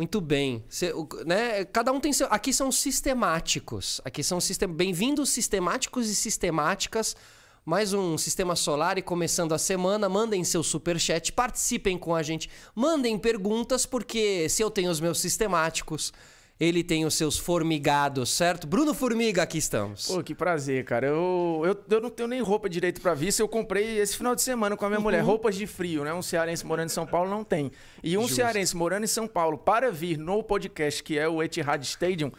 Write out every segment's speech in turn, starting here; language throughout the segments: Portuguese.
Muito bem. Cê, né? Cada um tem seu. Aqui são sistemáticos. Aqui são sistema. Bem-vindos, sistemáticos e sistemáticas. Mais um Sistema Solar e começando a semana. Mandem seu super chat, participem com a gente, mandem perguntas, porque se eu tenho os meus sistemáticos ele tem os seus formigados, certo? Bruno Formiga, aqui estamos. Pô, que prazer, cara. Eu, eu, eu não tenho nem roupa direito para vista. Eu comprei esse final de semana com a minha uhum. mulher. Roupas de frio, né? Um cearense morando em São Paulo não tem. E um Justo. cearense morando em São Paulo para vir no podcast que é o Etihad Stadium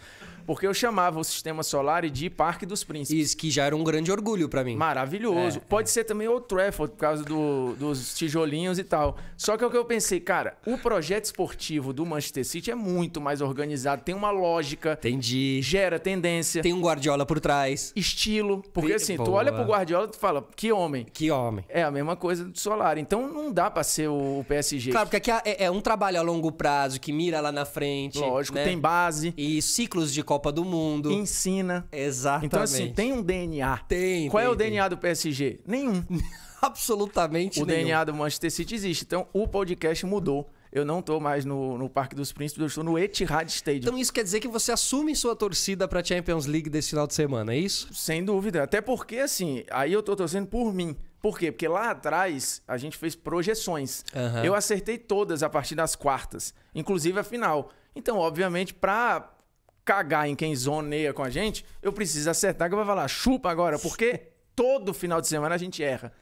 porque eu chamava o sistema solar de Parque dos Príncipes. Isso, que já era um grande orgulho para mim. Maravilhoso. É, Pode é. ser também outro, Trafford, por causa do, dos tijolinhos e tal. Só que é o que eu pensei, cara, o projeto esportivo do Manchester City é muito mais organizado, tem uma lógica. Entendi. Gera tendência. Tem um Guardiola por trás. Estilo. Porque assim, Boa. tu olha pro Guardiola e tu fala, que homem. Que homem. É a mesma coisa do Solar. Então não dá pra ser o PSG. Claro, porque aqui é, é um trabalho a longo prazo que mira lá na frente. Lógico, né? tem base. E ciclos de Copa Copa do Mundo. Ensina. Exatamente. Então, assim, tem um DNA. Tem. Qual é tem, é o tem. DNA do PSG? Nenhum. Absolutamente o nenhum. O DNA do Manchester City existe. Então, o podcast mudou. Eu não tô mais no, no Parque dos Príncipes, eu estou no Etihad Stadium. Então isso quer dizer que você assume sua torcida para a Champions League desse final de semana, é isso? Sem dúvida. Até porque, assim, aí eu tô torcendo por mim. Por quê? Porque lá atrás a gente fez projeções. Uhum. Eu acertei todas a partir das quartas, inclusive a final. Então, obviamente, para cagar em quem zoneia com a gente, eu preciso acertar que eu vou falar, chupa agora, porque todo final de semana a gente erra.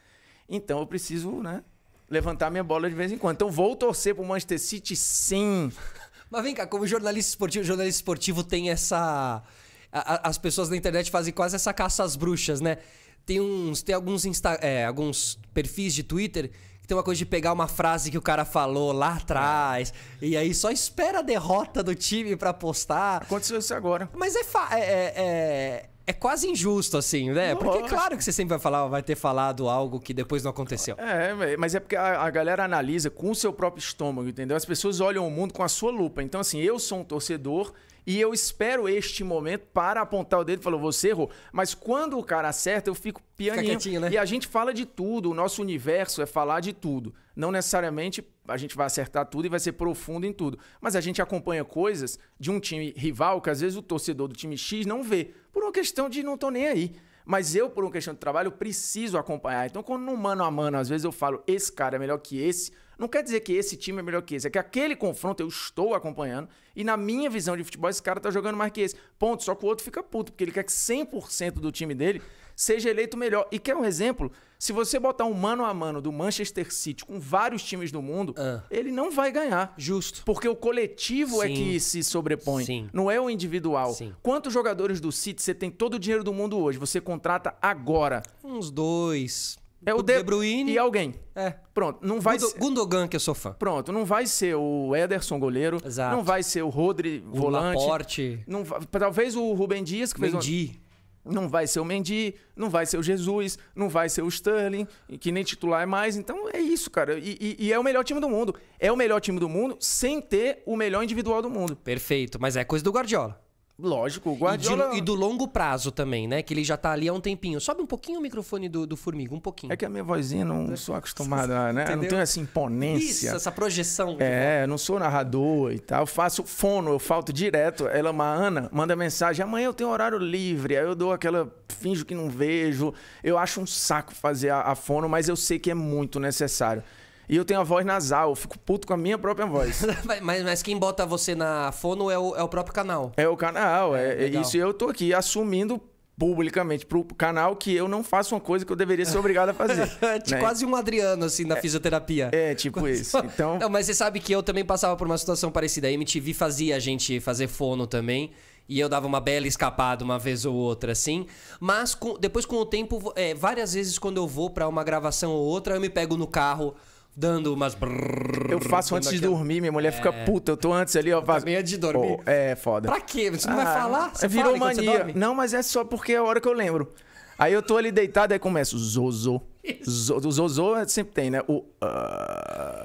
Então eu preciso, né, levantar minha bola de vez em quando. Então vou torcer pro Manchester City sim. Mas vem cá, como jornalista esportivo, jornalista esportivo tem essa as pessoas na internet fazem quase essa caça às bruxas, né? Tem uns, tem alguns, Insta, é, alguns perfis de Twitter tem uma coisa de pegar uma frase que o cara falou lá atrás e aí só espera a derrota do time para postar. Aconteceu isso agora. Mas é, é, é, é, é quase injusto, assim, né? porque é claro que você sempre vai falar, vai ter falado algo que depois não aconteceu. É, é, mas é porque a, a, galera analisa com o seu próprio estômago, entendeu? As pessoas olham o mundo com a sua lupa. Então, assim, eu sou um torcedor e eu espero este momento para apontar o dedo e falar, você errou. Mas quando o cara acerta, eu fico pianinho. Né? E a gente fala de tudo. O nosso universo é falar de tudo. Não necessariamente a gente vai acertar tudo e vai ser profundo em tudo. Mas a gente acompanha coisas de um time rival que às vezes o torcedor do time X não vê. Por uma questão de não tô nem aí. Mas eu, por uma questão de trabalho, preciso acompanhar. Então, quando no mano a mano, às vezes eu falo, esse cara é melhor que esse não quer dizer que esse time é melhor que esse, é que aquele confronto eu estou acompanhando e na minha visão de futebol esse cara tá jogando mais que esse. Ponto, só que o outro fica puto, porque ele quer que 100% do time dele seja eleito melhor. E quer um exemplo? Se você botar um mano a mano do Manchester City com vários times do mundo, ah. ele não vai ganhar. Justo. Porque o coletivo Sim. é que se sobrepõe, Sim. não é o individual. Sim. Quantos jogadores do City você tem todo o dinheiro do mundo hoje? Você contrata agora? Uns dois, é o De, De Bruyne e alguém. É. Pronto, não vai Gundo, ser... Gundogan que eu sou fã. Pronto, não vai ser o Ederson goleiro, Exato. não vai ser o Rodri o volante, Laporte. não vai... talvez o Rubem Dias que fez Mendy. Não vai ser o Mendy, não vai ser o Jesus, não vai ser o Sterling, que nem titular é mais. Então é isso, cara. E, e, e é o melhor time do mundo. É o melhor time do mundo sem ter o melhor individual do mundo. Perfeito, mas é coisa do Guardiola. Lógico, o Guardiola... E, de, e, do longo prazo também, né? Que ele já tá ali há um tempinho. Sobe um pouquinho o microfone do, do Formiga, um pouquinho. É que a minha vozinha não sou acostumada, né? Entendeu? Eu não tenho essa imponência. Isso, essa projeção. É, não sou narrador e tal. Eu faço fono, eu falto direto. Ela, é uma Ana, manda mensagem. Amanhã eu tenho horário livre. Aí eu dou aquela... Finjo que não vejo. Eu acho um saco fazer a, a fono, mas eu sei que é muito necessário. E eu tenho a voz nasal, eu fico puto com a minha própria voz. mas, mas quem bota você na fono é o, é o próprio canal. É o canal, é, é, é isso. E eu tô aqui assumindo publicamente pro canal que eu não faço uma coisa que eu deveria ser obrigado a fazer. É né? Quase um Adriano, assim, na é, fisioterapia. É, tipo Quase isso. Então... Não, mas você sabe que eu também passava por uma situação parecida. A MTV fazia a gente fazer fono também. E eu dava uma bela escapada uma vez ou outra, assim. Mas com... depois, com o tempo, é, várias vezes quando eu vou para uma gravação ou outra, eu me pego no carro dando umas. Brrr, eu faço antes de dormir, minha mulher é... fica puta. Eu tô antes ali, ó. Faço... é de dormir. Oh, é, foda. Pra quê? Você não ah, vai falar? Você virou fala mania. Você não, mas é só porque é a hora que eu lembro. Aí eu tô ali deitado, aí começo. Zozo os Zozô sempre tem, né? O, uh,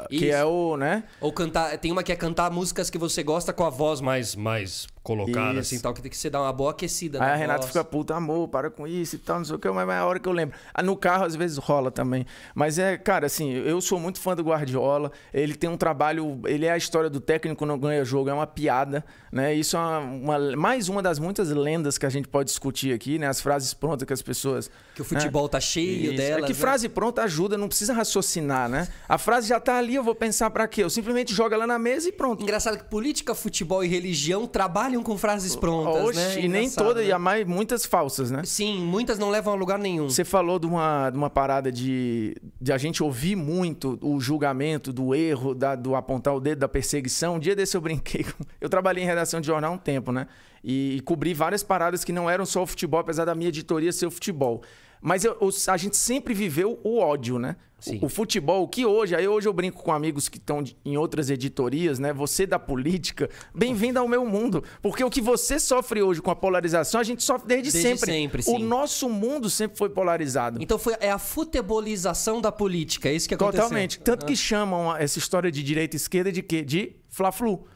que é o, né? Ou cantar. Tem uma que é cantar músicas que você gosta com a voz mais, mais colocada, assim, isso. assim, tal, que tem que você dar uma boa aquecida. Aí a Renata fica puta, amor, para com isso e tal, não sei o que, mas é a hora que eu lembro. Ah, no carro, às vezes, rola também. Mas é, cara, assim, eu sou muito fã do Guardiola. Ele tem um trabalho. Ele é a história do técnico não ganha jogo, é uma piada, né? Isso é uma, uma mais uma das muitas lendas que a gente pode discutir aqui, né? As frases prontas que as pessoas que o futebol tá cheio Isso. É delas. É que né? frase pronta ajuda, não precisa raciocinar, né? A frase já tá ali, eu vou pensar para quê? Eu simplesmente jogo ela na mesa e pronto. Engraçado que política, futebol e religião trabalham com frases prontas, né? Oxe, né? E nem todas, né? e há mais, muitas falsas, né? Sim, muitas não levam a lugar nenhum. Você falou de uma, de uma parada de, de a gente ouvir muito o julgamento, do erro, da, do apontar o dedo, da perseguição. Um dia desse eu brinquei. Eu trabalhei em redação de jornal um tempo, né? E, e cobri várias paradas que não eram só o futebol, apesar da minha editoria ser o futebol. Mas eu, a gente sempre viveu o ódio, né? O, o, futebol, que hoje, aí hoje eu brinco com amigos que estão em outras editorias, né? Você da política, bem-vindo ao meu mundo. Porque o que você sofre hoje com a polarização, a gente sofre desde, desde sempre. sempre o nosso mundo sempre foi polarizado. Então foi, é a futebolização da política, é isso que aconteceu. Totalmente. Tanto que ah. chamam essa história de direita e esquerda de quê? De Fla-Flu.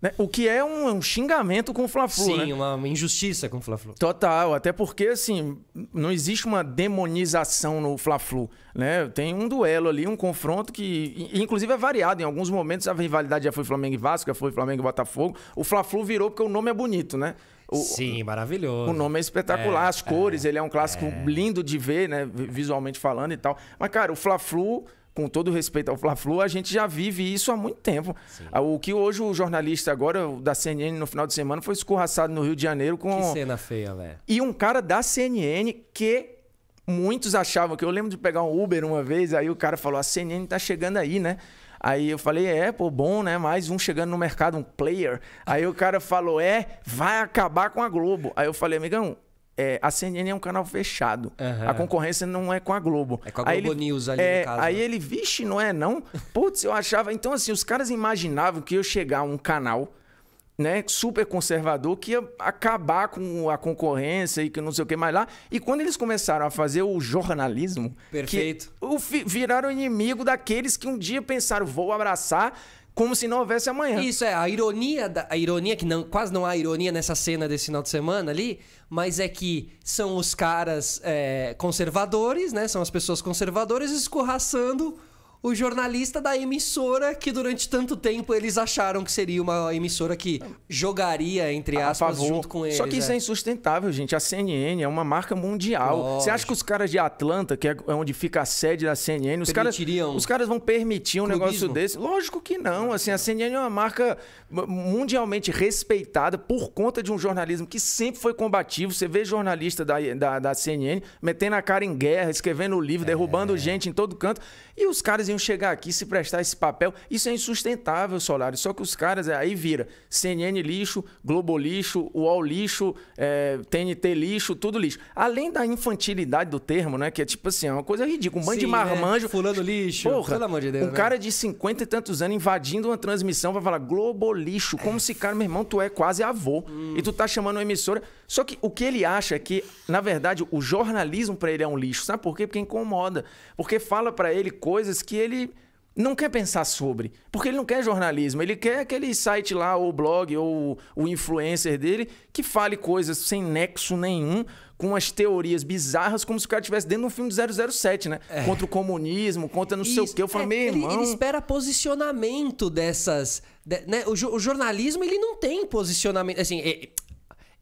Né? O que é um, um xingamento com o Fla-Flu, Sim, né? uma injustiça com o Fla-Flu. Total, até porque, assim, não existe uma demonização no Fla-Flu, né? Tem um duelo ali, um confronto que, inclusive, é variado. Em alguns momentos a rivalidade já foi Flamengo e Vasco, já foi Flamengo e Botafogo. O Fla-Flu virou porque o nome é bonito, né? O, Sim, maravilhoso. O nome é espetacular, é, as cores, é, ele é um clássico é. lindo de ver, né? Visualmente falando e tal. Mas, cara, o Fla-Flu com todo respeito ao Fla-Flu, a gente já vive isso há muito tempo. Sim. Ah, o que hoje o jornalista agora da CNN no final de semana foi escorraçado no Rio de Janeiro com... Que cena feia, velho. E um cara da CNN que muitos achavam que... Eu lembro de pegar um Uber uma vez, aí o cara falou, a CNN tá chegando aí, né? Aí eu falei, é, pô, bom, né? Mais um chegando no mercado, um player. Aí o cara falou, é, vai acabar com a Globo. Aí eu falei, amigão, é, a CNN é um canal fechado. Uhum. A concorrência não é com a Globo. É com a Globo ele, News ali é, no caso. Aí né? ele, vixe, não é não? Putz, eu achava... Então, assim, os caras imaginavam que eu chegar um canal... Né, super conservador, que ia acabar com a concorrência e que não sei o que mais lá. E quando eles começaram a fazer o jornalismo, perfeito, que, o, viraram inimigo daqueles que um dia pensaram, vou abraçar como se não houvesse amanhã. Isso é, a ironia, da, a ironia que não, quase não há ironia nessa cena desse final de semana ali, mas é que são os caras é, conservadores, né? São as pessoas conservadoras escorraçando o jornalista da emissora que durante tanto tempo eles acharam que seria uma emissora que jogaria, entre aspas, junto com eles. Só que isso é. é. insustentável, gente. A CNN é uma marca mundial. Lógico. Você acha que os caras de Atlanta, que é, é onde fica a sede da CNN, os, caras, os caras vão permitir um clubismo? negócio desse? Lógico que não. Assim, a CNN é uma marca mundialmente respeitada por conta de um jornalismo que sempre foi combativo. Você vê jornalista da, da, da CNN metendo a cara em guerra, escrevendo livro, derrubando é. gente em todo canto. E os caras iam chegar aqui se prestar esse papel. Isso é insustentável, Solari. Só que os caras, é, aí vira CNN lixo, Globo lixo, UOL lixo, é, TNT lixo, tudo lixo. Além da infantilidade do termo, né? Que é tipo assim, é uma coisa ridícula. Um bando Sim, de é, marmanjo. Né? Fulano lixo. Porra, pelo amor de Deus. Um né? cara de 50 e tantos anos invadindo uma transmissão vai falar Globo lixo. Como é. se, cara, meu irmão, tu é quase avô. Hum. E tu tá chamando uma emissora. Só que o que ele acha é que, na verdade, o jornalismo para ele é um lixo. Sabe por quê? Porque incomoda. Porque fala para ele coisas que ele não quer pensar sobre. Porque ele não quer jornalismo. Ele quer aquele site lá, ou blog, ou o influencer dele, que fale coisas sem nexo nenhum, com as teorias bizarras, como se o cara estivesse dentro de um filme de 007, né? É. Contra o comunismo, contra não sei o quê. Eu falei, é, meu irmão... Ele espera posicionamento dessas... De, né? o, o, jornalismo, ele não tem posicionamento... Assim, é,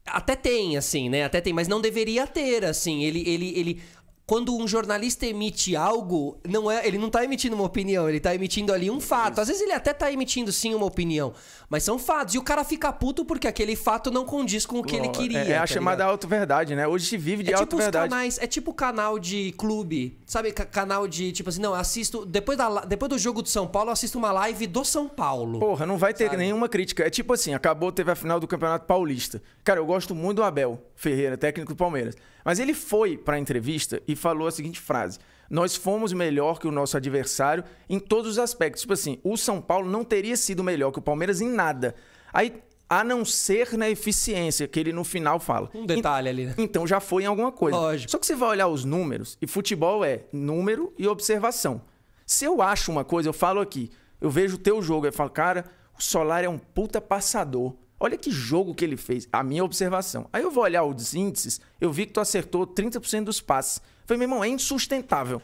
até tem, assim, né? Até tem, mas não deveria ter, assim. Ele, ele, ele quando um jornalista emite algo, não é, ele não está emitindo uma opinião, ele está emitindo ali um fato. Às vezes ele até está emitindo sim uma opinião, mas são fatos. E o cara fica puto porque aquele fato não condiz com o que ele queria. É, é a tá chamada auto-verdade, né? Hoje se vive de é tipo auto-verdade. Canais, é tipo canal de clube. Sabe, canal de tipo assim, não, assisto. Depois, da, depois do jogo do São Paulo, eu assisto uma live do São Paulo. Porra, não vai ter sabe? nenhuma crítica. É tipo assim, acabou, teve a final do Campeonato Paulista. Cara, eu gosto muito do Abel Ferreira, técnico do Palmeiras. Mas ele foi pra entrevista e falou a seguinte frase nós fomos melhor que o nosso adversário em todos os aspectos. Tipo assim, o São Paulo não teria sido melhor que o Palmeiras em nada. Aí, a não ser na eficiência, que ele no final fala. Um detalhe ali, né? Então já foi em alguma coisa. Lógico. Só que você vai olhar os números, e futebol é número e observação. Se eu acho uma coisa, eu falo aqui, eu vejo o teu jogo, e falo, cara, o Solar é um puta passador. Olha que jogo que ele fez, a minha observação. Aí eu vou olhar os índices, eu vi que tu acertou 30% dos passes. Falei, meu irmão, é insustentável.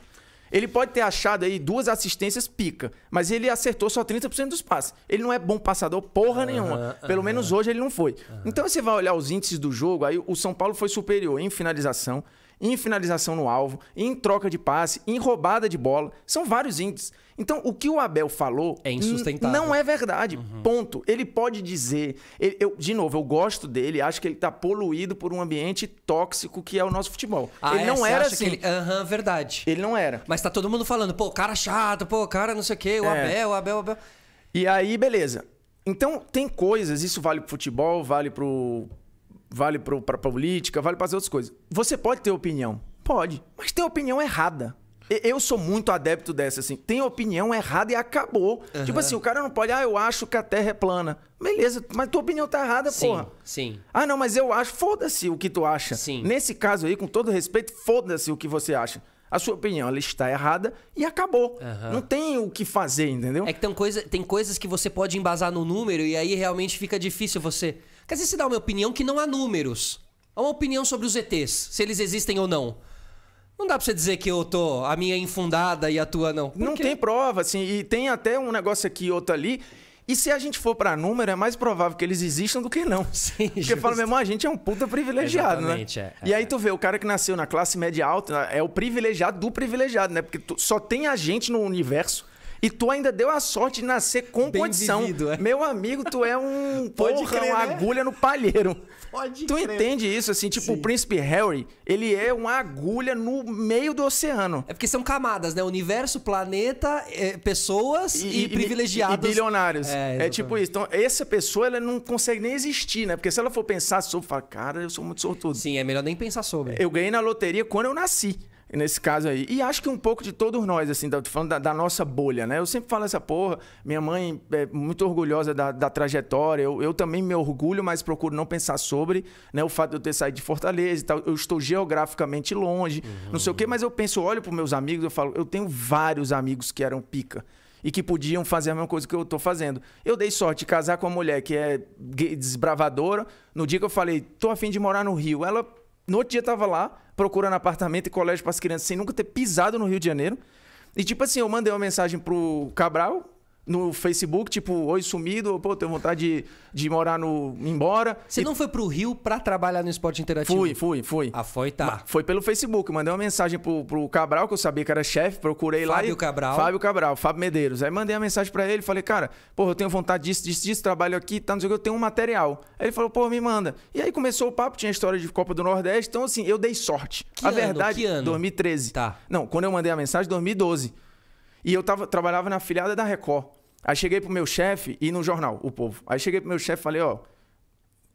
Ele pode ter achado aí duas assistências pica, mas ele acertou só 30% dos passes. Ele não é bom passador porra uhum, nenhuma. Pelo uhum. menos hoje ele não foi. Uhum. Então você vai olhar os índices do jogo, aí o São Paulo foi superior em finalização, em finalização no alvo, em troca de passe, em roubada de bola. São vários índices. Então, o que o Abel falou é insustentável. não é verdade. Uhum. Ponto. Ele pode dizer. Ele, eu, de novo, eu gosto dele, acho que ele está poluído por um ambiente tóxico que é o nosso futebol. Ah, ele é? não Você era assim. Aham, uhum, verdade. Ele não era. Mas está todo mundo falando, pô, cara chato, pô, cara não sei o quê, o é. Abel, o Abel, o Abel. E aí, beleza. Então, tem coisas, isso vale para futebol, vale para Vale pro, pra política, vale para as outras coisas. Você pode ter opinião? Pode. Mas ter opinião errada. Eu sou muito adepto dessa, assim. Tem opinião errada e acabou. Uhum. Tipo assim, o cara não pode, ah, eu acho que a terra é plana. Beleza, mas tua opinião tá errada, sim, porra. Sim. Ah, não, mas eu acho. Foda-se o que tu acha. Sim. Nesse caso aí, com todo respeito, foda-se o que você acha. A sua opinião, ela está errada e acabou. Uhum. Não tem o que fazer, entendeu? É que tem, coisa, tem coisas que você pode embasar no número e aí realmente fica difícil você. Quer dizer, se dá uma opinião que não há números. É uma opinião sobre os ETs, se eles existem ou não. Não dá pra você dizer que eu tô. A minha é infundada e a tua não. Por não quê? tem prova, assim. E tem até um negócio aqui, outro ali. E se a gente for para número, é mais provável que eles existam do que não. Sim, Porque justo. fala irmão a gente é um puta privilegiado, né? Exatamente, né? É, é, e é, aí tu é. vê, o cara que nasceu na classe média alta é o privilegiado do privilegiado, né? Porque tu, só tem a gente no universo e tu ainda deu a sorte de nascer com Bem condição. Vivido, é. Meu amigo, tu é um Pode porra, crer, uma né? agulha no palheiro. Pode tu crer. entende isso, assim? Tipo, Sim. o príncipe Harry, ele é uma agulha no meio do oceano. É porque são camadas, né? Universo, planeta, é, pessoas e, e privilegiados. E, bilionários. É, é, tipo isso. Então, essa pessoa, ela não consegue nem existir, né? Porque se ela for pensar sobre, fala, cara, eu sou muito sortudo. Sim, é melhor nem pensar sobre. Eu ganhei na loteria quando eu nasci nesse caso aí. E acho que um pouco de todos nós, assim, tá falando da, da, nossa bolha, né? Eu sempre falo essa porra. Minha mãe é muito orgulhosa da, da trajetória. Eu, eu também me orgulho, mas procuro não pensar sobre né, o fato de eu ter saído de Fortaleza e tal. Eu estou geograficamente longe, uhum. não sei o quê, mas eu penso, olho para meus amigos, eu falo, eu tenho vários amigos que eram pica e que podiam fazer a mesma coisa que eu estou fazendo. Eu dei sorte de casar com uma mulher que é desbravadora. No dia que eu falei, tô afim de morar no Rio, ela no outro dia tava lá, procurando apartamento e colégio para as crianças, sem nunca ter pisado no Rio de Janeiro. E tipo assim, eu mandei uma mensagem pro Cabral, no Facebook, tipo, oi sumido, pô, tenho vontade de, de morar no. embora. Você e... não foi pro Rio pra trabalhar no esporte interativo? Fui, fui, fui. Ah, foi, tá. Foi pelo Facebook, mandei uma mensagem pro, pro Cabral, que eu sabia que era chefe, procurei Fábio lá. Fábio Cabral. Fábio Cabral, Fábio Medeiros. Aí mandei a mensagem pra ele, falei, cara, pô, eu tenho vontade disso, disso, disso, trabalho aqui, tá, não sei o que, eu tenho um material. Aí ele falou, pô, me manda. E aí começou o papo, tinha a história de Copa do Nordeste, então assim, eu dei sorte. Que a ano, verdade, que ano? 2013. Tá. Não, quando eu mandei a mensagem, 2012. E eu tava, trabalhava na filiada da Record. Aí cheguei pro meu chefe e no jornal, o povo. Aí cheguei pro meu chefe e falei, ó,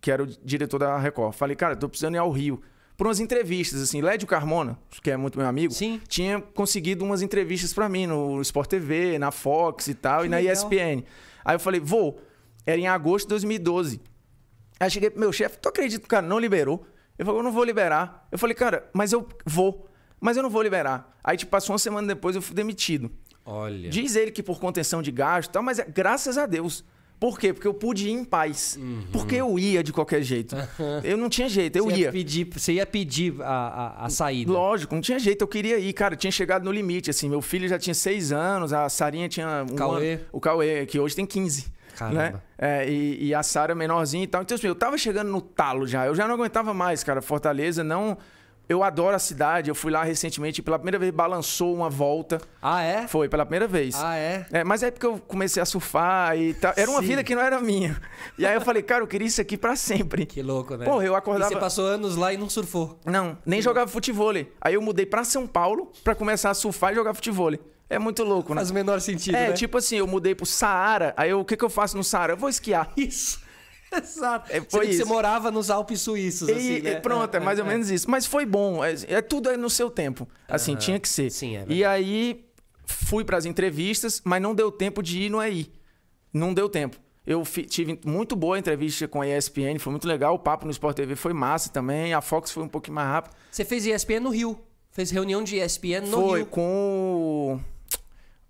que era o diretor da Record. Falei, cara, tô precisando ir ao Rio. Por umas entrevistas, assim, Lédio Carmona, que é muito meu amigo, Sim. tinha conseguido umas entrevistas para mim no Sport TV, na Fox e tal, que e na ESPN. Aí eu falei, vou. Era em agosto de 2012. Aí cheguei pro meu chefe, tu acredita que o cara não liberou? Ele falou, eu não vou liberar. Eu falei, cara, mas eu vou. Mas eu não vou liberar. Aí, tipo, passou uma semana depois, eu fui demitido. Olha. Diz ele que por contenção de gasto e tal, mas é, graças a Deus. Por quê? Porque eu pude ir em paz. Uhum. Porque eu ia de qualquer jeito. eu não tinha jeito, eu você ia. ia. Pedir, você ia pedir a, a, a, saída. Lógico, não tinha jeito, eu queria ir. Cara, eu tinha chegado no limite, assim. Meu filho já tinha seis anos, a Sarinha tinha... Um Cauê. Ano, o Cauê, que hoje tem 15. Né? Caramba. Né? É, e, e, a Sara menorzinha e tal. Então, assim, eu tava chegando no talo já. Eu já não aguentava mais, cara. Fortaleza não eu adoro a cidade, eu fui lá recentemente e pela primeira vez balançou uma volta. Ah, é? Foi, pela primeira vez. Ah, é? é mas é porque eu comecei a surfar e tal. Era uma Sim. vida que não era minha. E aí eu falei, cara, eu queria isso aqui para sempre. Que louco, né? Porra, eu acordava. E você passou anos lá e não surfou? Não, nem que jogava louco. futebol. Aí eu mudei para São Paulo para começar a surfar e jogar futebol. É muito louco, né? Faz o menor sentido. É, né? tipo assim, eu mudei pro Saara, aí o que, que eu faço no Saara? Eu vou esquiar. Isso. Exato. É, foi você morava nos Alpes suíços, e, assim, é, né? e pronto, é, é mais ou é, menos é. isso. Mas foi bom. É, é tudo no seu tempo. Assim, uhum. tinha que ser. Sim, e aí fui para as entrevistas, mas não deu tempo de ir no EI. Não deu tempo. Eu tive muito boa entrevista com a ESPN, foi muito legal. O papo no Sport TV foi massa também. A Fox foi um pouquinho mais rápido. Você fez ESPN no Rio. Fez reunião de ESPN no foi, Rio. Foi com.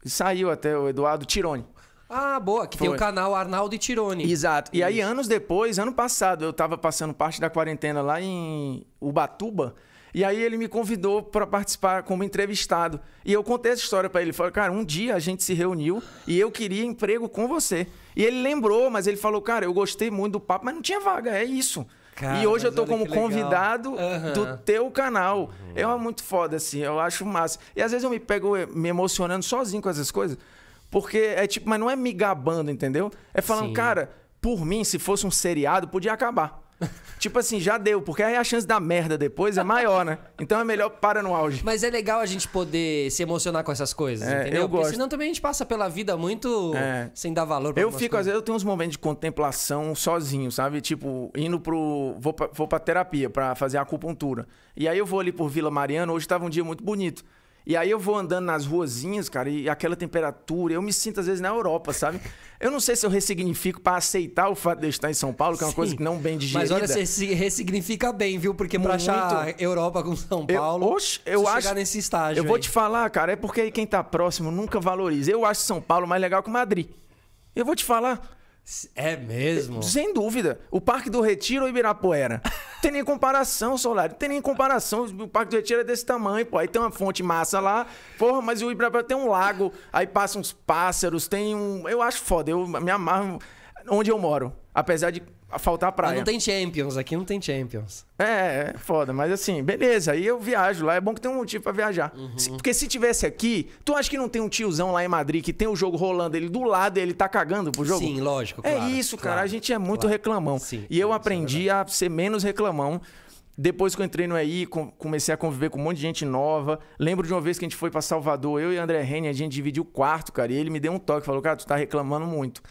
Saiu até o Eduardo Tirone. Ah, boa, que Foi. tem o canal Arnaldo e Tirone. Exato. E Isso. aí, anos depois, ano passado, eu tava passando parte da quarentena lá em Ubatuba. E aí ele me convidou para participar como entrevistado. E eu contei essa história para ele. Falei, cara, um dia a gente se reuniu e eu queria emprego com você. E ele lembrou, mas ele falou, cara, eu gostei muito do papo, mas não tinha vaga, é isso. Cara, e hoje eu tô como convidado uhum. do teu canal. É uhum. É muito foda, assim, eu acho massa. E às vezes eu me pego eh, me emocionando sozinho com essas coisas. Porque é tipo, mas não é me gabando, entendeu? É falando, Sim. cara, por mim, se fosse um seriado, podia acabar. tipo assim, já deu, porque aí a chance da merda depois é maior, né? Então é melhor para no auge. Mas é legal a gente poder se emocionar com essas coisas, é, entendeu? Eu porque gosto. senão também a gente passa pela vida muito é. sem dar valor pra Eu fico, coisas. às vezes, eu tenho uns momentos de contemplação sozinho, sabe? Tipo, indo pro. Vou pra, vou pra terapia pra fazer acupuntura. E aí eu vou ali por Vila Mariana, hoje tava um dia muito bonito. E aí eu vou andando nas ruazinhas, cara, e aquela temperatura, eu me sinto às vezes na Europa, sabe? Eu não sei se eu ressignifico para aceitar o fato de eu estar em São Paulo, que é uma Sim, coisa que não bem digerida. Mas olha, você ressignifica bem, viu? Porque pra Muito... achar Europa com São Paulo, eu, oxe, eu acho, chegar nesse estágio. Eu aí. vou te falar, cara, é porque quem tá próximo nunca valoriza. Eu acho São Paulo mais legal que Madrid. Eu vou te falar. É mesmo? É, sem dúvida. O Parque do Retiro ou Ibirapuera? Não tem nem comparação, Solar. Não tem nem comparação. O Parque do Retiro é desse tamanho, pô. Aí tem uma fonte massa lá. Porra, mas o Ibirapuera tem um lago. Aí passam uns pássaros. Tem um. Eu acho foda. Eu me amarro onde eu moro. Apesar de a faltar praia. não tem Champions, aqui não tem Champions. É, é foda, mas assim, beleza, aí eu viajo lá, é bom que tem um motivo para viajar. Uhum. Se, porque se tivesse aqui, tu acha que não tem um tiozão lá em Madrid que tem o jogo rolando, ele do lado, ele tá cagando pro jogo? Sim, lógico, é claro, É isso, cara, a gente é muito claro. reclamão. Sim, e eu aprendi é a ser menos reclamão depois que eu entrei no EI, comecei a conviver com um monte de gente nova. Lembro de uma vez que a gente foi para Salvador, eu e André Reni, a gente dividiu o quarto, cara, e ele me deu um toque, falou: "Cara, tu tá reclamando muito".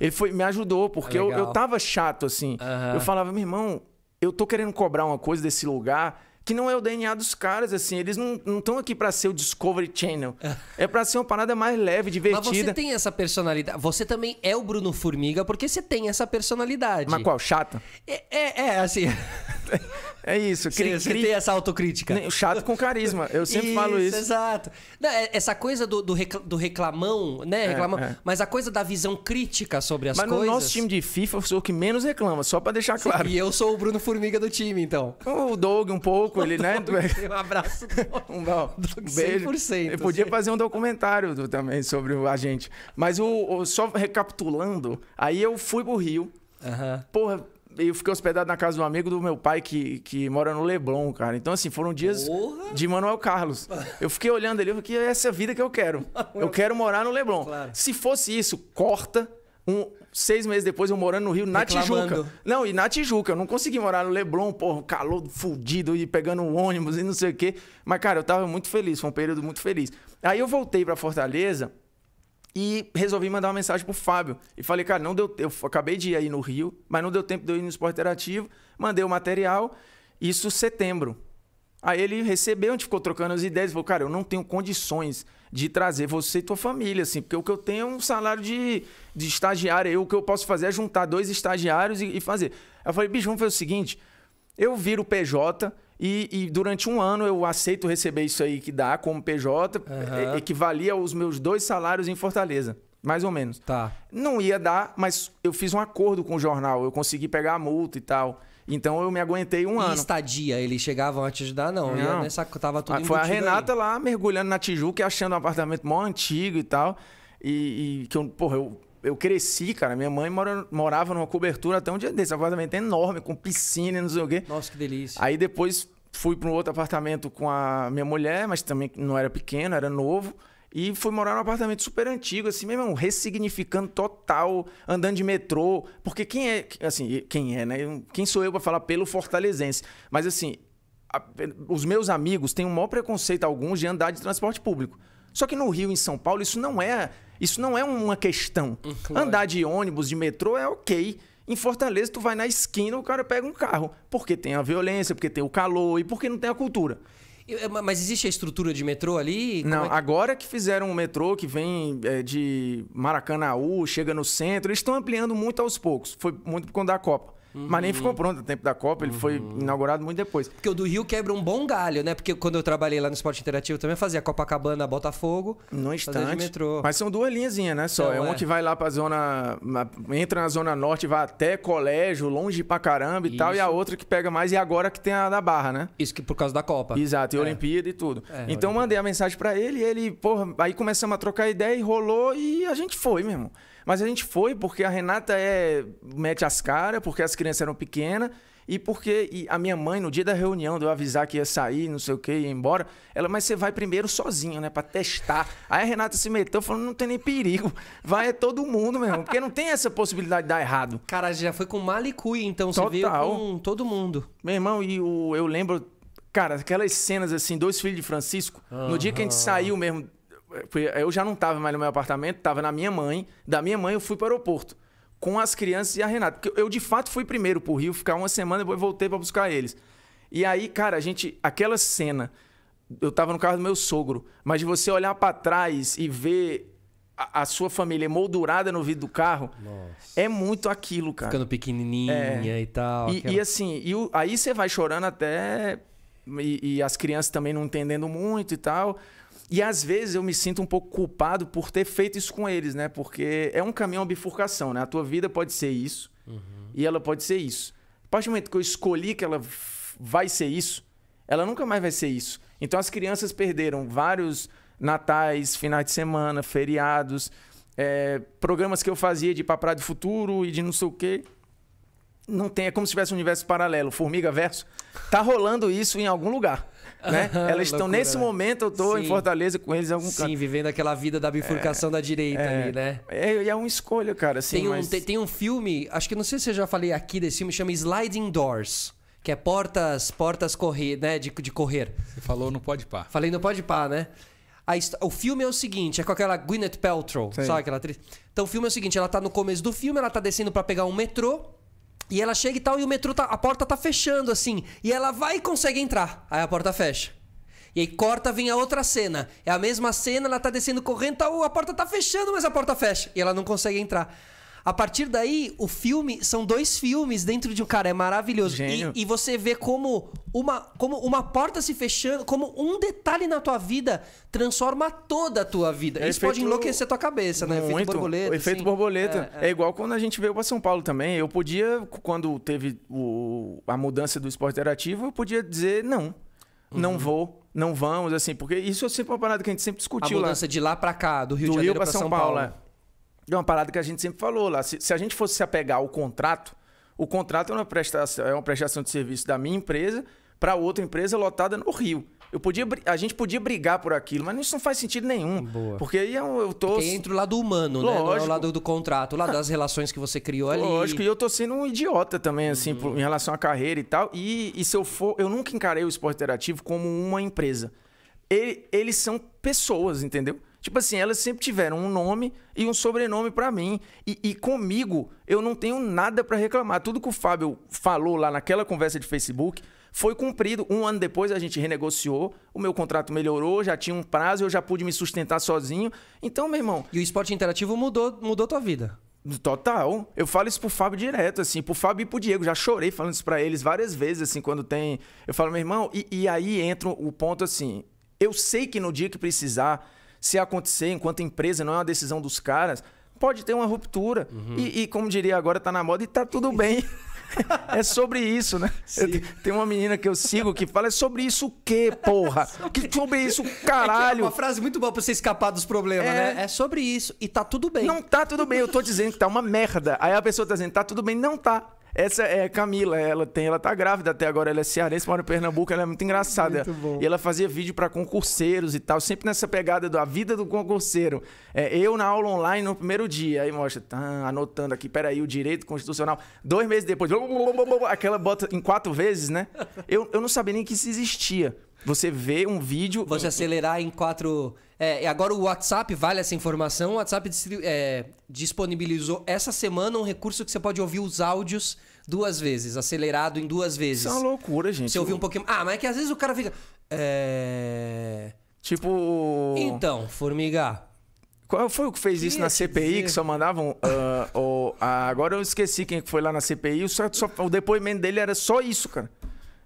Ele foi, me ajudou, porque eu, eu tava chato, assim. Uhum. Eu falava, meu irmão, eu tô querendo cobrar uma coisa desse lugar que não é o DNA dos caras, assim. Eles não estão aqui para ser o Discovery Channel. É para ser uma parada mais leve, divertida. Mas você tem essa personalidade. Você também é o Bruno Formiga porque você tem essa personalidade. Mas qual? Chata? É, é, é assim. É isso. Cri, você cri... tem essa autocrítica. Chato com carisma. Eu sempre isso, falo isso. Exato. Não, é, essa coisa do, do, reclamão, né? É, reclamão, é, é. Mas a coisa da visão crítica sobre as mas coisas. Mas no nosso time de FIFA, eu sou o que menos reclama, só para deixar claro. Sim, e eu sou o Bruno Formiga do time, então. O Doug um pouco, ele, né? um abraço. um, bom, um beijo. 100%. Eu podia fazer um documentário também sobre a gente. Mas o, o só recapitulando, aí eu fui pro Rio. Uhum. Porra, eu fiquei hospedado na casa de um amigo do meu pai que, que mora no Leblon, cara. Então, assim, foram dias Porra. de Manuel Carlos. Eu fiquei olhando ali, eu é essa é a vida que eu quero. Eu quero morar no Leblon. Claro. Se fosse isso, corta um, seis meses depois eu morando no Rio, na Reclamando. Tijuca. Não, e na Tijuca. Eu não consegui morar no Leblon, porra, calor fudido e pegando um ônibus e não sei o quê. Mas, cara, eu tava muito feliz. Foi um período muito feliz. Aí eu voltei pra Fortaleza e resolvi mandar uma mensagem pro Fábio. E falei, cara, não deu Eu acabei de ir aí no Rio, mas não deu tempo de eu ir no esporte interativo. Mandei o material, isso setembro. Aí ele recebeu, a gente ficou trocando as ideias. Falou, cara, eu não tenho condições de trazer você e tua família, assim, porque o que eu tenho é um salário de, de estagiário. Eu, o que eu posso fazer é juntar dois estagiários e, e fazer. Aí eu falei, bicho, vamos fazer o seguinte: eu viro o PJ, e, e, durante um ano eu aceito receber isso aí que dá como PJ, uhum. É, equivalia aos meus dois salários em Fortaleza. Mais ou menos. Tá. Não ia dar, mas eu fiz um acordo com o jornal. Eu consegui pegar a multa e tal. Então eu me aguentei um e ano. estadia, eles chegavam a te ajudar, não. não. Nessa, tava tudo ah, Foi a Renata aí. lá mergulhando na Tijuca e achando um apartamento mó antigo e tal. E, e que eu, porra, eu eu cresci, cara. Minha mãe mora, morava numa cobertura até um dia desse. Apartamento enorme, com piscina e não sei o quê. Nossa, que delícia. Aí depois fui para um outro apartamento com a minha mulher, mas também não era pequeno, era novo. E fui morar num apartamento super antigo, assim, mesmo, ressignificando total, andando de metrô. Porque quem é, assim, quem é, né? Quem sou eu para falar pelo fortalezense? Mas, assim, a, os meus amigos têm o um maior preconceito, alguns, de andar de transporte público. Só que no Rio, em São Paulo, isso não é isso não é uma questão. Uhum, claro. Andar de ônibus, de metrô é ok. Em Fortaleza, tu vai na esquina, o cara pega um carro. Porque tem a violência, porque tem o calor e porque não tem a cultura. É, mas existe a estrutura de metrô ali? Como não, é que... agora que fizeram o metrô que vem é, de Maracanãú, chega no centro, eles estão ampliando muito aos poucos. Foi muito por conta da Copa. Uhum. Mas nem ficou pronto o tempo da Copa, ele uhum. foi inaugurado muito depois. Porque o do Rio quebra um bom galho, né? Porque quando eu trabalhei lá no Esporte Interativo também fazia Copacabana, Botafogo. No instante. Mas são duas linhazinhas, né? Só. Então, é uma é. que vai lá pra zona. Entra na Zona Norte, vai até colégio, longe pra caramba e Isso. tal. E a outra que pega mais, e agora que tem a da Barra, né? Isso que por causa da Copa. Exato, e é. Olimpíada e tudo. É, então Olimpíada. mandei a mensagem para ele, e ele, porra, aí começamos a trocar ideia e rolou e a gente foi, mesmo. Mas a gente foi porque a Renata é mete as caras, porque as crianças eram pequenas. E porque e a minha mãe, no dia da reunião, de eu avisar que ia sair, não sei o que, ia embora, ela, mas você vai primeiro sozinho, né, pra testar. Aí a Renata se meteu falando, não tem nem perigo, vai é todo mundo, meu irmão, porque não tem essa possibilidade de dar errado. Cara, já foi com Malicui, então Total. você veio com todo mundo. Meu irmão, e o, eu lembro, cara, aquelas cenas assim, dois filhos de Francisco, uhum. no dia que a gente saiu mesmo eu já não estava mais no meu apartamento, estava na minha mãe. Da minha mãe eu fui para o aeroporto com as crianças e a Renata. Porque eu, de fato, fui primeiro para o Rio, ficar uma semana, depois voltei para buscar eles. E aí, cara, a gente... Aquela cena... Eu estava no carro do meu sogro, mas de você olhar para trás e ver a, a, sua família moldurada no vidro do carro, Nossa. é muito aquilo, cara. Ficando pequenininha é. e tal. E, aquela... e assim, e o, aí você vai chorando até... E, e as crianças também não entendendo muito e tal... E às vezes eu me sinto um pouco culpado por ter feito isso com eles, né? Porque é um caminho, é uma bifurcação, né? A tua vida pode ser isso uhum. e ela pode ser isso. A partir do momento que eu escolhi que ela vai ser isso, ela nunca mais vai ser isso. Então as crianças perderam vários natais, finais de semana, feriados, é, programas que eu fazia de Pra do Futuro e de não sei o quê. Não tem, é como se tivesse um universo paralelo, Formiga Verso. Tá rolando isso em algum lugar né? Elas estão nesse né? momento, eu estou em Fortaleza com eles em algum Sim, canto. vivendo aquela vida da bifurcação é, da direita é, ali, né? É, é uma escolha, cara. Assim, tem, um, mas... tem, tem um filme, acho que não sei se eu já falei aqui desse filme, chama Sliding Doors que é portas, portas correr, né, de, de correr. Você falou no Pode Par. Falei no Pode Par, né? A, o filme é o seguinte, é com aquela Gwyneth Paltrow, Sim. sabe aquela atriz? Então o filme é o seguinte, ela tá no começo do filme, ela tá descendo para pegar um metrô e ela chega e tal, e o metrô tá. A porta tá fechando, assim. E ela vai e consegue entrar. Aí a porta fecha. E aí corta, vem a outra cena. É a mesma cena, ela tá descendo correndo, tal, a porta tá fechando, mas a porta fecha. E ela não consegue entrar. A partir daí, o filme são dois filmes dentro de um cara, é maravilhoso. E, e, você vê como uma, como uma porta se fechando, como um detalhe na tua vida transforma toda a tua vida. É Isso pode enlouquecer tua cabeça, né? Muito. Efeito borboleta. Assim. efeito borboleta. É, é. é, igual quando a gente veio para São Paulo também. Eu podia, quando teve o, a mudança do esporte interativo, eu podia dizer não. Uhum. Não vou, não vamos, assim, porque isso é sempre uma parada que a gente sempre discutiu. A mudança lá. de lá para cá, do Rio do de Janeiro para São, São Paulo. Paulo. É. É uma parada que a gente sempre falou lá. Se, se, a gente fosse se apegar ao contrato, o contrato é uma prestação, é uma prestação de serviço da minha empresa para outra empresa lotada no Rio. Eu podia, a gente podia brigar por aquilo, mas isso não faz sentido nenhum. Boa. Porque aí eu, é eu tô. Porque entra o lado humano, Lógico. né? Não é o lado do contrato, o lado das relações que você criou ali. Lógico, e eu tô sendo um idiota também, assim, uhum. por, em relação à carreira e tal. E, e se eu for. Eu nunca encarei o esporte interativo como uma empresa. Ele, eles são pessoas, entendeu? Tipo assim, elas sempre tiveram um nome e um sobrenome para mim. E, e, comigo, eu não tenho nada para reclamar. Tudo que o Fábio falou lá naquela conversa de Facebook foi cumprido. Um ano depois, a gente renegociou, o meu contrato melhorou, já tinha um prazo, eu já pude me sustentar sozinho. Então, meu irmão. E o esporte interativo mudou, mudou tua vida. Total. Eu falo isso pro Fábio direto, assim, pro Fábio e pro Diego. Já chorei falando isso pra eles várias vezes, assim, quando tem. Eu falo, meu irmão, e, e aí entra o ponto assim. Eu sei que no dia que precisar se acontecer enquanto empresa, não é uma decisão dos caras, pode ter uma ruptura. Uhum. E, e, como diria agora, tá na moda e tá tudo bem. é sobre isso, né? tem uma menina que eu sigo que fala: é sobre isso o quê, porra? que sobre isso, é é caralho? É, é uma frase muito boa pra você escapar dos problemas, é... né? É sobre isso e tá tudo bem. Não tá tudo bem, eu tô dizendo que tá uma merda. Aí a pessoa tá dizendo: tá tudo bem, não tá. Essa é a Camila, ela tem, ela tá grávida até agora, ela é cearense, mora em Pernambuco, ela é muito engraçada. Muito e ela fazia vídeo para concurseiros e tal, sempre nessa pegada da vida do concurseiro. É, eu na aula online no primeiro dia, aí mostra, tá, anotando aqui, peraí, o direito constitucional. Dois meses depois, aquela bota em quatro vezes, né? Eu, eu não sabia nem que isso existia. Você vê um vídeo. Você acelerar em quatro. É, agora o WhatsApp vale essa informação. O WhatsApp é, disponibilizou essa semana um recurso que você pode ouvir os áudios duas vezes, acelerado em duas vezes. Isso é uma loucura, gente. Você ouvir um pouquinho. Ah, mas é que às vezes o cara fica. É. Tipo. Então, formiga. Qual foi o que fez isso na CPI dizer. que só mandavam? Uh, agora eu esqueci quem foi lá na CPI. Só, só, o depoimento dele era só isso, cara.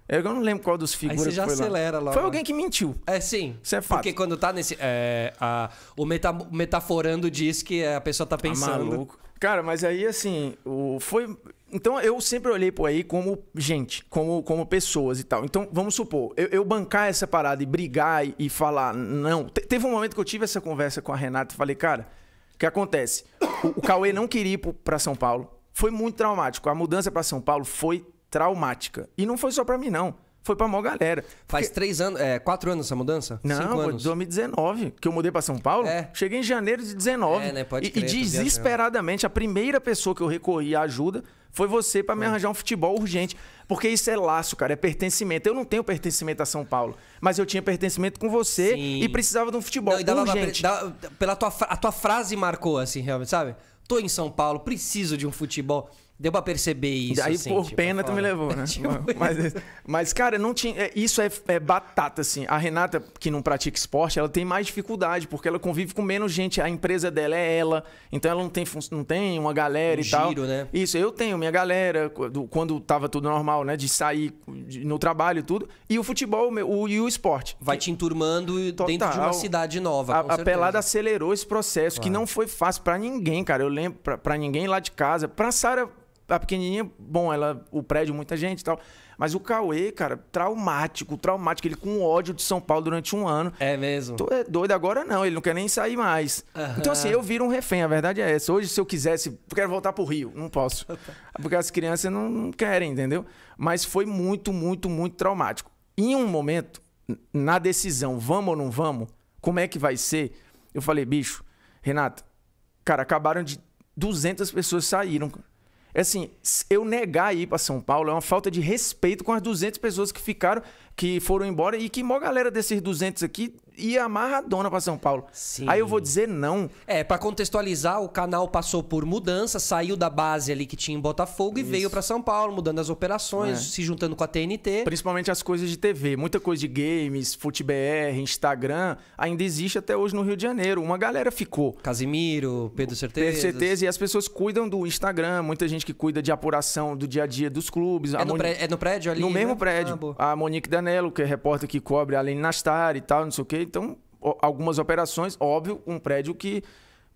É, eu não lembro qual dos figuras. Aí você já foi acelera lá. logo. Foi né? alguém que mentiu. É, sim. Isso é fato. Porque quando tá nesse. É, a, o meta, metaforando diz que a pessoa tá, tá pensando. Tá maluco. Cara, mas aí assim, o, foi. Então eu sempre olhei por aí como gente, como, como pessoas e tal. Então, vamos supor, eu, eu bancar essa parada e brigar e, e falar, não. Te, teve um momento que eu tive essa conversa com a Renata e falei, cara, o que acontece? O, o Cauê não queria ir pra São Paulo. Foi muito traumático. A mudança para São Paulo foi traumática. E não foi só para mim, não. Foi pra maior galera. Porque... Faz três anos, é, quatro anos essa mudança? Não, Cinco 2019, que eu mudei pra São Paulo. É. Cheguei em janeiro de 19. É, né? Pode crer, e, e desesperadamente, a primeira pessoa que eu recorri à ajuda foi você para me arranjar um futebol urgente. Porque isso é laço, cara, é pertencimento. Eu não tenho pertencimento a São Paulo, mas eu tinha pertencimento com você Sim. e precisava de um futebol não, dava, urgente. Dava, pela tua, a tua frase marcou, assim, realmente, sabe? Tô em São Paulo, preciso de um futebol. Deu pra perceber isso. Aí, assim, por tipo, pena, tu me levou, né? tipo... mas, mas, cara, não tinha. É, isso é, é, batata, assim. A Renata, que não pratica esporte, ela tem mais dificuldade, porque ela convive com menos gente. A empresa dela é ela. Então ela não tem, não tem uma galera um e giro, tal. Giro, né? Isso, eu tenho minha galera, quando tava tudo normal, né? De sair de, no trabalho e tudo. E o futebol o, e o esporte. Vai te enturmando Total, dentro de uma cidade nova. A, a pelada acelerou esse processo, claro. que não foi fácil para ninguém, cara. Eu lembro, pra, pra ninguém lá de casa. Pra Sara Tá pequenininha, bom, ela, o prédio, muita gente e tal. Mas o Cauê, cara, traumático, traumático. Ele com ódio de São Paulo durante um ano. É mesmo? Tô é doido agora não, ele não quer nem sair mais. Uhum. Então assim, eu viro um refém, a verdade é essa. Hoje se eu quisesse, eu quero voltar pro Rio, não posso. Porque as crianças não, não querem, entendeu? Mas foi muito, muito, muito traumático. Em um momento, na decisão, vamos ou não vamos, como é que vai ser? Eu falei, bicho, Renato, cara, acabaram de 200 pessoas saíram, é assim, eu negar ir para São Paulo é uma falta de respeito com as 200 pessoas que ficaram que foram embora e que mó galera desses 200 aqui ia amarradona para São Paulo. Sim. Aí eu vou dizer não. É, para contextualizar, o canal passou por mudança, saiu da base ali que tinha em Botafogo Isso. e veio para São Paulo, mudando as operações, é. se juntando com a TNT. Principalmente as coisas de TV, muita coisa de games, FuteBR, Instagram, ainda existe até hoje no Rio de Janeiro. Uma galera ficou. Casimiro, Pedro Certeza. Pedro Certeza e as pessoas cuidam do Instagram, muita gente que cuida de apuração do dia a dia dos clubes. É, no, Moni... prédio, é no, prédio, ali? No mesmo né? prédio. Ah, a Monique da Zanello, que é repórter que cobre além Aline Nastar e tal, não sei o quê. Então, algumas operações, óbvio, um prédio que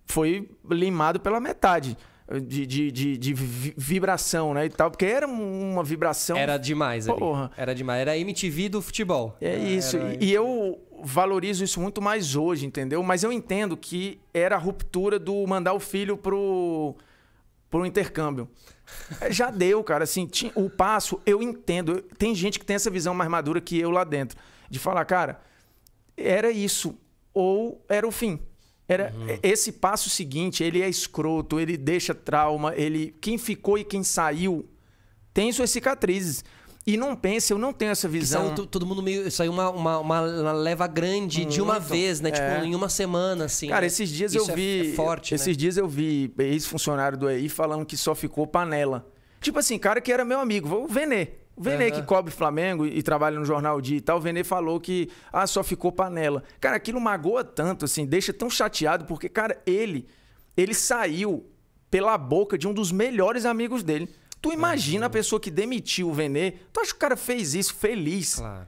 foi limado pela metade. Eh, de, de, de, de, vibração, né? E tal, porque era uma vibração. Era demais, Porra. Ali. Era demais. Era MTV do futebol. É isso. Era... E eu valorizo isso muito mais hoje, entendeu? Mas eu entendo que era a ruptura do mandar o filho pro, pro intercâmbio. É, já deu, cara. Assim, o passo, eu entendo. Tem gente que tem essa visão mais madura que eu lá dentro. De falar, cara, era isso. Ou era o fim. Era uhum. É, esse passo seguinte, ele é escroto, ele deixa trauma, ele quem ficou e quem saiu tem suas cicatrizes. E não pensa eu não tenho essa visão. Saiu, todo mundo meio. Saiu uma, uma, uma leva grande Muito, de uma vez, né? Tipo, é. Tipo, em uma semana, assim. Cara, né? esses dias eu é vi. É forte, esses né? dias eu vi ex-funcionário do EI falando que só ficou panela. Tipo assim, cara que era meu amigo, o Venê. O Venê uhum. que cobre Flamengo e, trabalha no jornal de e tal, o Venê falou que ah, só ficou panela. Cara, aquilo magoa tanto, assim, deixa tão chateado, porque, cara, ele, ele saiu pela boca de um dos melhores amigos dele. Tu imagina a uhum. pessoa que demitiu o Vene, tu acha que o cara fez isso feliz? Claro.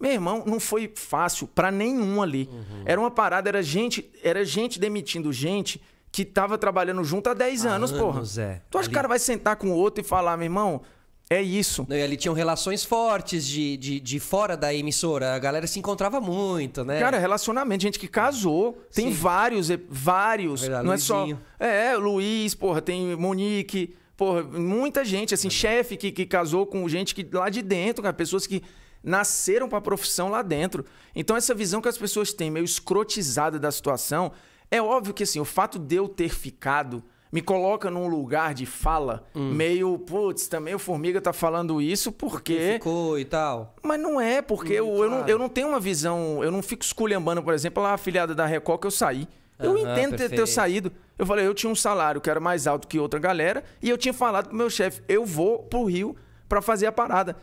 Meu irmão, não foi fácil para nenhum ali. Uhum. Era uma parada, era gente, era gente demitindo gente que tava trabalhando junto há 10 anos, anos, porra. É. Tu acha que o cara vai sentar com o outro e falar, meu irmão, é isso. E ali tinham relações fortes de, de, de, fora da emissora. A galera se encontrava muito, né? Cara, relacionamento, gente que casou. Tem Sim. vários, é, vários. Verdade, não Luizinho. é só. É, Luiz, porra, tem Monique. Porra, muita gente, assim, uhum. chefe que, que casou com gente que lá de dentro, cara, pessoas que nasceram para a profissão lá dentro. Então, essa visão que as pessoas têm, meio escrotizada da situação, é óbvio que, assim, o fato de eu ter ficado me coloca num lugar de fala hum. meio, putz, também o Formiga tá falando isso porque... porque ficou e tal. Mas não é, porque hum, eu, claro. eu, não, eu não tenho uma visão... Eu não fico esculhambando, por exemplo, a afiliada da Record que eu saí. Eu entendo ter, ter saído. Eu falei, eu tinha um salário que era mais alto que outra galera, e eu tinha falado pro meu chefe, eu vou pro Rio para fazer a parada.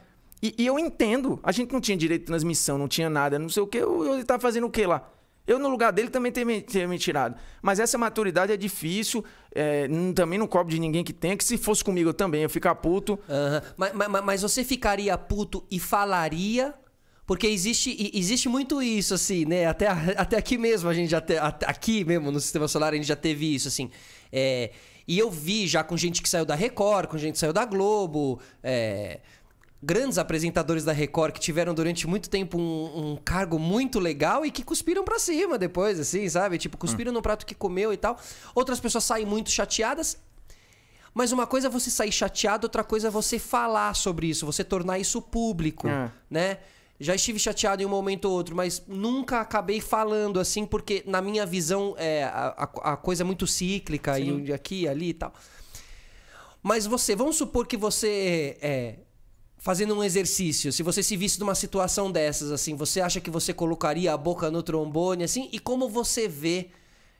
E, e, eu entendo, a gente não tinha direito de transmissão, não tinha nada, não sei o que, ele tá fazendo o que lá? Eu, no lugar dele, também teria me, ter me tirado. Mas essa maturidade é difícil. É, também não cobre de ninguém que tenha, que se fosse comigo eu também, eu ficar puto. Uhum. Mas, mas, mas, você ficaria puto e falaria porque existe, existe muito isso, assim, né? Até, até aqui mesmo, a gente já te, aqui mesmo no sistema solar, a gente já teve isso, assim. É, e eu vi já com gente que saiu da Record, com gente que saiu da Globo, é, grandes apresentadores da Record que tiveram durante muito tempo um, um cargo muito legal e que cuspiram para cima depois, assim, sabe? Tipo, cuspiram hum. no prato que comeu e tal. Outras pessoas saem muito chateadas. Mas uma coisa é você sair chateado, outra coisa é você falar sobre isso, você tornar isso público, é. né? Já estive chateado em um momento ou outro, mas nunca acabei falando assim, porque na minha visão é, a, a coisa é muito cíclica, Sim. e aqui, ali e tal. Mas você, vamos supor que você é, fazendo um exercício, se você se visse numa situação dessas, assim, você acha que você colocaria a boca no trombone, assim, e como você vê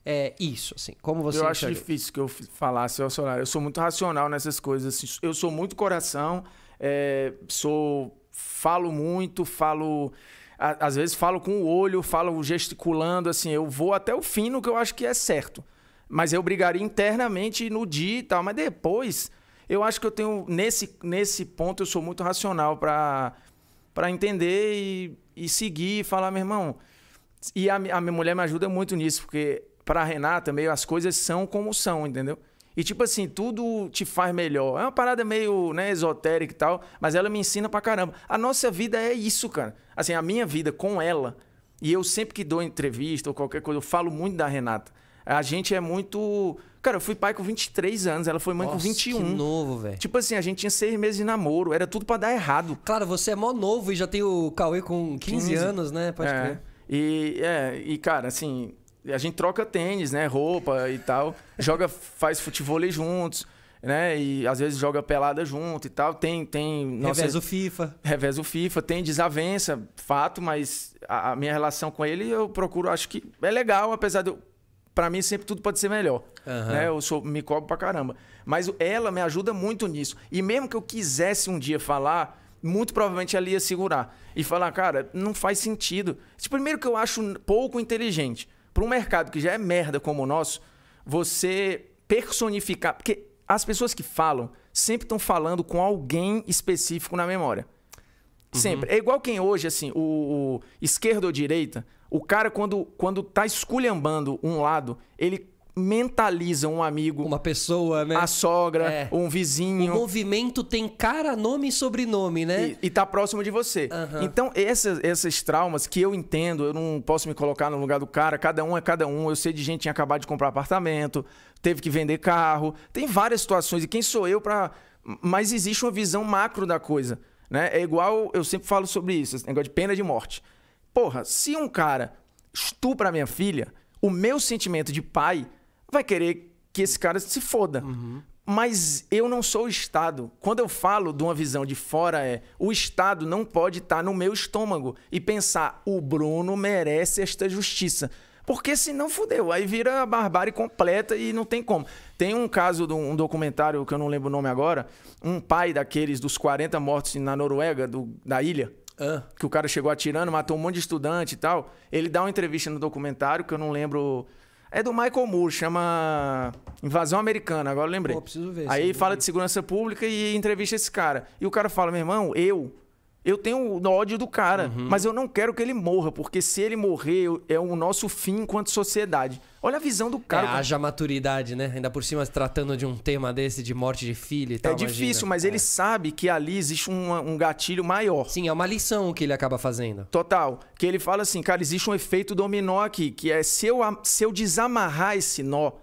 é, isso, assim, como você Eu acho enxerga? difícil que eu falasse, eu sou, eu sou muito racional nessas coisas, assim, eu sou muito coração, é, sou falo muito, falo. às vezes falo com o olho, falo gesticulando, assim, eu vou até o fim no que eu acho que é certo. Mas eu brigaria internamente no dia e tal. Mas depois, eu acho que eu tenho. Nesse, nesse ponto, eu sou muito racional para para entender e, e seguir e falar, meu irmão. E a, a minha mulher me ajuda muito nisso, porque para a Renata, meio as coisas são como são, entendeu? E, tipo assim, tudo te faz melhor. É uma parada meio, né, esotérica e tal, mas ela me ensina pra caramba. A nossa vida é isso, cara. Assim, a minha vida com ela. E eu sempre que dou entrevista ou qualquer coisa, eu falo muito da Renata. A gente é muito. Cara, eu fui pai com 23 anos, ela foi mãe Nossa, com 21. Que novo, velho. Tipo assim, a gente tinha seis meses de namoro, era tudo para dar errado. Claro, você é mó novo e já tem o Cauê com 15, 15. anos, né? Pode é. crer. E, é, e, cara, assim, a gente troca tênis, né? Roupa e tal. Joga, faz futevôlei juntos, né? E às vezes joga pelada junto e tal. Tem. tem nossa, revés o FIFA. Revés o FIFA. Tem desavença, fato, mas a, a, minha relação com ele eu procuro, acho que é legal, apesar de para Pra mim, sempre tudo pode ser melhor. Uhum. Né? Eu sou, me cobro pra caramba. Mas ela me ajuda muito nisso. E mesmo que eu quisesse um dia falar, muito provavelmente ela ia segurar e falar, cara, não faz sentido. Tipo, primeiro que eu acho pouco inteligente para um mercado que já é merda como o nosso, você personificar. Porque as pessoas que falam sempre estão falando com alguém específico na memória. Sempre. Uhum. É igual quem hoje, assim, o, o esquerda ou direita, o cara, quando, quando tá esculhambando um lado, ele mentaliza um amigo. Uma pessoa, né? A sogra, é. um vizinho. O movimento tem cara, nome e sobrenome, né? E, e tá próximo de você. Uhum. Então, essas, esses traumas que eu entendo, eu não posso me colocar no lugar do cara, cada um é cada um. Eu sei de gente que tinha acabado de comprar apartamento, teve que vender carro. Tem várias situações. E quem sou eu para. Mas existe uma visão macro da coisa. Né? É igual, eu sempre falo sobre isso, esse negócio de pena de morte. Porra, se um cara estupra a minha filha, o meu sentimento de pai vai querer que esse cara se foda. Uhum. Mas eu não sou o Estado. Quando eu falo de uma visão de fora, é o Estado não pode estar tá no meu estômago e pensar o Bruno merece esta justiça. Porque senão fudeu, aí vira a barbárie completa e não tem como. Tem um caso de um documentário que eu não lembro o nome agora, um pai daqueles dos 40 mortos na Noruega, do, da ilha, que o cara chegou atirando, matou um monte de estudante e tal. Ele dá uma entrevista no documentário, que eu não lembro é do Michael Moore, chama Invasão Americana, agora lembrei. Pô, preciso ver. Aí fala de segurança pública e entrevista esse cara. E o cara fala, meu irmão, eu eu tenho ódio do cara, uhum. mas eu não quero que ele morra, porque se ele morrer, é o nosso fim enquanto sociedade. Olha a visão do é, cara. É, haja maturidade, né? Ainda por cima, tratando de um tema desse, de morte de filho e é tal. É difícil, imagina. mas é. ele sabe que ali existe um, um gatilho maior. Sim, é uma lição que ele acaba fazendo. Total. Que ele fala assim, cara, existe um efeito dominó aqui, que é se eu, se eu desamarrar esse nó,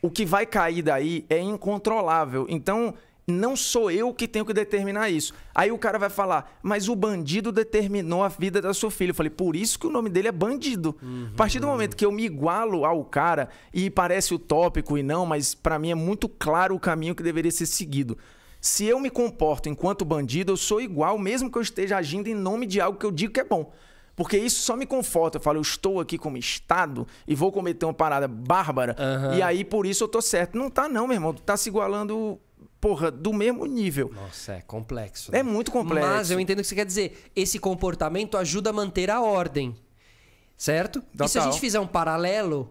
o que vai cair daí é incontrolável. Então, não sou eu que tenho que determinar isso. Aí o cara vai falar, mas o bandido determinou a vida da sua filha. Eu falei, por isso que o nome dele é bandido. Uhum. A partir do momento que eu me igualo ao cara e parece utópico e não, mas para mim é muito claro o caminho que deveria ser seguido. Se eu me comporto enquanto bandido, eu sou igual, mesmo que eu esteja agindo em nome de algo que eu digo que é bom. Porque isso só me conforta. Eu falo, eu estou aqui como Estado e vou cometer uma parada bárbara. Uhum. E aí, por isso, eu tô certo. Não tá, não, meu irmão. Tu tá se igualando porra, do mesmo nível. Nossa, é complexo. Né? É muito complexo. Mas eu entendo o que você quer dizer. Esse comportamento ajuda a manter a ordem. Certo? Total. E se a gente fizer um paralelo,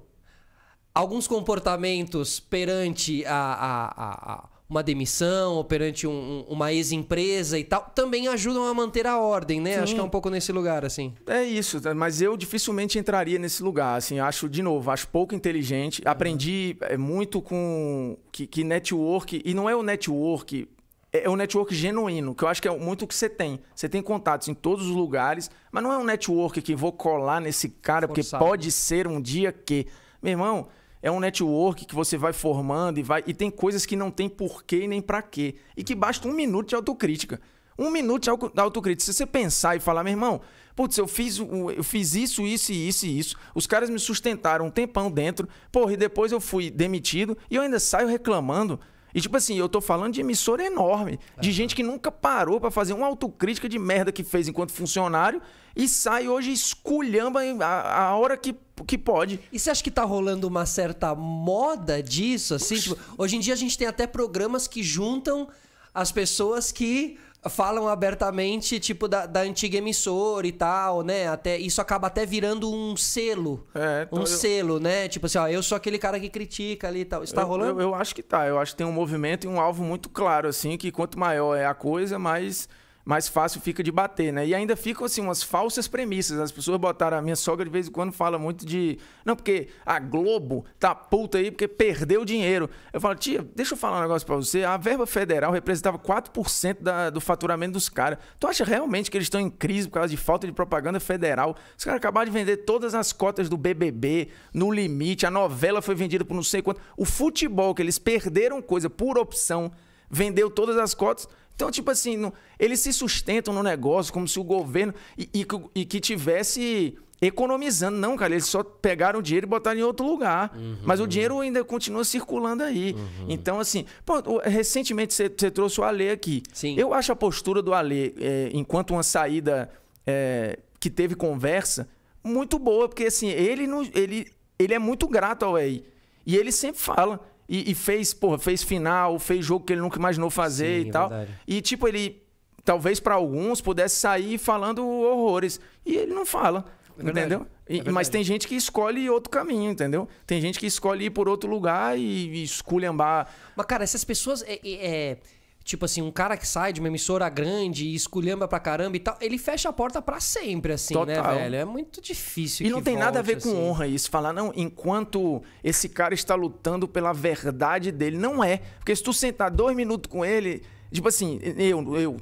alguns comportamentos perante a, a, a, a uma demissão ou perante um, uma ex-empresa e tal, também ajudam a manter a ordem, né? Sim. Acho que é um pouco nesse lugar, assim. É isso, é, mas eu dificilmente entraria nesse lugar, assim. Acho, de novo, acho pouco inteligente. Aprendi uhum. é, muito com que, que network, e não é o network é o é network genuíno, que eu acho que é muito o que você tem. Você tem contatos em todos os lugares, mas não é um network que vou colar nesse cara, Forçado. porque pode ser um dia que. Meu irmão, é um network que você vai formando e vai. E tem coisas que não tem porquê nem para quê. E que basta um minuto de autocrítica. Um minuto de autocrítica. Se você pensar e falar, meu irmão, putz, eu fiz, eu fiz isso, isso, isso e isso. Os caras me sustentaram um tempão dentro. Porra, e depois eu fui demitido e eu ainda saio reclamando. E tipo assim, eu tô falando de emissora enorme, de gente que nunca parou para fazer uma autocrítica de merda que fez enquanto funcionário e sai hoje esculhamba a, a hora que que pode. E você acha que tá rolando uma certa moda disso? Assim, tipo, hoje em dia a gente tem até programas que juntam as pessoas que falam abertamente, tipo, da, da antiga emissora e tal, né? Até, isso acaba até virando um selo. É, então um eu... selo, né? Tipo assim, ó, eu sou aquele cara que critica ali e tal. Isso tá eu, rolando? Eu, eu acho que tá. Eu acho que tem um movimento e um alvo muito claro, assim, que quanto maior é a coisa, mais mais fácil fica de bater, né? E ainda ficam assim umas falsas premissas. As pessoas botaram a minha sogra de vez em quando fala muito de, não, porque a Globo tá puta aí porque perdeu dinheiro. Eu falo: "Tia, deixa eu falar um negócio para você. A verba federal representava 4% da, do faturamento dos caras. Tu acha realmente que eles estão em crise por causa de falta de propaganda federal? Os caras acabaram de vender todas as cotas do BBB no limite, a novela foi vendida por não sei quanto. O futebol que eles perderam coisa por opção, vendeu todas as cotas então, tipo assim, eles se sustentam no negócio como se o governo. E, e, e, que tivesse economizando. Não, cara, eles só pegaram o dinheiro e botaram em outro lugar. Uhum. Mas o dinheiro ainda continua circulando aí. Uhum. Então, assim, pô, recentemente você trouxe o Ale aqui. Sim. Eu acho a postura do Ale, é, enquanto uma saída é, que teve conversa, muito boa, porque assim, ele, não, ele, ele é muito grato ao EI. E ele sempre fala e, e, fez, porra, fez final, fez jogo que ele nunca imaginou fazer Sim, e tal. Verdade. E, tipo, ele talvez para alguns pudesse sair falando horrores. E ele não fala. É entendeu? É e, mas tem gente que escolhe outro caminho, entendeu? Tem gente que escolhe ir por outro lugar e, e esculhambar. Mas, cara, essas pessoas. É, é, é tipo assim, um cara que sai de uma emissora grande e esculhamba pra caramba e tal, ele fecha a porta para sempre, assim, né, Total. né, velho? É muito difícil. E não tem volte, nada a ver com assim. honra isso. Falar, não, enquanto esse cara está lutando pela verdade dele. Não é. Porque se tu sentar dois minutos com ele, tipo assim, eu, eu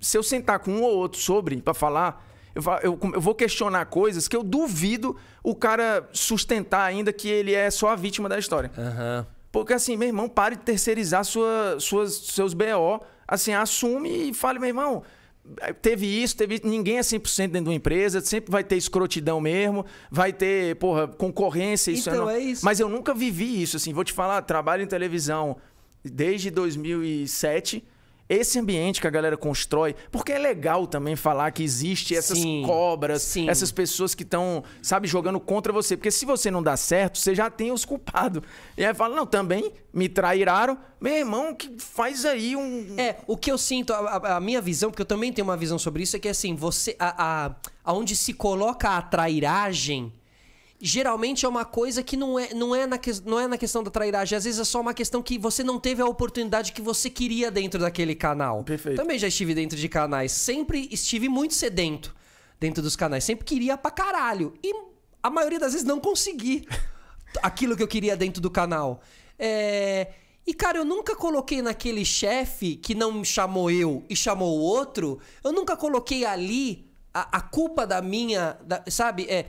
se eu sentar com um ou outro sobre para falar. Eu, eu, eu vou questionar coisas que eu duvido o cara sustentar ainda que ele é só a vítima da história. Aham. Uhum. Porque assim, meu irmão, pare de terceirizar sua, suas, seus BO. Assim, assume e fale, meu irmão, é, teve isso, teve ninguém é 100% dentro de uma empresa, sempre vai ter escrotidão mesmo, vai ter, porra, concorrência, isso então, é, é isso. Mas eu nunca vivi isso assim, vou te falar, trabalho em televisão desde 2007 esse ambiente que a galera constrói, porque é legal também falar que existe essas sim, cobras, sim. essas pessoas que estão, sabe, jogando contra você. Porque se você não dá certo, você já tem os culpados. E aí fala, não, também me trairaram. Meu irmão, que faz aí um. É, o que eu sinto, a, a, minha visão, porque eu também tenho uma visão sobre isso, é que assim, você. A, a, aonde se coloca a trairagem geralmente é uma coisa que não é, não, é na que, não é na questão da trairagem. Às vezes é só uma questão que você não teve a oportunidade que você queria dentro daquele canal. Perfeito. Também já estive dentro de canais. Sempre estive muito sedento dentro dos canais. Sempre queria pra caralho. E a maioria das vezes não consegui aquilo que eu queria dentro do canal. É... E, cara, eu nunca coloquei naquele chefe que não chamou eu e chamou o outro. Eu nunca coloquei ali a, a culpa da minha. Da, sabe? É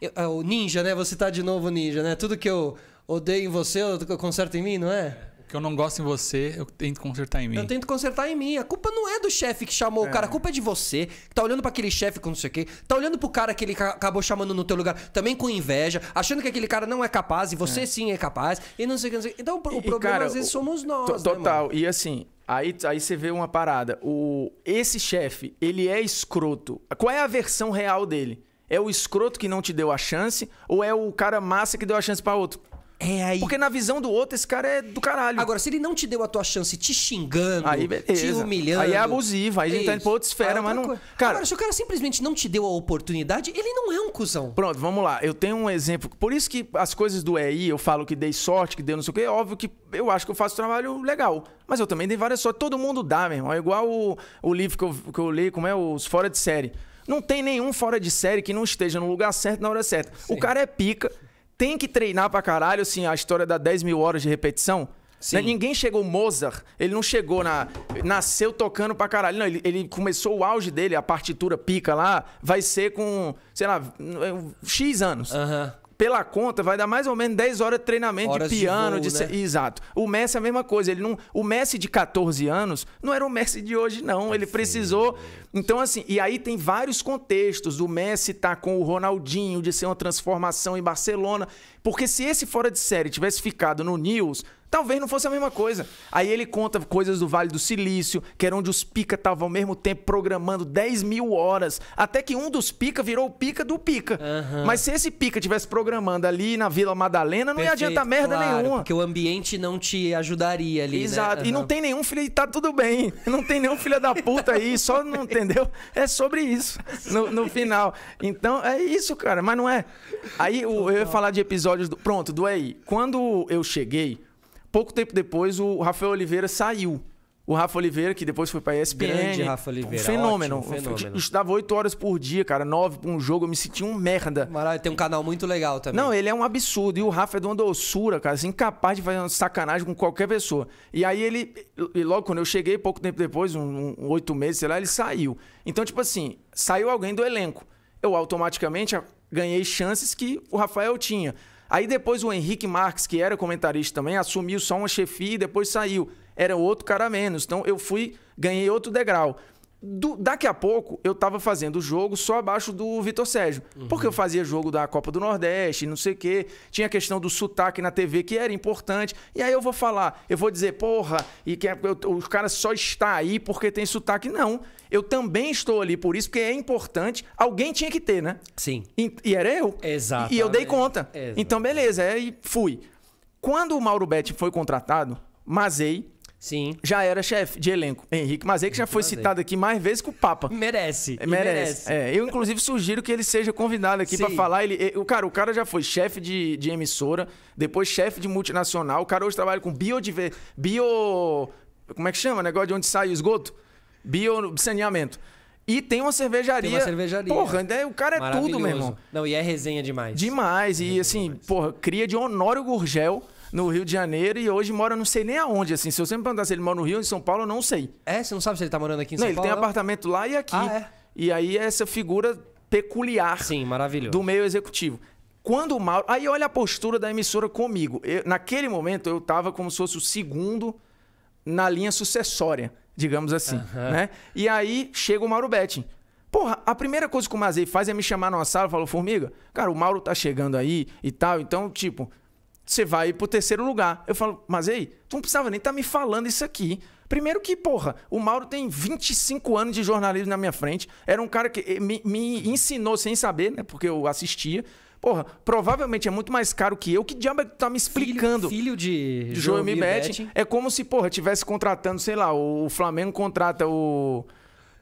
é, o ninja, né? Você tá de novo ninja, né? Tudo que eu odeio em você, eu conserto em mim, não é? O que eu não gosto em você, eu tento consertar em mim. Eu tento consertar em mim. A culpa não é do chefe que chamou é. o cara, a culpa é de você, que tá olhando para aquele chefe com não sei o quê, tá olhando pro cara que ele acabou chamando no teu lugar, também com inveja, achando que aquele cara não é capaz e você é. sim é capaz, e não sei o que, não sei o Então o e, problema cara, às vezes somos nós. Né, total. Né, e assim, Aí, aí você vê uma parada. O, esse chefe, ele é escroto. Qual é a versão real dele? É o escroto que não te deu a chance ou é o cara massa que deu a chance para outro? É aí. Porque na visão do outro, esse cara é do caralho. Agora, se ele não te deu a tua chance te xingando, aí, te humilhando. Aí é abusivo, aí a gente tá indo pra outra esfera, é mas não. Cara, Agora, se o cara simplesmente não te deu a oportunidade, ele não é um cuzão. Pronto, vamos lá. Eu tenho um exemplo. Por isso que as coisas do EI, eu falo que dei sorte, que deu não sei o quê. É óbvio que eu acho que eu faço trabalho legal. Mas eu também dei várias sorte. Todo mundo dá, meu irmão. É igual o, o livro que eu, que eu li, como é? Os Fora de Série. Não tem nenhum fora de série que não esteja no lugar certo na hora certa. Sim. O cara é pica, tem que treinar pra caralho, assim, a história da 10 mil horas de repetição. Né, ninguém chegou Mozart, ele não chegou na. Nasceu tocando pra caralho. Não, ele, ele, começou o auge dele, a partitura pica lá, vai ser com, sei lá, é, X anos. Uhum pela conta, vai dar mais ou menos 10 horas de treinamento horas de piano. De voo, de... Né? Exato. O Messi é a mesma coisa. Ele não... O Messi de 14 anos não era o Messi de hoje, não. É ele precisou. Então, assim, e aí tem vários contextos. O Messi tá com o Ronaldinho, de ser uma transformação em Barcelona. Porque se esse fora de série tivesse ficado no News, Talvez não fosse a mesma coisa. Aí ele conta coisas do Vale do Silício, que era onde os pica estavam ao mesmo tempo programando 10 mil horas, até que um dos pica virou o pica do pica. Uhum. Mas se esse pica tivesse programando ali na Vila Madalena, não Perfeito, ia adiantar merda claro, nenhuma. Porque o ambiente não te ajudaria ali. Né? Exato. Né? Uhum. E não tem nenhum filho e tá tudo bem. Não tem nenhum filho da puta aí, só não entendeu? É sobre isso no, no final. Então é isso, cara. Mas não é. Aí eu ia falar de episódios do. Pronto, do aí Quando eu cheguei pouco tempo depois, o Rafael Oliveira saiu. O Rafa Oliveira, que depois foi pra ESPN. Grande Rafa Oliveira. Um fenômeno. Ótimo, fenômeno. Eu estudava oito horas por dia, cara. Nove pra um jogo. Eu me sentia um merda. Maravilha, tem um canal muito legal também. Não, ele é um absurdo. E o Rafa é de uma doçura, cara. Assim, incapaz de fazer uma sacanagem com qualquer pessoa. E aí ele... E logo quando eu cheguei, pouco tempo depois, um, um, oito meses, sei lá, ele saiu. Então, tipo assim, saiu alguém do elenco. Eu automaticamente ganhei chances que o Rafael tinha. Aí depois o Henrique Marques, que era comentarista também, assumiu só uma chefia e depois saiu. Era outro cara menos. Então eu fui, ganhei outro degrau. Do, daqui a pouco eu tava fazendo jogo só abaixo do Vitor Sérgio. Uhum. Porque eu fazia jogo da Copa do Nordeste, não sei o quê. Tinha a questão do sotaque na TV que era importante. E aí eu vou falar, eu vou dizer, porra, e que é, os caras só está aí porque tem sotaque. Não. Eu também estou ali por isso, porque é importante. Alguém tinha que ter, né? Sim. E, e era eu. Exato. E eu dei conta. Exatamente. Então, beleza, aí fui. Quando o Mauro Betti foi contratado, Mazei Sim. Já era chefe de elenco. Henrique Mazei, que já foi citado aqui mais vezes que o Papa. Merece. É, merece. merece. É, eu, inclusive, sugiro que ele seja convidado aqui para falar. Ele, o, cara, o cara já foi chefe de, de emissora, depois chefe de multinacional. O cara hoje trabalha com biodiver... bio... Como é que chama? Negócio de onde sai o esgoto? bio saneamento E tem uma cervejaria. Tem uma cervejaria. Porra, né? o cara é tudo, meu irmão. Não, e é resenha demais. Demais. É e assim, demais. porra, cria de Honório Gurgel no Rio de Janeiro e hoje mora não sei nem aonde, assim. Se eu sempre perguntar se ele mora no Rio, ou em São Paulo, eu não sei. É, você não sabe se ele tá morando aqui em não, São Paulo? Não, ele tem apartamento lá e aqui. Ah, é? E aí essa figura peculiar Sim, maravilhoso. do meio executivo. Quando o Mauro. Aí olha a postura da emissora comigo. Eu, naquele momento eu tava como se fosse o segundo na linha sucessória, digamos assim. Uhum. Né? E aí chega o Mauro Betting. Porra, a primeira coisa que o Mazei faz é me chamar numa sala e falar, Formiga, cara, o Mauro tá chegando aí e tal. Então, tipo, você vai pro terceiro lugar. Eu falo, mas ei, tu não precisava nem estar tá me falando isso aqui. Primeiro que, porra, o Mauro tem 25 anos de jornalismo na minha frente. Era um cara que eh, me, me ensinou sem saber, né? Porque eu assistia. Porra, provavelmente é muito mais caro que eu. Que diabo é que tu tá me explicando? Filho, filho de, de Joel Betting. É como se, porra, tivesse contratando, sei lá, o Flamengo contrata o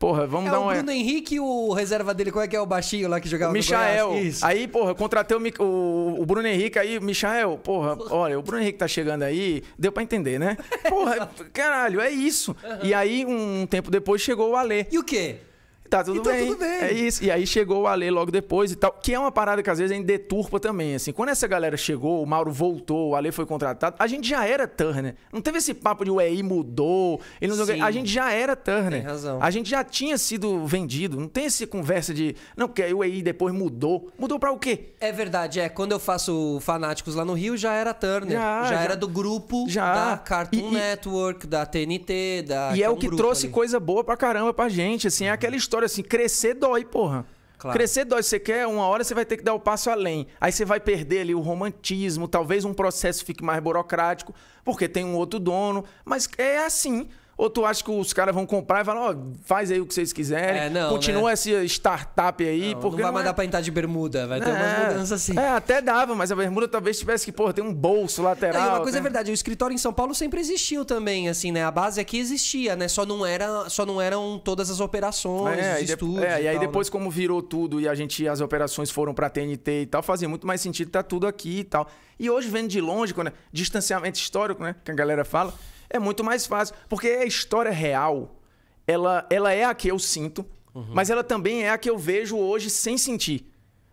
Porra, vamos é dar um. O Bruno Henrique e o reserva dele, qual é que é o baixinho lá que jogava o Michael. Aí, porra, contratei o, o, o, Bruno Henrique aí, Michael, porra, olha, o Bruno Henrique tá chegando aí, deu pra entender, né? Porra, caralho, é isso. Uhum. E aí, um tempo depois, chegou o Alê. E o quê? tá tudo, e então, bem. Tá tudo bem. É isso. E aí chegou o Ale logo depois e tal, que é uma parada que às vezes a gente deturpa também, assim. Quando essa galera chegou, o Mauro voltou, o Ale foi contratado, a gente já era Turner. Não teve esse papo de o EI mudou, não A gente já era Turner. Tem razão. A gente já tinha sido vendido. Não tem essa conversa de, não, porque o EI depois mudou. Mudou para o quê? É verdade, é. Quando eu faço Fanáticos lá no Rio, já era Turner. Já, já, já era do grupo já. da Cartoon e, Network, e... da TNT, da. E é, é um o que trouxe ali. coisa boa pra caramba pra gente, assim. É aquela história história assim, crescer dói, porra. Claro. Crescer dói, você quer, uma hora você vai ter que dar o passo além. Aí você vai perder ali o romantismo, talvez um processo fique mais burocrático, porque tem um outro dono. Mas é assim. Ou tu acha que os caras vão comprar e falar, ó, oh, faz aí o que vocês quiserem, é, não, continua né? essa startup aí. Não, porque não vai não é mandar é... pra entrar de bermuda, vai ter umas é, mudanças assim. É, até dava, mas a bermuda talvez tivesse que, pô, ter um bolso lateral. Não, e uma coisa é né? verdade, o escritório em São Paulo sempre existiu também, assim, né? A base aqui existia, né? Só não, era, só não eram todas as operações, é, os estudos. É, e, aí tal, né? depois, né? como virou tudo e a gente, as operações foram pra TNT e tal, fazia muito mais sentido tá tudo aqui e tal. E hoje vendo de longe, quando, é distanciamento histórico, né? Que a galera fala é muito mais fácil. Porque a história real, ela, ela é a que eu sinto, uhum. mas ela também é a que eu vejo hoje sem sentir.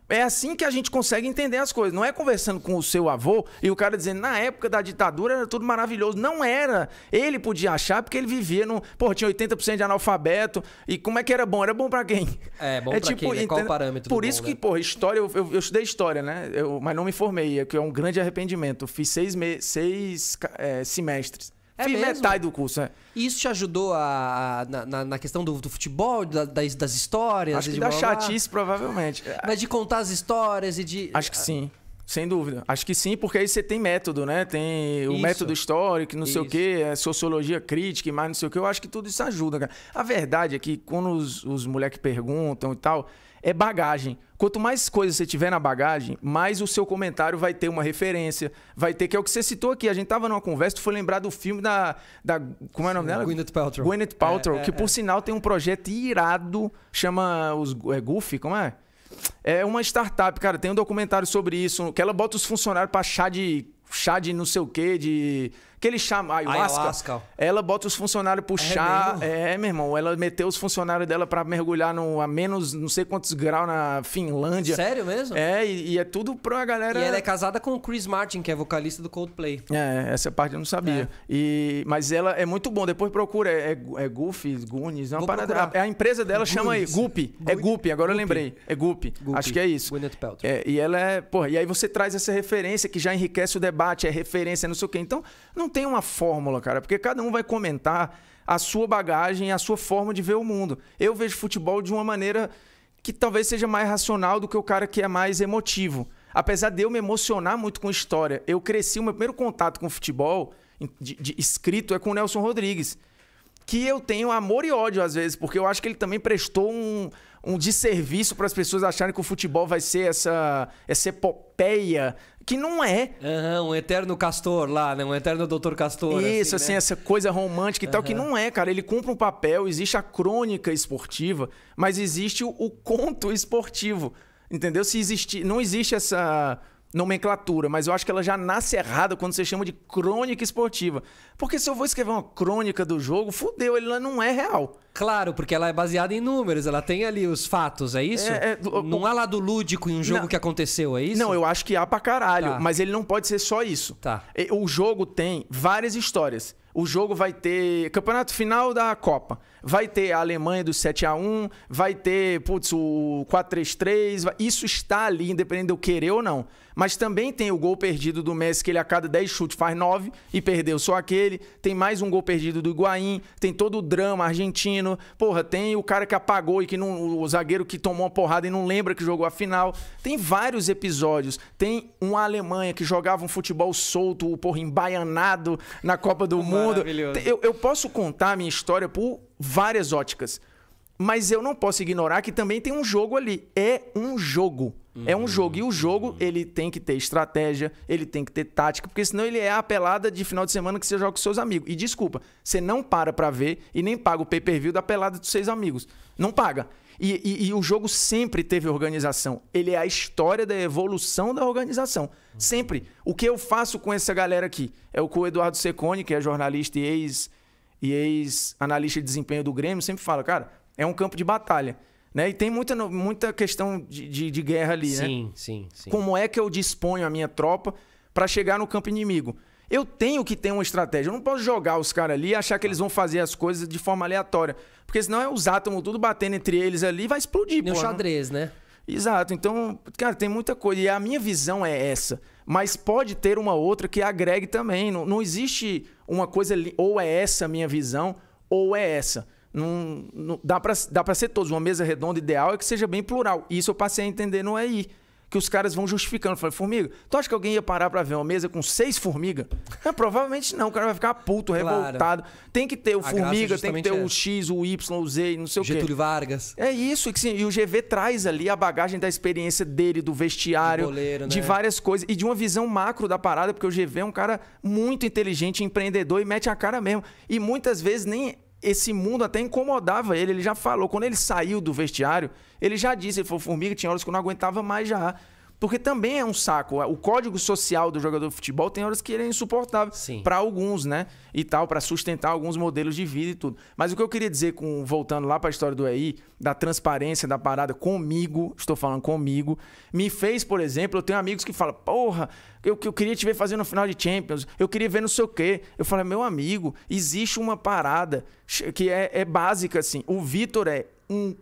É assim que a gente consegue entender as coisas. Não é conversando com o seu avô e o cara dizendo, na época da ditadura era tudo maravilhoso. Não era. Ele podia achar porque ele vivia num. Pô, tinha 80% de analfabeto. E como é que era bom? Era bom para quem? É, bom é, pra tipo, quem? Né? Qual o parâmetro? Por isso bom, que, né? pô, história, eu, eu, eu, estudei história, né? Eu, mas não me formei, é que é um grande arrependimento. Eu fiz seis, me... seis é, semestres. É Fiz mesmo? metade do curso, né? E isso te ajudou a, a na, na, questão do, do futebol, da, das, das, histórias? Acho que da chatice, provavelmente. Mas de contar as histórias e de... Acho que sim. Sem dúvida. Acho que sim, porque aí você tem método, né? Tem o isso. método histórico, não isso. sei o quê, é sociologia crítica e mais não sei o quê. Eu acho que tudo isso ajuda, cara. A verdade é que quando os, os moleques perguntam e tal, é bagagem. Quanto mais coisas você tiver na bagagem, mais o seu comentário vai ter uma referência, vai ter que é o que você citou aqui. A gente tava numa conversa, tu foi lembrar do filme da, da como é o nome dela? Gwyneth Paltrow. Gwyneth Paltrow, é, é, que por é. sinal tem um projeto irado, chama os é Goofy, como é? É uma startup, cara, tem um documentário sobre isso, que ela bota os funcionários para chá de chá de não sei o quê, de que ele chama ayahuasca, ayahuasca. Ela bota os funcionários puxar é chá. É, é, meu irmão. Ela meteu os funcionários dela para mergulhar no, a menos não sei quantos graus na Finlândia. Sério mesmo? É, e, e, é tudo pra galera. E ela é casada com o Chris Martin, que é vocalista do Coldplay. É, essa parte eu não sabia. É. E, mas ela é muito bom. Depois procura. É, é, é Goofy, Goonies. Não, é parada, a, a, empresa dela Goonies. chama aí é Goopy É Goopy agora Goopy. eu lembrei. É Goopy Acho que é isso. Gwyneth Paltrow. É, e ela é. Porra, e aí você traz essa referência que já enriquece o debate, é referência, não sei o quê. Então, não tem uma fórmula, cara, porque cada um vai comentar a sua bagagem, a sua forma de ver o mundo. Eu vejo futebol de uma maneira que talvez seja mais racional do que o cara que é mais emotivo. Apesar de eu me emocionar muito com história, eu cresci, o meu primeiro contato com futebol de, de escrito é com o Nelson Rodrigues que eu tenho amor e ódio às vezes, porque eu acho que ele também prestou um, um desserviço para as pessoas acharem que o futebol vai ser essa, essa epopeia que não é. Uhum, um eterno castor lá, né? Um eterno doutor castor. Assim, Isso, assim, né? assim essa coisa romântica e uhum. tal, que não é, cara. Ele cumpre um papel, existe a crônica esportiva, mas existe o, o conto esportivo. Entendeu? Se existe, não existe essa nomenclatura, mas eu acho que ela já nasce errada quando você chama de crônica esportiva. Porque se eu vou escrever uma crônica do jogo, fudeu, ela não é real. Claro, porque ela é baseada em números, ela tem ali os fatos, é isso? É, é, não o... há lado lúdico em um jogo não, que aconteceu, é isso? Não, eu acho que há pra caralho, tá. mas ele não pode ser só isso. Tá. O jogo tem várias histórias. O jogo vai ter campeonato final da Copa. Vai ter a Alemanha do 7 a 1 vai ter, putz, o 4-3-3. Isso está ali, independente de eu querer ou não. Mas também tem o gol perdido do Messi, que ele a cada 10 chutes faz 9 e perdeu só aquele. Tem mais um gol perdido do Higuaín, tem todo o drama argentino. Porra, tem o cara que apagou e que não, o zagueiro que tomou uma porrada e não lembra que jogou a final. Tem vários episódios. Tem uma Alemanha que jogava um futebol solto, o porra embaianado na Copa do é Mundo. Eu, eu posso contar a minha história por várias óticas. Mas eu não posso ignorar que também tem um jogo ali. É um jogo. Uhum. É um uhum. jogo. E o jogo, ele tem que ter estratégia, ele tem que ter tática, porque senão ele é a pelada de final de semana que você joga com seus amigos. E desculpa, você não para pra ver e nem paga o pay per view da pelada dos seus amigos. Não paga. E, e, e, o jogo sempre teve organização. Ele é a história da evolução da organização. Uhum. Sempre. O que eu faço com essa galera aqui? É o que o Eduardo Secone, que é jornalista e ex-analista ex de desempenho do Grêmio, sempre fala, cara é um campo de batalha. Né? E tem muita, muita questão de, de, de guerra ali, né? sim, né? Sim, sim. Como é que eu disponho a minha tropa para chegar no campo inimigo? Eu tenho que ter uma estratégia. Eu não posso jogar os caras ali e achar que eles vão fazer as coisas de forma aleatória. Porque senão é os átomos tudo batendo entre eles ali e vai explodir. No né? xadrez, não... né? Exato. Então, cara, tem muita coisa. E a minha visão é essa. Mas pode ter uma outra que agregue também. Não, não existe uma coisa ali, ou é essa a minha visão, ou é essa. Não, não dá para dá pra ser todos. Uma mesa redonda ideal é que seja bem plural. Isso eu passei a entender no EI. Que os caras vão justificando. Eu falei, formiga, tu acha que alguém ia parar para ver uma mesa com seis formigas? É, provavelmente não. O cara vai ficar puto, claro. revoltado. Tem que ter o a formiga, tem que ter é. o X, o Y, o Z, não sei Getúlio o quê. Getúlio Vargas. É isso. E, sim, e o GV traz ali a bagagem da experiência dele, do vestiário, de né? várias coisas. E de uma visão macro da parada, porque o GV é um cara muito inteligente, empreendedor e mete a cara mesmo. E muitas vezes nem esse mundo até incomodava ele. Ele já falou, quando ele saiu do vestiário, ele já disse, ele falou, Formiga, tinha horas que eu não aguentava mais já. Porque também é um saco. O código social do jogador de futebol tem horas que ele é insuportável para alguns, né? E tal, para sustentar alguns modelos de vida e tudo. Mas o que eu queria dizer, com, voltando lá para a história do EI, da transparência da parada comigo, estou falando comigo, me fez, por exemplo, eu tenho amigos que falam, porra, eu, eu queria te ver fazendo no final de Champions, eu queria ver não sei o quê. Eu falo, meu amigo, existe uma parada que é, é básica, assim. O Vitor é um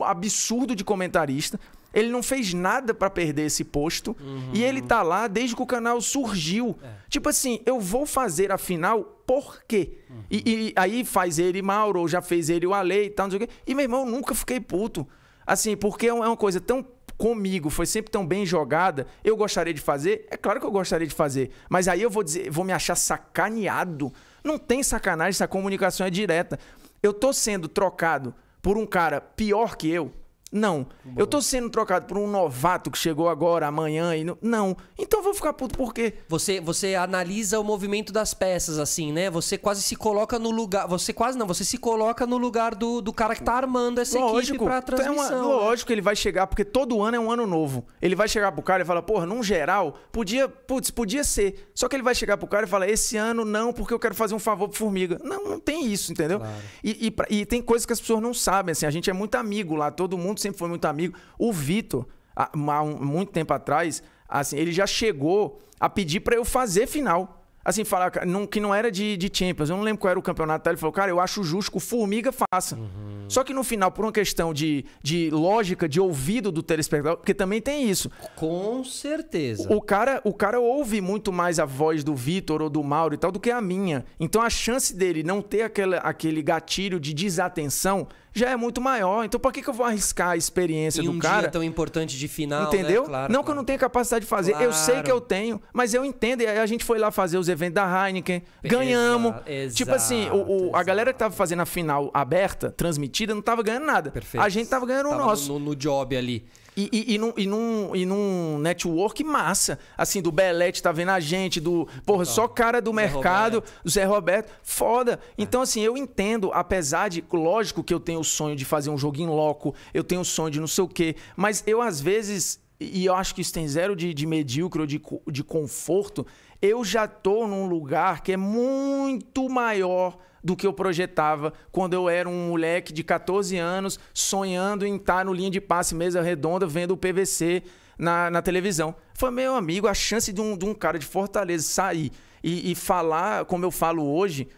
absurdo de comentarista. Ele não fez nada para perder esse posto. Uhum. E ele tá lá desde que o canal surgiu. É. Tipo assim, eu vou fazer a final por quê? Uhum. E, e, aí faz ele Mauro, ou já fez ele o Ale e tal, não sei o quê. E meu irmão, eu nunca fiquei puto. Assim, porque é, é uma coisa tão comigo, foi sempre tão bem jogada. Eu gostaria de fazer? É claro que eu gostaria de fazer. Mas aí eu vou dizer, vou me achar sacaneado. Não tem sacanagem, essa comunicação é direta. Eu tô sendo trocado por um cara pior que eu não. Eu tô sendo trocado por um novato que chegou agora, amanhã e não. não. Então vou ficar puto por quê? Você, você analisa o movimento das peças, assim, né? Você quase se coloca no lugar. Você quase não, você se coloca no lugar do, do cara que tá armando essa lógico, equipe pra transmissão. É uma, né? Lógico que ele vai chegar, porque todo ano é um ano novo. Ele vai chegar pro cara e fala, porra, num geral, podia. Putz, podia ser. Só que ele vai chegar pro cara e fala, esse ano não, porque eu quero fazer um favor pro Formiga. Não, não tem isso, entendeu? Claro. E, e, e tem coisas que as pessoas não sabem, assim. A gente é muito amigo lá, todo mundo sempre foi muito amigo. O Vitor, há, há um, muito tempo atrás, assim, ele já chegou a pedir para eu fazer final. Assim, falar não, que não era de, de Champions, eu não lembro qual era o campeonato, tá? ele falou, cara, eu acho justo que o Formiga faça. Uhum. Só que no final, por uma questão de, de lógica, de ouvido do telespectador, porque também tem isso. Com certeza. O, o cara, o cara ouve muito mais a voz do Vitor ou do Mauro e tal do que a minha. Então a chance dele não ter aquela, aquele gatilho de desatenção já é muito maior. Então, por que, que eu vou arriscar a experiência em do um cara? Dia tão importante de final. Entendeu? Né? Claro, não claro. que eu não tenha capacidade de fazer. Claro. Eu sei que eu tenho, mas eu entendo. E aí a gente foi lá fazer os eventos da Heineken, ganhamos. Exato, tipo assim, o, o a galera que tava fazendo a final aberta, transmitida, não tava ganhando nada. Perfeito. A gente tava ganhando tava o nosso. No, no job ali. E, e, e, num, e, num, e num network massa. Assim, do Belete tá vendo a gente, do. Porra, então, só cara do Zé mercado, do Zé Roberto. Foda. É. Então, assim, eu entendo, apesar de. Lógico que eu tenho o sonho de fazer um jogo em loco, eu tenho o sonho de não sei o quê. Mas eu, às vezes. E eu acho que isso tem zero de, de medíocre ou de, de conforto. Eu já tô num lugar que é muito maior do que eu projetava quando eu era um moleque de 14 anos sonhando em estar no linha de passe mesa redonda vendo o PVC na, na televisão. Foi meu amigo, a chance de um, de um cara de Fortaleza sair e, e falar como eu falo hoje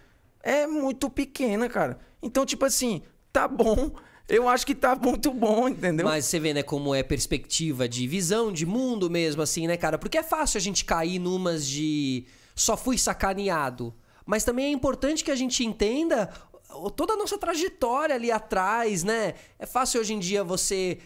é muito pequena, cara. Então, tipo assim, tá bom. Eu acho que tá muito bom, entendeu? Mas você vê, né, como é perspectiva de visão, de mundo mesmo, assim, né, cara? Porque é fácil a gente cair numas de só fui sacaneado mas também é importante que a gente entenda toda a nossa trajetória ali atrás, né? É fácil hoje em dia você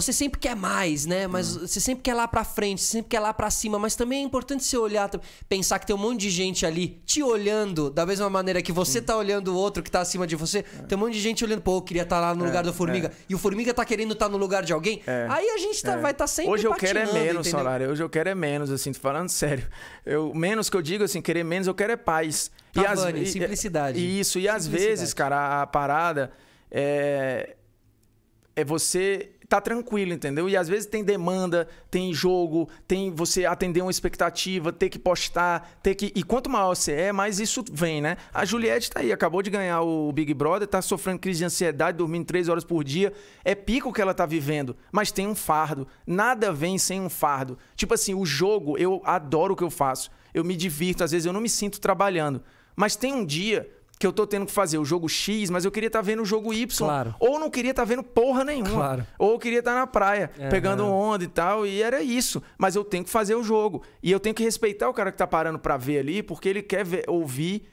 você sempre quer mais, né? Mas uhum. você sempre quer lá pra frente, sempre quer lá pra cima. Mas também é importante você olhar, pensar que tem um monte de gente ali te olhando da mesma maneira que você uhum. tá olhando o outro que tá acima de você. É. Tem um monte de gente olhando, pô, eu queria estar tá lá no é, lugar da é. formiga. É. E o formiga tá querendo estar tá no lugar de alguém. É. Aí a gente tá, vai estar tá sempre Hoje eu quero é menos, entendeu? salário. Hoje eu quero é menos, assim, falando sério. Eu, menos que eu digo, assim, querer menos, eu quero é paz. e as, tá Vani, e, simplicidade. Isso, e às vezes, cara, a, a parada é, é você tá tranquilo, entendeu? E às vezes tem demanda, tem jogo, tem você atender uma expectativa, ter que postar, ter que. E quanto maior você é, mais isso vem, né? A Juliette tá aí, acabou de ganhar o Big Brother, tá sofrendo crise de ansiedade, dormindo três horas por dia. É pico que ela tá vivendo, mas tem um fardo. Nada vem sem um fardo. Tipo assim, o jogo, eu adoro o que eu faço. Eu me divirto, às vezes eu não me sinto trabalhando. Mas tem um dia que eu tô tendo que fazer o jogo X, mas eu queria estar tá vendo o jogo Y. Claro. Ou não queria estar tá vendo porra nenhuma. Claro. Ou eu queria estar tá na praia, pegando onda e tal, e era isso. Mas eu tenho que fazer o jogo. E eu tenho que respeitar o cara que tá parando para ver ali, porque ele quer ver, ouvir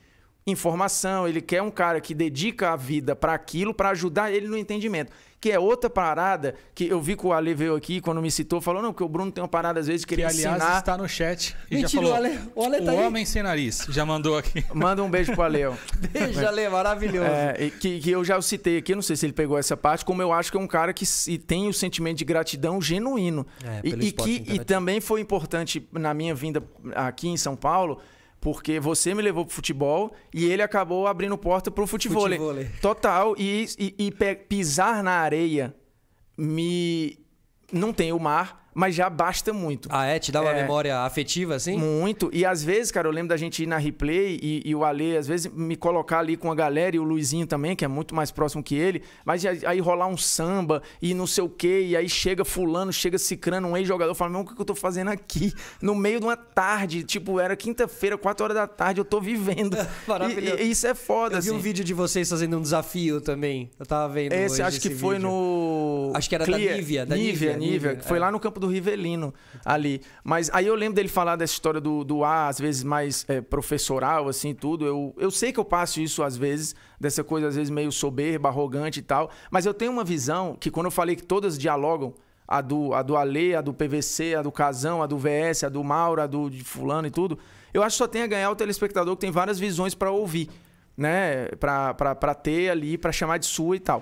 informação, ele quer um cara que dedica a vida para aquilo, para ajudar ele no entendimento. Que é outra parada que eu vi que o Ale veio aqui, quando me citou, falou: não, que o Bruno tem uma parada às vezes que, que aliás, ensinar. está no chat. Mentira, já falou, o Ale, o Ale tá o aí. homem sem nariz. Já mandou aqui. Manda um beijo pro Ale. beijo, Ale, maravilhoso. É, que, que eu já citei aqui, não sei se ele pegou essa parte, como eu acho que é um cara que tem o sentimento de gratidão genuíno. É, e, e que, e também foi importante na minha vinda aqui em São Paulo porque você me levou pro futebol e ele acabou abrindo porta pro futebol. futebol. Total. E, e, e pisar na areia me. Não tem o mar, mas já basta muito. Ah, é? Te dá uma é, memória afetiva, assim? Muito. E às vezes, cara, eu lembro da gente ir na replay e, e, o Ale, às vezes, me colocar ali com a galera e o Luizinho também, que é muito mais próximo que ele, mas aí rolar um samba e não sei o quê, e aí chega fulano, chega cicrando um ex-jogador, fala, meu, o que eu tô fazendo aqui? No meio de uma tarde, tipo, era quinta-feira, quatro horas da tarde, eu tô vivendo. Maravilhoso. E, e, isso é foda, assim. Eu vi um assim. vídeo de vocês fazendo um desafio também, eu tava vendo Esse, hoje, acho esse que vídeo. foi no... Acho que era Clear. da Nívia. Da Nívia, Nívia, Nívia, Nívia, que foi é. lá no campo do Rivelino ali. Mas aí eu lembro dele falar dessa história do, do ar, às vezes mais é, professoral, assim, tudo. Eu, eu sei que eu passo isso às vezes, dessa coisa às vezes meio soberba, arrogante e tal. Mas eu tenho uma visão que quando eu falei que todas dialogam, a do, a do Ale, a do PVC, a do Casão, a do VS, a do Mauro, a do de fulano e tudo, eu acho que só tem a ganhar o telespectador que tem várias visões para ouvir, né? Para ter ali, para chamar de sua e tal.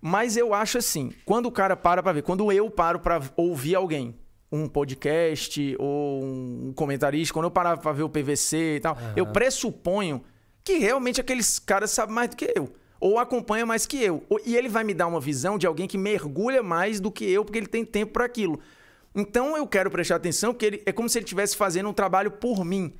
Mas eu acho assim, quando o cara para para ver, quando eu paro para ouvir alguém, um podcast ou um comentarista, quando eu parava para ver o PVC e tal, uhum. eu pressuponho que realmente aqueles caras sabem mais do que eu. Ou acompanha mais que eu. E ele vai me dar uma visão de alguém que mergulha mais do que eu, porque ele tem tempo para aquilo. Então eu quero prestar atenção, porque ele, é como se ele estivesse fazendo um trabalho por mim.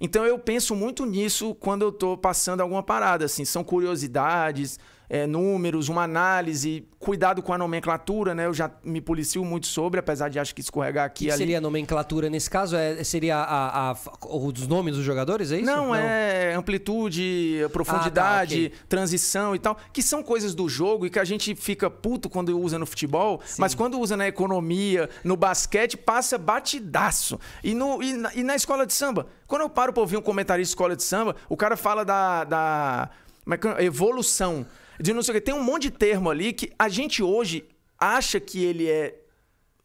Então eu penso muito nisso quando eu tô passando alguma parada, assim, são curiosidades, é, números, uma análise, cuidado com a nomenclatura, né? Eu já me policio muito sobre, apesar de acho que escorregar aqui. que ali. seria a nomenclatura nesse caso? É, seria a, a, a os nomes dos jogadores, é isso? Não, Não. é amplitude, profundidade, ah, tá, okay. transição e tal, que são coisas do jogo e que a gente fica puto quando usa no futebol, Sim. mas quando usa na economia, no basquete, passa batidaço. E, no, e, na, e na escola de samba, quando eu paro pra ouvir um comentarista de escola de samba, o cara fala da, da é é? evolução de não sei o que. Tem um monte de termo ali que a gente hoje acha que ele é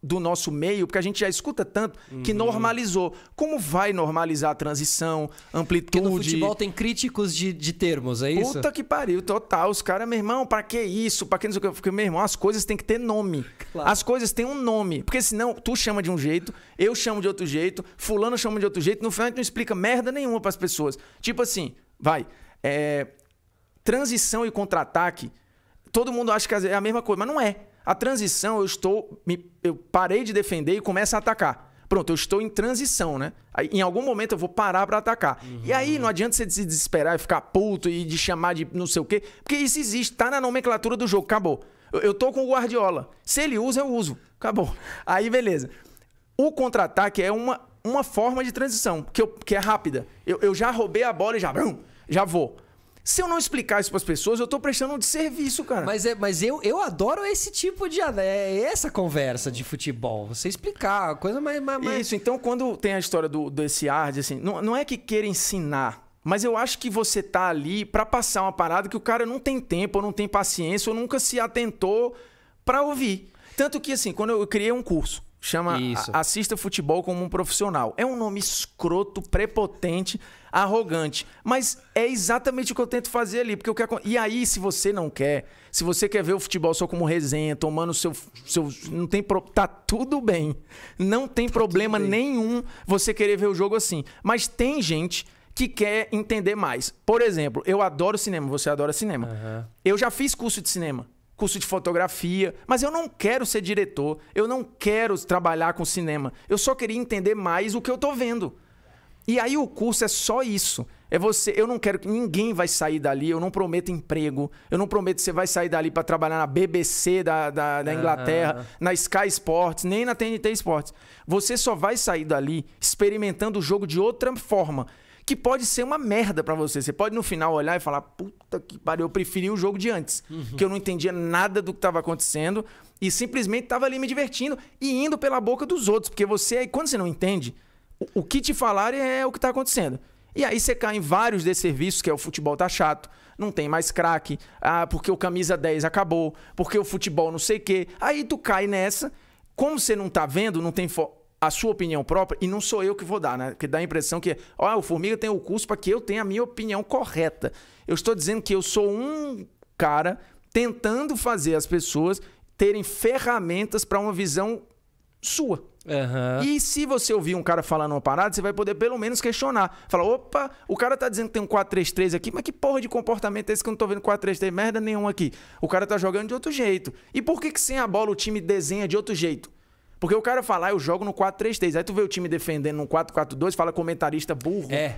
do nosso meio, porque a gente já escuta tanto que uhum. normalizou. Como vai normalizar a transição, amplitude? Porque no futebol tem críticos de, de termos, é isso? Puta que pariu, total. Os caras, meu irmão, pra que isso? Pra que não sei o que? Porque, meu irmão, as coisas têm que ter nome. Claro. As coisas têm um nome. Porque senão, tu chama de um jeito, eu chamo de outro jeito, fulano chama de outro jeito, no final a gente não explica merda nenhuma para as pessoas. Tipo assim, vai, é transição e contra-ataque, todo mundo acha que é a mesma coisa, mas não é. A transição, eu estou. Me, eu parei de defender e começo a atacar. Pronto, eu estou em transição, né? Aí, em algum momento eu vou parar para atacar. Uhum. E aí uhum. não adianta você se desesperar e ficar puto e de chamar de não sei o quê, porque isso existe, tá na nomenclatura do jogo, acabou. Eu, eu tô com o Guardiola. Se ele usa, eu uso. Acabou. Aí beleza. O contra-ataque é uma, uma forma de transição, que, eu, que é rápida. Eu, eu já roubei a bola e já, já vou. Se eu não explicar isso para as pessoas, eu tô prestando um desserviço, cara. Mas, é, mas eu, eu adoro esse tipo de. É, é, essa conversa de futebol. Você explicar, coisa mais. mais, mais... Isso, então quando tem a história do, esse hard, assim, não, não é que queira ensinar. Mas eu acho que você tá ali para passar uma parada que o cara não tem tempo, ou não tem paciência, ou nunca se atentou para ouvir. Tanto que, assim, quando eu criei um curso, Chama Isso. Assista Futebol como um Profissional. É um nome escroto, prepotente, arrogante. Mas é exatamente o que eu tento fazer ali. Porque eu quero... E aí, se você não quer, se você quer ver o futebol só como resenha, tomando seu. seu não tem pro... Tá tudo bem. Não tem tá problema nenhum você querer ver o jogo assim. Mas tem gente que quer entender mais. Por exemplo, eu adoro cinema, você adora cinema. Uhum. Eu já fiz curso de cinema curso de fotografia, mas eu não quero ser diretor, eu não quero trabalhar com cinema. Eu só queria entender mais o que eu tô vendo. E aí o curso é só isso. É você, eu não quero que ninguém vai sair dali, eu não prometo emprego, eu não prometo que você vai sair dali para trabalhar na BBC da, da, da Inglaterra, na Sky Sports, nem na TNT Sports. Você só vai sair dali experimentando o jogo de outra forma que pode ser uma merda para você. Você pode no final olhar e falar: puta que pariu, eu preferi o jogo de antes, uhum. que eu não entendia nada do que estava acontecendo e simplesmente estava ali me divertindo e indo pela boca dos outros, porque você, quando você não entende, o, o que te falarem é o que está acontecendo. E aí você cai em vários desses serviços, que é o futebol tá chato, não tem mais craque, ah, porque o camisa 10 acabou, porque o futebol não sei o quê. Aí tu cai nessa, como você não tá vendo, não tem fo a sua opinião própria, e não sou eu que vou dar, né? que dá a impressão que, ó, oh, o Formiga tem o curso para que eu tenha a minha opinião correta. Eu estou dizendo que eu sou um cara tentando fazer as pessoas terem ferramentas para uma visão sua. Uhum. E se você ouvir um cara falando uma parada, você vai poder pelo menos questionar. Falar, opa, o cara tá dizendo que tem um 4-3-3 aqui, mas que porra de comportamento é esse que eu não tô vendo 4-3-3 merda nenhuma aqui? O cara tá jogando de outro jeito. E por que que sem a bola o time desenha de outro jeito? Porque o cara fala, ah, eu jogo no 4-3-3. Aí tu vê o time defendendo no 4-4-2, fala comentarista burro. É.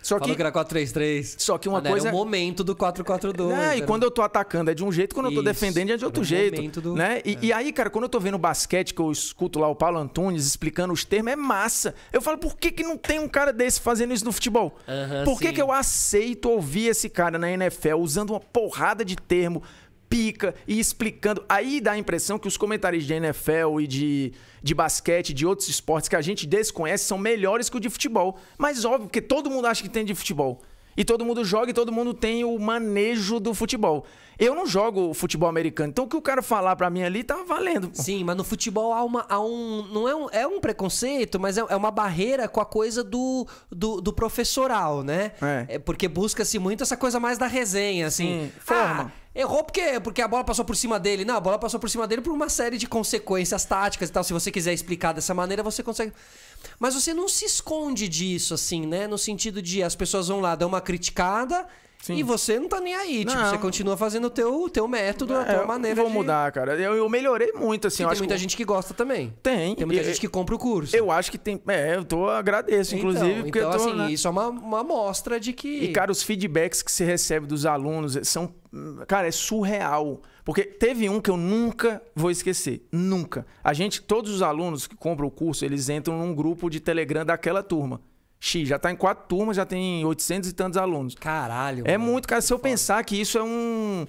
Só Falou que, era 4-3-3. Só que uma Mano, coisa. Era o momento do 4-4-2. É, e quando eu tô atacando é de um jeito, quando Isso, eu tô defendendo é de outro jeito. Do... Né? E, é. e, aí, cara, quando eu tô vendo basquete, que eu escuto lá o Paulo Antunes explicando os termos, é massa. Eu falo, por que, que não tem um cara desse fazendo isso no futebol? Uh -huh, por que, que eu aceito ouvir esse cara na NFL usando uma porrada de termo, pica e explicando. Aí dá a impressão que os comentários de NFL e de, de basquete, de outros esportes que a gente desconhece, são melhores que o de futebol. Mas óbvio, porque todo mundo acha que tem de futebol. E todo mundo joga e todo mundo tem o manejo do futebol. Eu não jogo futebol americano, então o que o cara falar pra mim ali tá valendo. Pô. Sim, mas no futebol há, uma, há um. Não é um, é um preconceito, mas é, é uma barreira com a coisa do, do, do professoral, né? É. é porque busca-se muito essa coisa mais da resenha, assim. Sim, forma. Ah, Errou porque, porque a bola passou por cima dele. Não, a bola passou por cima dele por uma série de consequências táticas e tal. Se você quiser explicar dessa maneira, você consegue. Mas você não se esconde disso, assim, né? No sentido de as pessoas vão lá, dão uma criticada Sim. E você não tá nem aí, tipo, você continua fazendo o teu, teu método, a é, tua maneira Eu vou de... mudar, cara. Eu, eu melhorei muito, assim. eu tem acho muita que... gente que gosta também. Tem. Tem muita E- gente que compra o curso. Eu acho que tem. É, eu tô agradeço, então, inclusive, então, porque então, eu tô. assim, né? isso é uma, uma amostra de que... E, cara, os feedbacks que você recebe dos alunos é, são. Cara, é surreal. Porque teve um que eu nunca vou esquecer. Nunca. A gente, todos os alunos que compram o curso, eles entram num grupo de Telegram daquela turma. X, já tá em quatro turmas, já tem 800 e tantos alunos. Caralho. É mano, muito, cara. Se eu foda. pensar que isso é um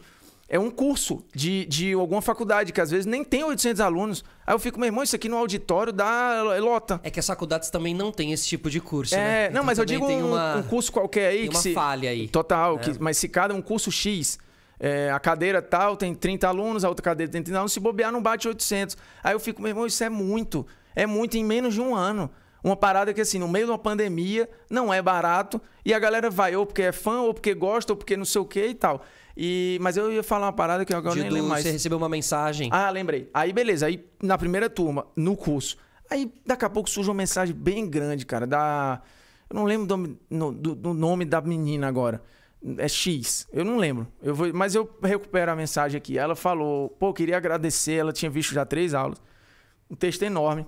é um curso de, de alguma faculdade, que às vezes nem tem 800 alunos. Aí eu fico, meu irmão, isso aqui no auditório dá é, lota. É que as faculdades também não têm esse tipo de curso, é, né? Não, então mas eu digo um, uma, um, curso qualquer aí. Tem uma se, falha aí. Total, é. que, mas se cada um curso X, é, a cadeira tal tem 30 alunos, a outra cadeira tem 30 alunos, se bobear não bate 800. Aí eu fico, meu irmão, isso é muito. É muito em menos de um ano. Uma parada que, assim, no meio de uma pandemia, não é barato, e a galera vai ou porque é fã, ou porque gosta, ou porque não sei o que e tal. E, mas eu ia falar uma parada que agora eu nem lembro mais. Você recebeu uma mensagem. Ah, lembrei. Aí, beleza. Aí, na primeira turma, no curso. Aí, daqui a pouco, surge uma mensagem bem grande, cara, da... Eu não lembro do, do, do nome da menina agora. É X. Eu não lembro. Eu vou, mas eu recupero a mensagem aqui. Ela falou, pô, queria agradecer. Ela tinha visto já três aulas. Um texto enorme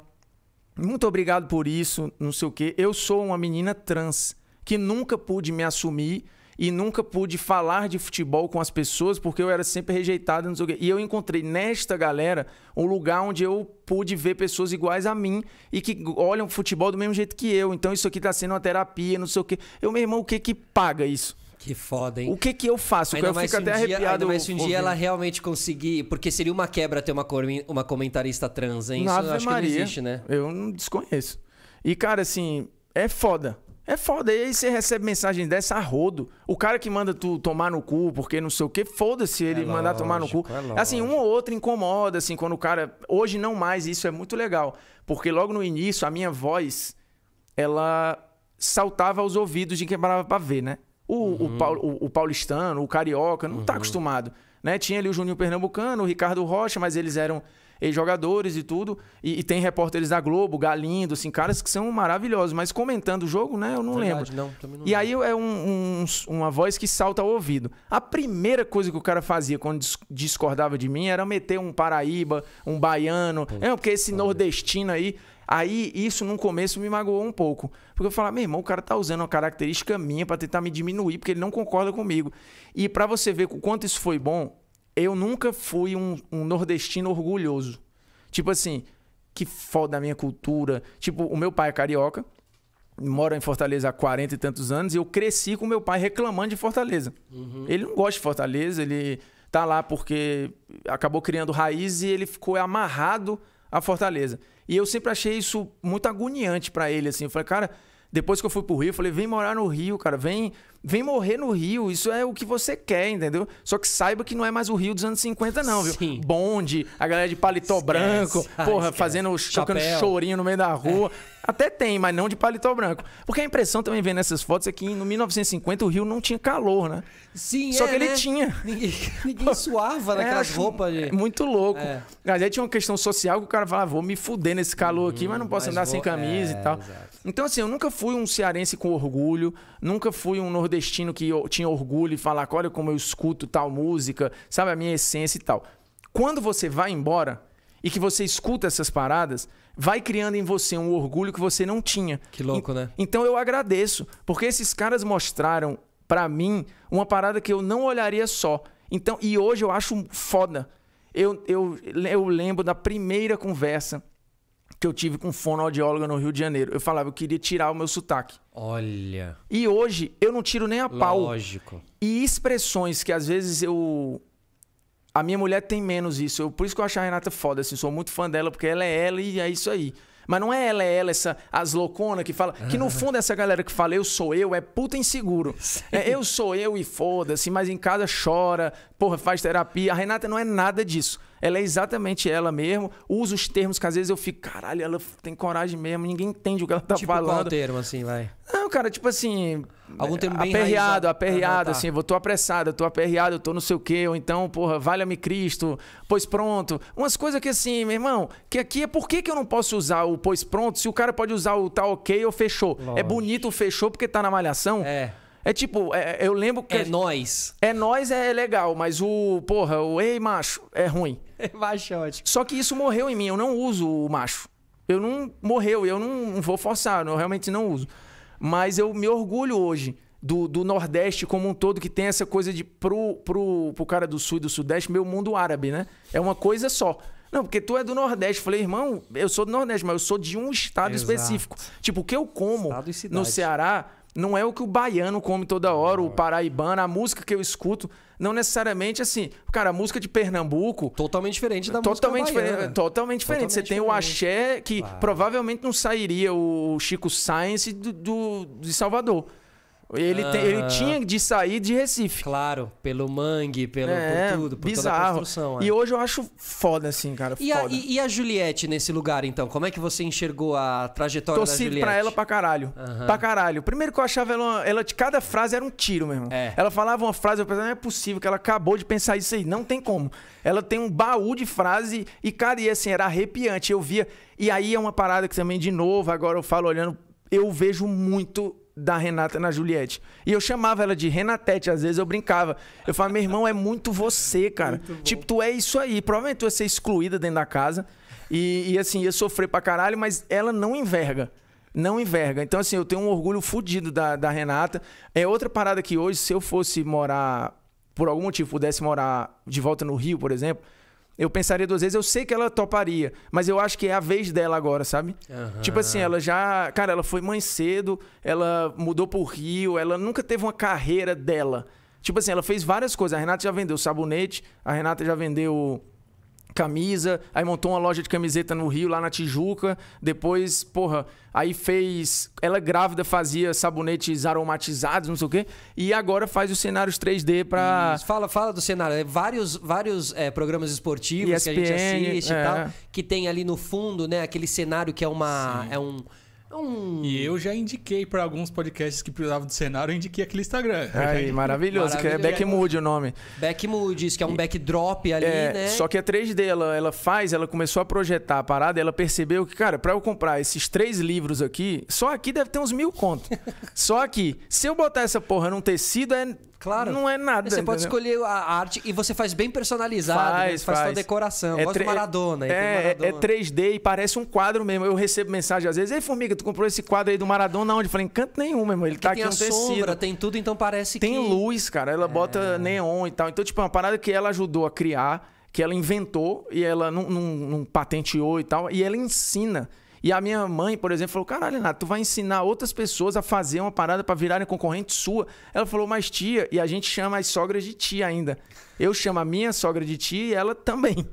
muito obrigado por isso, não sei o quê. Eu sou uma menina trans que nunca pude me assumir e nunca pude falar de futebol com as pessoas porque eu era sempre rejeitado, não sei o quê. E eu encontrei nesta galera um lugar onde eu pude ver pessoas iguais a mim e que olham futebol do mesmo jeito que eu. Então isso aqui tá sendo uma terapia, não sei o quê. Eu, meu irmão, o que que paga isso? Que foda, hein? O que que eu faço? Ainda eu fico até um arrepiado. Dia, ainda mais se um dia ela realmente conseguir... Porque seria uma quebra ter uma, cor, uma comentarista trans, hein? Nada Isso eu acho Maria. que não existe, né? Eu não desconheço. E, cara, assim, é foda. É foda. E aí você recebe mensagem dessa a rodo. O cara que manda tu tomar no cu, porque não sei o quê, foda-se ele é mandar lógico, tomar no cu. É assim, um ou outro incomoda, assim, quando o cara. Hoje não mais, isso é muito legal. Porque logo no início, a minha voz, ela saltava aos ouvidos de quem parava pra ver, né? O, uhum. o, o, o, paulistano, o carioca, não está uhum. acostumado. Né? Tinha ali o Juninho Pernambucano, o Ricardo Rocha, mas eles eram jogadores e tudo. E, e, tem repórteres da Globo, Galindo, assim, caras que são maravilhosos, mas comentando o jogo, né? Eu não Verdade, lembro. Não, não e aí é um, um, uma voz que salta ao ouvido. A primeira coisa que o cara fazia quando discordava de mim era meter um Paraíba, um baiano. Puta é, porque esse nordestino aí Aí isso no começo me magoou um pouco. Porque eu falava, meu irmão, o cara tá usando uma característica minha para tentar me diminuir, porque ele não concorda comigo. E para você ver o quanto isso foi bom, eu nunca fui um, um nordestino orgulhoso. Tipo assim, que foda a minha cultura. Tipo, o meu pai é carioca, mora em Fortaleza há 40 e tantos anos, e eu cresci com meu pai reclamando de Fortaleza. Uhum. Ele não gosta de Fortaleza, ele tá lá porque acabou criando raiz e ele ficou amarrado a Fortaleza. E eu sempre achei isso muito agoniante para ele, assim. Eu falei, cara, depois que eu fui pro Rio, eu falei, vem morar no Rio, cara, vem Vem morrer no Rio, isso é o que você quer, entendeu? Só que saiba que não é mais o Rio dos anos 50, não, viu? Sim. Bonde, a galera de paletó esquece, branco, ah, porra, esquece. fazendo, tocando chorinho no meio da é. rua. É. Até tem, mas não de paletó branco. Porque a impressão também vendo essas fotos é que no 1950 o Rio não tinha calor, né? Sim, Só é, que ele né? tinha. Ninguém, ninguém suava naquelas é, roupas. É muito louco. É. Mas aí tinha uma questão social que o cara falava, vou me fuder nesse calor aqui, hum, mas não posso uhum, andar vou... sem camisa e é, tal. Exato. Então, assim, eu nunca fui um cearense com orgulho, nunca fui um nordestino que tinha orgulho e falar, olha como eu escuto tal música, sabe, a minha essência e tal. Quando você vai embora e que você escuta essas paradas, vai criando em você um orgulho que você não tinha. Que louco, e, né? Então eu agradeço, porque esses caras mostraram para mim uma parada que eu não olharia só. Então, e hoje eu acho foda. Eu, eu, eu lembro da primeira conversa que eu tive com fonoaudióloga no Rio de Janeiro. Eu falava, eu queria tirar o meu sotaque. Olha. E hoje eu não tiro nem a pau. Lógico. E expressões que às vezes eu. A minha mulher tem menos isso. Eu, por isso que eu acho a Renata foda, assim, sou muito fã dela, porque ela é ela e é isso aí. Mas não é ela, é ela, essa as louconas que fala. Que no fundo essa galera que fala eu sou eu é puta inseguro. É, eu sou eu e foda-se, mas em casa chora, porra, faz terapia. A Renata não é nada disso. Ela é exatamente ela mesmo. Usa os termos que às vezes eu fico, caralho, ela tem coragem mesmo, ninguém entende o que ela tá tipo falando. Qual termo, assim, vai? Não, cara, tipo assim. Algum termo bem Aperreado, raizado. Ah, aperreado, ah, tá. assim, eu tô apressado, eu tô aperreado, eu tô não sei o quê, ou então, porra, valha-me Cristo, pois pronto. Umas coisas que assim, meu irmão, que aqui é por que, que eu não posso usar o pois pronto se o cara pode usar o tá ok ou fechou? É Lógico. É bonito o fechou porque tá na malhação. É. É tipo, é, é, eu lembro que. É nós. É nós é, é legal, mas o. Porra, o ei macho é ruim. É macho é ótimo. Só que isso morreu em mim, eu não uso o macho. Eu não. Morreu, eu não vou forçar, eu realmente não uso. Mas eu me orgulho hoje do, do Nordeste como um todo, que tem essa coisa de. Pro, pro, pro cara do Sul e do Sudeste, meu mundo árabe, né? É uma coisa só. Não, porque tu é do Nordeste. Falei, irmão, eu sou do Nordeste, mas eu sou de um estado Exato. específico. Tipo, o que eu como no Ceará não é o que o baiano come toda hora, o é. paraibano, a música que eu escuto, não necessariamente assim. Cara, a música de Pernambuco. Totalmente diferente da totalmente música diferente, baiana. Totalmente diferente. Totalmente Você diferente. tem o axé, que claro. provavelmente não sairia o Chico Science do, do de Salvador. Ele, ele tinha de sair de Recife. Claro, pelo mangue, pelo, é, por tudo, por bizarro. toda a construção. É. E hoje eu acho foda, assim, cara. E, foda. A, e, e, a Juliette nesse lugar, então? Como é que você enxergou a trajetória Torci da Juliette? pra ela pra caralho. Uhum. Pra caralho. Primeiro que eu achava ela, ela de cada frase era um tiro mesmo. É. Ela falava uma frase, eu pensava, não é possível que ela acabou de pensar isso aí. Não tem como. Ela tem um baú de frase e, cara, e assim, era arrepiante. Eu via. E aí é uma parada que também, de novo, agora eu falo olhando eu vejo muito da Renata na Juliette. E eu chamava ela de Renatete, às vezes eu brincava. Eu falava, meu irmão, é muito você, cara. Muito tipo, tu é isso aí. Provavelmente tu ia ser excluída dentro da casa. E, e, assim, ia sofrer pra caralho, mas ela não enverga. Não enverga. Então, assim, eu tenho um orgulho fodido da, da Renata. É outra parada que hoje, se eu fosse morar, por algum motivo, pudesse morar de volta no Rio, por exemplo, eu pensaria duas vezes. Eu sei que ela toparia, mas eu acho que é a vez dela agora, sabe? Uhum. Tipo assim, ela já. Cara, ela foi mãe cedo, ela mudou pro Rio, ela nunca teve uma carreira dela. Tipo assim, ela fez várias coisas. A Renata já vendeu sabonete, a Renata já vendeu camisa, aí montou uma loja de camiseta no Rio, lá na Tijuca. Depois, porra, aí fez. Ela é grávida fazia sabonetes aromatizados, não sei o quê. E agora faz os cenários 3D pra. Isso, fala, fala do cenário. É vários, vários é, programas esportivos ESPN, que a gente assiste é. e tal. Que tem ali no fundo, né, aquele cenário que é uma. Sim. É um um... E eu já indiquei para alguns podcasts que precisavam do cenário, eu indiquei aquele Instagram. Aí, maravilhoso, maravilhoso, que é Backmood o nome. Backmood, isso que é um backdrop ali, é, né? Só que a é 3D, ela, ela faz, ela começou a projetar a parada, ela percebeu que, cara, para eu comprar esses três livros aqui, só aqui deve ter uns mil contos. só aqui. Se eu botar essa porra num tecido, é Claro. Não é nada. Você pode escolher a arte e você faz bem personalizado, faz, né? faz, faz sua decoração. É gosto tre... Maradona, é, é, é, Maradona. É, 3D e parece um quadro mesmo. Eu recebo mensagem às vezes, ei, formiga, tu comprou esse quadro aí do Maradona onde? Eu falei, canto nenhum, meu irmão. Ele Porque tá aqui tem um tecido. Sombra, tem tudo, então parece tem que... Tem luz, cara. Ela é. bota neon e tal. Então, tipo, é uma parada que ela ajudou a criar, que ela inventou e ela não, não, não patenteou e tal. E ela ensina. E a minha mãe, por exemplo, falou: Caralho, Renato, tu vai ensinar outras pessoas a fazer uma parada para virarem concorrente sua. Ela falou: Mas tia, e a gente chama as sogras de tia ainda. Eu chamo a minha sogra de tia e ela também.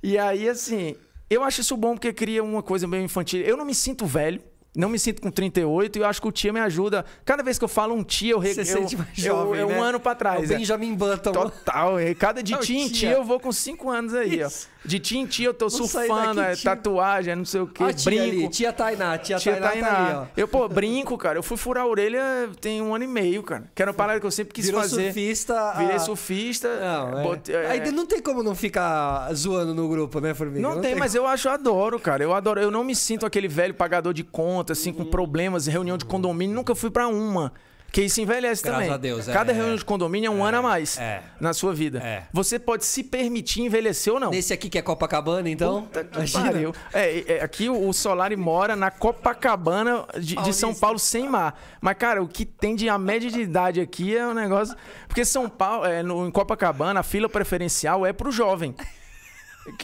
E aí, assim, eu acho isso bom porque cria uma coisa meio infantil. Eu não me sinto velho não me sinto com 38 e eu acho que o tia me ajuda. Cada vez que eu falo um tia, eu Você eu, sente mais jovem, eu, né? um ano para é trás. É o Benjamin Button. Total. Cada de não, é tia em tia eu vou com 5 anos aí, Isso. ó. De tia em tia eu tô surfando, daqui, é, tatuagem, é, não sei o quê, tia brinco. Ali. Tia Tainá, tia, tia Tainá, tá Tainá. Tá ali, Eu, pô, brinco, cara. Eu fui furar a orelha tem um ano e meio, cara. Que era uma parada que eu sempre quis Virou fazer. surfista. Virei a... Ah, surfista. Não, é. É. Aí não tem como não ficar zoando no grupo, né, Formiga? Não, não tem, tem, mas eu acho, eu adoro, cara. Eu adoro. Eu não me sinto aquele velho pagador de conta conta, assim, com problemas, reunião de condomínio, nunca fui para uma. Que isso envelhece Graças também. A Deus, é, Cada reunião de condomínio é um é, ano a mais é, na sua vida. É. Você pode se permitir envelhecer ou não. Nesse aqui que é Copacabana, então. Puta que Imagina. Pariu. É, é aqui o Solari mora na Copacabana de, de, São Paulo sem mar. Mas, cara, o que tem de a média de idade aqui é um negócio. Porque São Paulo, é, no, em Copacabana, a fila preferencial é pro jovem.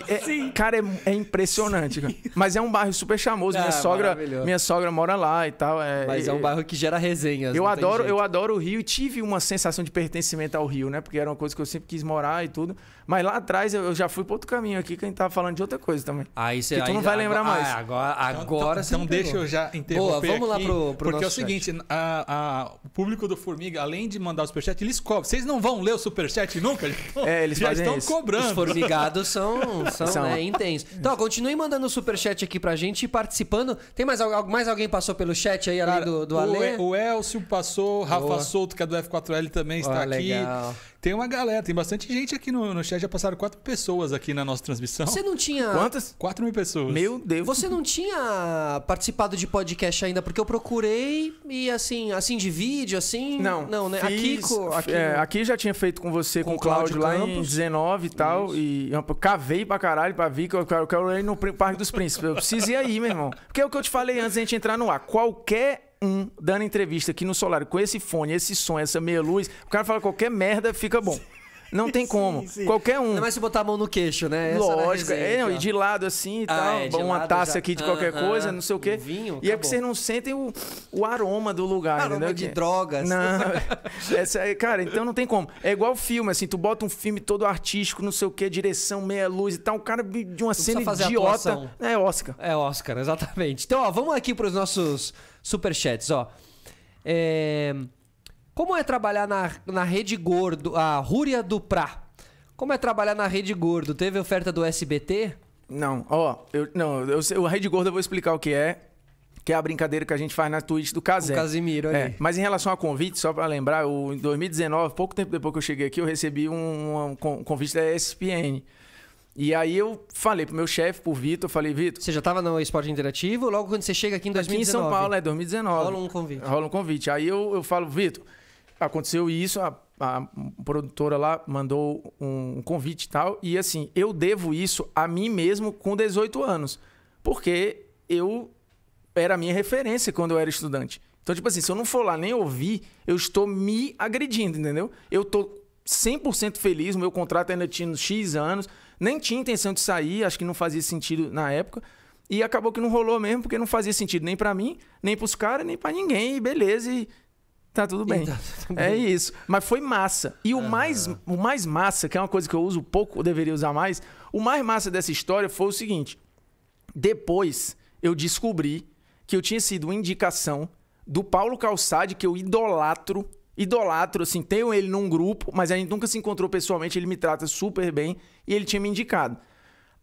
É, cara, é, é impressionante. Cara. Mas é um bairro super chamoso minha, ah, sogra, minha sogra mora lá e tal. É, Mas é um bairro que gera resenhas. Eu adoro, eu adoro o Rio e tive uma sensação de pertencimento ao Rio, né? Porque era uma coisa que eu sempre quis morar e tudo. Mas lá atrás eu, já fui para outro caminho aqui que a gente tava falando de outra coisa também. Aí você tu não vai agora, lembrar ah, mais. Agora, agora Então, então, então deixa eu já interromper. Boa, vamos aqui, lá pro, pro Porque é o seguinte: a, a, o público do Formiga, além de mandar o superchat, eles cobram. Vocês não vão ler o superchat nunca? É, eles já estão isso. cobrando. Os formigados são, são, são. Né, intensos. Então, continue mandando o superchat aqui pra gente e participando. Tem mais, mais alguém passou pelo chat aí, além do, do o, O Elcio passou, Rafa Boa. Souto, que é do F4L, também Boa, está aqui. Legal. Tem uma galera, tem bastante gente aqui no, no chat. Já passaram quatro pessoas aqui na nossa transmissão. Você não tinha. Quantas? Quatro mil pessoas. Meu Deus. Você não tinha participado de podcast ainda, porque eu procurei e assim, assim de vídeo, assim. Não. Não, né? Fiz, é, aqui, aqui, é, aqui já tinha feito com você, com, com o Cláudio, Cláudio lá em 19 e tal. Isso. E eu cavei pra caralho pra vir, que eu eu quero ir no Parque dos Príncipes. Eu preciso ir aí, meu irmão. Porque é o que eu te falei antes da gente entrar no ar. Qualquer um dando entrevista aqui no Solar com esse fone, esse som, essa meia luz, o cara fala qualquer merda, fica bom. Não tem como. Sim, sim. Qualquer um. Não, mas se botar a mão no queixo, né? Lógico. é, não, e de lado assim e ah, tal. É, uma taça já... aqui de qualquer uh -huh. coisa, não sei o quê. Um vinho, e é acabou. é porque vocês não sentem o, o aroma do lugar, aroma entendeu? de drogas. Não. Essa, é, cara, então não tem como. É igual filme, assim, tu bota um filme todo artístico, não sei o quê, direção, meia luz e tal. Um cara de uma cena idiota. Atuação. É Oscar. É Oscar, exatamente. Então, ó, vamos aqui pros nossos superchats, ó. É... Como é trabalhar na, na Rede Gordo, a Rúria do Prá? Como é trabalhar na Rede Gordo? Teve oferta do SBT? Não, ó, oh, eu, não, eu, a Rede Gordo eu vou explicar o que é, que é a brincadeira que a gente faz na Twitch do Casé. Casimiro, é, aí. É, mas em relação a convite, só para lembrar, eu, em 2019, pouco tempo depois que eu cheguei aqui, eu recebi um, um, um convite da ESPN. E aí eu falei pro meu chefe, pro Vitor, falei, Vitor... Você já tava no Esporte Interativo logo quando você chega aqui em 2019? Aqui em São Paulo, é, 2019. Rola um convite. Rola um convite. Aí eu, eu falo, Vitor, aconteceu isso, a, a produtora lá mandou um convite e tal. E assim, eu devo isso a mim mesmo com 18 anos. Porque eu era a minha referência quando eu era estudante. Então, tipo assim, se eu não for lá nem ouvir, eu estou me agredindo, entendeu? Eu tô 100% feliz, meu contrato ainda tinha X anos, nem tinha intenção de sair, acho que não fazia sentido na época. E acabou que não rolou mesmo, porque não fazia sentido nem para mim, nem pros caras, nem para ninguém, e beleza. E Tá tudo bem. Então, tá tudo é bem. É isso. Mas foi massa. E o, mais, o mais massa, que é uma coisa que eu uso pouco, eu deveria usar mais, o mais massa dessa história foi o seguinte. Depois eu descobri que eu tinha sido uma indicação do Paulo Calçade, que eu idolatro. Idolatro, assim, tenho ele num grupo, mas a gente nunca se encontrou pessoalmente, ele me trata super bem e ele tinha me indicado.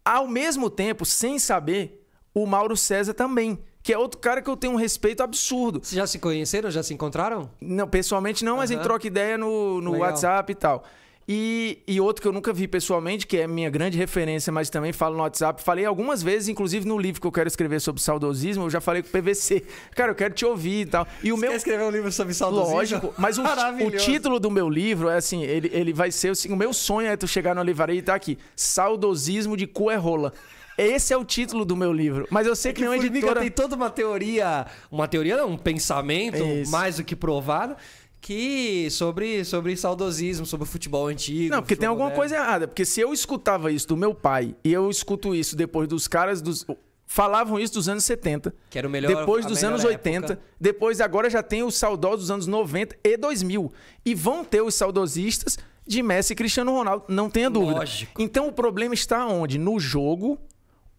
Ao mesmo tempo, sem saber, o Mauro César também que é outro cara que eu tenho um respeito absurdo. Vocês já se conheceram? Já se encontraram? Não, pessoalmente não, mas em troca ideia no, no WhatsApp e tal. E, e, outro que eu nunca vi pessoalmente, que é minha grande referência, mas também falo no WhatsApp. Falei algumas vezes, inclusive no livro que eu quero escrever sobre saudosismo, eu já falei com o PVC. Cara, eu quero te ouvir e tal. E Você meu... quer escrever um livro sobre saudosismo? Lógico, mas o, o título do meu livro é assim, ele, ele vai ser assim, o meu sonho é tu chegar na livraria e tá aqui, Saudosismo de cu é rola. Esse é o título do meu livro. Mas eu sei é que, que não é editora... tem toda uma teoria, uma teoria não, um pensamento é Isso. mais do que provado que sobre, sobre saudosismo, sobre futebol antigo. Não, porque tem alguma moderno. coisa errada. Porque se eu escutava isso do meu pai e eu escuto isso depois dos caras dos. Falavam isso dos anos 70. Que era o melhor Depois dos anos 80. Época. Depois, agora já tem os saudosos dos anos 90 e 2000. E vão ter os saudosistas de Messi e Cristiano Ronaldo, não tenha dúvida. Lógico. Então o problema está onde? No jogo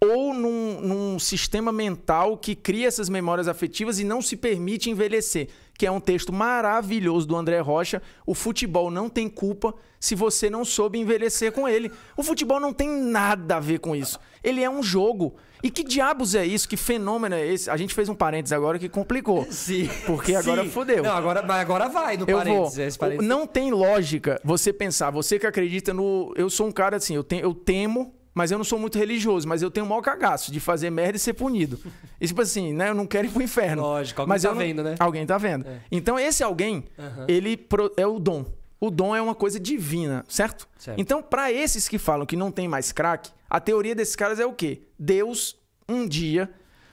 ou num, num, sistema mental que cria essas memórias afetivas e não se permite envelhecer, que é um texto maravilhoso do André Rocha. O futebol não tem culpa se você não soube envelhecer com ele. O futebol não tem nada a ver com isso. Ele é um jogo. E que diabos é isso? Que fenômeno é esse? A gente fez um parênteses agora que complicou. Sim. Porque agora fodeu. Não, agora, agora vai no parênteses, parênteses. Não tem lógica você pensar, você que acredita no. Eu sou um cara assim, eu, te, eu temo mas eu não sou muito religioso, mas eu tenho o maior cagaço de fazer merda e ser punido. E tipo assim, né? Eu não quero ir pro inferno. Lógico, alguém mas tá não... vendo, né? Alguém tá vendo. É. Então esse alguém, uhum. ele pro... é o dom. O dom é uma coisa divina, certo? certo. Então, para esses que falam que não tem mais crack, a teoria desses caras é o quê? Deus, um dia,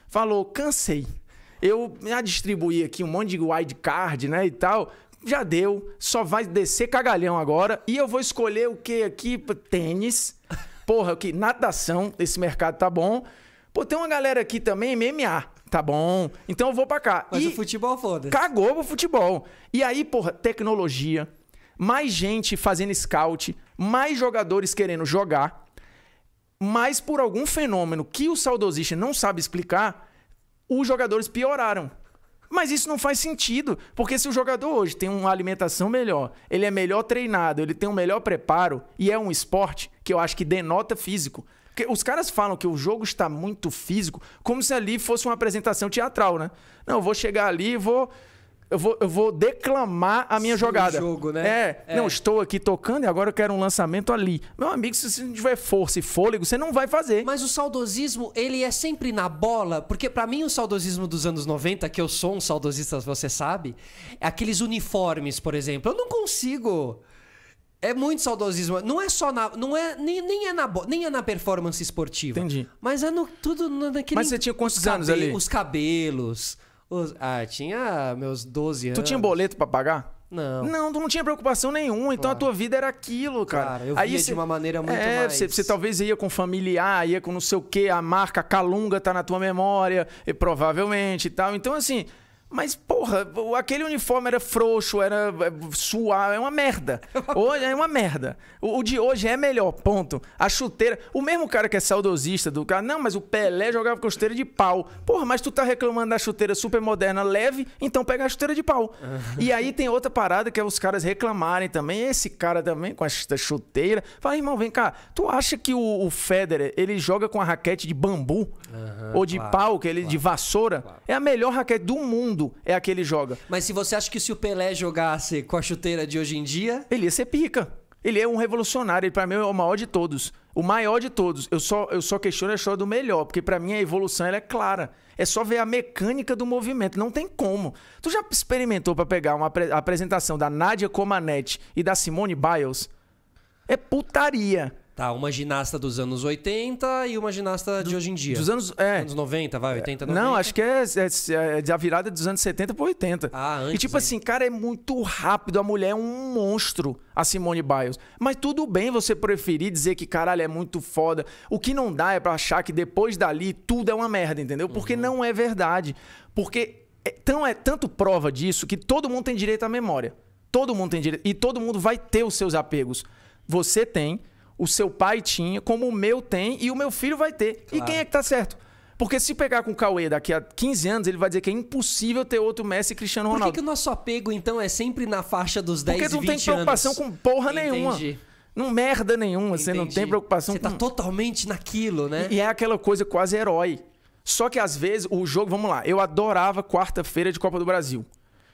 falou: cansei. Eu já distribuí aqui um monte de card, né? E tal já deu, só vai descer cagalhão agora. E eu vou escolher o quê aqui? Tênis. porra, que natação, esse mercado tá bom. Pô, tem uma galera aqui também, MMA, tá bom. Então eu vou pra cá. Mas e o futebol foda. -se. Cagou pro futebol. E aí, porra, tecnologia, mais gente fazendo scout, mais jogadores querendo jogar. Mas por algum fenômeno que o saudosista não sabe explicar, os jogadores pioraram. Mas isso não faz sentido, porque se o jogador hoje tem uma alimentação melhor, ele é melhor treinado, ele tem um melhor preparo e é um esporte que eu acho que denota físico. Porque os caras falam que o jogo está muito físico, como se ali fosse uma apresentação teatral, né? Não, vou chegar ali, vou eu vou, eu vou declamar a minha Sim, jogada. jogo, né? É, é, Não, estou aqui tocando e agora eu quero um lançamento ali. Meu amigo, se você não tiver força e fôlego, você não vai fazer. Mas o saudosismo, ele é sempre na bola. Porque para mim, o saudosismo dos anos 90, que eu sou um saudosista, você sabe, é aqueles uniformes, por exemplo. Eu não consigo. É muito saudosismo. Não é só na. Não é, nem, nem, é na, nem é na performance esportiva. Entendi. Mas é no, tudo naquele. Mas você tinha quantos anos ali? Os cabelos. Os... Ah, tinha meus 12 anos. Tu tinha boleto para pagar? Não. Não, tu não tinha preocupação nenhuma, então claro. a tua vida era aquilo, cara. Cara, eu aí cê, de uma maneira muito é, mais... Você, você talvez ia com familiar, ia com não sei o quê, a marca Calunga tá na tua memória, provavelmente e tal. Então, assim, mas, porra, aquele uniforme era frouxo, era é, suar, é uma merda. Hoje é uma merda. O, de hoje é melhor, ponto. A chuteira. O mesmo cara que é saudosista do cara, não, mas o Pelé jogava com chuteira de pau. Porra, mas tu tá reclamando da chuteira super moderna, leve, então pega a chuteira de pau. e aí tem outra parada que é os caras reclamarem também. Esse cara também com a chuteira. Fala, irmão, vem cá, tu acha que o, o Federer, ele joga com a raquete de bambu? Uhum, ou de claro, pau, que ele claro, de vassoura? Claro. É a melhor raquete do mundo mundo é a que ele joga. Mas se você acha que se o Pelé jogasse com a chuteira de hoje em dia. Ele ia ser pica. Ele é um revolucionário, ele para mim é o maior de todos. O maior de todos. Eu só, eu só questiono a história do melhor, porque para mim a evolução é clara. É só ver a mecânica do movimento, não tem como. Tu já experimentou para pegar uma apresentação da Nadia Comaneci e da Simone Biles? É putaria. Tá, uma ginasta dos anos 80 e uma ginasta do, de hoje em dia. Dos anos, é, anos 90, vai, 80, é, 90. Não, acho que é, é, é a virada dos anos 70 para 80. Ah, antes. E tipo assim, cara, é muito rápido, a mulher é um monstro, a Simone Biles. Mas tudo bem você preferir dizer que, caralho, é muito foda. O que não dá é pra achar que depois dali tudo é uma merda, entendeu? Porque uhum. não é verdade. Porque é, tão, é tanto prova disso que todo mundo tem direito à memória. Todo mundo tem direito. E todo mundo vai ter os seus apegos. Você tem, o seu pai tinha, como o meu tem e o meu filho vai ter. Claro. E quem é que tá certo? Porque se pegar com o Cauê daqui a 15 anos, ele vai dizer que é impossível ter outro Messi e Cristiano Ronaldo. Por que, que o nosso apego, então, é sempre na faixa dos 10 anos Porque tu não tem preocupação anos. com porra Entendi. nenhuma. Não merda nenhuma, Entendi. você não tem preocupação você tá com... Você tá totalmente naquilo, né? E é aquela coisa quase herói. Só que às vezes o jogo, vamos lá, eu adorava quarta-feira de Copa do Brasil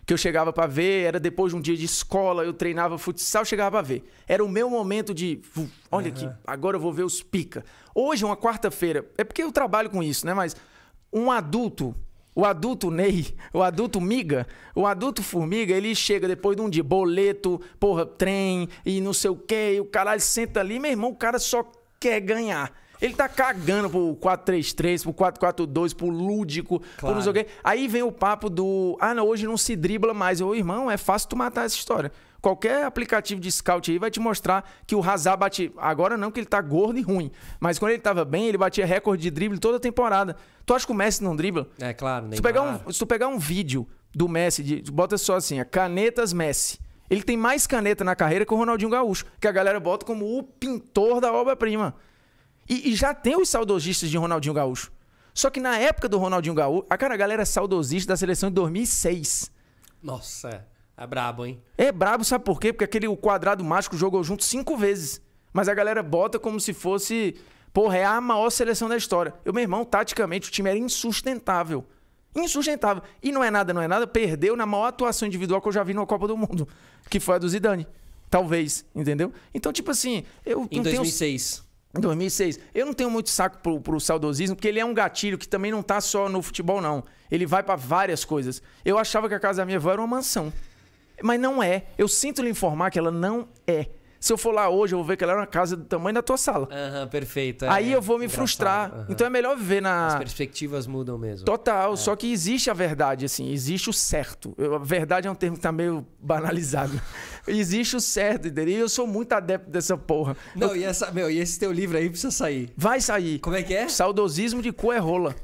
que eu chegava para ver, era depois de um dia de escola, eu treinava futsal, eu chegava pra ver. Era o meu momento de, olha uhum. aqui, agora eu vou ver os pica. Hoje, é uma quarta-feira, é porque eu trabalho com isso, né? Mas um adulto, o adulto Ney, o adulto Miga, o adulto Formiga, ele chega depois de um dia, boleto, porra, trem e não sei o quê, e o caralho senta ali, meu irmão, o cara só quer ganhar. Ele tá cagando pro 4-3-3, pro 4-4-2, pro lúdico, claro. pro não sei o quê. Aí vem o papo do. Ah, não, hoje não se dribla mais. Ô, irmão, é fácil tu matar essa história. Qualquer aplicativo de scout aí vai te mostrar que o Hazard bate. Agora não, que ele tá gordo e ruim. Mas quando ele tava bem, ele batia recorde de drible toda a temporada. Tu acha que o Messi não dribla? É claro, nem se tu pegar um, Se tu pegar um vídeo do Messi, de, bota só assim: canetas Messi. Ele tem mais caneta na carreira que o Ronaldinho Gaúcho, que a galera bota como o pintor da obra-prima. E, e já tem os saudosistas de Ronaldinho Gaúcho. Só que na época do Ronaldinho Gaúcho, a cara, a galera é saudosista da seleção de 2006. Nossa, é. é brabo, hein? É brabo, sabe por quê? Porque aquele quadrado mágico jogou junto cinco vezes. Mas a galera bota como se fosse, porra, é a maior seleção da história. Eu, meu irmão, taticamente, o time era insustentável. Insustentável. E não é nada, não é nada, perdeu na maior atuação individual que eu já vi na Copa do Mundo, que foi a do Zidane. Talvez, entendeu? Então, tipo assim, eu. Em 2006. Tenho... 2006. Eu não tenho muito saco pro, pro saudosismo, porque ele é um gatilho que também não tá só no futebol, não. Ele vai para várias coisas. Eu achava que a casa da minha avó era uma mansão. Mas não é. Eu sinto lhe informar que ela não é. Se eu for lá hoje, eu vou ver que ela era é uma casa do tamanho da tua sala. Aham, uhum, perfeito. É, aí eu vou me frustrar. Uhum. Então é melhor viver na. As perspectivas mudam mesmo. Total, é. só que existe a verdade, assim, existe o certo. Eu, a verdade é um termo que tá meio banalizado. existe o certo, entendeu? E eu sou muito adepto dessa porra. Não, eu... e essa, meu, e esse teu livro aí precisa sair. Vai sair. Como é que é? Saudosismo de cu é rola.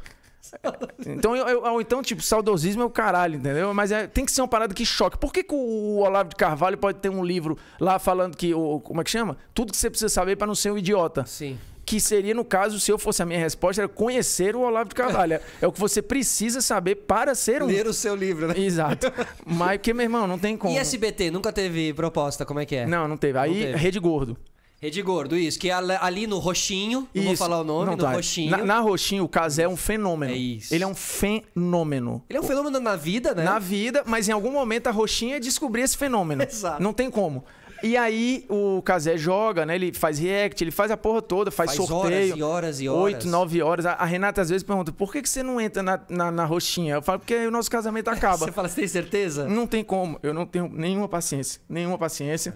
então, eu, eu, então, tipo, saudosismo é o caralho, entendeu? Mas é, tem que ser uma parada que choque. Por que, que o Olavo de Carvalho pode ter um livro lá falando que. O, como é que chama? Tudo que você precisa saber para não ser um idiota. Sim. Que seria, no caso, se eu fosse a minha resposta, era conhecer o Olavo de Carvalho. É, é o que você precisa saber para ser um. Ler o seu livro, né? Exato. Mas porque, meu irmão, não tem como. E SBT? Nunca teve proposta? Como é que é? Não, não teve. Aí, não teve. Rede Gordo. Rede Gordo, isso. Que é ali no Roxinho, não vou falar o nome, não, no tá. Roxinho. Na, na Roxinho, o Casé é um fenômeno. É isso. Ele é um fenômeno. Ele é um fenômeno na vida, né? Na vida, mas em algum momento a Roxinha é descobrir esse fenômeno. Exato. Não tem como. E aí o Casé joga, né? Ele faz react, ele faz a porra toda, faz, faz sorteio. Horas e horas e horas. Oito, nove horas. A Renata às vezes pergunta, por que, que você não entra na, na, na roxinha? Eu falo, porque o nosso casamento acaba. você fala, você tem certeza? Não tem como. Eu não tenho nenhuma paciência. Nenhuma paciência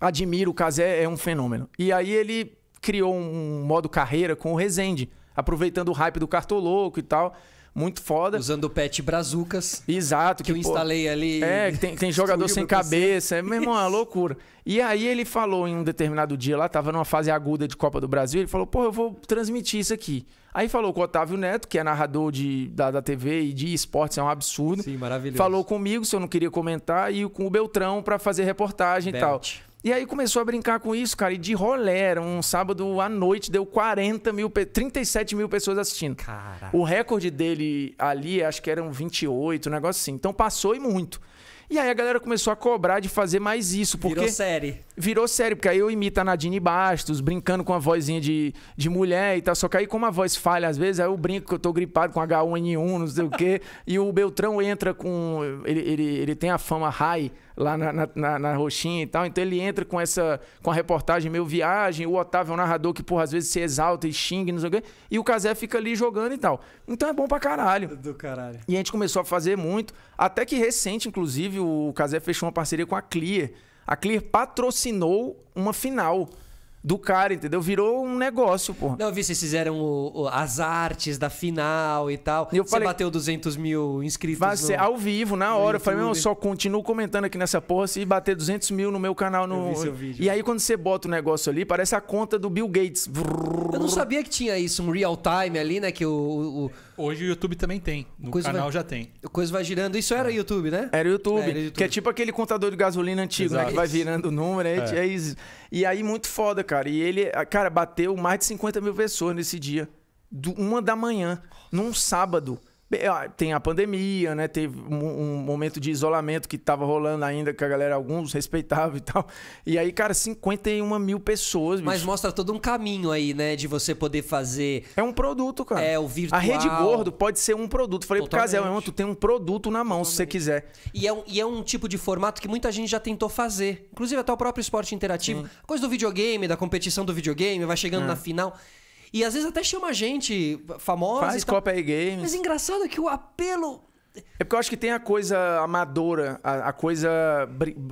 admiro, o Casé é um fenômeno. E aí ele criou um modo carreira com o Rezende, aproveitando o hype do Cartoloco e tal. Muito foda. Usando o pet Brazucas. Exato. Que, que eu pô, instalei ali. É, tem, tem jogador sem cabeça. É, meu irmão, é uma loucura. E aí ele falou em um determinado dia lá, tava numa fase aguda de Copa do Brasil, ele falou, pô, eu vou transmitir isso aqui. Aí falou com o Otávio Neto, que é narrador de, da, da TV e de esportes, é um absurdo. Sim, maravilhoso. Falou comigo se eu não queria comentar e com o Beltrão para fazer reportagem Belt. e tal. E aí começou a brincar com isso, cara. E de rolé, um sábado à noite, deu 40 mil, 37 mil pessoas assistindo. Caraca. O recorde dele ali, acho que eram 28, um negócio assim. Então passou e muito. E aí a galera começou a cobrar de fazer mais isso. Porque virou série. Virou série, porque aí eu imito a Nadine Bastos, brincando com a vozinha de, de mulher e tal. Só que aí, como a voz falha às vezes, aí eu brinco que eu tô gripado com H1N1, não sei o quê. e o Beltrão entra com. Ele, ele, ele tem a fama high lá na, na, na, na Roxinha e tal. Então ele entra com essa com a reportagem meio Viagem, o Otávio é um narrador que, porra, às vezes se exalta e xinga, não sei o quê, e o Casé fica ali jogando e tal. Então é bom pra caralho. Do caralho. E a gente começou a fazer muito, até que recente, inclusive, o Casé fechou uma parceria com a Clear. A Clear patrocinou uma final do cara, entendeu? Virou um negócio, porra. Não, eu vi, vocês fizeram o, o, as artes da final e tal. E eu Você falei, bateu 200 mil inscritos. Vai ser no, ao vivo, na hora. Eu falei, meu, eu só continuo comentando aqui nessa porra se bater 200 mil no meu canal. No... Eu vi seu vídeo. E aí, quando você bota o negócio ali, parece a conta do Bill Gates. Eu não sabia que tinha isso, um real time ali, né? Que o, o Hoje o YouTube também tem. No coisa canal vai... já tem. Coisa vai girando. Isso era é. YouTube, né? Era o YouTube, é, YouTube, Que é tipo aquele contador de gasolina antigo, Exato. né? Que vai virando o número. É, é. É isso. E aí, muito foda, cara. E ele, ah, cara, bateu mais de 50 mil pessoas nesse dia. Do, uma da manhã, num sábado. Tem a pandemia, né? Teve um, um momento de isolamento que tava rolando ainda, que a galera, alguns respeitava e tal. E aí, cara, 51 mil pessoas. Bicho. Mas mostra todo um caminho aí, né? De você poder fazer. É um produto, cara. É, o virtual. A Rede Gordo pode ser um produto. Falei Totalmente. pro Casel, tu tem um produto na mão, Totalmente. se você quiser. E é, um, e é um tipo de formato que muita gente já tentou fazer. Inclusive até o próprio esporte interativo. Sim. Coisa do videogame, da competição do videogame, vai chegando é. na final. E às vezes até chama gente famosa. Faz Copa e Games. Mas é engraçado que o apelo é porque eu acho que tem a coisa amadora, a, a coisa.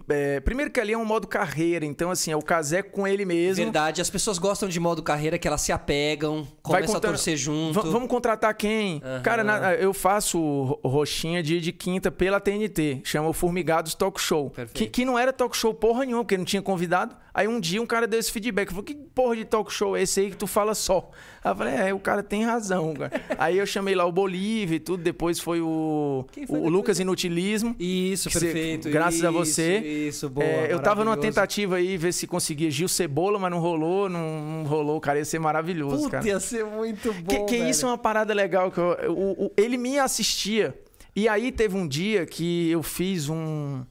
É, primeiro que ali é um modo carreira, então assim, é o casé com ele mesmo. Verdade, as pessoas gostam de modo carreira que elas se apegam, começam a torcer junto. vamos contratar quem? Uhum. Cara, na, eu faço roxinha dia de quinta pela TNT, chama o Formigados Talk Show. Que, que, não era talk show porra nenhuma, porque não tinha convidado. Aí um dia um cara deu esse feedback, falou: que porra de talk show é esse aí que tu fala só? Aí eu falei, é, o cara tem razão, cara. Aí eu chamei lá o Bolívia e tudo, depois foi o, foi o Lucas Inutilismo. Isso, perfeito. Você, graças isso, a você. Isso, boa. É, eu tava numa tentativa aí, ver se conseguia Gil Cebola, mas não rolou, não, não rolou, cara. Ia ser maravilhoso, Puta, cara. ia ser muito bom. Que, que velho. isso é uma parada legal. que eu, Ele me assistia. E aí teve um dia que eu fiz um,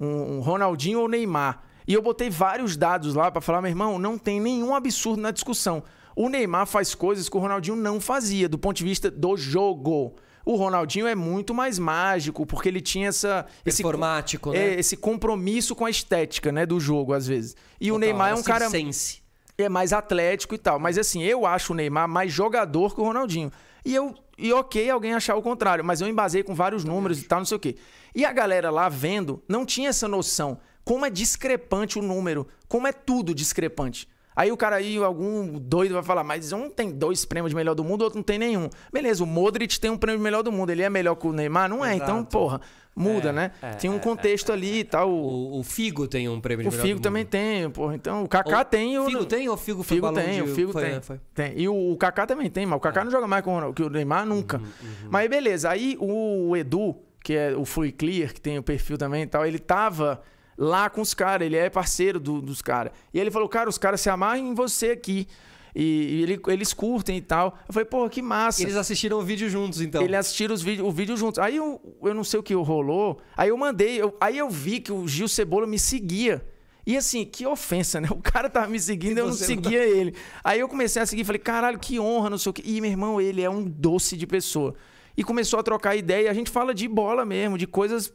um, um Ronaldinho ou Neymar. E eu botei vários dados lá para falar, meu irmão, não tem nenhum absurdo na discussão. O Neymar faz coisas que o Ronaldinho não fazia do ponto de vista do jogo. O Ronaldinho é muito mais mágico, porque ele tinha essa. Esse, Performático, é é, né? esse compromisso com a estética, né? Do jogo, às vezes. E Total, o Neymar é um cara. Sense. É mais atlético e tal. Mas assim, eu acho o Neymar mais jogador que o Ronaldinho. E eu. E ok alguém achar o contrário, mas eu embasei com vários números e tal, não sei o quê. E a galera lá vendo não tinha essa noção. Como é discrepante o número, como é tudo discrepante. Aí o cara aí, algum doido vai falar, mas um tem dois prêmios de melhor do mundo, outro não tem nenhum. Beleza, o Modric tem um prêmio de melhor do mundo, ele é melhor que o Neymar? Não é, então, Exato. então, porra, muda, é, né? É, tem um é, é, contexto é, ali e tal. O, o, Figo tem um prêmio de o melhor O Figo também mundo. tem, porra. Então, o Kaká o, tem. O Figo não... tem ou o Figo foi Figo balão tem, de... o Figo foi, tem, foi. tem. E o, o Kaká também tem, mas o Kaká é. não joga mais com o, que o Neymar nunca. Uhum, uhum, uhum. Mas beleza, aí o Edu, que é o Fui Clear, que tem o perfil também e tal, ele tava lá com os caras, ele é parceiro do, dos caras. E ele falou, cara, os caras se amarram em você aqui. E, e ele, eles curtem e tal. Eu falei, porra, que massa. Eles assistiram o vídeo juntos, então. Eles assistiram os vídeo, o vídeo juntos. Aí eu, eu não sei o que rolou. Aí eu mandei, eu, aí eu vi que o Gil Cebola me seguia. E assim, que ofensa, né? O cara tava me seguindo, e eu não seguia não... Tá- ele. Aí eu comecei a seguir, falei, caralho, que honra, não sei o que E meu irmão, ele é um doce de pessoa. E começou a trocar ideia, a gente fala de bola mesmo, de coisas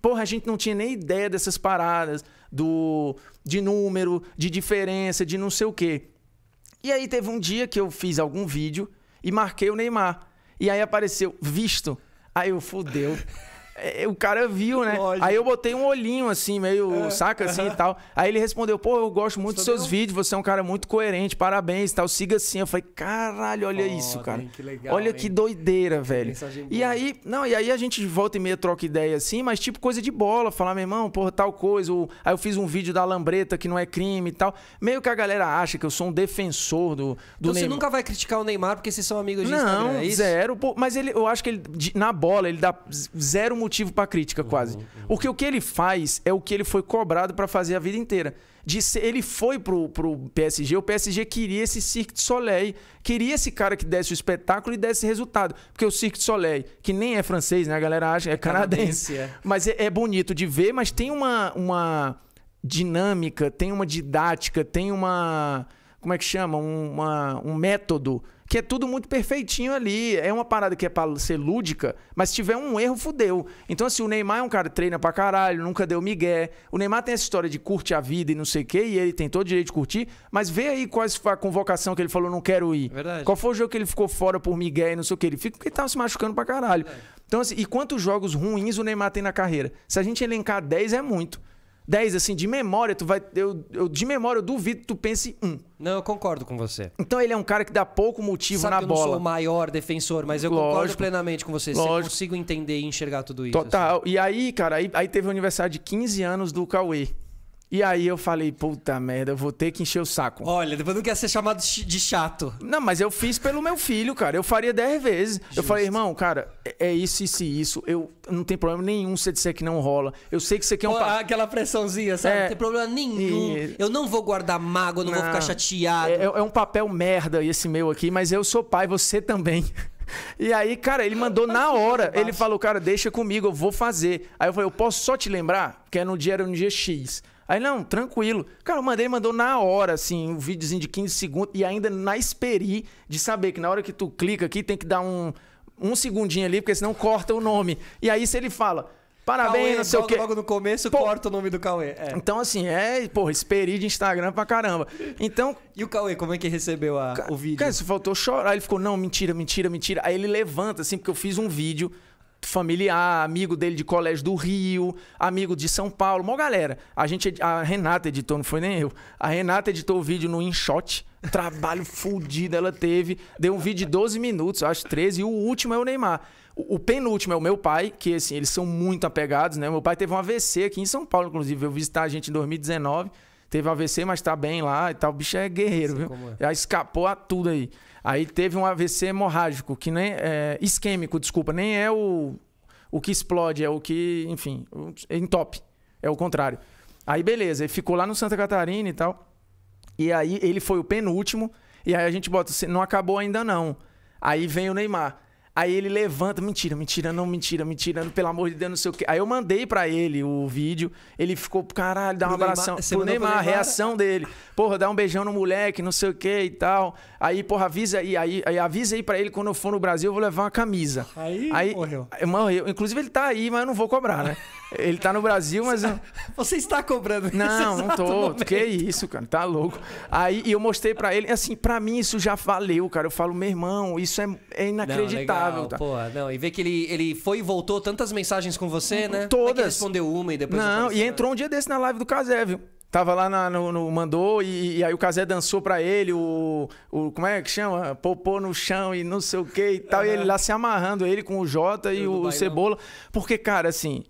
Porra, a gente não tinha nem ideia dessas paradas, do de número, de diferença, de não sei o quê. E aí teve um dia que eu fiz algum vídeo e marquei o Neymar. E aí apareceu visto. Aí eu fudeu. É, o cara viu, né? Lógico. Aí eu botei um olhinho assim, meio é, saca assim e tal. Aí ele respondeu: Pô, eu gosto muito dos seus vídeos, você é um cara muito coerente, parabéns tal, siga assim. Eu falei: Caralho, olha oh, isso, cara. Que legal, olha hein? que doideira, velho. E aí, não, e aí a gente volta e meia troca ideia assim, mas tipo coisa de bola, falar, meu irmão, porra, tal coisa. Ou... Aí eu fiz um vídeo da Lambreta que não é crime e tal. Meio que a galera acha que eu sou um defensor do, do então, Neymar. Você nunca vai criticar o Neymar porque vocês são amigos de não, Instagram, é isso? Zero, pô, mas ele, eu acho que ele, na bola, ele dá zero motivo motivo para crítica, quase. Uhum, uhum. Porque o que ele faz é o que ele foi cobrado para fazer a vida inteira. De ser, ele foi pro, pro PSG, o PSG queria esse Cirque du Soleil, queria esse cara que desse o espetáculo e desse resultado. Porque o Cirque du Soleil, que nem é francês, né? A galera acha, é canadense. é. Mas é, é bonito de ver, mas tem uma, uma dinâmica, tem uma didática, tem uma. Como é que chama? Uma, um método que é tudo muito perfeitinho ali. É uma parada que é pra ser lúdica, mas se tiver um erro, fudeu. Então, assim, o Neymar é um cara que treina pra caralho, nunca deu migué. O Neymar tem essa história de curte a vida e não sei o quê, e ele tem todo o direito de curtir, mas vê aí qual foi a convocação que ele falou, não quero ir. Verdade. Qual foi o jogo que ele ficou fora por migué e não sei o quê? Ele fica porque tava se machucando pra caralho. Verdade. É. Então, assim, e quantos jogos ruins o Neymar tem na carreira? Se a gente elencar 10, é muito. 10, assim, de memória, tu vai. Eu, eu de memória, eu duvido que tu pense um. Não, eu concordo com você. Então ele é um cara que dá pouco motivo Sabe na que bola. Eu não sou o maior defensor, mas eu lógico, concordo plenamente com você. Lógico. Você consigo entender e enxergar tudo isso. Total. Assim. E aí, cara, aí, aí teve o aniversário de 15 anos do Cauê. E aí eu falei, puta merda, eu vou ter que encher o saco. Olha, depois não quer ser chamado de chato. Não, mas eu fiz pelo meu filho, cara. Eu faria dez vezes. Justo. Eu falei, irmão, cara, é, é isso, isso e isso. Eu não tem problema nenhum se disser que não rola. Eu sei que você quer um. Pa... Ah, aquela pressãozinha, sabe? É... Não tem problema nenhum. E... Eu não vou guardar mágoa, não, não, vou ficar chateado. É, é, é um papel merda esse meu aqui, mas eu sou pai, você também. E aí, cara, ele mandou na hora. Ele falou, cara, deixa comigo, eu vou fazer. Aí eu falei, eu posso só te lembrar? Porque no dia era no dia X. Aí, não, tranquilo. Cara, eu mandei, mandou na hora, assim, um videozinho de 15 segundos e ainda na esperi de saber que na hora que tu clica aqui tem que dar um, um segundinho ali, porque senão corta o nome. E aí, se ele fala, Parabéns, Cauê, não sei o quê. Logo no começo Pô. corta o nome do Cauê. É. Então, assim, é, porra, esperi de Instagram pra caramba. Então. E o Cauê, como é que recebeu a, o vídeo? Cara, se faltou chorar. Ele ficou, não, mentira, mentira, mentira. Aí ele levanta, assim, porque eu fiz um vídeo familiar, amigo dele de colégio do Rio, amigo de São Paulo, uma galera. A gente, a Renata editou, não foi nem eu. A Renata editou o vídeo no InShot. Trabalho fudido ela teve. Deu um vídeo de 12 minutos, acho 13, e o último é o Neymar. O, penúltimo é o meu pai, que assim, eles são muito apegados, né? Meu pai teve um AVC aqui em São Paulo, inclusive, eu visitar a gente em 2019. Teve AVC, mas tá bem lá e tal. O bicho é guerreiro, Sim, viu? É. Já escapou a tudo aí. Aí teve um AVC hemorrágico, que nem é, isquêmico, desculpa, nem é o, o que explode, é o que, enfim, é entope. É o contrário. Aí beleza, ele ficou lá no Santa Catarina e tal. E aí ele foi o penúltimo. E aí a gente bota assim, não acabou ainda não. Aí vem o Neymar. Aí ele levanta, mentira, mentira, não, mentira, mentira, pelo amor de Deus, não sei o quê. Aí eu mandei para ele o vídeo, ele ficou, caralho, dá um abração Neymar, pro Neymar, a reação dele. Porra, dá um beijão no moleque, não sei o quê e tal. Aí, porra, avisa aí, aí, aí avisa aí pra ele quando eu for no Brasil, eu vou levar uma camisa. Aí, aí morreu. Aí, morreu. Inclusive ele tá aí, mas eu não vou cobrar, né? Ele tá no Brasil, mas. Você está cobrando Não, não tô. Momento. Que isso, cara. Tá louco. Aí eu mostrei para ele, assim, para mim isso já valeu, cara. Eu falo, meu irmão, isso é, é inacreditável. Não, legal, tá? Pô, não. E ver que ele, ele foi e voltou tantas mensagens com você, né? Todas. Como é respondeu uma e depois. Não, e entrou um dia desse na live do Casé, viu? Tava lá na, no, no, Mandou e, e, aí o Casé dançou pra ele, o, o. Como é que chama? Popô no chão e não sei o que e tal. Uhum. E ele lá se amarrando, ele com o Jota e, e o, o Cebola. Porque, cara, assim.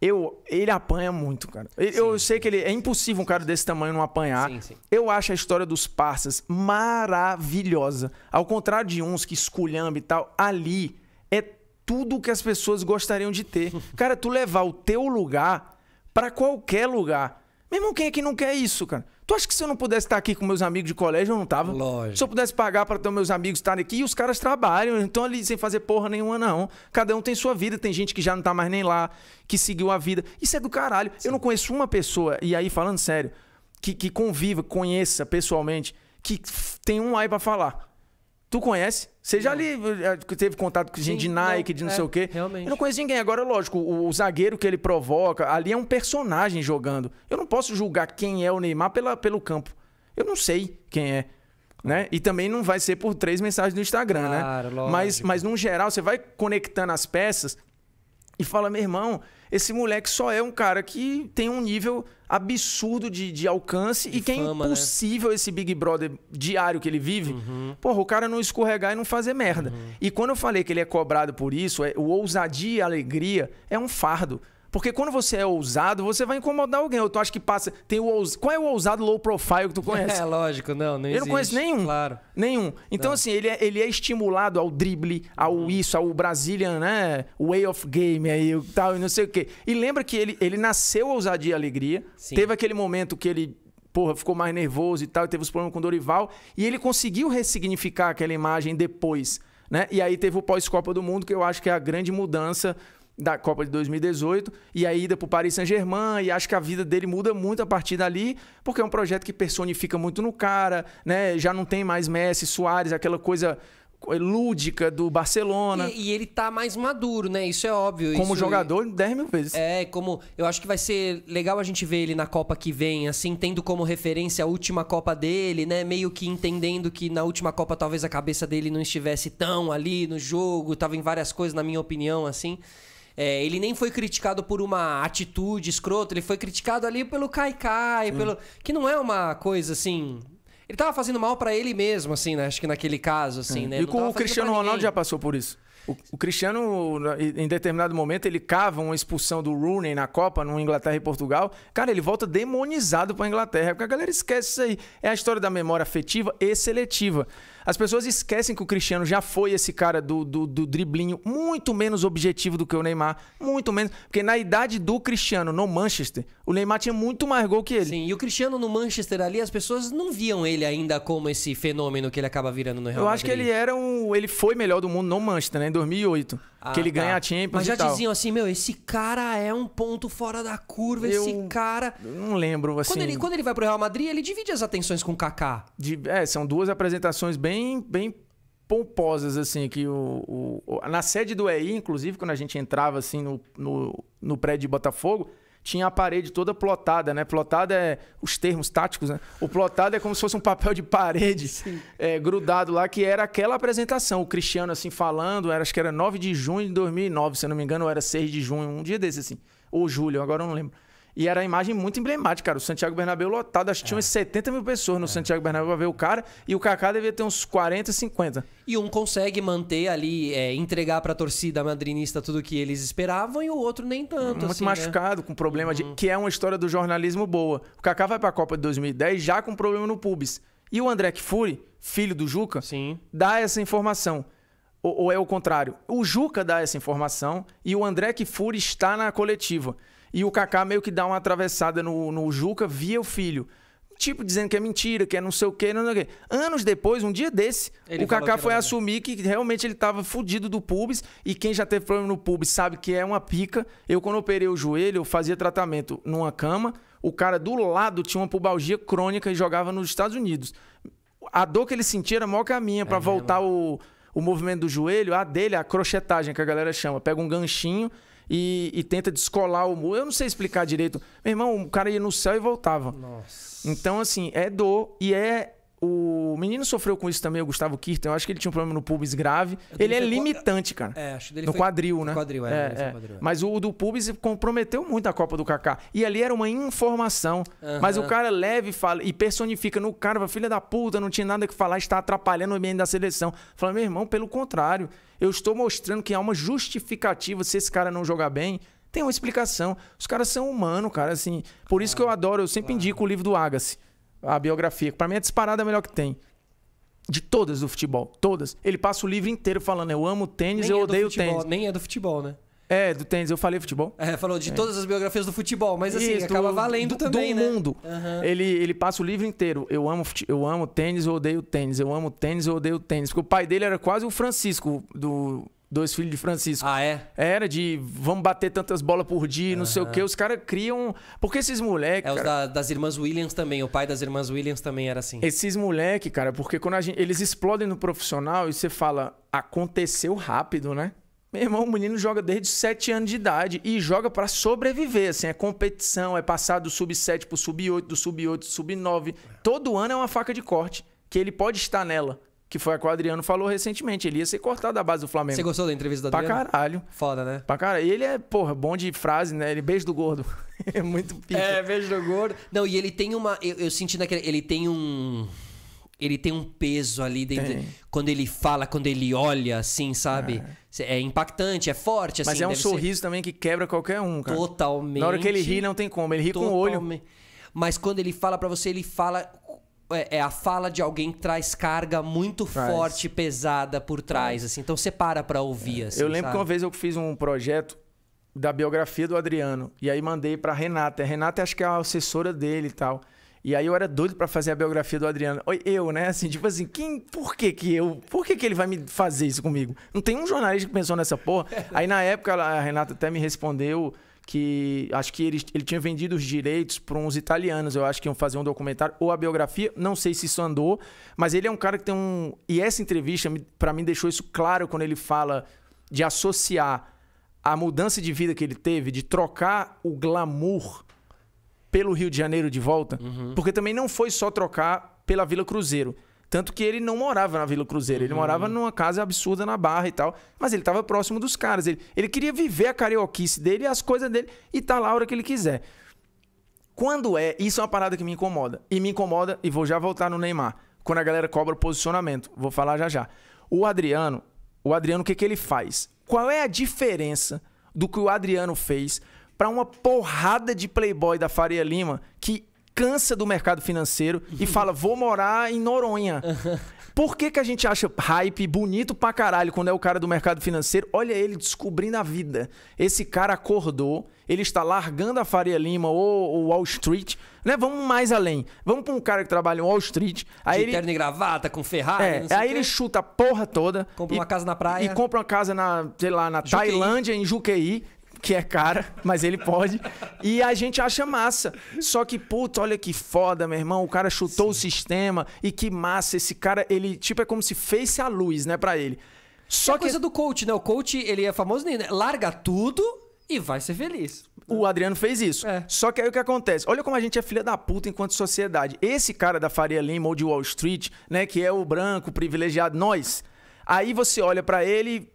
Eu, ele apanha muito, cara. Eu, eu sei que ele é impossível um cara desse tamanho não apanhar. Sim, sim. Eu acho a história dos parças maravilhosa. Ao contrário de uns que esculhamba e tal, ali é tudo que as pessoas gostariam de ter. Cara, tu levar o teu lugar para qualquer lugar. Mesmo quem é que não quer isso, cara? Tu acha que se eu não pudesse estar aqui com meus amigos de colégio, eu não tava? Lógico. Se eu pudesse pagar para ter meus amigos estarem aqui, os caras trabalham, então ali sem fazer porra nenhuma, não. Cada um tem sua vida, tem gente que já não tá mais nem lá, que seguiu a vida. Isso é do caralho. Sim. Eu não conheço uma pessoa, e aí falando sério, que, que conviva, conheça pessoalmente, que tem um ai para falar. Tu conhece? Você já eh, teve contato com gente Sim, de Nike, não, de não é, sei o quê. Realmente. Eu não conheço ninguém. Agora, lógico, o, o, zagueiro que ele provoca, ali é um personagem jogando. Eu não posso julgar quem é o Neymar pela, pelo campo. Eu não sei quem é. Né? E também não vai ser por três mensagens no Instagram, né? claro, né? Lógico. Mas, mas, num geral, você vai conectando as peças e fala: meu irmão, esse moleque só é um cara que tem um nível absurdo de, de alcance de e que é fama, é impossível né? esse Big Brother diário que ele vive, uhum. porra, o cara não escorregar e não fazer merda. Uhum. E quando eu falei que ele é cobrado por isso, é, o ousadia e a alegria é um fardo. Porque quando você é ousado, você vai incomodar alguém. Ou tu acha que passa. Tem o ous... Qual é o ousado low profile que tu é, conhece? É, lógico, não, não Eu existe, não conheço nenhum. Claro. Nenhum. Então, não. assim, ele é, ele é estimulado ao drible, ao uhum. isso, ao Brazilian, né? Way of game aí, tal, e não sei o quê. E lembra que ele, ele nasceu ousadia e alegria. Sim. Teve aquele momento que ele porra, ficou mais nervoso e tal, e teve os problemas com o Dorival. E ele conseguiu ressignificar aquela imagem depois. Né? E aí teve o pós-Copa do Mundo, que eu acho que é a grande mudança da Copa de 2018 e a ida para o Paris Saint-Germain e acho que a vida dele muda muito a partir dali porque é um projeto que personifica muito no cara né já não tem mais Messi Suárez aquela coisa eh, lúdica do Barcelona e, e ele tá mais maduro né isso é óbvio como isso... jogador 10 mil vezes é como eu acho que vai ser legal a gente ver ele na Copa que vem assim tendo como referência a última Copa dele né meio que entendendo que na última Copa talvez a cabeça dele não estivesse tão ali no jogo tava em várias coisas na minha opinião assim é, ele nem foi criticado por uma atitude escrota, ele foi criticado ali pelo Kaikai, Kai, pelo. Que não é uma coisa assim. Ele tava fazendo mal para ele mesmo, assim, né? Acho que naquele caso, é. assim, né? E com o Cristiano Ronaldo já passou por isso. O, o, Cristiano, em determinado momento, ele cava uma expulsão do Rooney na Copa, no Inglaterra e Portugal. Cara, ele volta demonizado pra Inglaterra, porque a galera esquece isso aí. É a história da memória afetiva e seletiva. As pessoas esquecem que o Cristiano já foi esse cara do, do, do, driblinho muito menos objetivo do que o Neymar. Muito menos. Porque na idade do Cristiano no Manchester, o Neymar tinha muito mais gol que ele. Sim, e o Cristiano no Manchester ali, as pessoas não viam ele ainda como esse fenômeno que ele acaba virando no Real Madrid. Eu acho que ele era um. Ele foi melhor do mundo no Manchester, né? Em 2008. Ah, que ele ah, tá. ganha a Champions Mas já diziam assim, meu, esse cara é um ponto fora da curva, eu, esse cara... não lembro, assim... Quando ele, quando ele vai pro Real Madrid, ele divide as atenções com o Kaká. De, é, são duas apresentações bem, bem pomposas, assim, que o, o, Na sede do EI, inclusive, quando a gente entrava, assim, no, no, no prédio de Botafogo tinha a parede toda plotada, né? Plotada é os termos táticos, né? O plotado é como se fosse um papel de parede é, grudado lá, que era aquela apresentação. O Cristiano, assim, falando, era, acho que era 9 de junho de 2009, se eu não me engano, ou era 6 de junho, um dia desse, assim. Ou julho, agora eu não lembro. E era a imagem muito emblemática, cara. O Santiago Bernabéu lotado. Acho que tinha é. umas 70 mil pessoas no é. Santiago Bernabéu pra ver o cara. E o Kaká devia ter uns 40, 50. E um consegue manter ali, é, entregar pra torcida madrinista tudo o que eles esperavam e o outro nem tanto. Muito assim, né? machucado, né? com problema de. Uhum. Que é uma história do jornalismo boa. O Kaká vai pra Copa de 2010 já com problema no pubis. E o André Kfouri, filho do Juca, Sim. dá essa informação. Ou, ou, é o contrário? O Juca dá essa informação e o André Kfouri está na coletiva. E o Kaká meio que dá uma atravessada no, no Juca via o filho. Tipo, dizendo que é mentira, que é não sei o quê, não sei o quê. Anos depois, um dia desse, ele o Kaká foi era... assumir que realmente ele estava fudido do pubis. E quem já teve problema no pubis sabe que é uma pica. Eu, quando operei o joelho, eu fazia tratamento numa cama. O cara do lado tinha uma pubalgia crônica e jogava nos Estados Unidos. A dor que ele sentia era maior que a minha é para voltar o, o movimento do joelho. A dele, a crochetagem, que a galera chama. Pega um ganchinho e, e, tenta descolar o muro. Eu não sei explicar direito. Meu irmão, o cara ia no céu e voltava. Nossa. Então, assim, é dor e é o menino sofreu com isso também, o Gustavo Kirten. Eu acho que ele tinha um problema no pubis grave. Ele é limitante, cara. É, acho dele no foi... quadril, né? No quadril, é. é, é. Quadril, é. Mas o do pubis comprometeu muito a Copa do Kaká. E ali era uma informação. Mas o cara é leve fala, e personifica no cara, filha da puta, não tinha nada que falar, está atrapalhando o ambiente da seleção. Fala, meu irmão, pelo contrário. Eu estou mostrando que há uma justificativa se esse cara não jogar bem tem uma explicação. Os caras são humanos, cara, assim. Por claro, isso ah, que eu adoro, eu sempre claro. indico o livro do Agassi a biografia. Para mim é disparada a melhor que tem. De todas do futebol, todas. Ele passa o livro inteiro falando: eu amo tênis, Nem eu é odeio futebol, tênis. Nem é do futebol, né? É, do tênis, eu falei futebol. É, falou de é. todas as biografias do futebol, mas assim, Isso, acaba valendo do, também, do né? mundo. Uhum. Ele, ele passa o livro inteiro. Eu amo, eu amo tênis, eu odeio tênis. Eu amo tênis, eu odeio tênis. Porque o pai dele era quase o Francisco do dois filhos de Francisco. Ah, é? Era de vamos bater tantas bolas por dia, não sei o quê. Os caras criam. Porque esses moleques. É, cara... os da, das irmãs Williams também. O pai das irmãs Williams também era assim. Esses moleques, cara, porque quando gente... eles explodem no profissional e você fala, aconteceu rápido, né? Meu irmão, o menino joga desde 7 anos de idade e joga para sobreviver, assim, é competição, é passar do sub-7 pro sub-8, do sub-8 pro sub-9. Todo ano é uma faca de corte, que ele pode estar nela que foi a que o Adriano falou recentemente. Ele ia ser cortado da base do Flamengo. Você gostou da entrevista do Adriano? Pra caralho. Foda, né? Pra caralho. Ele é, porra, bom de frase, né? Ele é beijo do gordo. é muito pica. É, beijo do gordo. Não, e ele tem uma... Eu, eu senti naquele... Ele tem um... Ele tem um peso ali dentro. Quando ele fala, quando ele olha, assim, sabe? É, é impactante, é forte, assim. Mas é um sorriso ser... também que quebra qualquer um, cara. Totalmente. Na hora que ele ri, não tem como. Ele ri com o olho. Mas quando ele fala para você, ele fala é, é, a fala de alguém que traz carga muito traz. forte, pesada por trás, assim. Então você para pra ouvir, é. assim, Eu lembro sabe? que uma vez eu fiz um projeto da biografia do Adriano. E aí mandei pra Renata. A Renata acho que é a assessora dele e tal. E aí eu era doido para fazer a biografia do Adriano. Eu, né? Assim, tipo assim, quem, por que que eu, por que que ele vai me fazer isso comigo? Não tem um jornalista que pensou nessa porra. Aí na época a Renata até me respondeu, que acho que ele, ele tinha vendido os direitos para uns italianos, eu acho que iam fazer um documentário ou a biografia, não sei se isso andou, mas ele é um cara que tem um. E essa entrevista, para mim, deixou isso claro quando ele fala de associar a mudança de vida que ele teve, de trocar o glamour pelo Rio de Janeiro de volta, uhum. porque também não foi só trocar pela Vila Cruzeiro. Tanto que ele não morava na Vila Cruzeiro, ele uhum. morava numa casa absurda na Barra e tal. Mas ele estava próximo dos caras. Ele, ele queria viver a carioquice dele e as coisas dele e tá lá a hora que ele quiser. Quando é. Isso é uma parada que me incomoda. E me incomoda, e vou já voltar no Neymar. Quando a galera cobra posicionamento. Vou falar já já. O Adriano, o Adriano, o que, que ele faz? Qual é a diferença do que o Adriano fez para uma porrada de playboy da Faria Lima que cansa do mercado financeiro e fala, vou morar em Noronha. Por que, que a gente acha hype bonito pra caralho quando é o cara do mercado financeiro? Olha ele descobrindo a vida. Esse cara acordou, ele está largando a Faria Lima ou, o Wall Street. Né? Vamos mais além. Vamos pra um cara que trabalha em Wall Street. Aí De ele... terno e gravata, com Ferrari. É, aí quê. ele chuta a porra toda. Compra e, uma casa na praia. E compra uma casa na, sei lá, na Juqueí. Tailândia, em Juqueí que é cara, mas ele pode. E a gente acha massa. Só que, puta, olha que foda, meu irmão. O cara chutou Sim. o sistema e que massa. Esse cara, ele, tipo, é como se fez a luz, né, pra ele. Só é que... coisa do coach, né? O coach, ele é famoso, né? Larga tudo e vai ser feliz. O Adriano fez isso. É. Só que aí o que acontece? Olha como a gente é filha da puta enquanto sociedade. Esse cara da Faria Lima ou de Wall Street, né, que é o branco privilegiado, nós. Aí você olha para ele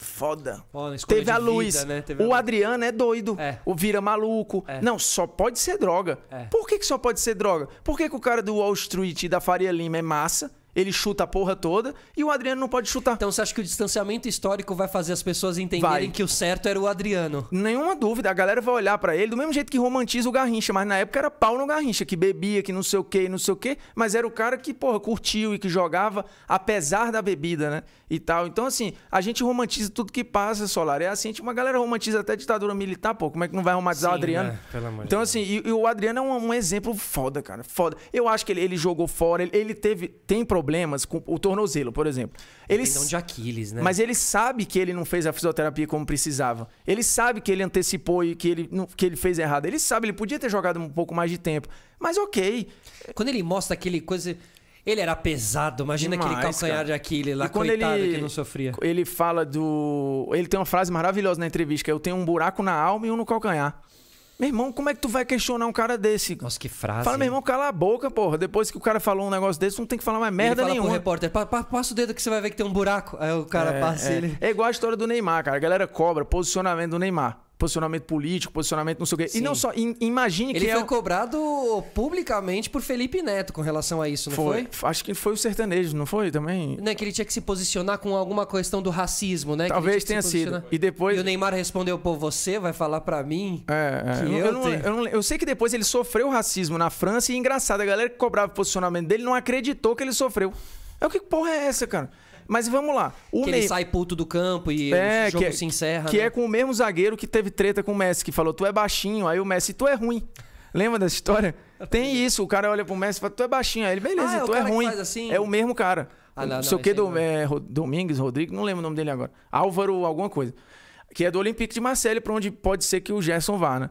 foda. Teve a luz. Vida, né? Teve o a... Adriano é doido. É. O vira maluco. É. Não, só pode ser droga. É. Por que, que só pode ser droga? Por que, que o cara do Wall Street e da Faria Lima é massa? Ele chuta a porra toda e o Adriano não pode chutar. Então você acha que o distanciamento histórico vai fazer as pessoas entenderem vai. que o certo era o Adriano? Nenhuma dúvida. A galera vai olhar para ele do mesmo jeito que romantiza o Garrincha, mas na época era pau no Garrincha, que bebia, que não sei o que, não sei o que, mas era o cara que, porra, curtiu e que jogava apesar da bebida, né? E tal. Então, assim, a gente romantiza tudo que passa, Solar. É assim, a gente uma galera romantiza até ditadura militar, pô. Como é que não vai romantizar Sim, o Adriano? Né? então, assim, e, e, o Adriano é um, um, exemplo foda, cara. Foda. Eu acho que ele, ele jogou fora, ele, ele teve. Tem problema problemas com o tornozelo, por exemplo. Ele não de Aquiles, né? Mas ele sabe que ele não fez a fisioterapia como precisava. Ele sabe que ele antecipou e que ele, que ele fez errado. Ele sabe, ele podia ter jogado um pouco mais de tempo. Mas ok. Quando ele mostra aquele coisa. Ele era pesado, imagina Demais, aquele calcanhar cara. de Aquiles lá, quando coitado, ele, que não sofria. Ele fala do... Ele tem uma frase maravilhosa na entrevista, que é, eu tenho um buraco na alma e um no calcanhar. Meu irmão, como é que tu vai questionar um cara desse? Nossa, que frase. Fala, meu irmão, cala a boca, porra. Depois que o cara falou um negócio desse, não tem que falar mais merda ele fala nenhuma. repórter, passa o dedo que você vai ver que tem um buraco. Aí o cara é, passa é. ele. É igual a história do Neymar, cara. A galera cobra posicionamento do Neymar posicionamento político, posicionamento não sei o quê. Sim. E não só. imagine Ele que. Ele foi é... cobrado publicamente por Felipe Neto com relação a isso, não foi? foi? Acho que foi o sertanejo, não foi também? Não, é que ele tinha que se posicionar com alguma questão do racismo, né? Talvez tenha sido. E depois. E o Neymar respondeu, pô, você vai falar para mim? É, é. Que eu, eu, não, eu, não, eu, sei que depois ele sofreu racismo na França e engraçado, a galera que cobrava o posicionamento dele não acreditou que ele sofreu. É o que porra é essa, cara? Mas vamos lá. O que ele sai puto do campo e é, o jogo é, se encerra. Que né? é com o mesmo zagueiro que teve treta com o Messi, que falou, tu é baixinho. Aí o Messi, tu é ruim. Lembra dessa história? Tem isso, o cara olha pro Messi e fala, tu é baixinho. Aí ele, beleza, ah, é tu é, ruim. Assim? É o mesmo cara. Ah, não, sei o que, do, é. É, Domingues, Rodrigo, não lembro o nome dele agora. Álvaro, alguma coisa. Que é do Olympique de Marseille, pra onde pode ser que o Gerson vá, né?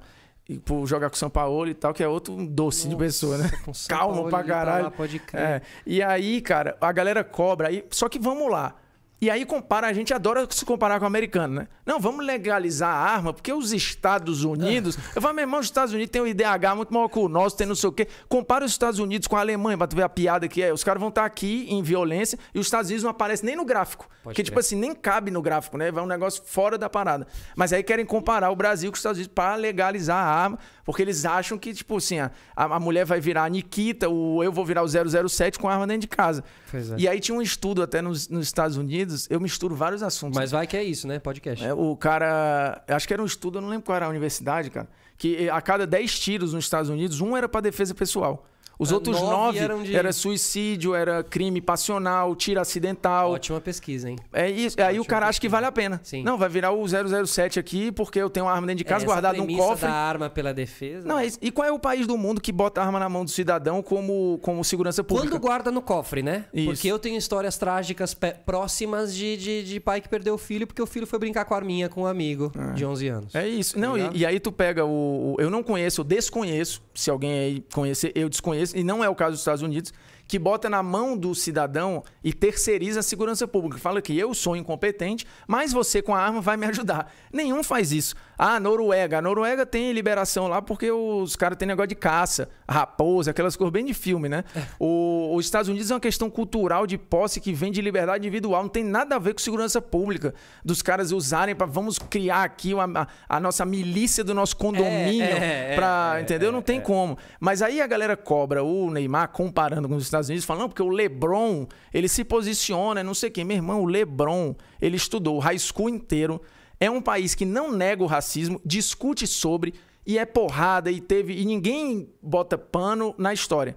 e por jogar com o São Paulo e tal, que é outro doce Nossa, de pessoa, né? Calma pra caralho. Tá lá, é. E aí, cara, a galera cobra. Aí... Só que vamos lá. E aí compara, a gente adora se comparar com o americano, né? Não, vamos legalizar a arma, porque os Estados Unidos... É. Eu falo, meu irmão, os Estados Unidos tem um IDH muito maior que o nosso, tem não sei o quê. Compara os Estados Unidos com a Alemanha, pra tu ver a piada que é. Os caras vão estar tá aqui em violência e os Estados Unidos não aparecem nem no gráfico. Pode que, tipo assim, nem cabe no gráfico, né? Vai um negócio fora da parada. Mas aí querem comparar o Brasil com os Estados Unidos para legalizar a arma, porque eles acham que, tipo assim, a, a mulher vai virar a Nikita, o eu vou virar o 007 com a arma dentro de casa. É. E aí tinha um estudo até nos, nos Estados Unidos Unidos, eu misturo vários assuntos. Mas vai que é isso, né? Podcast. É, o cara. Acho que era um estudo, eu não lembro qual era a universidade, cara. Que a cada 10 tiros nos Estados Unidos, um era para defesa pessoal. Os ah, outros nove, nove de... era suicídio, era crime passional, tiro acidental. Ótima pesquisa, hein? É isso. Ótima aí o cara pesquisa. acha que vale a pena. Sim. Não, vai virar o 007 aqui porque eu tenho uma arma dentro de é casa é guardada num cofre. a arma pela defesa. Não, é isso. E qual é o país do mundo que bota a arma na mão do cidadão como, como segurança pública? Quando guarda no cofre, né? Isso. Porque eu tenho histórias trágicas próximas de, de, de, pai que perdeu o filho porque o filho foi brincar com a arminha com um amigo é. de 11 anos. É isso. Não, e, tá e, aí tu pega o, o. Eu não conheço, eu desconheço. Se alguém aí conhecer, eu desconheço e não é o caso dos Estados Unidos, que bota na mão do cidadão e terceiriza a segurança pública. Fala que eu sou incompetente, mas você com a arma vai me ajudar. Nenhum faz isso. Ah, Noruega. A Noruega tem liberação lá porque os caras têm negócio de caça, raposa, aquelas coisas bem de filme, né? É. O, os Estados Unidos é uma questão cultural de posse que vem de liberdade individual. Não tem nada a ver com segurança pública. Dos caras usarem para vamos criar aqui uma, a, a, nossa milícia do nosso condomínio. É, é, é pra, é, entendeu? Não tem como. Mas aí a galera cobra o Neymar comparando com os Estados Unidos, falando porque o LeBron, ele se posiciona, não sei quem. Meu irmão, o LeBron, ele estudou o high school inteiro é um país que não nega o racismo, discute sobre e é porrada e teve e ninguém bota pano na história.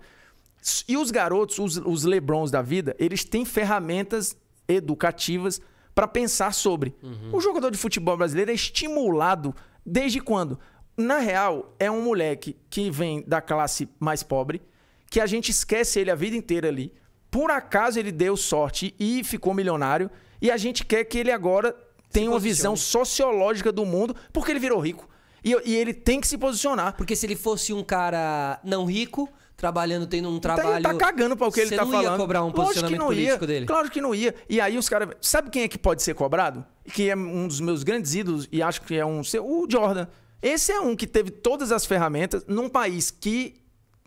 E os garotos, os, os Lebrons da vida, eles têm ferramentas educativas para pensar sobre. Uhum. O jogador de futebol brasileiro é estimulado desde quando? Na real, é um moleque que vem da classe mais pobre, que a gente esquece ele a vida inteira ali. Por acaso ele deu sorte e ficou milionário, e a gente quer que ele agora tem uma visão sociológica do mundo porque ele virou rico. E, e, ele tem que se posicionar. Porque se ele fosse um cara não rico, trabalhando, tendo um tá tá trabalho. Ele tá, cagando pra o que ele tá falando. não ia cobrar um posicionamento político ia. dele? Claro que não ia. E aí os caras. Sabe quem é que pode ser cobrado? Que é um dos meus grandes ídolos e acho que é um. O Jordan. Esse é um que teve todas as ferramentas num país que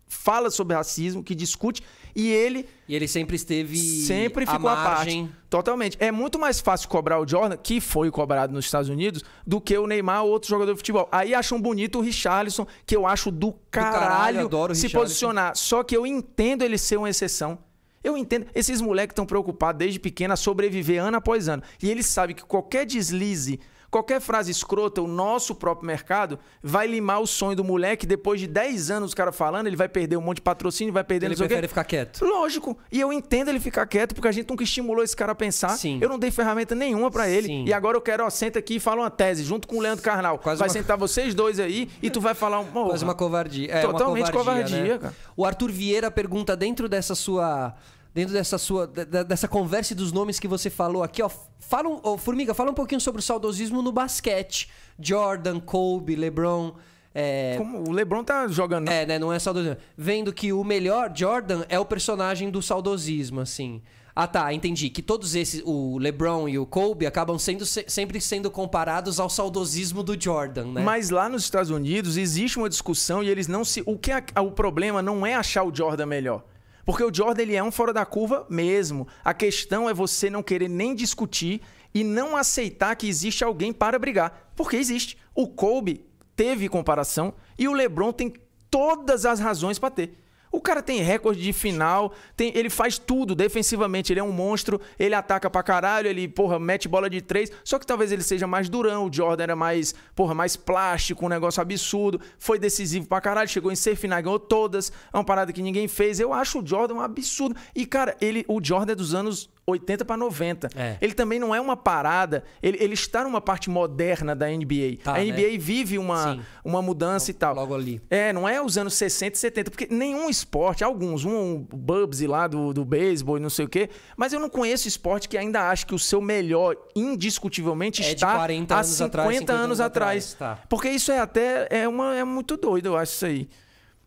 fala sobre racismo, que discute e ele. E ele sempre esteve. Sempre ficou à parte. Totalmente. É muito mais fácil cobrar o Jordan, que foi cobrado nos Estados Unidos, do que o Neymar ou outro jogador de futebol. Aí acham bonito o Richarlison, que eu acho do caralho, do caralho adoro se posicionar. Só que eu entendo ele ser uma exceção. Eu entendo. Esses moleques estão preocupados desde pequena a sobreviver ano após ano. E eles sabem que qualquer deslize Qualquer frase escrota, o nosso próprio mercado vai limar o sonho do moleque. Depois de 10 anos, o cara falando, ele vai perder um monte de patrocínio, vai perder. Ele prefere ficar quieto. Lógico. E eu entendo ele ficar quieto, porque a gente nunca estimulou esse cara a pensar. Sim. Eu não dei ferramenta nenhuma para ele. Sim. E agora eu quero, ó, senta aqui e fala uma tese, junto com o Leandro Carnal. Quase vai uma... sentar vocês dois aí e tu vai falar. Um... Quase uma covardia. É, Totalmente uma covardia, covardia né? cara. O Arthur Vieira pergunta dentro dessa sua dentro dessa sua dessa conversa e dos nomes que você falou aqui, ó, fala, oh, formiga, fala um pouquinho sobre o saudosismo no basquete. Jordan, Kobe, LeBron, é... Como o LeBron tá jogando. Né? É, né? Não é saudosismo. Vendo que o melhor Jordan é o personagem do saudosismo, assim. Ah, tá, entendi. Que todos esses, o LeBron e o Kobe, acabam sendo, sempre sendo comparados ao saudosismo do Jordan, né? Mas lá nos Estados Unidos existe uma discussão e eles não se. O que é, o problema não é achar o Jordan melhor. Porque o Jordan ele é um fora da curva mesmo. A questão é você não querer nem discutir e não aceitar que existe alguém para brigar. Porque existe. O Kobe teve comparação e o LeBron tem todas as razões para ter. O cara tem recorde de final, tem, ele faz tudo defensivamente, ele é um monstro, ele ataca pra caralho, ele, porra, mete bola de três. Só que talvez ele seja mais durão, o Jordan era mais, porra, mais plástico, um negócio absurdo. Foi decisivo pra caralho, chegou em ser final, ganhou todas. É uma parada que ninguém fez. Eu acho o Jordan um absurdo. E, cara, ele, o Jordan é dos anos 80 para 90. É. Ele também não é uma parada, ele, ele, está numa parte moderna da NBA. Tá, a NBA né? vive uma, uma mudança logo, e tal. Logo ali. É, não é os anos 60 e 70, porque nenhum esporte, alguns, um, um Bubsy lá do, do beisebol e não sei o quê, mas eu não conheço esporte que ainda acho que o seu melhor, indiscutivelmente, é está de 40 há anos 50, atrás, 50 anos atrás. Tá. Porque isso é até, é, uma, é muito doido, eu acho isso aí.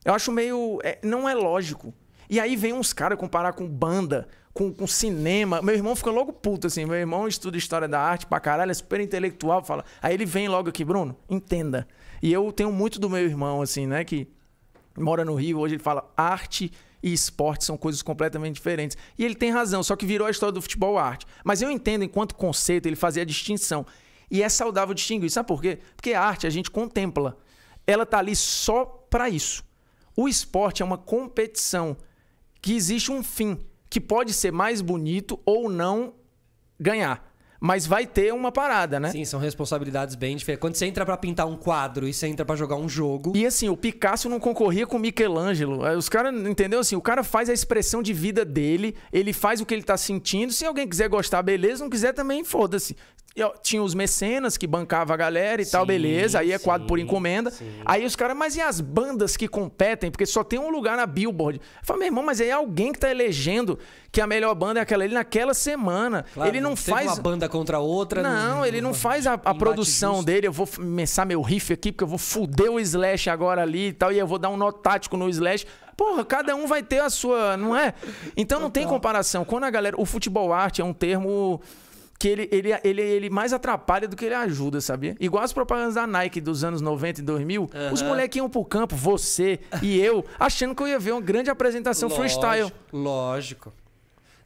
Eu acho meio, é, não é lógico. E aí vem uns caras comparar com banda, com, com, cinema. Meu irmão fica logo puto, assim. Meu irmão estuda história da arte pra caralho, é super intelectual, fala. Aí ele vem logo aqui, Bruno, entenda. E eu tenho muito do meu irmão, assim, né, que mora no Rio, hoje ele fala arte e esporte são coisas completamente diferentes. E ele tem razão, só que virou a história do futebol arte. Mas eu entendo, enquanto conceito, ele fazia a distinção. E é saudável distinguir. Sabe por quê? Porque arte a gente contempla. Ela tá ali só para isso. O esporte é uma competição que existe um fim que pode ser mais bonito ou não ganhar. Mas vai ter uma parada, né? Sim, são responsabilidades bem diferentes. Quando você entra para pintar um quadro e você entra para jogar um jogo. E assim, o Picasso não concorria com o Michelangelo. É, os caras, entendeu? Assim, o cara faz a expressão de vida dele, ele faz o que ele tá sentindo. Se alguém quiser gostar, beleza. Não quiser também, foda-se tinha os mecenas que bancava a galera e sim, tal, beleza. Aí é quadro por encomenda. Sim. Aí os caras, mas e as bandas que competem? Porque só tem um lugar na Billboard. fala meu irmão, mas aí é alguém que tá elegendo que a melhor banda é aquela ele naquela semana. Claro, ele não, não faz. uma banda contra outra. Não, no... ele não faz a, a produção justo. dele. Eu vou começar meu riff aqui, porque eu vou fuder o Slash agora ali e tal. E eu vou dar um nó tático no Slash. Porra, cada um vai ter a sua, não é? Então não Total. tem comparação. Quando a galera. O futebol arte é um termo que ele, ele, ele, ele mais atrapalha do que ele ajuda, sabia? Igual as propagandas da Nike dos anos 90 e 2000, uhum. os moleques iam pro campo, você e eu, achando que eu ia ver uma grande apresentação lógico, freestyle. Lógico.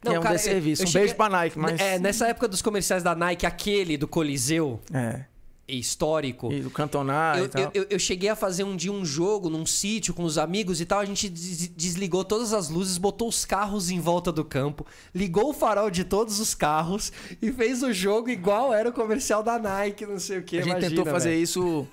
Não, é um cara, desserviço. Um beijo pra Nike, né, mas... É, nessa época dos comerciais da Nike, aquele do Coliseu... É histórico. E do cantonar eu, e tal. Eu, eu, eu, cheguei a fazer um dia um jogo num sítio com os amigos e tal. A gente desligou todas as luzes, botou os carros em volta do campo, ligou o farol de todos os carros e fez o jogo igual era o comercial da Nike, não sei o que. A gente imagina, tentou véio. fazer isso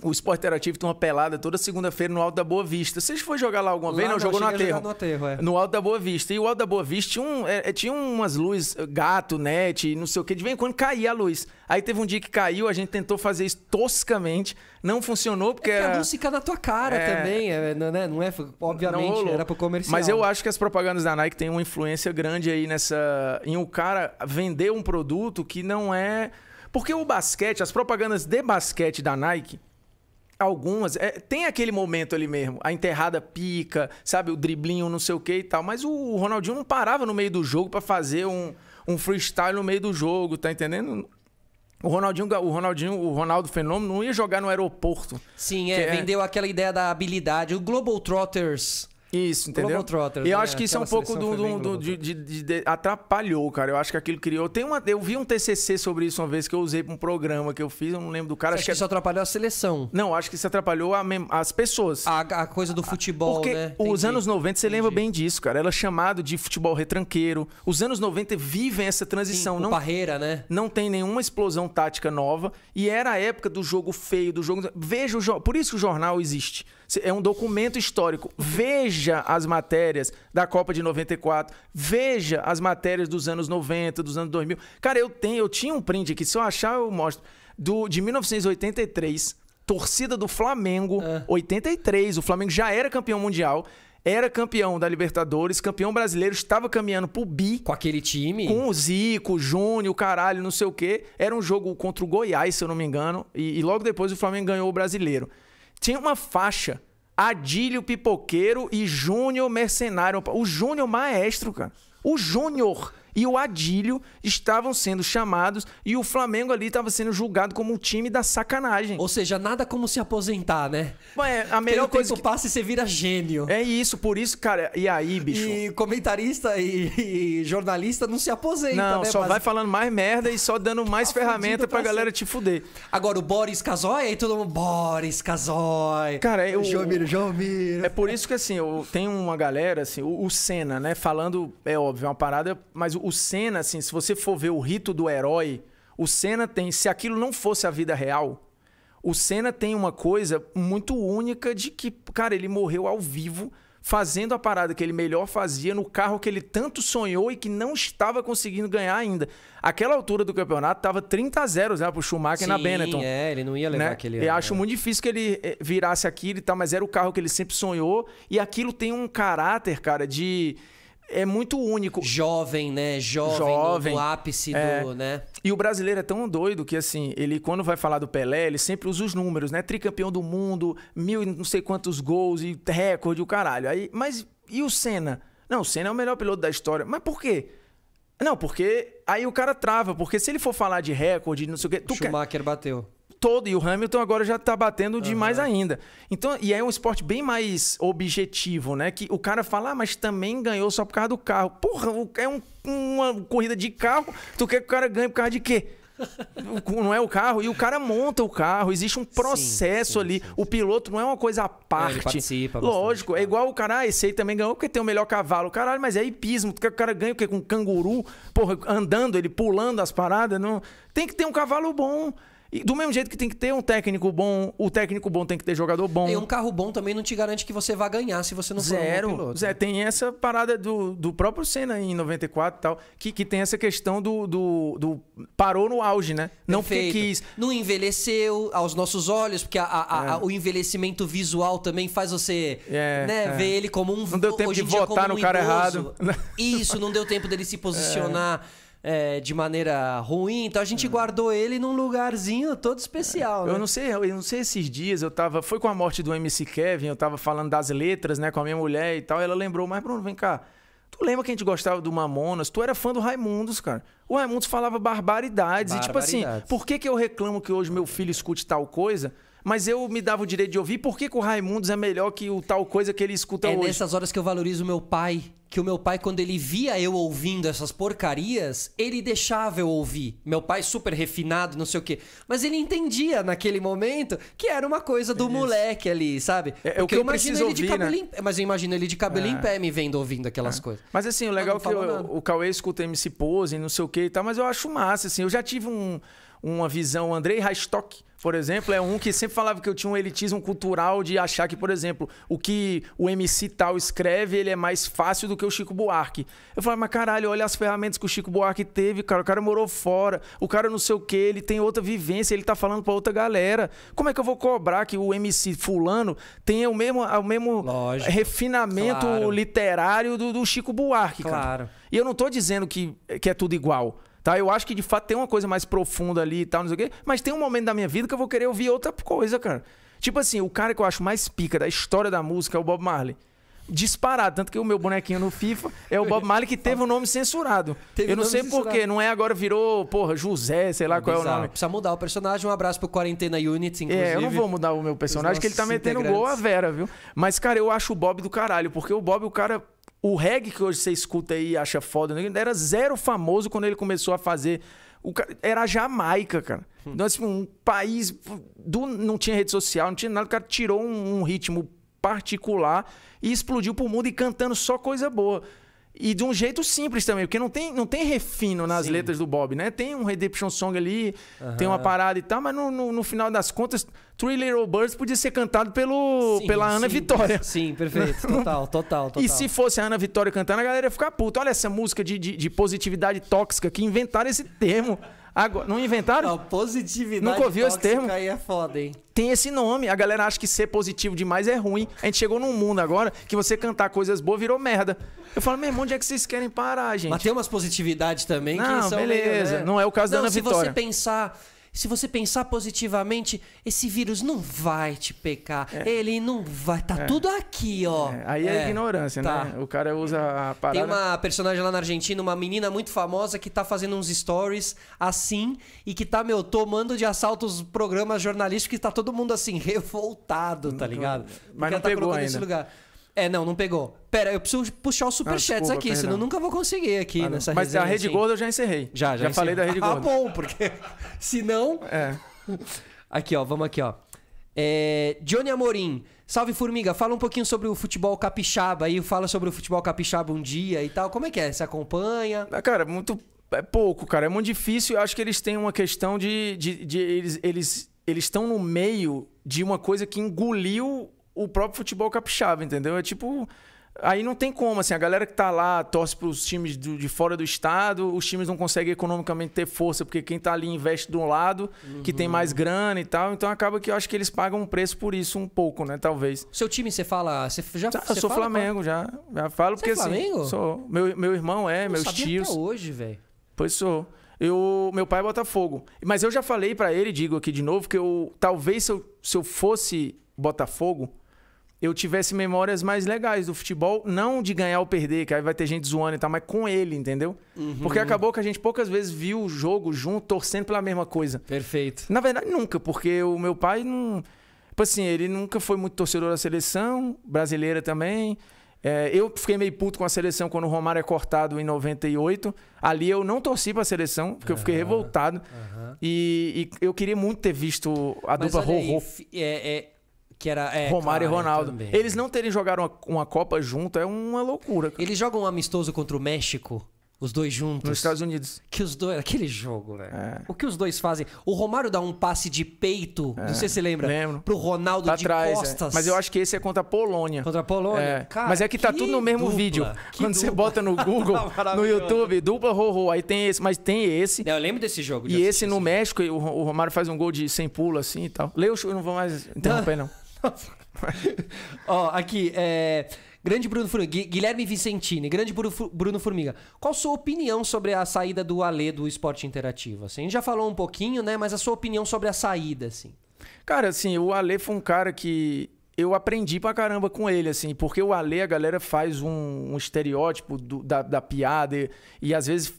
o Esporte Interativo tem uma pelada toda segunda-feira no Alto da Boa Vista. Vocês foram jogar lá alguma lá vez? Não, jogou no aterro. No, aterro é. no Alto da Boa Vista. E o Alto da Boa Vista tinha, um, é, é tinha umas luzes, eh, gato, net, não sei o que. De vez em quando caía a luz. Aí teve um dia que caiu, a gente tentou fazer isso toscamente. Não funcionou porque. É a luz fica na tua cara é... também, é, não, né? não é? Obviamente, não era pro comercial. Mas eu acho que as propagandas da Nike têm uma influência grande aí nessa. em o um cara vender um produto que não é. Porque o basquete, as propagandas de basquete da Nike Algumas. É, tem aquele momento ali mesmo. A enterrada pica, sabe? O driblinho, não sei o que e tal. Mas o Ronaldinho não parava no meio do jogo para fazer um, um freestyle no meio do jogo, tá entendendo? O Ronaldinho, o Ronaldinho, o Ronaldo Fenômeno não ia jogar no aeroporto. Sim, é, é vendeu aquela ideia da habilidade. O Trotters isso, entendeu? e eu né? acho que isso é um pouco do, do, do de, de, de, atrapalhou, cara. Eu acho que aquilo criou. Tem uma, eu vi um TCC sobre isso uma vez que eu usei para um programa que eu fiz, eu não lembro do cara. Você acho que, que isso atrapalhou a seleção. Não, acho que isso atrapalhou a mem... as pessoas. A, a, coisa do futebol, Porque né? Porque os anos 90, você Entendi. lembra bem disso, cara. Ela é chamado de futebol retranqueiro. Os anos 90 vivem essa transição, Sim, não barreira, né? Não tem nenhuma explosão tática nova e era a época do jogo feio, do jogo. Veja o jo... por isso que o jornal existe. É um documento histórico. Veja as matérias da Copa de 94, veja as matérias dos anos 90, dos anos 2000. Cara, eu tenho, eu tinha um print aqui, se eu achar eu mostro, do de 1983, torcida do Flamengo, é. 83, o Flamengo já era campeão mundial era campeão da Libertadores, campeão brasileiro, estava caminhando pro bi. Com aquele time? Com o Zico, o Júnior, caralho, não sei o quê. Era um jogo contra o Goiás, se eu não me engano. E, e logo depois o Flamengo ganhou o brasileiro tinha uma faixa. Adílio Pipoqueiro e Júnior Mercenário. O Júnior Maestro, cara. O Júnior e o Adílio estavam sendo chamados e o Flamengo ali estava sendo julgado como um time da sacanagem. Ou seja, nada como se aposentar, né? É, a melhor Tem coisa que passa e você vira gênio. É isso, por isso, cara, e aí, bicho? E comentarista e, e jornalista não se aposenta, Não, né? só Mas... vai falando mais merda e só dando mais tá ferramenta pra, pra galera te fuder. Agora o Boris Casoy, aí todo mundo, Boris Casoy. Cara, eu Jomiro, Jomiro. É por isso que assim, eu tenho uma galera assim, o, o Senna, né, falando, é óbvio, é uma parada, mas o o Senna, assim, se você for ver o rito do herói, o Senna tem, se aquilo não fosse a vida real, o Senna tem uma coisa muito única de que, cara, ele morreu ao vivo fazendo a parada que ele melhor fazia no carro que ele tanto sonhou e que não estava conseguindo ganhar ainda. Aquela altura do campeonato estava 30 a 0 né, pro Schumacher Sim, na Benetton. É, ele não ia levar né? aquele. Eu acho né? muito difícil que ele eh, virasse aquilo e tal, mas era o carro que ele sempre sonhou e aquilo tem um caráter, cara, de é muito único. Jovem, né? Jovem, Jovem no, no ápice é. do, né? E o brasileiro é tão doido que, assim, ele quando vai falar do Pelé, ele sempre usa os números, né? Tricampeão do mundo, mil e não sei quantos gols e recorde, o caralho. Aí, mas e o Senna? Não, o Senna é o melhor piloto da história. Mas por quê? Não, porque aí o cara trava, porque se ele for falar de recorde, não sei o quê... Tu Schumacher quer... bateu todo. E o Hamilton agora já tá batendo demais ainda. Então, e é um esporte bem mais objetivo, né? Que o cara fala, ah, mas também ganhou só por causa do carro. Porra, é um, uma corrida de carro, tu quer que o cara ganhe por causa de quê? não é o carro e o cara monta o carro existe um processo sim, sim, ali sim, o piloto não é uma coisa à é, parte ele lógico é, é igual o cara ah, esse aí também ganhou porque tem o melhor cavalo caralho mas é hipismo o cara ganha o quê? com um canguru porra, andando ele pulando as paradas não tem que ter um cavalo bom e do mesmo jeito que tem que ter um técnico bom, o técnico bom tem que ter jogador bom. E um carro bom também não te garante que você vai ganhar se você não Zero. for um piloto. Zé, tem essa parada do, do próprio Senna em 94 e tal, que, que tem essa questão do, do, do parou no auge, né? Não porque quis. Não envelheceu aos nossos olhos, porque a, a, é. o envelhecimento visual também faz você é, né, é. ver ele como um Não deu tempo de votar no cara errado. Isso, não deu tempo dele se é. posicionar é, de maneira ruim. Então a gente hum. guardou ele num lugarzinho todo especial. Né? Eu não sei, eu não sei esses dias, eu tava. Foi com a morte do MC Kevin, eu tava falando das letras, né, com a minha mulher e tal. E ela lembrou, mas Bruno, vem cá. Tu lembra que a gente gostava do Mamonas? Tu era fã do Raimundos, cara. O Raimundos falava barbaridades. barbaridades. E tipo assim, por que, que eu reclamo que hoje meu filho escute tal coisa? mas eu me dava o direito de ouvir. Por que, que o Raimundos é melhor que o tal coisa que ele escuta é hoje? É nessas horas que eu valorizo meu pai. Que o meu pai, quando ele via eu ouvindo essas porcarias, ele deixava eu ouvir. Meu pai super refinado, não sei o quê. Mas ele entendia naquele momento que era uma coisa do Isso. moleque ali, sabe? É, é Porque eu, eu imagino ele ouvir, de cabelo né? em pé. Mas eu imagino ele de cabelo é. em pé me vendo ouvindo aquelas é. coisas. Mas assim, o legal é que eu, o Cauê escuta MC Pose, não sei o quê e tal, mas eu acho massa, assim. Eu já tive um, uma visão, Andrei Reistock por exemplo, é um que sempre falava que eu tinha um elitismo cultural de achar que, por exemplo, o que o MC tal escreve, ele é mais fácil do que o Chico Buarque. Eu falava, mas caralho, olha as ferramentas que o Chico Buarque teve, cara. O cara morou fora, o cara não sei o quê, ele tem outra vivência, ele tá falando pra outra galera. Como é que eu vou cobrar que o MC fulano tenha o mesmo, o mesmo Lógico, refinamento claro. literário do, do, Chico Buarque, cara? Claro. E eu não tô dizendo que, que é tudo igual. Tá? Eu acho que de fato tem uma coisa mais profunda ali e tal, não sei o quê. Mas tem um momento da minha vida que eu vou querer ouvir outra coisa, cara. Tipo assim, o cara que eu acho mais pica da história da música é o Bob Marley disparado. Tanto que o meu bonequinho no FIFA é o Bob Marley que teve o nome censurado. Teve eu não sei porquê, não é agora virou, porra, José, sei lá é qual bizarro. é o nome. Precisa mudar o personagem. Um abraço pro Quarentena Units, inclusive. É, eu não vou mudar o meu personagem, que ele tá metendo gol a Vera, viu? Mas, cara, eu acho o Bob do caralho, porque o Bob, o cara o reggae que hoje você escuta aí e acha foda, né, era zero famoso quando ele começou a fazer. Cara, era a Jamaica, cara. Hum. Então, assim, um país. Do, não tinha rede social, não tinha nada. O cara tirou um, um ritmo particular e explodiu pro mundo e cantando só coisa boa. E de um jeito simples também, porque não tem, não tem refino nas Sim. letras do Bob, né? Tem um Redemption Song ali, tem uma parada e tal, mas no, no, no, final das contas, Three Little Birds podia ser cantado pelo, sim, pela Ana sim, Vitória. Sim, perfeito. Total, total, total. E se fosse a Ana Vitória cantando, a galera ia ficar puta. Olha essa música de, de, de positividade tóxica que inventaram esse termo. Agora, não inventaram? Não, positividade Nunca ouviu esse termo? aí é foda, hein? Tem esse nome. A galera acha que ser positivo demais é ruim. A gente chegou num mundo agora que você cantar coisas boas virou merda. Eu falo, meu irmão, onde é que vocês querem parar, gente? Mas tem umas positividades também não, que são beleza. Meio, né? Não é o caso não, da Ana se Vitória. se você pensar se você pensar positivamente, esse vírus não vai te pecar. É. Ele não vai. Tá é. tudo aqui, ó. É. Aí é, é. ignorância, né? tá. né? O cara usa a parada. Tem uma personagem lá na Argentina, uma menina muito famosa que tá fazendo uns stories assim e que tá, meu, tomando de assalto os programas jornalísticos que tá todo mundo assim, revoltado, tá ligado? Porque Mas não ela tá pegou colocando ainda. lugar. É, não, não pegou. Pera, eu preciso puxar os superchats ah, aqui, perdão. senão nunca vou conseguir aqui ah, nessa Mas a Rede assim. Gorda eu já encerrei. Já, já. Já falei da Rede ah, Gorda. Ah, bom, porque não. É. Aqui, ó, vamos aqui, ó. É, Johnny Amorim, salve Formiga, fala um pouquinho sobre o futebol capixaba aí, fala sobre o futebol capixaba um dia e tal. Como é que é? Você acompanha? Ah, cara, muito é pouco, cara. É muito difícil. Eu acho que eles têm uma questão de, de, de eles eles eles estão no meio de uma coisa que engoliu o próprio futebol capixaba, entendeu? É tipo. Aí não tem como, assim, a galera que tá lá torce pros times do, de fora do estado, os times não conseguem economicamente ter força, porque quem tá ali investe de um lado, uhum. que tem uhum. mais grana e tal, então acaba que eu acho que eles pagam um preço por isso um pouco, né, talvez. Seu time, você fala, você já ah, Eu sou fala, Flamengo, qual? já, já falo, porque é assim, Flamengo? assim, sou, meu, meu irmão é, eu meus sabia tios. Até hoje, velho. Pois sou. Eu, meu pai é Botafogo. Mas eu já falei para ele, digo aqui de novo, que eu talvez se eu, se eu fosse Botafogo, eu tivesse memórias mais legais do futebol, não de ganhar ou perder, que aí vai ter gente zoando e tal, mas com ele, entendeu? Uhum. Porque acabou que a gente poucas vezes viu o jogo junto, torcendo pela mesma coisa. Perfeito. Na verdade, nunca, porque o meu pai não. Tipo assim, ele nunca foi muito torcedor da seleção, brasileira também. É, eu fiquei meio puto com a seleção quando o Romário é cortado em 98. Ali eu não torci pra seleção, porque uhum, eu fiquei revoltado. Uhum. E, e, eu queria muito ter visto a Mas dupla Rorô. É, é, que era, é, Romário claro, e Ronaldo. Também. Eles não terem jogado uma, uma, Copa junto é uma loucura. Cara. Eles jogam um amistoso contra o México, os dois juntos. Nos Estados Unidos. Que os dois. Aquele jogo, velho. É. O que os dois fazem? O Romário dá um passe de peito, é. não sei se você lembra. Lembro. Pro Ronaldo de é. costas. É. Mas eu acho que esse é contra a Polônia. Contra a Polônia? É. Cara, Mas é que tá tudo no mesmo dupla, vídeo. Quando dupla. você bota no Google, no YouTube, dupla Rorô. -ro, aí tem esse, mas tem esse. Não, eu lembro desse jogo. E esse no México, o, o Romário faz um gol de sem pulo assim e tal. Leu, eu não vou mais interromper, não. não. Ó, aqui, é. Grande Bruno Formiga, Guilherme Vicentini, grande Bruno Formiga. Qual sua opinião sobre a saída do Alê do esporte interativo? Assim, a gente já falou um pouquinho, né? Mas a sua opinião sobre a saída, assim. Cara, assim, o Alê foi um cara que eu aprendi pra caramba com ele, assim, porque o Alê, a galera faz um, um estereótipo do, da, da piada e, e às vezes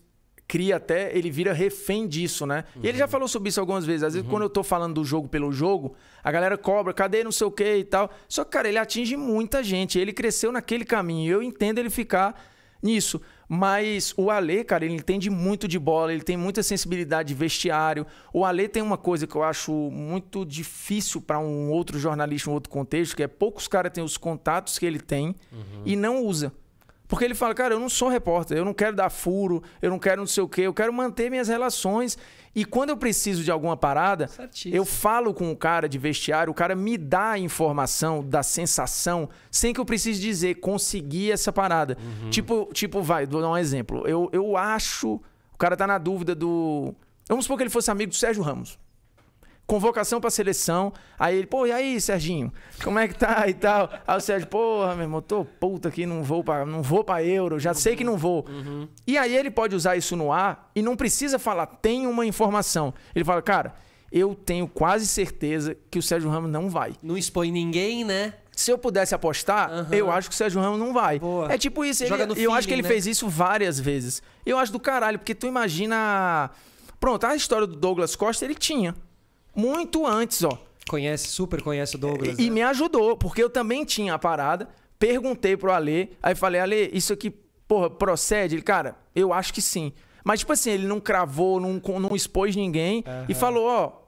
cria até, ele vira refém disso, né? Uhum. E ele já uhum. falou sobre isso algumas vezes. Às vezes, uhum. quando eu tô falando do jogo pelo jogo, a galera cobra, cadê não sei o que e tal. Só que, cara, ele atinge muita gente. Ele cresceu naquele caminho. Eu entendo ele ficar nisso. Mas o Alê, cara, ele entende muito de bola, ele tem muita sensibilidade de vestiário. O Alê tem uma coisa que eu acho muito difícil para um outro jornalista, um outro contexto, que é poucos caras têm os contatos que ele tem uhum. e não usa. Porque ele fala, cara, eu não sou repórter, eu não quero dar furo, eu não quero não sei o quê, eu quero manter minhas relações. E quando eu preciso de alguma parada, Certíssimo. eu falo com o cara de vestiário, o cara me dá a informação da sensação, sem que eu precise dizer, consegui essa parada. Uhum. Tipo, tipo, vai, vou dar um exemplo. Eu, eu acho. O cara tá na dúvida do. Vamos supor que ele fosse amigo do Sérgio Ramos. Convocação pra seleção. Aí ele, pô, e aí, Serginho? Como é que tá e tal? Aí o Sérgio, porra, meu irmão, tô puta aqui, não vou pra, não vou pra euro, já sei que não vou. Uhum. E aí ele pode usar isso no ar e não precisa falar, tem uma informação. Ele fala, cara, eu tenho quase certeza que o Sérgio Ramos não vai. Não expõe ninguém, né? Se eu pudesse apostar, uhum. eu acho que o Sérgio Ramos não vai. Boa. É tipo isso. Ele, eu feeling, acho que ele né? fez isso várias vezes. Eu acho do caralho, porque tu imagina. Pronto, a história do Douglas Costa ele tinha muito antes, ó. Conhece, super conhece o Douglas. E, né? e me ajudou, porque eu também tinha a parada. Perguntei pro Ale, aí falei, Ale, isso aqui, porra, procede? Ele, cara, eu acho que sim. Mas, tipo assim, ele não cravou, não, não expôs ninguém uhum. e falou, ó,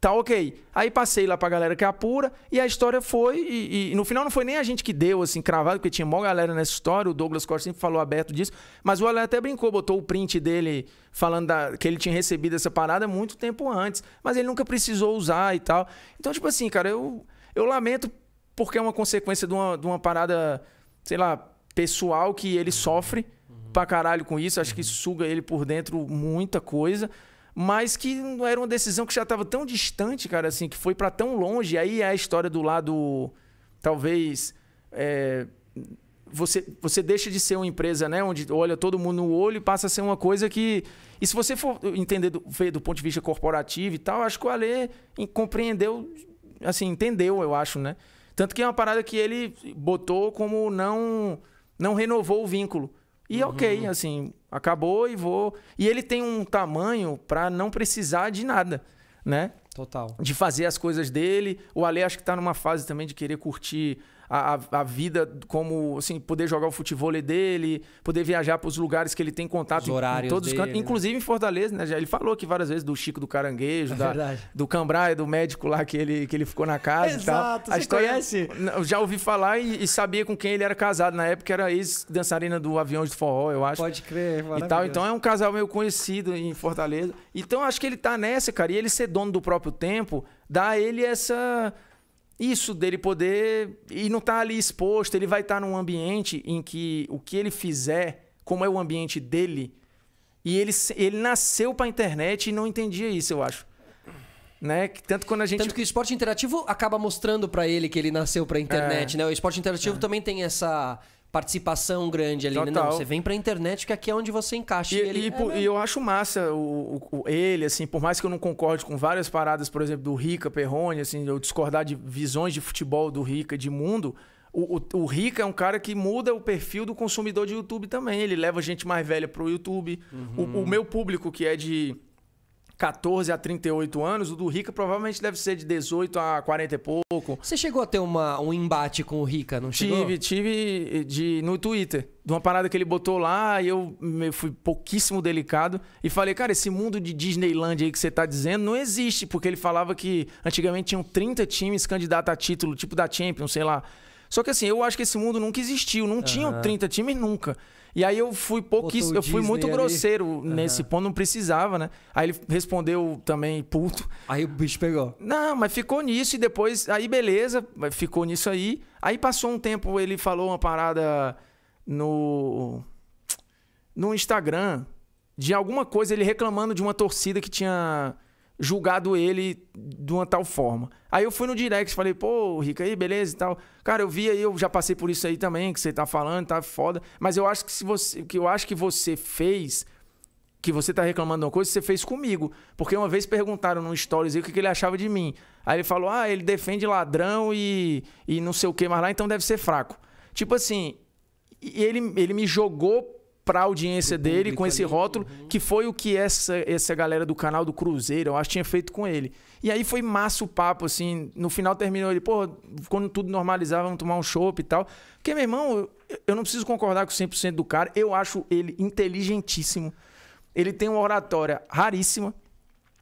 Tá ok. Aí passei lá pra galera que é apura e a história foi. E, e, no final não foi nem a gente que deu, assim, cravado, porque tinha maior galera nessa história. O Douglas Costa sempre falou aberto disso. Mas o Ale até brincou, botou o print dele falando da, que ele tinha recebido essa parada muito tempo antes. Mas ele nunca precisou usar e tal. Então, tipo assim, cara, eu, eu lamento porque é uma consequência de uma, de uma parada, sei lá, pessoal que ele sofre pra caralho com isso. Acho uhum. que suga ele por dentro muita coisa mas que não era uma decisão que já estava tão distante, cara, assim, que foi para tão longe. Aí é a história do lado, talvez, é, você, você deixa de ser uma empresa, né, onde olha todo mundo no olho e passa a ser uma coisa que, e se você for entender do, ver do ponto de vista corporativo e tal, acho que o Ale compreendeu, assim, entendeu, eu acho, né? Tanto que é uma parada que ele botou como não não renovou o vínculo. E uhum. ok, assim, acabou e vou. E ele tem um tamanho para não precisar de nada, né? Total. De fazer as coisas dele. O Ale acho que tá numa fase também de querer curtir a, a, vida como, assim, poder jogar o futebol é dele, poder viajar para os lugares que ele tem contato em, em, todos dele, os cantos, né? inclusive em Fortaleza, né? Ele falou aqui várias vezes do Chico do Caranguejo, é da, do Cambraia, do médico lá que ele, que ele ficou na casa Exato, e tal. A você história, conhece? Já ouvi falar e, e, sabia com quem ele era casado na época, era ex-dançarina do Aviões do Forró, eu acho. Pode crer, e tal. Então é um casal meio conhecido em Fortaleza. Então acho que ele tá nessa, cara, e ele ser dono do próprio tempo, dá a ele essa isso dele poder. E não tá ali exposto, ele vai estar tá num ambiente em que o que ele fizer, como é o ambiente dele. E ele, ele nasceu pra internet e não entendia isso, eu acho. Né? Tanto quando a gente Tanto que o esporte interativo acaba mostrando para ele que ele nasceu para internet, é. né? O esporte interativo é. também tem essa participação grande ali. Total. Né? Não, você vem pra internet que aqui é onde você encaixa. E, ele... e, é, e eu acho massa o, o, ele, assim, por mais que eu não concorde com várias paradas, por exemplo, do Rica, Perrone, assim, eu discordar de visões de futebol do Rica, de mundo... O, o, o, Rica é um cara que muda o perfil do consumidor de YouTube também. Ele leva gente mais velha pro YouTube. Uhum. O, o, meu público, que é de 14 a 38 anos, o do Rica provavelmente deve ser de 18 a 40 e pouco. Você chegou a ter uma, um embate com o Rica, não chegou? Tive, tive eh, de, no Twitter. De uma parada que ele botou lá e eu, eu fui pouquíssimo delicado. E falei, cara, esse mundo de Disneyland aí que você tá dizendo não existe. Porque ele falava que antigamente tinham 30 times candidatos a título, tipo da Champions, sei lá. Só que assim, eu acho que esse mundo nunca existiu. Não uhum. tinham 30 times nunca. E aí eu fui pouquíssimo, eu fui muito ali. grosseiro uhum. nesse ponto, não precisava, né? Aí ele respondeu também puto. Aí o bicho pegou. Não, mas ficou nisso e depois, aí beleza, ficou nisso aí. Aí passou um tempo, ele falou uma parada no no Instagram de alguma coisa, ele reclamando de uma torcida que tinha julgado ele de uma tal forma. Aí eu fui no direct, falei, pô, Rica, aí, beleza e tal. Cara, eu vi aí, eu já passei por isso aí também, que você tá falando, tá foda. Mas eu acho que se você. que eu acho que você fez. Que você tá reclamando de uma coisa, você fez comigo. Porque uma vez perguntaram no Stories aí o que, que ele achava de mim. Aí ele falou: ah, ele defende ladrão e, e não sei o que mais lá, então deve ser fraco. Tipo assim, ele, ele me jogou pra audiência dele com esse ali. rótulo, uhum. que foi o que essa, essa galera do canal do Cruzeiro, eu acho, tinha feito com ele. E aí foi massa o papo, assim. No final terminou ele, pô, quando tudo normalizar, vamos tomar um chopp e tal. Porque, meu irmão, eu, não preciso concordar com 100% do cara. Eu acho ele inteligentíssimo. Ele tem uma oratória raríssima.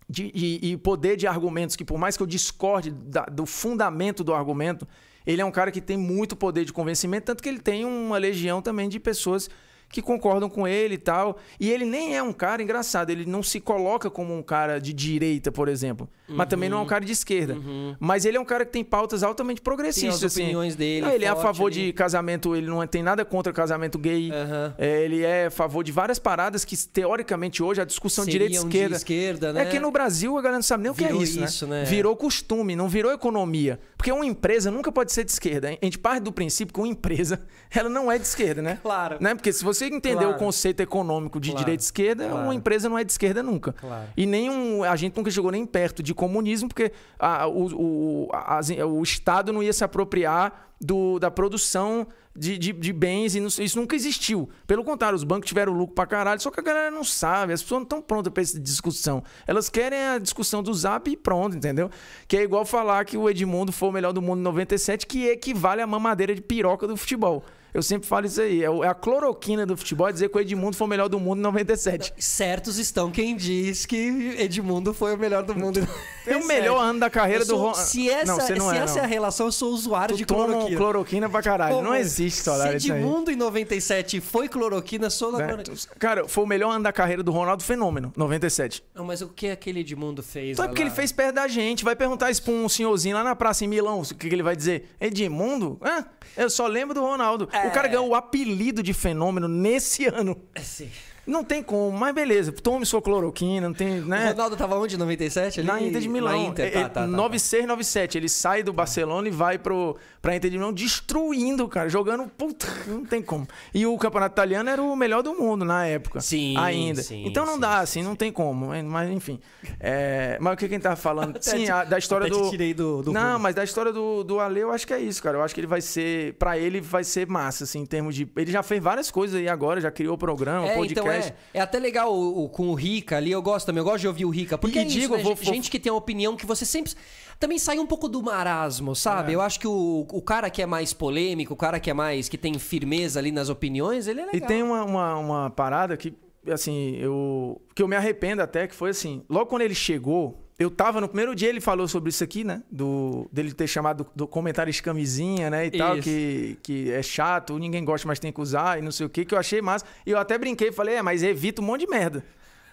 De, e, e, poder de argumentos que, por mais que eu discorde da, do fundamento do argumento, ele é um cara que tem muito poder de convencimento, tanto que ele tem uma legião também de pessoas que concordam com ele e tal. E ele nem é um cara engraçado, ele não se coloca como um cara de direita, por exemplo. Uhum. Mas também não é um cara de esquerda. Uhum. Mas ele é um cara que tem pautas altamente progressistas. Tem as assim. opiniões assim. dele. Ah, ele é a favor ali. de casamento, ele não é, tem nada contra casamento gay. Uhum. É, ele é a favor de várias paradas que, teoricamente, hoje a discussão Seriam direita esquerda. De esquerda é né? É que no Brasil a galera não sabe nem o que é isso. isso né? né? Virou costume, não virou economia. Porque uma empresa nunca pode ser de esquerda. A gente parte do princípio que uma empresa ela não é de esquerda, né? Claro. Né? Porque se você você entender claro. o conceito econômico de claro. direita e esquerda, claro. uma empresa não é de esquerda nunca. E nenhum, a gente nunca chegou nem perto de comunismo, porque a, o, o, a, o Estado não ia se apropriar do, da produção de, de, de, bens e isso nunca existiu. Pelo contrário, os bancos tiveram lucro pra caralho, só que a galera não sabe, as pessoas não estão prontas para essa discussão. Elas querem a discussão do Zap e pronto, entendeu? Que é igual falar que o Edmundo foi o melhor do mundo em 97, que equivale à mamadeira de piroca do futebol. Eu sempre falo isso aí. É, é a cloroquina do futebol é dizer que o Edmundo foi o melhor do mundo em 97. Certos estão quem diz que Edmundo foi o melhor do mundo. É o melhor ano da carreira sou, do Ronaldo. Se essa, não, não se é, essa é, a relação, eu sou usuário tu de cloroquina. cloroquina pra caralho. não existe salário Se Edmundo em 97 foi cloroquina, sou da cloroquina. Cara, foi o melhor ano da carreira do Ronaldo Fenômeno, 97. Não, mas o que é aquele Edmundo fez? Só então porque lá? ele fez perto da gente. Vai perguntar isso pra um senhorzinho lá na praça em Milão. O que, que ele vai dizer? Edmundo? Ah, eu só lembro do Ronaldo. É, o cara ganhou o apelido de fenômeno nesse ano. É sim. Não tem como, mas beleza. Tome sua cloroquina, não tem. Né? O Ronaldo tava onde? 97? Ali? Na Inter de Milão. Na Inter, é, tá, é, tá, tá, tá, 96, 97. Ele sai do Barcelona e vai pro, pra Inter de Milão destruindo, cara. Jogando. Puta, não tem como. E o campeonato italiano era o melhor do mundo na época. Sim. Ainda. Sim, então não sim, dá, assim, sim. não tem como. Mas enfim. É... mas o que quem tava falando? sim, a, da história do. Tirei do, do não, mas da história do, do Ale, eu acho que é isso, cara. Eu acho que ele vai ser. Pra ele, vai ser massa, assim, em termos de. Ele já fez várias coisas aí agora, já criou programa, é, então, é, podcast. Então é é, mas... É, até legal o, o, com o Rica ali, eu gosto também, eu gosto de ouvir o Rica. Porque e é digo, isso, né? vou, gente vou... que tem uma opinião que você sempre... Também sai um pouco do marasmo, sabe? É. Eu acho que o, o cara que é mais polêmico, o cara que é mais... Que tem firmeza ali nas opiniões, ele é legal. E tem uma, uma, uma parada que, assim, eu... Que eu me arrependo até, que foi assim... Logo quando ele chegou eu tava no primeiro dia, ele falou sobre isso aqui, né? Do, dele ter chamado do comentário de camisinha, né? E isso. tal, que, que é chato, ninguém gosta, mas tem que usar e não sei o que, que eu achei massa. E eu até brinquei, falei, é, mas evita um monte de merda.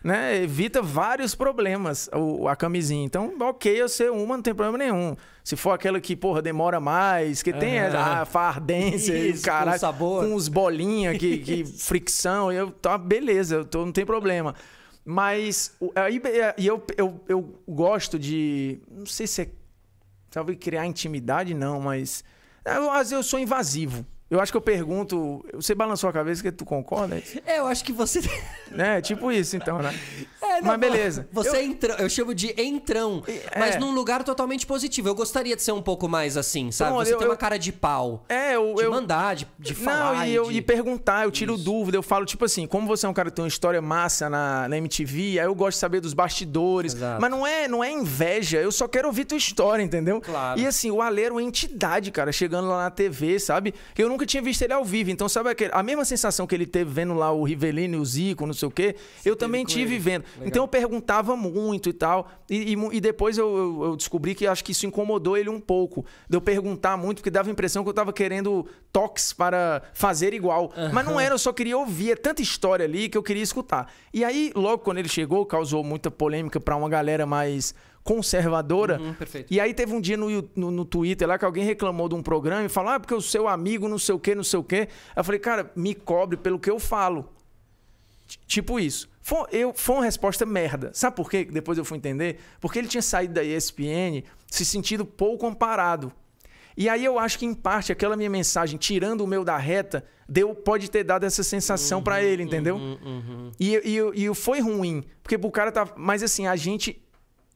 Né? Evita vários problemas o, a camisinha. Então, ok, eu ser uma, não tem problema nenhum. Se for aquela que, porra, demora mais, que tem uhum. a fardência Isso, e caralho, com, sabor. com os bolinhas, que, que fricção, eu, tá, beleza, eu tô, não tem problema. Mas aí e eu, eu, eu gosto de. Não sei se é. Talvez criar intimidade, não, mas. Ah, às vezes eu sou invasivo. Eu acho que eu pergunto. Você balançou a cabeça que tu concorda? É, eu acho que você. É, tipo isso, então, né? É, não, mas beleza. Você eu... é entrão, eu chamo de entrão, é. mas num lugar totalmente positivo. Eu gostaria de ser um pouco mais assim, sabe? Não, você eu, tem uma cara de pau. É, eu. De eu... mandar, de, de falar. Não, e, eu, de... e perguntar, eu tiro isso. dúvida, eu falo, tipo assim, como você é um cara que tem uma história massa na, na MTV, aí eu gosto de saber dos bastidores. Exato. Mas não é, não é inveja, eu só quero ouvir tua história, entendeu? Claro. E assim, o Ale era é uma entidade, cara, chegando lá na TV, sabe? Eu nunca tinha visto ele ao vivo. Então, sabe aquele, a mesma sensação que ele teve vendo lá o Rivelino, o Zico, não sei o quê, Você eu também tive ele. vendo. Legal. Então, eu perguntava muito e tal. E, e, e depois eu, eu, eu, descobri que acho que isso incomodou ele um pouco. De eu perguntar muito, porque dava a impressão que eu tava querendo toques para fazer igual. Uhum. Mas não era, eu só queria ouvir. É tanta história ali que eu queria escutar. E aí, logo quando ele chegou, causou muita polêmica para uma galera mais conservadora. Uhum, e aí teve um dia no, no, no, Twitter lá que alguém reclamou de um programa e falou: ah, porque o seu amigo não sei o quê, não sei o quê. Eu falei, cara, me cobre pelo que eu falo. Tipo isso. Foi, eu, foi uma resposta merda. Sabe por quê? Depois eu fui entender. Porque ele tinha saído da ESPN se sentindo pouco amparado. E aí eu acho que, em parte, aquela minha mensagem, tirando o meu da reta, deu, pode ter dado essa sensação uhum, para ele, entendeu? Uhum, uhum. E, e, e foi ruim. Porque o cara tá. Mas assim, a gente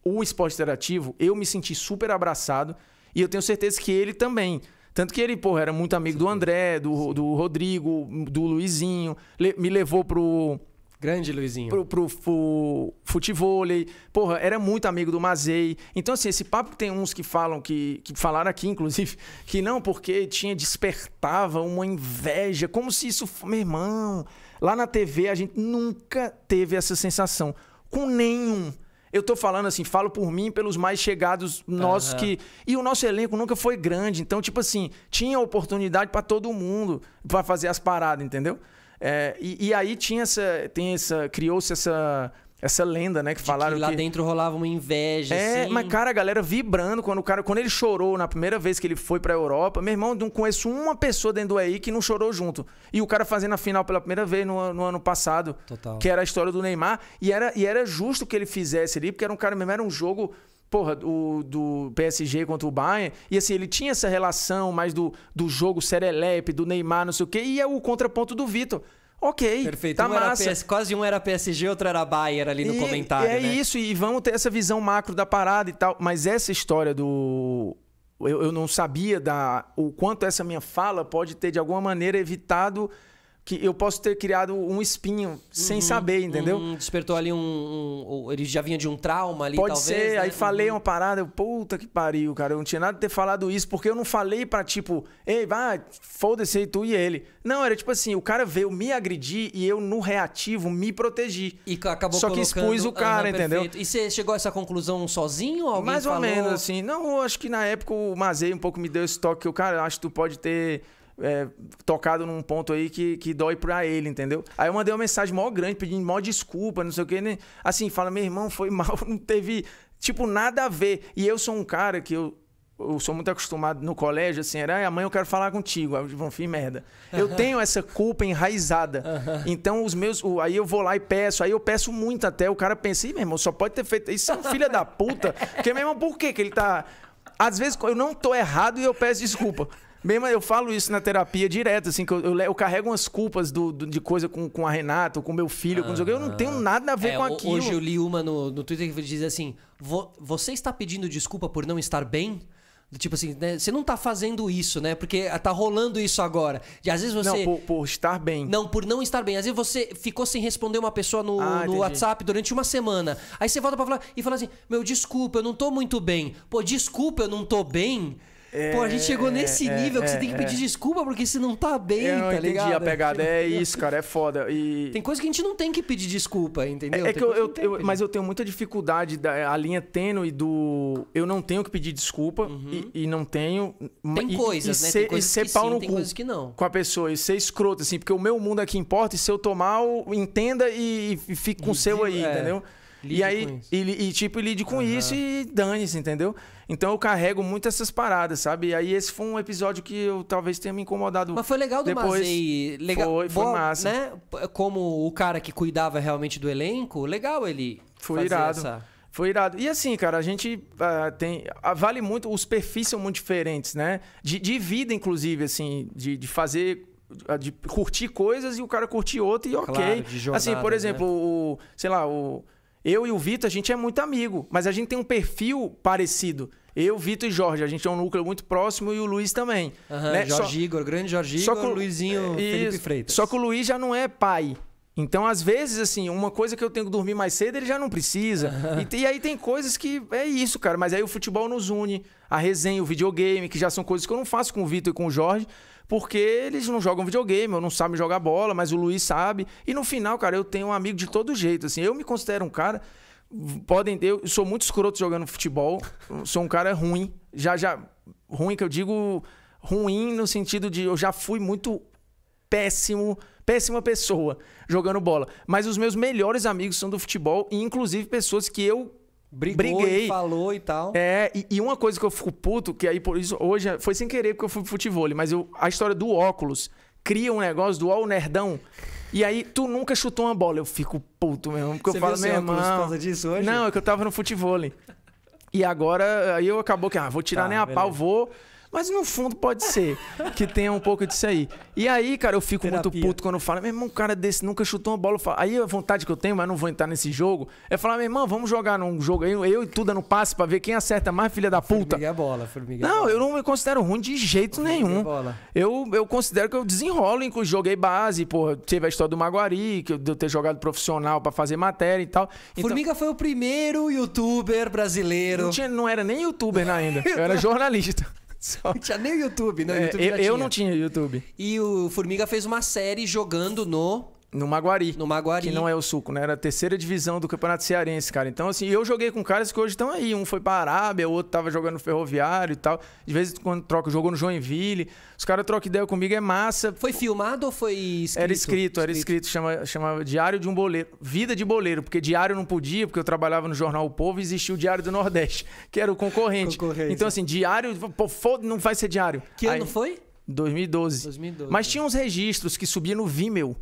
o esporte interativo, eu me senti super abraçado e eu tenho certeza que ele também. Tanto que ele, porra, era muito amigo do André, do, do Rodrigo, do Luizinho, le, me levou pro. Grande Luizinho. Pro, pro, pro futevôlei. Porra, era muito amigo do Mazei. Então, assim, esse papo tem uns que falam, que, que falaram aqui, inclusive, que não, porque tinha, despertava uma inveja, como se isso. Meu irmão, lá na TV a gente nunca teve essa sensação. Com nenhum eu tô falando assim, falo por mim, pelos mais chegados nossos uhum. que. E o nosso elenco nunca foi grande. Então, tipo assim, tinha oportunidade para todo mundo para fazer as paradas, entendeu? É, e, e, aí tinha essa. Tem essa. Criou-se essa essa lenda, né? Que de falaram que lá que... dentro rolava uma inveja. É, assim. mas cara, a galera vibrando quando o cara, quando ele chorou na primeira vez que ele foi pra Europa, meu irmão, não conheço uma pessoa dentro do EI que não chorou junto. E o cara fazendo a final pela primeira vez no, no ano passado, Total. que era a história do Neymar, e era, e era justo que ele fizesse ali, porque era um cara mesmo, era um jogo porra, do do PSG contra o Bayern, e assim, ele tinha essa relação mais do, do jogo serelepe, do Neymar, não sei o quê, e é o contraponto do Vitor. Ok. Perfeito. Tá um massa. PS, quase um era PSG, outro era Bayern ali no e, comentário. É né? isso, e vamos ter essa visão macro da parada e tal. Mas essa história do. Eu, eu não sabia da, o quanto essa minha fala pode ter, de alguma maneira, evitado que eu posso ter criado um espinho uhum, sem saber, entendeu? Uhum, despertou ali um, um, Ele já vinha de um trauma ali, Pode talvez, ser, né? aí uhum. falei uma parada, eu, puta que pariu, cara. Eu não tinha nada de ter falado isso, porque eu não falei pra tipo, ei, vai, foda-se aí tu e ele. Não, era tipo assim, o cara veio me agredir e eu, no reativo, me protegi. E acabou Só que expus o cara, entendeu? E você chegou a essa conclusão sozinho? Ou Mais ou menos, assim. Não, acho que na época o Mazei um pouco me deu esse toque cara, eu, cara, acho que tu pode ter é, tocado num ponto aí que, que dói pra ele, entendeu? Aí eu mandei uma mensagem maior grande, pedindo maior desculpa, não sei o quê. Né? Assim, fala, meu irmão, foi mal, não teve, tipo, nada a ver. E eu sou um cara que eu eu sou muito acostumado no colégio, assim, era, ah, mãe, eu quero falar contigo. Aí eu fiz merda. Uhum. Eu tenho essa culpa enraizada. Uhum. Então, os meus. aí eu vou lá e peço, aí eu peço muito até. O cara pensa, Ih, meu irmão, só pode ter feito. Isso é um filho da puta. Porque, meu irmão, por que que ele tá. Às vezes eu não tô errado e eu peço desculpa. Mesmo eu falo isso na terapia direto, assim, que eu, eu, eu carrego umas culpas do, do, de coisa com, com a Renata, com meu filho, ah, com Eu não tenho ah. nada a ver é, com aquilo. Hoje eu li uma no, no Twitter que diz assim: Você está pedindo desculpa por não estar bem? Tipo assim, né? você não tá fazendo isso, né? Porque tá rolando isso agora. E às vezes você. Não, por, por estar bem. Não, por não estar bem. Às vezes você ficou sem responder uma pessoa no, ah, no WhatsApp durante uma semana. Aí você volta pra falar e fala assim: Meu, desculpa, eu não tô muito bem. Pô, desculpa, eu não tô bem. É, Pô, a gente chegou é, nesse é, nível que é, você tem que pedir é. desculpa porque você não tá bem, eu tá entendi ligado? a pegada. É isso, cara, é foda. E... Tem coisa que a gente não tem que pedir desculpa, entendeu? É, que eu, que eu mas eu tenho muita dificuldade da a linha tênue do eu não tenho que pedir desculpa uhum. e, e, não tenho. Tem e, coisas, né? e né? Ser, tem coisas e ser que pau sim, no tem cu coisas que não. Com a pessoa e ser escroto, assim, porque o meu mundo aqui importa e se eu tomar, entenda e, e com o seu aí, entendeu? Lide e aí, e, e, tipo, lide com uhum. isso e dane-se, entendeu? Então eu carrego muito essas paradas, sabe? E aí esse foi um episódio que eu talvez tenha me incomodado. Mas foi legal do depois. Mazei. Legal, foi, foi Boa, massa. Né? Como o cara que cuidava realmente do elenco, legal ele. Foi irado. Essa... Foi irado. E assim, cara, a gente uh, tem. Uh, vale muito, os perfis são muito diferentes, né? De, de vida, inclusive, assim, de, de fazer ah, de curtir coisas e o cara curtir outra e ok. Claro, jornada, assim, por né? exemplo, né? o, sei lá, o eu e o Vitor, a gente é muito amigo, mas a gente tem um perfil parecido. Eu, Vitor e Jorge, a gente é um núcleo muito próximo e o Luiz também. Uhum, né? Jorge só, Igor, grande Jorge só Igor, o, Luizinho é, Felipe isso, Freitas. Só que o Luiz já não é pai. Então, às vezes, assim, uma coisa que eu tenho que dormir mais cedo, ele já não precisa. Uhum. E, e aí tem coisas que é isso, cara. Mas aí o futebol nos une, a resenha, o videogame, que já são coisas que eu não faço com o Vitor e com o Jorge porque eles não jogam videogame, eu não sabem jogar bola, mas o Luiz sabe. E no final, cara, eu tenho um amigo de todo jeito, assim. Eu me considero um cara podem eu sou muito escroto jogando futebol, sou um cara ruim, já já ruim que eu digo ruim no sentido de eu já fui muito péssimo, péssima pessoa jogando bola. Mas os meus melhores amigos são do futebol e inclusive pessoas que eu Brigou Briguei. E falou e tal. É, e, e, uma coisa que eu fico puto, que aí por isso hoje é, foi sem querer porque eu fui pro futebol, mas eu, a história do óculos cria um negócio do ó nerdão. E aí, tu nunca chutou uma bola. Eu fico puto mesmo, porque Você eu falo, meu Não, Por causa disso hoje? Não, é que eu tava no futebol. E agora, aí eu acabou que, ah, vou tirar tá, nem a beleza. pau, vou. Mas no fundo pode ser que tenha um pouco disso aí. E aí, cara, eu fico Terapia. muito puto quando falo meu irmão, um cara desse nunca chutou uma bola. aí a vontade que eu tenho, mas não vou entrar nesse jogo, é falar, meu irmão, vamos jogar num jogo aí, eu e tudo no passe pra ver quem acerta mais, filha da puta. Formiga é bola, formiga é Não, bola. eu não me considero ruim de jeito formiga é nenhum. Bola. Eu, eu considero que eu desenrolo, eu joguei base, porra, teve a história do Maguari, que eu, de eu ter jogado profissional pra fazer matéria e tal. Então, formiga foi o primeiro youtuber brasileiro. Não, tinha, não era nem youtuber ainda, eu era jornalista. Só... Não tinha nem o YouTube, né? É, YouTube eu, eu não tinha YouTube. E o Formiga fez uma série jogando no no Maguari. No Maguari. Que não é o suco, né? Era a terceira divisão do Campeonato Cearense, cara. Então, assim, eu joguei com caras que hoje estão aí. Um foi pra Arábia, o outro tava jogando Ferroviário e tal. De vez em quando troca, jogou no Joinville. Os caras trocam ideia comigo, é massa. Foi filmado ou foi escrito? Era escrito, escrito. era escrito. Chama, chamava Diário de um Boleiro. Vida de Boleiro, porque diário não podia, porque eu trabalhava no Jornal O Povo e existia o Diário do Nordeste, que era o concorrente. concorrente. Então, assim, diário, pô, foda, não vai ser diário. Que aí, ano foi? 2012. 2012. Mas tinha uns registros que subia no Vimeo.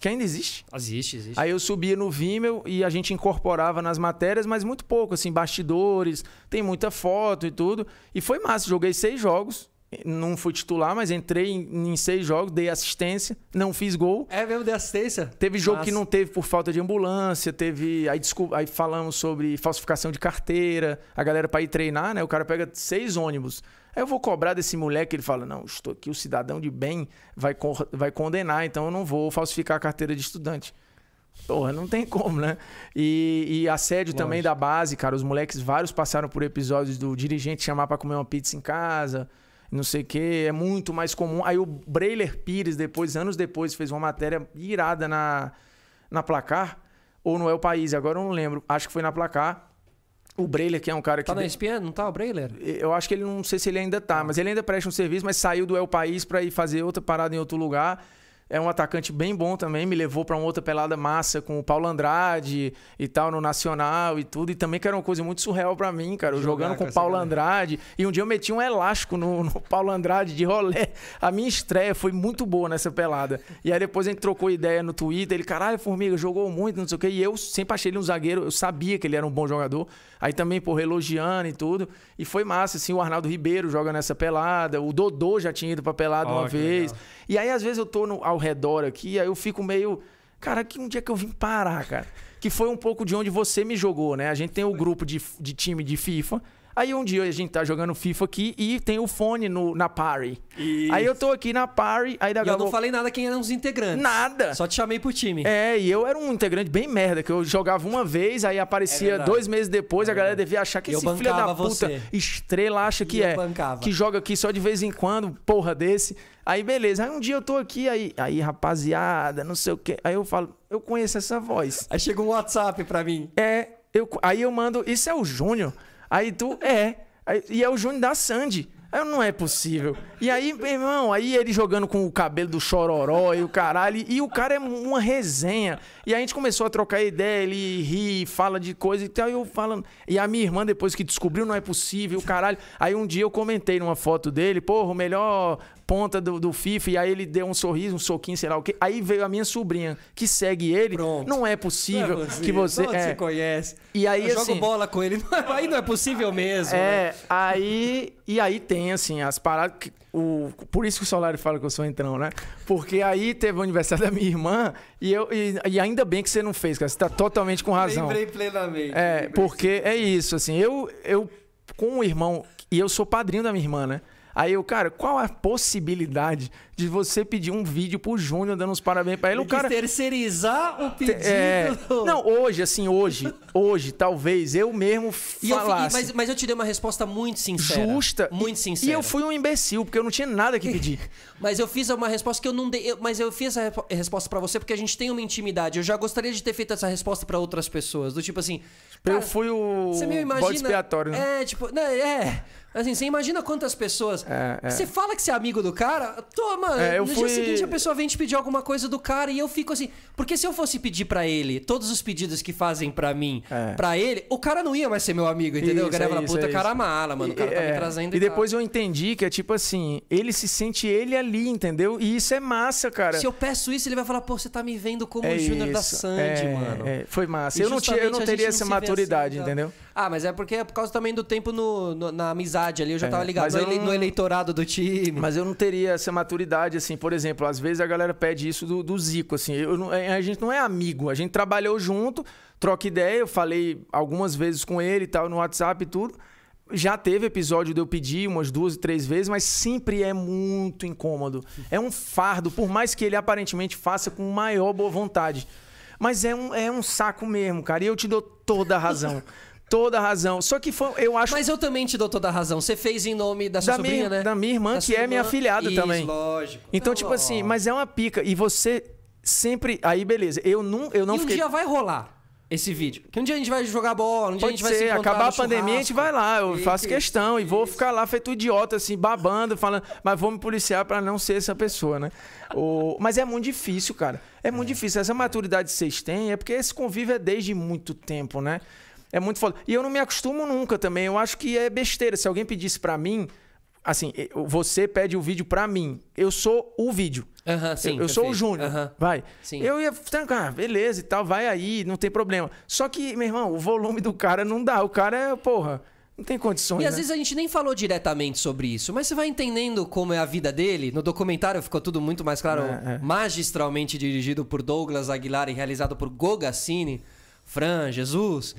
Que ainda existe. Existe, existe. Aí eu subia no Vimeo e a gente incorporava nas matérias, mas muito pouco, assim, bastidores, tem muita foto e tudo. E foi massa, joguei seis jogos, não fui titular, mas entrei em, em, seis jogos, dei assistência, não fiz gol. É mesmo, dei assistência? Teve jogo Nossa. que não teve por falta de ambulância, teve. Aí, desculpa, aí falamos sobre falsificação de carteira, a galera para ir treinar, né? O cara pega seis ônibus. Aí eu vou cobrar desse moleque, ele fala: Não, estou aqui, o cidadão de bem vai, vai condenar, então eu não vou falsificar a carteira de estudante. Porra, não tem como, né? E, e assédio Lógico. também da base, cara. Os moleques, vários passaram por episódios do dirigente chamar para comer uma pizza em casa, não sei o que, é muito mais comum. Aí o Breiler Pires, depois, anos depois, fez uma matéria irada na, na placar, ou no El país, agora eu não lembro, acho que foi na placar. O Breiler, que é um cara tá que. Tá na ESPN, não tá o Breiler? Eu acho que ele não sei se ele ainda tá, tá, mas ele ainda presta um serviço, mas saiu do El País para ir fazer outra parada em outro lugar é um atacante bem bom também, me levou para uma outra pelada massa com o Paulo Andrade e tal no Nacional e tudo, e também que era uma coisa muito surreal para mim, cara, jogando com o Paulo Andrade, e um dia eu meti um elástico no, no, Paulo Andrade de rolé. A minha estreia foi muito boa nessa pelada. E aí depois a gente trocou ideia no Twitter, ele, caralho, Formiga, jogou muito, não sei o quê, e eu sempre achei ele um zagueiro, eu sabia que ele era um bom jogador. Aí também, porra, elogiando e tudo. E foi massa, assim, o Arnaldo Ribeiro joga nessa pelada, o Dodô já tinha ido pra pelada oh, uma vez. Legal. E aí, às vezes, eu tô no, ao redor aqui, aí eu fico meio. Cara, que um dia é que eu vim parar, cara. Que foi um pouco de onde você me jogou, né? A gente tem o um grupo de, de time de FIFA Aí um dia a gente tá jogando FIFA aqui e tem o fone no, na party. Isso. Aí eu tô aqui na party, aí da galera. Eu não falei nada quem eram os integrantes. Nada. Só te chamei pro time. É, e eu era um integrante bem merda, que eu jogava uma vez, aí aparecia é dois meses depois, é a galera devia achar que eu esse filho da puta você. estrela acha que é. Bancava. Que joga aqui só de vez em quando, porra desse. Aí beleza, aí um dia eu tô aqui, aí, aí rapaziada, não sei o quê. Aí eu falo, eu conheço essa voz. Aí chega um WhatsApp pra mim. É, eu, aí eu mando, isso é o Júnior. Aí tu, é. Aí, e é o Júnior da Sandy. Aí não é possível. E aí, meu irmão, aí ele jogando com o cabelo do chororó e o caralho. E o cara é uma resenha. E a gente começou a trocar ideia, ele ri, fala de coisa e tal. E eu falando. E a minha irmã, depois que descobriu, não é possível, o caralho. Aí um dia eu comentei numa foto dele, porra, o melhor ponta do, do, FIFA, e aí ele deu um sorriso, um soquinho, sei lá o quê. Aí veio a minha sobrinha, que segue ele. Pronto. Não é possível não é que você. Não é. se conhece. E aí, Eu assim, jogo bola com ele. aí não é possível mesmo. É, né? aí. E aí tem, assim, as paradas. Que, o, por isso que o Solari fala que eu sou entrão, né? Porque aí teve o aniversário da minha irmã e, eu, e, e ainda bem que você não fez, cara. Você tá totalmente com razão. Lembrei plenamente. É, lembrei porque sim. é isso, assim. Eu, eu com o irmão. E eu sou padrinho da minha irmã, né? Aí eu, cara, qual a possibilidade de você pedir um vídeo pro Júnior dando uns parabéns para ele? O cara terceirizar o pedido. É... Não, hoje, assim, hoje, hoje, talvez eu mesmo falasse. Eu, mas, mas, eu te dei uma resposta muito sincera. Justa. Muito sincera. E eu fui um imbecil, porque eu não tinha nada que pedir. mas eu fiz uma resposta que eu não dei. Eu, mas eu fiz essa resposta para você porque a gente tem uma intimidade. Eu já gostaria de ter feito essa resposta para outras pessoas. Do tipo assim, Cara, eu fui o imagina, bode expiatório. Né? É, tipo, né, é. Assim, você imagina quantas pessoas. É, é. Você fala que você é amigo do cara, toma eu É, no fui... dia seguinte a pessoa vem te pedir alguma coisa do cara e eu fico assim. Porque se eu fosse pedir para ele todos os pedidos que fazem para mim, é. para ele, o cara não ia mais ser meu amigo, entendeu? Isso, é é cara é, puta, isso. cara mala, mano. E, o cara tá me é, trazendo. E depois eu entendi que é tipo assim, ele se sente ele ali, entendeu? E isso é massa, cara. Se eu peço isso, ele vai falar, pô, você tá me vendo como o Júnior da Sandy, mano. foi massa. eu não, tinha, eu não teria essa maturidade maturidade, assim, entendeu? Então. Ah, mas é porque é por causa também do tempo no, no na amizade ali, eu já é, tava ligado no, ele, não... no, eleitorado do time. Mas eu não teria essa maturidade, assim, por exemplo, às vezes a galera pede isso do, do Zico, assim, eu, é, a gente não é amigo, a gente trabalhou junto, troca ideia, eu falei algumas vezes com ele e tal, no WhatsApp e tudo. Já teve episódio de eu pedir umas duas, três vezes, mas sempre é muito incômodo. É um fardo, por mais que ele aparentemente faça com maior boa vontade. Mas é um, é um saco mesmo, cara. E eu te dou toda a razão. toda a razão. Só que foi, eu acho. Mas eu também te dou toda a razão. Você fez em nome da sua da sobrinha, minha, né? Da minha irmã, da que é irmã. minha afilhada Isso, também. lógico. Então, tipo assim, mas é uma pica. E você sempre. Aí, beleza. Eu não, eu não e um fiquei. Um dia vai rolar esse vídeo. Que um dia a gente vai jogar bola, um dia a gente vai ser, se acabar a pandemia, a gente vai lá. Eu faço questão e vou isso. ficar lá feito idiota, assim, babando, falando, mas vou me policiar para não ser essa pessoa, né? o... Mas é muito difícil, cara. É muito é. difícil. Essa maturidade que vocês têm é porque esse convívio é desde muito tempo, né? É muito foda. E eu não me acostumo nunca também. Eu acho que é besteira. Se alguém pedisse para mim, assim, você pede o vídeo para mim. Eu sou o vídeo. Uhum, sim, eu, eu sou o Júnior. Uhum. Vai. Sim. Eu ia trancar, tá, ah, beleza e tal, vai aí, não tem problema. Só que, meu irmão, o volume do cara não dá. O cara é, porra. Não tem condições. E às né? vezes a gente nem falou diretamente sobre isso, mas você vai entendendo como é a vida dele. No documentário ficou tudo muito mais claro. É, é. Magistralmente dirigido por Douglas Aguilar e realizado por Gogacini Fran, Jesus.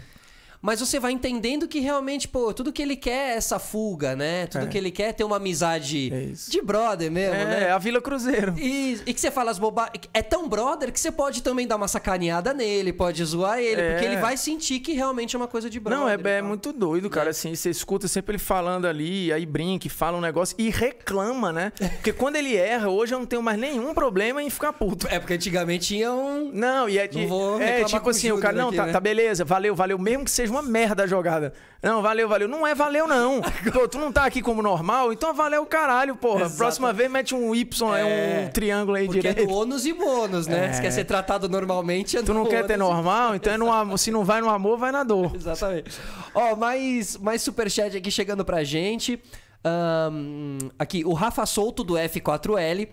Mas você vai entendendo que realmente, pô, tudo que ele quer é essa fuga, né? Tudo é. que ele quer é ter uma amizade é de brother mesmo, é, né? É, a Vila Cruzeiro. E, e que você fala as bobagens. É tão brother que você pode também dar uma sacaneada nele, pode zoar ele, porque ele é. vai sentir que realmente é uma coisa de brother. Não, é, é muito doido, cara. É. Assim, você escuta sempre ele falando ali, aí brinca, fala um negócio e reclama, né? Porque quando ele erra, hoje eu não tenho mais nenhum problema em ficar puto. É porque antigamente tinha um. Não, e é. Não vou é, tipo assim, o cara, não, tá, né? tá beleza, valeu, valeu. Mesmo que seja uma merda a jogada. Não, valeu, valeu. Não é valeu, não. Pô, tu não tá aqui como normal, então é valeu o caralho, porra. Exato. Próxima vez mete um Y, é... um é, triângulo aí Porque é direito. Porque é ônus e bônus, né? É... Se quer ser tratado normalmente, é Tu não quer ter normal, então é no, se não vai no amor, vai na dor. Exatamente. Ó, mais, mais superchat aqui chegando pra gente. Um, aqui, o Rafa Souto do F4L.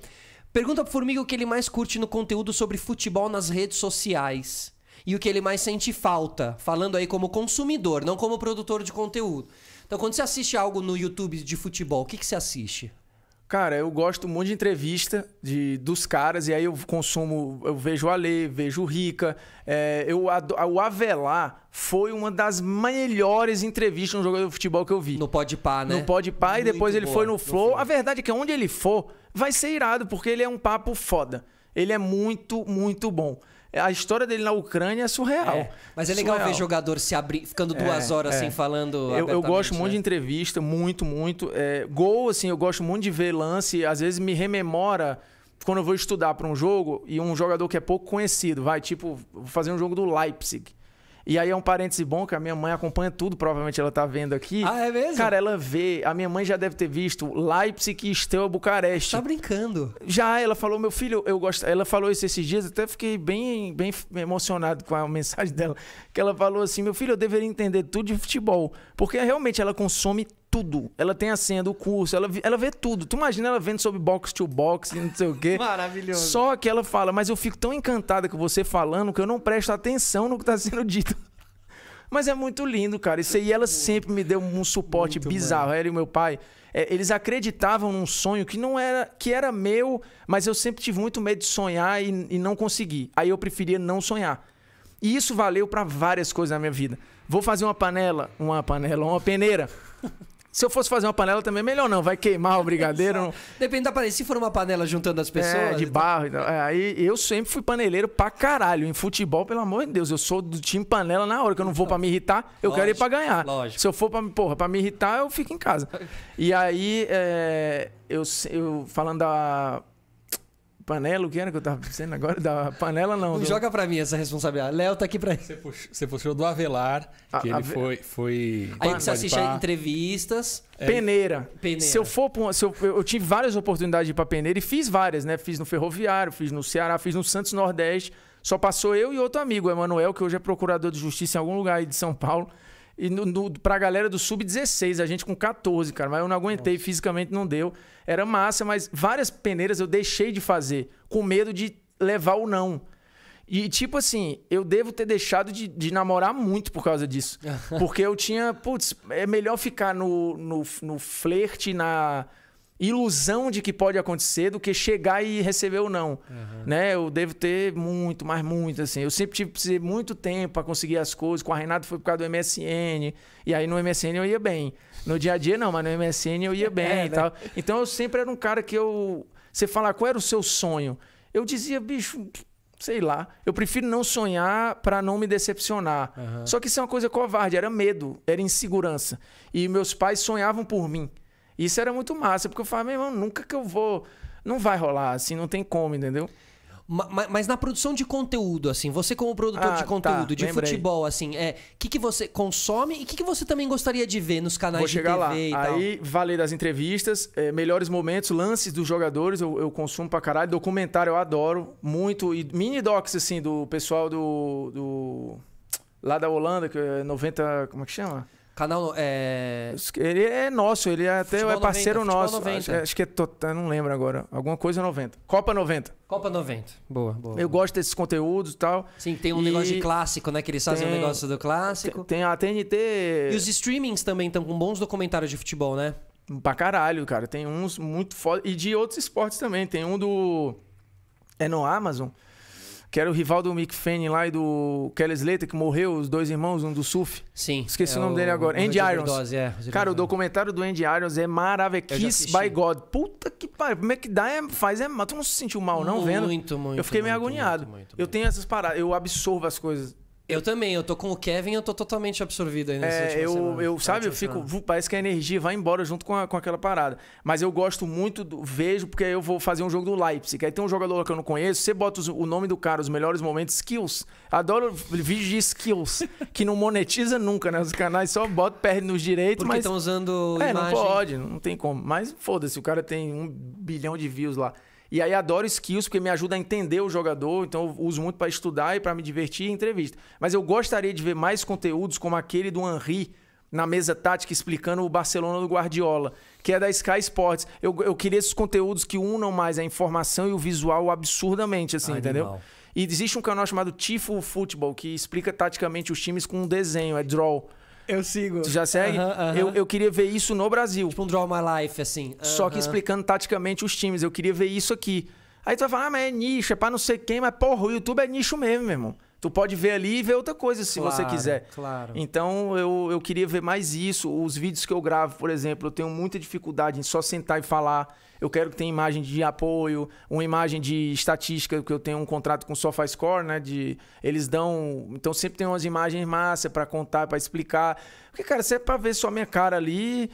Pergunta pro Formiga o que ele mais curte no conteúdo sobre futebol nas redes sociais e o que ele mais sente falta, falando aí como consumidor, não como produtor de conteúdo. Então, quando você assiste algo no YouTube de futebol, o que, que você assiste? Cara, eu gosto muito de entrevista de, dos caras, e aí eu consumo, eu vejo o Ale, vejo o Rica. É, eu, o Avelar foi uma das melhores entrevistas no jogador de futebol que eu vi. No Pode Pá, né? No Pode Pá, e depois ele boa, foi no flow. A verdade é que onde ele for, vai ser irado, porque ele é um papo foda. Ele é muito, muito bom. É, a história dele na Ucrânia é surreal. É, mas é legal surreal. ver jogador se abrir, ficando duas é, horas é. Assim, falando. Eu, eu gosto né? muito de né? entrevista, muito, muito. É, gol, assim, eu gosto muito de ver lance. Às vezes me rememora quando eu vou estudar para um jogo e um jogador que é pouco conhecido, vai, tipo, vou fazer um jogo do Leipzig. E aí é um parêntese bom que a minha mãe acompanha tudo, provavelmente ela tá vendo aqui. Ah, é mesmo? Cara, ela vê, a minha mãe já deve ter visto Leipzig, Steaua, Bucareste. Tá brincando? Já, ela falou, meu filho, eu gosto. Ela falou isso esses dias, até fiquei bem, bem emocionado com a mensagem dela. Que ela falou assim: meu filho, eu deveria entender tudo de futebol. Porque realmente ela consome tudo. Ela tem a senha do curso, ela, ela vê tudo. Tu imagina ela vendo sobre box to box e não sei o quê. Maravilhoso. Só que ela fala, mas eu fico tão encantada com você falando que eu não presto atenção no que tá sendo dito. Mas é muito lindo, cara. Isso aí ela sempre me deu um suporte muito bizarro. Ela e meu pai, é, eles acreditavam num sonho que não era, que era meu, mas eu sempre tive muito medo de sonhar e, e não consegui. Aí eu preferia não sonhar. E isso valeu para várias coisas na minha vida. Vou fazer uma panela, uma panela, uma peneira. Se eu fosse fazer uma panela também, é melhor não, vai queimar o brigadeiro. Não... Depende da panela. Se for uma panela juntando as pessoas. É, de barro. Então. É, aí eu sempre fui paneleiro pra caralho. Em futebol, pelo amor de Deus, eu sou do time panela na hora, que eu não vou pra me irritar, eu lógico, quero ir pra ganhar. Lógico. Se eu for pra, porra, pra me irritar, eu fico em casa. E aí, é, eu, eu falando da panela, o que era que eu tava pensando agora? Da panela não. Não do... joga pra mim essa responsabilidade. Léo tá aqui pra você você puxou do Avelar, a, ah, que ele foi, foi. Aí você assiste a entrevistas. É. Peneira. Peneira. Se eu for pra, se eu, eu tive várias oportunidades de ir pra Peneira e fiz várias, né? Fiz no Ferroviário, fiz no Ceará, fiz no Santos Nordeste. Só passou eu e outro amigo, o Emanuel, que hoje é procurador de justiça em algum lugar aí de São Paulo. E no, no, pra galera do sub-16, a gente com 14, cara. Mas eu não aguentei, Nossa. fisicamente não deu. Era massa, mas várias peneiras eu deixei de fazer, com medo de levar ou não. E, tipo assim, eu devo ter deixado de, de, namorar muito por causa disso. Porque eu tinha, putz, é melhor ficar no, no, no flerte, na, ilusão de que pode acontecer do que chegar e receber ou não. Uhum. Né? Eu devo ter muito, mas muito, assim. Eu sempre tive precisei muito tempo para conseguir as coisas. Com a Renata foi por causa do MSN. E aí no MSN eu ia bem. No dia a dia não, mas no MSN eu ia é, bem é, e né? tal. Então eu sempre era um cara que eu... Você fala qual era o seu sonho. Eu dizia, bicho, sei lá. Eu prefiro não sonhar para não me decepcionar. Uhum. Só que isso é uma coisa covarde. Era medo, era insegurança. E meus pais sonhavam por mim. Isso era muito massa, porque eu falava, meu irmão, nunca que eu vou. Não vai rolar, assim, não tem como, entendeu? Mas, mas, na produção de conteúdo, assim, você como produtor ah, de conteúdo, tá, de lembrei. futebol, assim, é o que, que você consome e o que, que você também gostaria de ver nos canais Vou chegar de TV lá. e Aí, valer das entrevistas, é, melhores momentos, lances dos jogadores, eu, eu, consumo pra caralho. Documentário eu adoro muito. E mini docs, assim, do pessoal do. do lá da Holanda, que é 90. Como é que chama? Canal. É... Ele é nosso, ele é até é parceiro 90, nosso. Acho, é, acho, que é total, não lembro agora. Alguma coisa 90. Copa 90. Copa 90. Boa, boa. Eu boa. gosto desses conteúdos e tal. Sim, tem um e... negócio de clássico, né? Que eles fazem tem... um negócio do clássico. Tem, tem a TNT. E os streamings também estão com bons documentários de futebol, né? Pra caralho, cara. Tem uns muito foda. E de outros esportes também. Tem um do. É no Amazon que era o rival do Mick Fanning lá e do Kelly Slater, que morreu, os dois irmãos, um do suf, Sim. Esqueci é o nome o, dele agora. Andy Irons. Overdose, é, Cara, o documentário do Andy Irons é maravilhoso. Kiss by God. Puta que pariu. Como é que dá? É, faz é mal. Tu não se sentiu mal, não, muito, vendo? Muito, muito. Eu fiquei meio muito, agoniado. Muito, eu tenho essas paradas. Eu absorvo as coisas eu também, eu tô com o Kevin, eu tô totalmente absorvido aí nessa é, eu, eu, tá sabe, eu fico, parece que a energia vai embora junto com, a, com aquela parada. Mas eu gosto muito, do, vejo, porque eu vou fazer um jogo do Leipzig. Aí tem um jogador que eu não conheço, você bota os, o nome do cara, os melhores momentos, skills. Adoro vídeo de skills, que não monetiza nunca, né? Os canais só bota, perde nos direitos, porque mas... estão usando É, imagem. não pode, não tem como. Mas foda-se, o cara tem um bilhão de views lá. E aí adoro skills, porque me ajuda a entender o jogador, então uso muito para estudar e para me divertir em entrevista. Mas eu gostaria de ver mais conteúdos como aquele do Henri na mesa tática explicando o Barcelona do Guardiola, que é da Sky Sports. Eu, eu queria esses conteúdos que unam mais a informação e o visual absurdamente, assim, Animal. entendeu? E existe um canal chamado Tifo Futebol, que explica taticamente os times com um desenho, é draw. Eu sigo. Tu já segue? Uh -huh, uh -huh. Eu, eu queria ver isso no Brasil. Tipo um Draw My Life, assim. Uh -huh. Só que explicando taticamente os times. Eu queria ver isso aqui. Aí tu vai falar, ah, mas é nicho, é pra não sei quem, mas porra, o YouTube é nicho mesmo, meu irmão. Tu pode ver ali e ver outra coisa se claro, você quiser. Claro. Então eu, eu queria ver mais isso. Os vídeos que eu gravo, por exemplo, eu tenho muita dificuldade em só sentar e falar. Eu quero que tenha imagem de apoio, uma imagem de estatística, que eu tenho um contrato com o SofaScore, né? De, eles dão. Então sempre tem umas imagens massa para contar, para explicar. Porque, cara, se é pra ver só minha cara ali,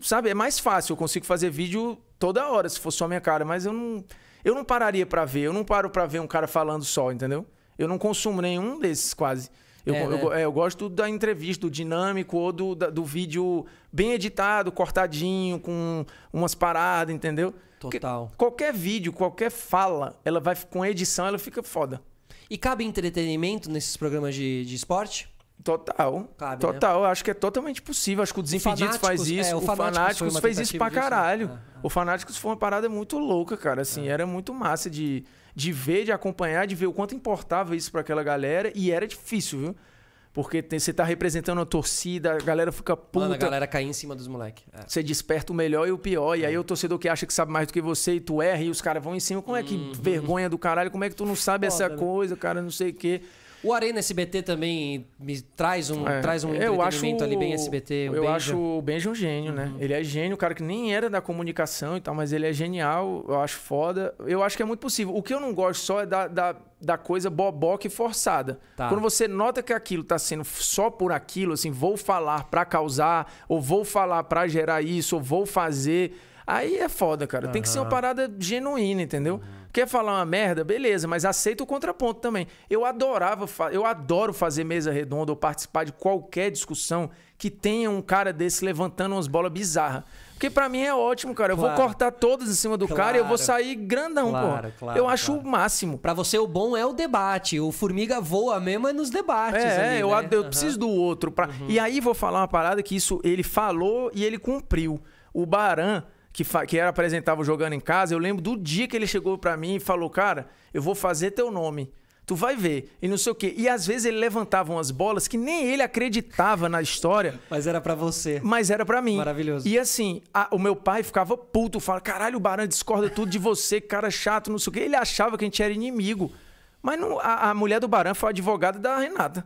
sabe? É mais fácil. Eu consigo fazer vídeo toda hora se for só minha cara, mas eu não. Eu não pararia para ver, eu não paro para ver um cara falando só, entendeu? Eu não consumo nenhum desses quase. Eu, é, né? eu, é, eu, gosto da entrevista, do dinâmico ou do, do vídeo bem editado, cortadinho, com umas paradas, entendeu? Total. Porque qualquer vídeo, qualquer fala, ela vai com edição, ela fica foda. E cabe entretenimento nesses programas de, de esporte? Total. Cabe, né? total. Né? Acho que é totalmente possível. Acho que o Desimpedidos faz isso. É, o, o Fanáticos, Fanáticos fez isso pra né? caralho. né? ah, ah. O Fanáticos foi uma parada muito louca, cara. Assim, ah. era muito massa de de ver, de acompanhar, de ver o quanto importava isso para aquela galera. E era difícil, viu? Porque você tá representando a torcida, a galera fica puta. Mano, a galera cai em cima dos moleques. É. Você desperta o melhor e o pior. E é. aí o torcedor que acha que sabe mais do que você e tu erra e os caras vão em cima. Como é que uhum. vergonha do caralho? Como é que tu não sabe Foda, essa né? coisa, cara, não sei o quê. O Arena SBT também me traz um, é, traz um eu acho, ali bem SBT. Um eu Benja. acho o Benja um gênio, né? Uhum. Ele é gênio, o cara que nem era da comunicação e tal, mas ele é genial, eu acho foda. Eu acho que é muito possível. O que eu não gosto só é da, da, da coisa boboca e forçada. Tá. Quando você nota que aquilo tá sendo só por aquilo, assim, vou falar para causar, ou vou falar para gerar isso, ou vou fazer Aí é foda, cara. Uhum. Tem que ser uma parada genuína, entendeu? Uhum. Quer falar uma merda? Beleza, mas aceita o contraponto também. Eu adorava, eu adoro fazer mesa redonda ou participar de qualquer discussão que tenha um cara desse levantando umas bolas bizarras. Porque para mim é ótimo, cara. Eu vou cortar todas em cima do claro. cara e eu vou sair grandão, claro, pô. eu acho o máximo. Para você o bom é o debate. O formiga voa mesmo é nos debates. É, ali, eu, né? eu uhum. preciso do outro. Pra... Uhum. E aí vou falar uma parada que isso ele falou e ele cumpriu. O Baran que, que era apresentava jogando em casa, eu lembro do dia que ele chegou para mim e falou: Cara, eu vou fazer teu nome. Tu vai ver. E não sei o quê. E às vezes ele levantava umas bolas que nem ele acreditava na história. Mas era para você. Mas era para mim. Maravilhoso. E assim, a, o meu pai ficava puto, fala: caralho, o Barão discorda tudo de você, cara chato, não sei o quê. Ele achava que a gente era inimigo. Mas não, a, a mulher do Barão foi advogada da Renata.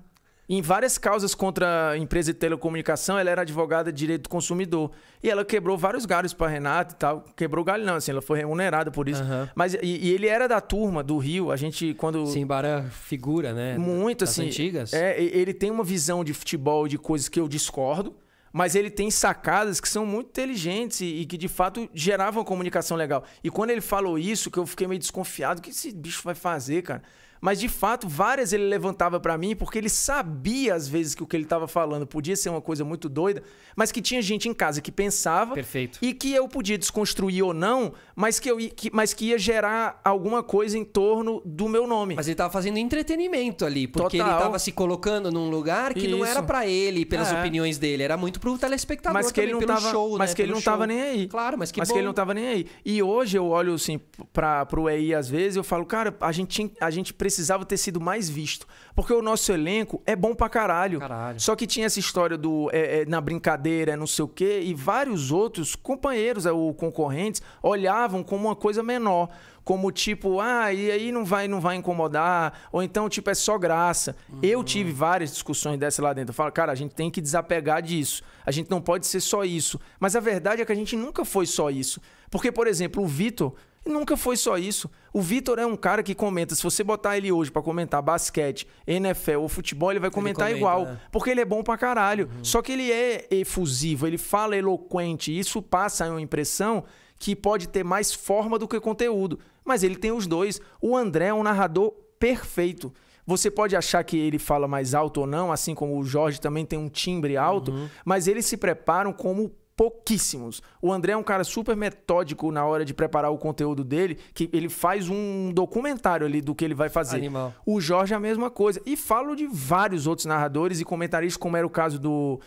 Em várias causas contra a empresa de telecomunicação, ela era advogada de direito do consumidor. E ela quebrou vários galhos para Renato e tal. Quebrou galho não, assim, ela foi remunerada por isso. Uhum. Mas e, e, ele era da turma do Rio, a gente quando Sim, Bara figura, né? Muito assim. antigas. É, ele tem uma visão de futebol de coisas que eu discordo mas ele tem sacadas que são muito inteligentes e, e, que de fato geravam comunicação legal. E quando ele falou isso, que eu fiquei meio desconfiado, o que esse bicho vai fazer, cara? Mas de fato, várias ele levantava para mim porque ele sabia às vezes que o que ele estava falando podia ser uma coisa muito doida, mas que tinha gente em casa que pensava Perfeito. e que eu podia desconstruir ou não, mas que eu que, mas que ia gerar alguma coisa em torno do meu nome. Mas ele estava fazendo entretenimento ali, porque Total. ele estava se colocando num lugar que Isso. não era para ele, pelas é. opiniões dele, era muito pro telespectador mas que ele não pelo tava, show, mas né? que ele não tava nem aí. Claro, mas que Mas bom. que ele não tava nem aí. E hoje eu olho assim para pro EI às vezes, eu falo, cara, a gente a gente precisa precisava ter sido mais visto. Porque o nosso elenco é bom pra caralho. caralho. Só que tinha essa história do é, é, na brincadeira, não sei o quê, e vários outros companheiros é, ou concorrentes olhavam como uma coisa menor como tipo, ah, e aí não vai, não vai incomodar, ou então tipo é só graça. Uhum. Eu tive várias discussões dessa lá dentro. Eu falo, cara, a gente tem que desapegar disso. A gente não pode ser só isso. Mas a verdade é que a gente nunca foi só isso. Porque, por exemplo, o Vitor, nunca foi só isso. O Vitor é um cara que comenta. Se você botar ele hoje para comentar basquete, NFL ou futebol, ele vai comentar ele comenta, igual. Né? Porque ele é bom pra caralho. Uhum. Só que ele é efusivo, ele fala eloquente. Isso passa uma impressão que pode ter mais forma do que conteúdo. Mas ele tem os dois. O André é um narrador perfeito. Você pode achar que ele fala mais alto ou não, assim como o Jorge também tem um timbre alto, uhum. mas eles se preparam como pouquíssimos. O André é um cara super metódico na hora de preparar o conteúdo dele, que ele faz um documentário ali do que ele vai fazer. Animal. O Jorge é a mesma coisa. E falo de vários outros narradores e comentaristas, como era o caso do.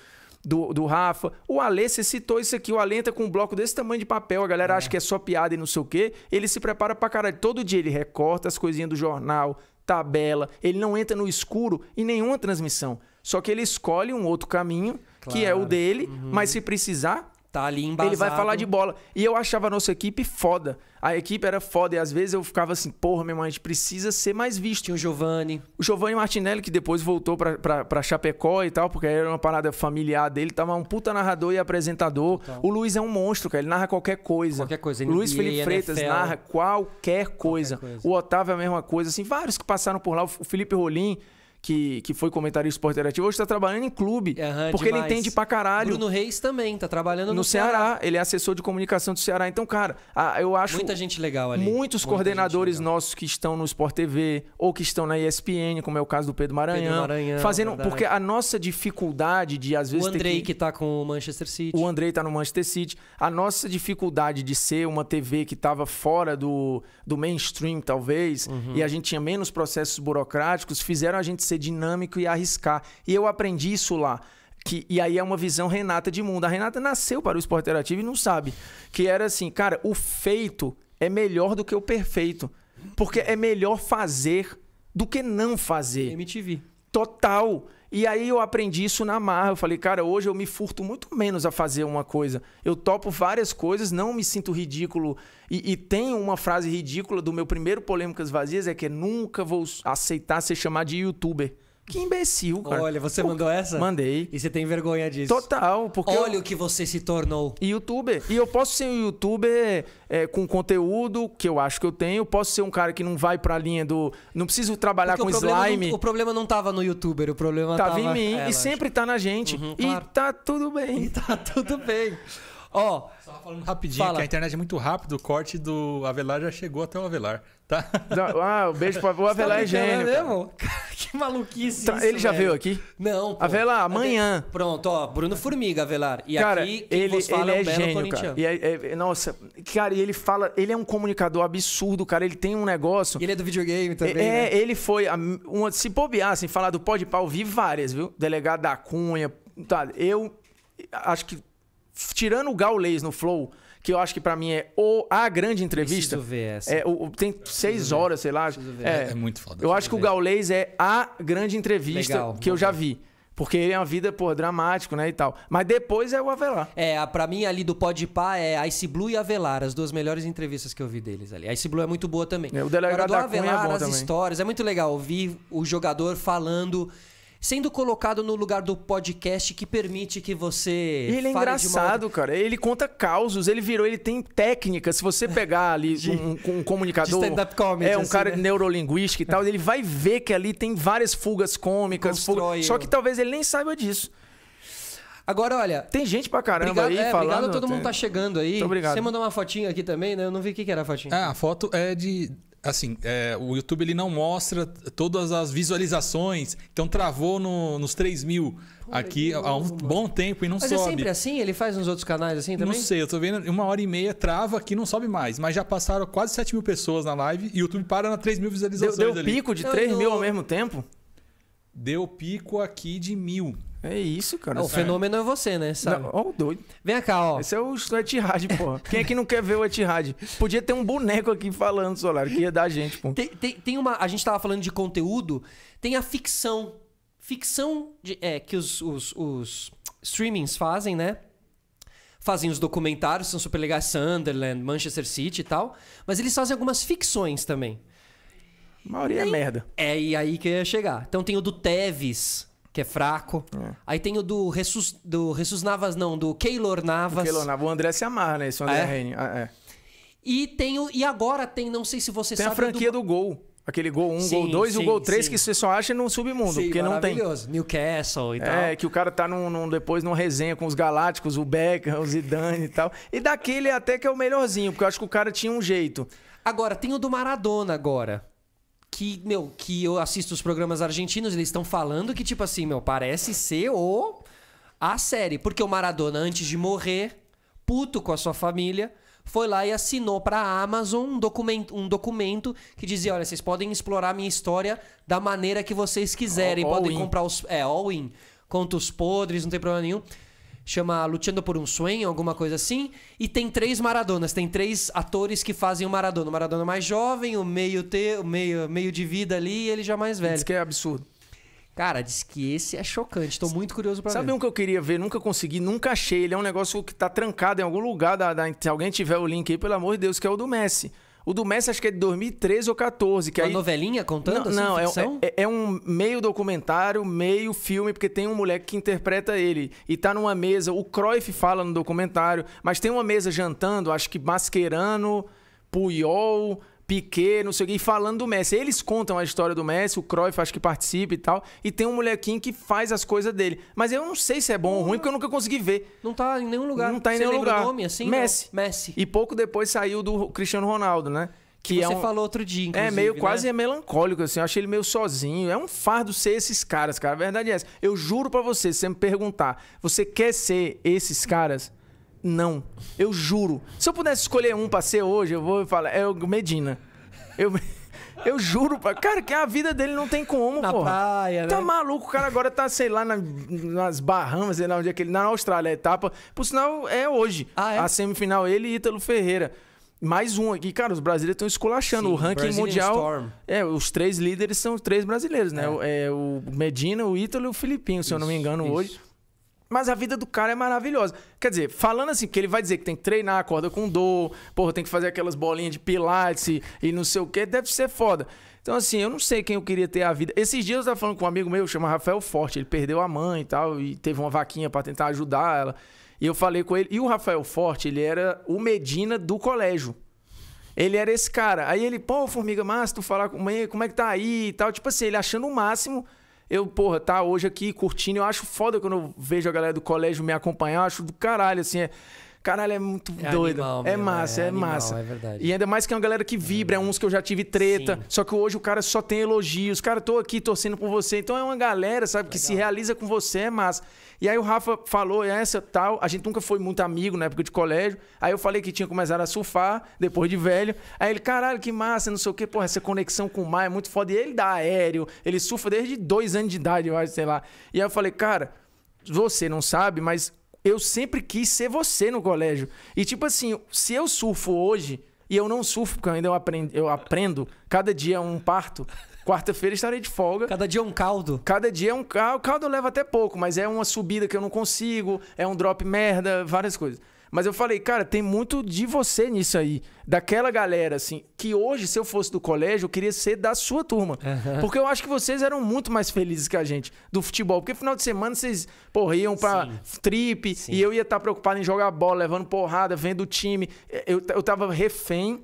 Do, do Rafa. O Alê, você citou isso aqui. O Alê entra com um bloco desse tamanho de papel. A galera é. acha que é só piada e não sei o quê. Ele se prepara pra caralho. Todo dia ele recorta as coisinhas do jornal, tabela. Ele não entra no escuro em nenhuma transmissão. Só que ele escolhe um outro caminho claro. que é o dele, uhum. mas se precisar, tá ali embasado. Ele vai falar de bola. E eu achava a nossa equipe foda. A equipe era foda. E às vezes eu ficava assim, porra, meu irmão, a gente precisa ser mais visto. Tinha o Giovanni. O Giovanni Martinelli, que depois voltou pra, pra, pra Chapecó e tal, porque era uma parada familiar dele. Tava um puta narrador e apresentador. Então. O Luiz é um monstro, cara. Ele narra qualquer coisa. Qualquer coisa. Luiz Felipe Freitas narra qualquer coisa. qualquer coisa. O Otávio é a mesma coisa. Assim, vários que passaram por lá. O Felipe Rolim que, que foi comentarista esporte interativo, hoje está trabalhando em clube. Uhum, porque demais. ele entende pra caralho. Bruno Reis também tá trabalhando no, no Ceará. Ceará. Ele é assessor de comunicação do Ceará. Então, cara, a, eu acho. Muita gente legal ali. Muitos Muita coordenadores nossos que estão no Sport TV ou que estão na ESPN, como é o caso do Pedro Maranhão. Pedro Maranhão fazendo. Verdade. Porque a nossa dificuldade de, às vezes. O Andrei que... que tá com o Manchester City. O Andrei tá no Manchester City. A nossa dificuldade de ser uma TV que tava fora do, do mainstream, talvez, uhum. e a gente tinha menos processos burocráticos, fizeram a gente ser ser dinâmico e arriscar. E eu aprendi isso lá. Que, e aí é uma visão Renata de mundo. A Renata nasceu para o esporte interativo e não sabe. Que era assim, cara, o feito é melhor do que o perfeito. Porque é melhor fazer do que não fazer. MTV. Total. E aí eu aprendi isso na marra. Eu falei, cara, hoje eu me furto muito menos a fazer uma coisa. Eu topo várias coisas, não me sinto ridículo. E, e tem uma frase ridícula do meu primeiro Polêmicas Vazias, é que é, nunca vou aceitar ser chamado de youtuber. Que imbecil, cara. Olha, você mandou essa? Mandei. E você tem vergonha disso? Total, porque. Olha eu... o que você se tornou. Youtuber. E eu posso ser um youtuber é, com conteúdo que eu acho que eu tenho. Posso ser um cara que não vai pra linha do. Não preciso trabalhar porque com o slime. Não, o problema não tava no youtuber, o problema tava. Tava em mim. É, e lógico. sempre tá na gente. Uhum, e tá tudo bem. E tá tudo bem. Ó. Só falando rapidinho, fala. que a internet é muito rápida, o corte do Avelar já chegou até o Avelar, tá? Não, ah, um beijo para o tá Avelar é gênio. Mesmo? Cara, que maluquice. Tá, isso, ele já veio aqui? Não. Pô. Avelar, amanhã. Pronto, ó, Bruno Formiga, Avelar. E cara, aqui ele, ele é, é gênio, cara. E é, é, nossa, cara, e ele fala, ele é um comunicador absurdo, cara. Ele tem um negócio. Ele é do videogame também. É, né? ele foi uma se bobear, assim, falar do pó de pau, vi várias, viu? Delegado da Cunha, tá? Eu acho que tirando o Gaules no Flow, que eu acho que para mim é o, a grande entrevista. Preciso ver essa. É, o, tem Preciso seis ver. horas, sei lá. É, é, muito foda. Eu acho ver. que o Gaules é a grande entrevista Legal, que eu já vi. Porque ele é uma vida, pô, dramático, né, e tal. Mas depois é o Avelar. É, pra mim ali do Pode Pá é Ice Blue e Avelar, as duas melhores entrevistas que eu vi deles ali. Ice Blue é muito boa também. É, o delegado Agora, do é Avelar, é as também. histórias, é muito legal ouvir o jogador falando sendo colocado no lugar do podcast que permite que você. ele é engraçado, uma... cara. Ele conta causos, ele virou, ele tem técnica. Se você pegar ali de, um, um, comunicador. Comedy, é, um assim, cara né? neurolinguístico e tal, ele vai ver que ali tem várias fugas cômicas. só que talvez ele nem saiba disso. Agora, olha. Tem gente pra caramba obrigado, aí é, falando. Obrigado, todo mundo tá chegando aí. Muito obrigado. Você mandou uma fotinha aqui também, né? Eu não vi o que, que era a fotinha. Ah, a foto é de assim, é, o YouTube ele não mostra todas as visualizações. Então travou no, nos 3 mil Pô, aqui há um bom tempo e não mas é sobe. Mas é sempre assim? Ele faz nos outros canais assim também? Não sei, eu tô vendo uma hora e meia, trava aqui não sobe mais. Mas já passaram quase 7 mil pessoas na live e o YouTube para na 3 mil visualizações Deu, deu ali. pico de 3 mil ao mesmo tempo? Deu pico aqui de mil. É isso, cara. o fenômeno é você, né? Sabe? Não, ó, o doido. Vem cá, ó. Esse é o Etihad, porra. Quem é que não quer ver o Etihad? Podia ter um boneco aqui falando, Solar, que ia dar a gente, pô. Tem, tem, tem, uma. A gente tava falando de conteúdo, tem a ficção. Ficção de, é, que os, os, os streamings fazem, né? Fazem os documentários, são super legais, Sunderland, Manchester City e tal. Mas eles fazem algumas ficções também. A maioria e, é merda. É, e aí que eu ia chegar. Então tem o do Tevez que é fraco. É. Aí tem o do Ressus, do Ressus Navas, não, do Keylor Navas. O Keylor Navas, o André se amarra, né? Esse André é? Reine. Ah, é. E tem o, E agora tem, não sei se você tem sabe. Tem a franquia do... do, gol. Aquele gol 1, um, gol 2 e o gol 3 que você só acha no submundo, sim, porque não tem. Maravilhoso. Newcastle e tal. É, que o cara tá num, num depois numa resenha com os Galácticos, o Beckham, o Zidane e tal. E daquele até que é o melhorzinho, porque eu acho que o cara tinha um jeito. Agora, tem o do Maradona agora que, meu, que eu assisto os programas argentinos, eles estão falando que, tipo assim, meu, parece ser o a série. Porque o Maradona, antes de morrer, puto com a sua família, foi lá e assinou para a Amazon um documento, um documento que dizia: olha, vocês podem explorar a minha história da maneira que vocês quiserem. All, all podem in. comprar os. É, all in. Conta os podres, não tem problema nenhum chama Luchando por um Sonho, alguma coisa assim. E tem três Maradonas, tem três atores que fazem o Maradona. O Maradona mais jovem, o meio, te, o meio, meio de vida ali e ele já mais velho. Diz que é absurdo. Cara, diz que esse é chocante. Tô muito curioso pra Sabe ver. Sabe um que eu queria ver? Nunca consegui, nunca achei. Ele é um negócio que tá trancado em algum lugar. Da, da, se alguém tiver o link aí, pelo amor de Deus, que é o do Messi. O do Messi acho que é de 2013 ou 14. Que Uma aí... novelinha contando? Não, assim, não é, é, é, um meio documentário, meio filme, porque tem um moleque que interpreta ele. E tá numa mesa, o Cruyff fala no documentário, mas tem uma mesa jantando, acho que Mascherano, Puyol, Piquet, não sei o quê, e falando do Messi. Eles contam a história do Messi, o Cruyff acho que participa e tal, e tem um molequinho que faz as coisas dele. Mas eu não sei se é bom ou ruim, porque eu nunca consegui ver. Não tá em nenhum lugar. Não tá em Você nenhum lugar. O nome, assim, Messi. Não. Messi. E pouco depois saiu do Cristiano Ronaldo, né? Que, que é você é um... falou outro dia, é, inclusive. É meio né? quase é melancólico, assim. Eu achei ele meio sozinho. É um fardo ser esses caras, cara. A verdade é essa. Eu juro para você, se você me perguntar, você quer ser esses caras? não. Eu juro. Se eu pudesse escolher um pra ser hoje, eu vou falar, é o Medina. Eu, eu juro, pra, cara, que a vida dele não tem como, na Praia, tá né? maluco, o cara agora tá, sei lá, na, nas Bahamas, sei lá onde é que ele. Na Austrália, a etapa. Por sinal, é hoje. Ah, é? A semifinal, ele e Ítalo Ferreira. Mais um aqui, cara, os brasileiros estão esculachando. Sim, o ranking Brazilian mundial. Storm. É, os três líderes são os três brasileiros, né? É. O, é, o Medina, o Ítalo e o Filipinho, se isso, eu não me engano, isso. hoje. Mas a vida do cara é maravilhosa. Quer dizer, falando assim, porque ele vai dizer que tem que treinar, acorda com dor, porra, tem que fazer aquelas bolinhas de pilates e não sei o quê, deve ser foda. Então, assim, eu não sei quem eu queria ter a vida. Esses dias eu tava falando com um amigo meu, chama Rafael Forte, ele perdeu a mãe e tal, e teve uma vaquinha para tentar ajudar ela. E eu falei com ele, e o Rafael Forte, ele era o Medina do colégio. Ele era esse cara. Aí ele, pô, Formiga Massa, tu falar com mãe, como é que tá aí e tal. Tipo assim, ele achando o máximo eu, porra, tá hoje aqui curtindo. Eu acho foda quando eu vejo a galera do colégio me acompanhar. Eu acho do caralho, assim. É... Caralho, é muito é doido. Animal, é massa, é, é animal, massa. É verdade. E ainda mais que é uma galera que vibra, é uns que eu já tive treta. Sim. Só que hoje o cara só tem elogios. Cara, tô aqui torcendo por você. Então é uma galera, sabe, Legal. que se realiza com você, é massa. E aí o Rafa falou é, essa tal. A gente nunca foi muito amigo na época de colégio. Aí eu falei que tinha começado a surfar depois de velho. Aí ele, caralho, que massa, não sei o quê. Porra, essa conexão com o mar é muito foda. E ele dá aéreo. Ele surfa desde dois anos de idade, eu acho, sei lá. E aí eu falei, cara, você não sabe, mas eu sempre quis ser você no colégio. E tipo assim, se eu surfo hoje, e eu não surfo, porque ainda eu, aprendo eu aprendo, cada dia é um parto. Quarta-feira estarei de folga. Cada dia é um caldo. Cada dia é um caldo. O caldo eu levo até pouco, mas é uma subida que eu não consigo, é um drop merda, várias coisas. Mas eu falei, cara, tem muito de você nisso aí. Daquela galera, assim, que hoje, se eu fosse do colégio, eu queria ser da sua turma. Uhum. Porque eu acho que vocês eram muito mais felizes que a gente do futebol. Porque final de semana vocês porriam pra Sim. trip Sim. e eu ia estar tá preocupado em jogar bola, levando porrada, vendo o time. Eu, eu tava refém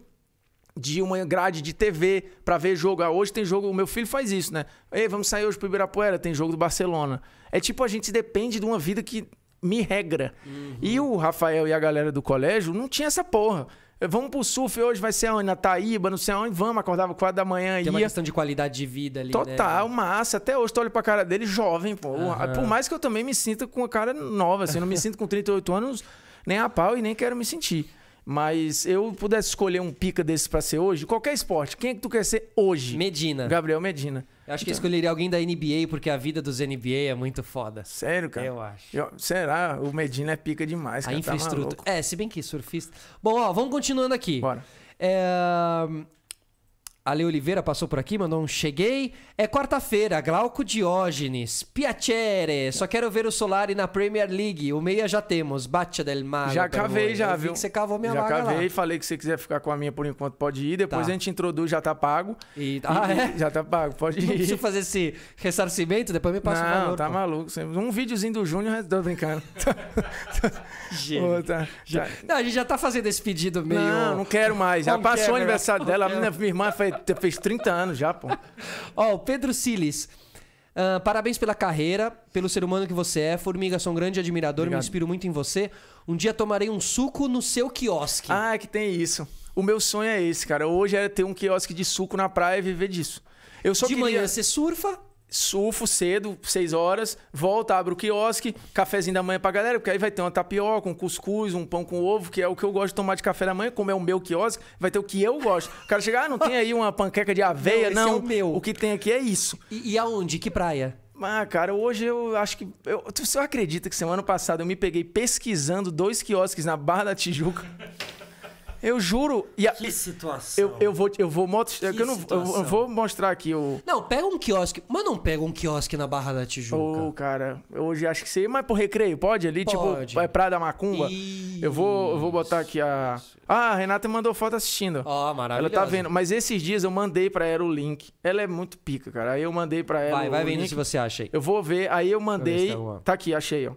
de uma grade de TV para ver jogo. Ah, hoje tem jogo, o meu filho faz isso, né? Ei, vamos sair hoje pro Ibirapuera, tem jogo do Barcelona. É tipo, a gente depende de uma vida que me regra. Uhum. E o Rafael e a galera do colégio não tinha essa porra. É, vamos pro surf hoje, vai ser aonde? Na Taíba, não sei aonde, vamos, acordava 4 da manhã Tem ia. uma questão de qualidade de vida ali. Né? Total, né? massa. Até hoje eu olhando pra cara dele jovem, pô. Uhum. Por mais que eu também me sinta com a cara nova, assim, eu não me sinto com 38 anos, nem a pau e nem quero me sentir. Mas eu pudesse escolher um pica desse para ser hoje, qualquer esporte, quem é que tu quer ser hoje? Medina. Gabriel Medina. Eu acho que eu escolheria alguém da NBA, porque a vida dos NBA é muito foda. Sério, cara? Eu acho. Eu, será? O Medina é pica demais, cara. A tá infraestrutura. Tá é, se bem que surfista. Bom, ó, vamos continuando aqui. Bora. É... Ale Oliveira passou por aqui, mandou um cheguei. É quarta-feira, Glauco Diógenes. Piacere, só quero ver o Solari na Premier League. O meia já temos, Batia del Mar. Já cavei, já, viu? você cavou minha já Já cavei, lá. falei que se quiser ficar com a minha por enquanto pode ir. Depois tá. a gente introduz, já tá pago. E... Ah, e... é? Já tá pago, pode ir. Deixa preciso fazer esse ressarcimento, depois me passa o valor. Não, tá pô. maluco. Um videozinho do Júnior, tô brincando. Gênio. Tá, tá, Não, a gente já tá fazendo esse pedido meio... Não, não quero mais. Já passou quero, o né? aniversário dela, a minha irmã foi fez 30 anos já, pô. Ó, o Pedro Siles. Uh, parabéns pela carreira, pelo ser humano que você é. Formiga, sou um grande admirador, Obrigado. me inspiro muito em você. Um dia tomarei um suco no seu quiosque. Ah, é que tem isso. O meu sonho é esse, cara. Hoje é ter um quiosque de suco na praia e viver disso. Eu só de queria... manhã você surfa, surfo cedo, 6 horas, volta, abro o quiosque, cafezinho da manhã pra galera, porque aí vai ter uma tapioca, um cuscuz, um pão com ovo, que é o que eu gosto de tomar de café da manhã, como é o meu quiosque, vai ter o que eu gosto. O cara chegar, ah, não tem aí uma panqueca de aveia, não. É não. É o, meu. o que tem aqui é isso. E, e aonde? Que praia? Ah, cara, hoje eu acho que. Eu, você acredita que semana passada eu me peguei pesquisando dois quiosques na Barra da Tijuca? Eu juro. E a, que situação. Eu, eu vou, eu vou, que eu, não, eu, vou mostrar aqui o. Não, pega um quiosque. Mas não pega um quiosque na Barra da Tijuca. Ô, oh, cara, hoje acho que sei. Mas por recreio, pode ali? Tipo, pode. Tipo, é vai Praia da Macumba. Isso. Eu vou, eu vou botar aqui a. Ah, a Renata mandou foto assistindo. Ó, oh, maravilhoso. Ela tá vendo. Mas esses dias eu mandei pra ela o link. Ela é muito pica, cara. Aí eu mandei pra ela. Vai, vai vendo link. se você acha aí. Eu vou ver. Aí eu mandei. Tá, tá aqui, achei, ó.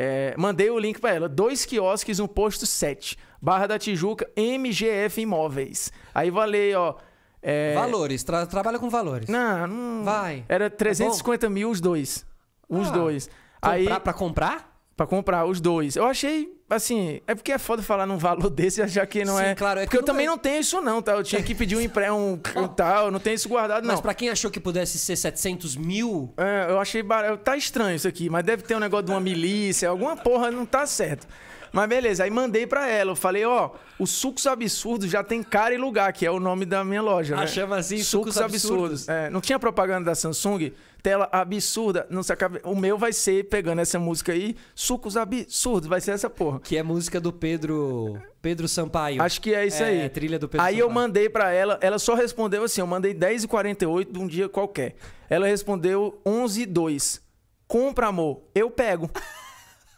É, mandei o link para ela. Dois quiosques no posto 7. Barra da Tijuca, MGF Imóveis. Aí valei, ó. É... Valores, tra trabalha com valores. Não, não. Vai. Era 350 tá mil os dois. Os ah, dois. Comprar Aí... pra comprar? Pra comprar os dois. Eu achei assim, é porque é foda falar num valor desse já que não Sim, é. Claro, é porque eu também é... não tenho isso, não, tá? Eu tinha que pedir um empréstimo um, tal, não tenho isso guardado, não. Mas pra quem achou que pudesse ser 700 mil. É, eu achei. Bar... Tá estranho isso aqui, mas deve ter um negócio de uma milícia, alguma porra, não tá certo. Mas beleza, aí mandei pra ela. Eu falei, ó, o Sucos Absurdos já tem cara e lugar, que é o nome da minha loja, ah, né? chama assim, Sucos, Sucos Absurdos. Absurdos. É, não tinha propaganda da Samsung? Tela absurda. Não se acabe. O meu vai ser, pegando essa música aí, Sucos Absurdos. Vai ser essa porra. Que é música do Pedro... Pedro Sampaio. Acho que é isso é, aí. É, trilha do Pedro Aí Sampaio. eu mandei para ela, ela só respondeu assim, eu mandei 10h48 de um dia qualquer. Ela respondeu 11 h 2. Compra, amor. Eu pego.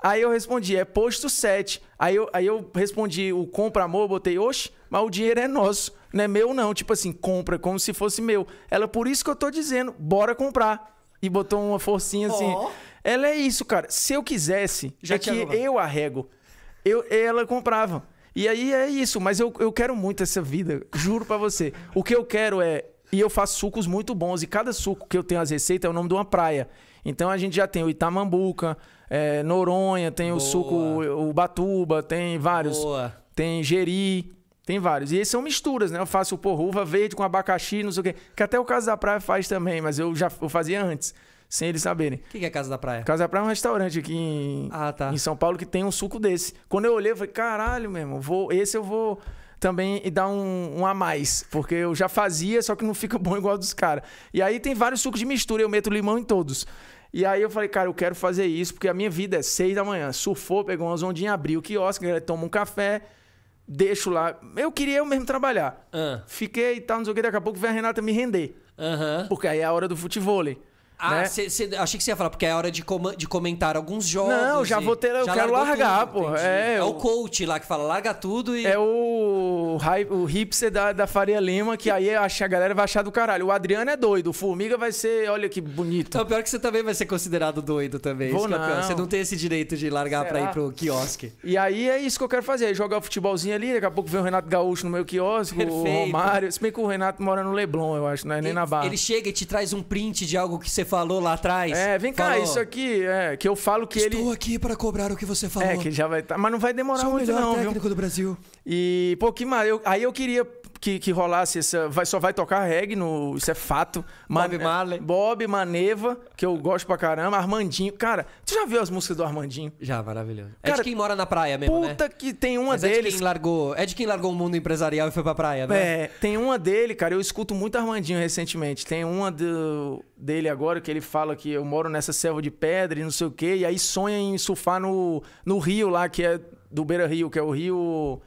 Aí eu respondi, é posto 7. Aí eu, aí eu respondi o compra amor, botei, oxe, mas o dinheiro é nosso, não é meu não. Tipo assim, compra como se fosse meu. Ela, por isso que eu tô dizendo, bora comprar. E botou uma forcinha oh. assim. Ela é isso, cara. Se eu quisesse, Já é que eu arrego. Eu, ela comprava. E aí é isso, mas eu, eu quero muito essa vida, juro para você. O que eu quero é e eu faço sucos muito bons. E cada suco que eu tenho as receitas é o nome de uma praia. Então a gente já tem o Itamambuca, é, Noronha, tem Boa. o suco Ubatuba, tem vários. Boa. Tem Geri, tem vários. E esses são misturas, né? Eu faço porruva verde com abacaxi, não sei o quê. Que até o Casa da Praia faz também, mas eu já eu fazia antes, sem eles saberem. O que, que, é Casa da Praia? Casa da Praia é um restaurante aqui em, ah, tá. em São Paulo que tem um suco desse. Quando eu olhei, eu falei, caralho, mesmo, vou, esse eu vou também e dá um, um, a mais, porque eu já fazia, só que não fica bom igual dos caras. E aí tem vários sucos de mistura, eu meto limão em todos. E aí eu falei, cara, eu quero fazer isso, porque a minha vida é seis da manhã. Surfou, pegou umas ondinhas, abriu o quiosque, toma um café, deixo lá. Eu queria eu mesmo trabalhar. Uhum. Fiquei e tal, não sei o que, daqui a pouco vem a Renata me render. Uhum. Porque aí é a hora do futebol. Hein? Ah, né? cê, cê, achei que você ia falar, porque é hora de, com, de comentar alguns jogos. Não, já vou ter. Eu quero largar, tudo, pô. É, é o... coach lá que fala, larga tudo e. É o, o hipster da, da Faria Lima, que aí a galera vai achar do caralho. O Adriano é doido, o Formiga vai ser. Olha que bonito. Então, pior que você também vai ser considerado doido também. Vou não. você não tem esse direito de largar Será? pra ir pro quiosque. E aí é isso que eu quero fazer: jogar o futebolzinho ali, daqui a pouco vem o Renato Gaúcho no meu quiosque, Perfeito. o Romário. Se bem que o Renato mora no Leblon, eu acho, não é nem ele, na barra. Ele chega e te traz um print de algo que você falou lá atrás. É, vem cá, falou, isso aqui, é, que eu falo que Estou ele... Estou aqui para cobrar o que você é, falou. É, que já vai... Tá, mas não vai demorar Sou muito não, o melhor técnico do Brasil. E, pô, que mal... aí eu queria que, que rolasse essa. Vai, só vai tocar reggae, no, isso é fato. Man, Bob Marley. Bob Maneva, que eu gosto pra caramba. Armandinho. Cara, tu já viu as músicas do Armandinho? Já, maravilhoso. Cara, é de quem mora na praia mesmo. Né? Puta né? que tem uma Mas deles. É de, quem largou, é de quem largou o mundo empresarial e foi pra praia, né? É, tem uma dele, cara. Eu escuto muito Armandinho recentemente. Tem uma do, dele agora que ele fala que eu moro nessa selva de pedra e não sei o quê. E aí sonha em surfar no, no rio lá, que é do Beira Rio, que é o rio.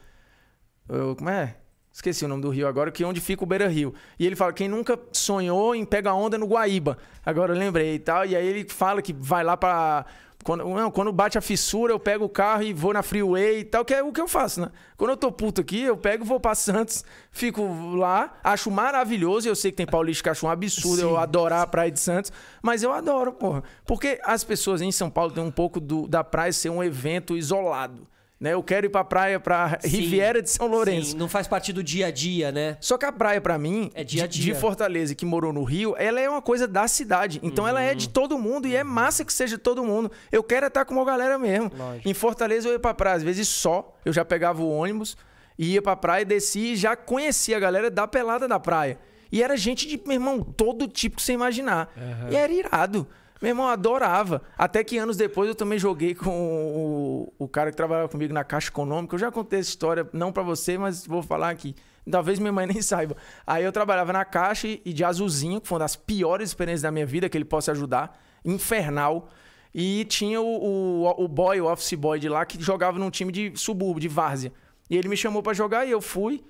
Como é? Esqueci o nome do rio agora, que é onde fica o Beira Rio. E ele fala: quem nunca sonhou em pegar onda no Guaíba? Agora eu lembrei e tal. E aí ele fala que vai lá pra. Quando, não, quando bate a fissura, eu pego o carro e vou na freeway e tal, que é o que eu faço, né? Quando eu tô puto aqui, eu pego, e vou pra Santos, fico lá, acho maravilhoso. Eu sei que tem paulista que acha um absurdo Sim. eu adorar a Praia de Santos, mas eu adoro, porra. Porque as pessoas em São Paulo têm um pouco do, da praia ser um evento isolado. Né? Eu quero ir pra praia, pra sim, Riviera de São Lourenço. Sim, não faz parte do dia a dia, né? Só que a praia, pra mim, é dia -a -dia. De, Fortaleza, que morou no Rio, ela é uma coisa da cidade. Então uhum. ela é de uhum. todo mundo e é uhum. massa que seja de todo mundo. Eu quero estar é tá com uma galera mesmo. Lógico. Em Fortaleza eu ia pra praia, às vezes só. Eu já pegava o ônibus, ia pra praia, descia e já conhecia a galera da pelada da praia. E era gente de, meu irmão, todo tipo que você imaginar. Uhum. E era irado. Meu irmão, eu adorava. Até que anos depois eu também joguei com o, o cara que trabalhava comigo na Caixa Econômica. Eu já contei essa história, não para você, mas vou falar aqui. Talvez minha mãe nem saiba. Aí eu trabalhava na Caixa e de azulzinho, que foi uma das piores experiências da minha vida, que ele possa ajudar. Infernal. E tinha o, o, o boy, o office boy de lá, que jogava num time de subúrbio, de várzea. E ele me chamou para jogar e eu fui.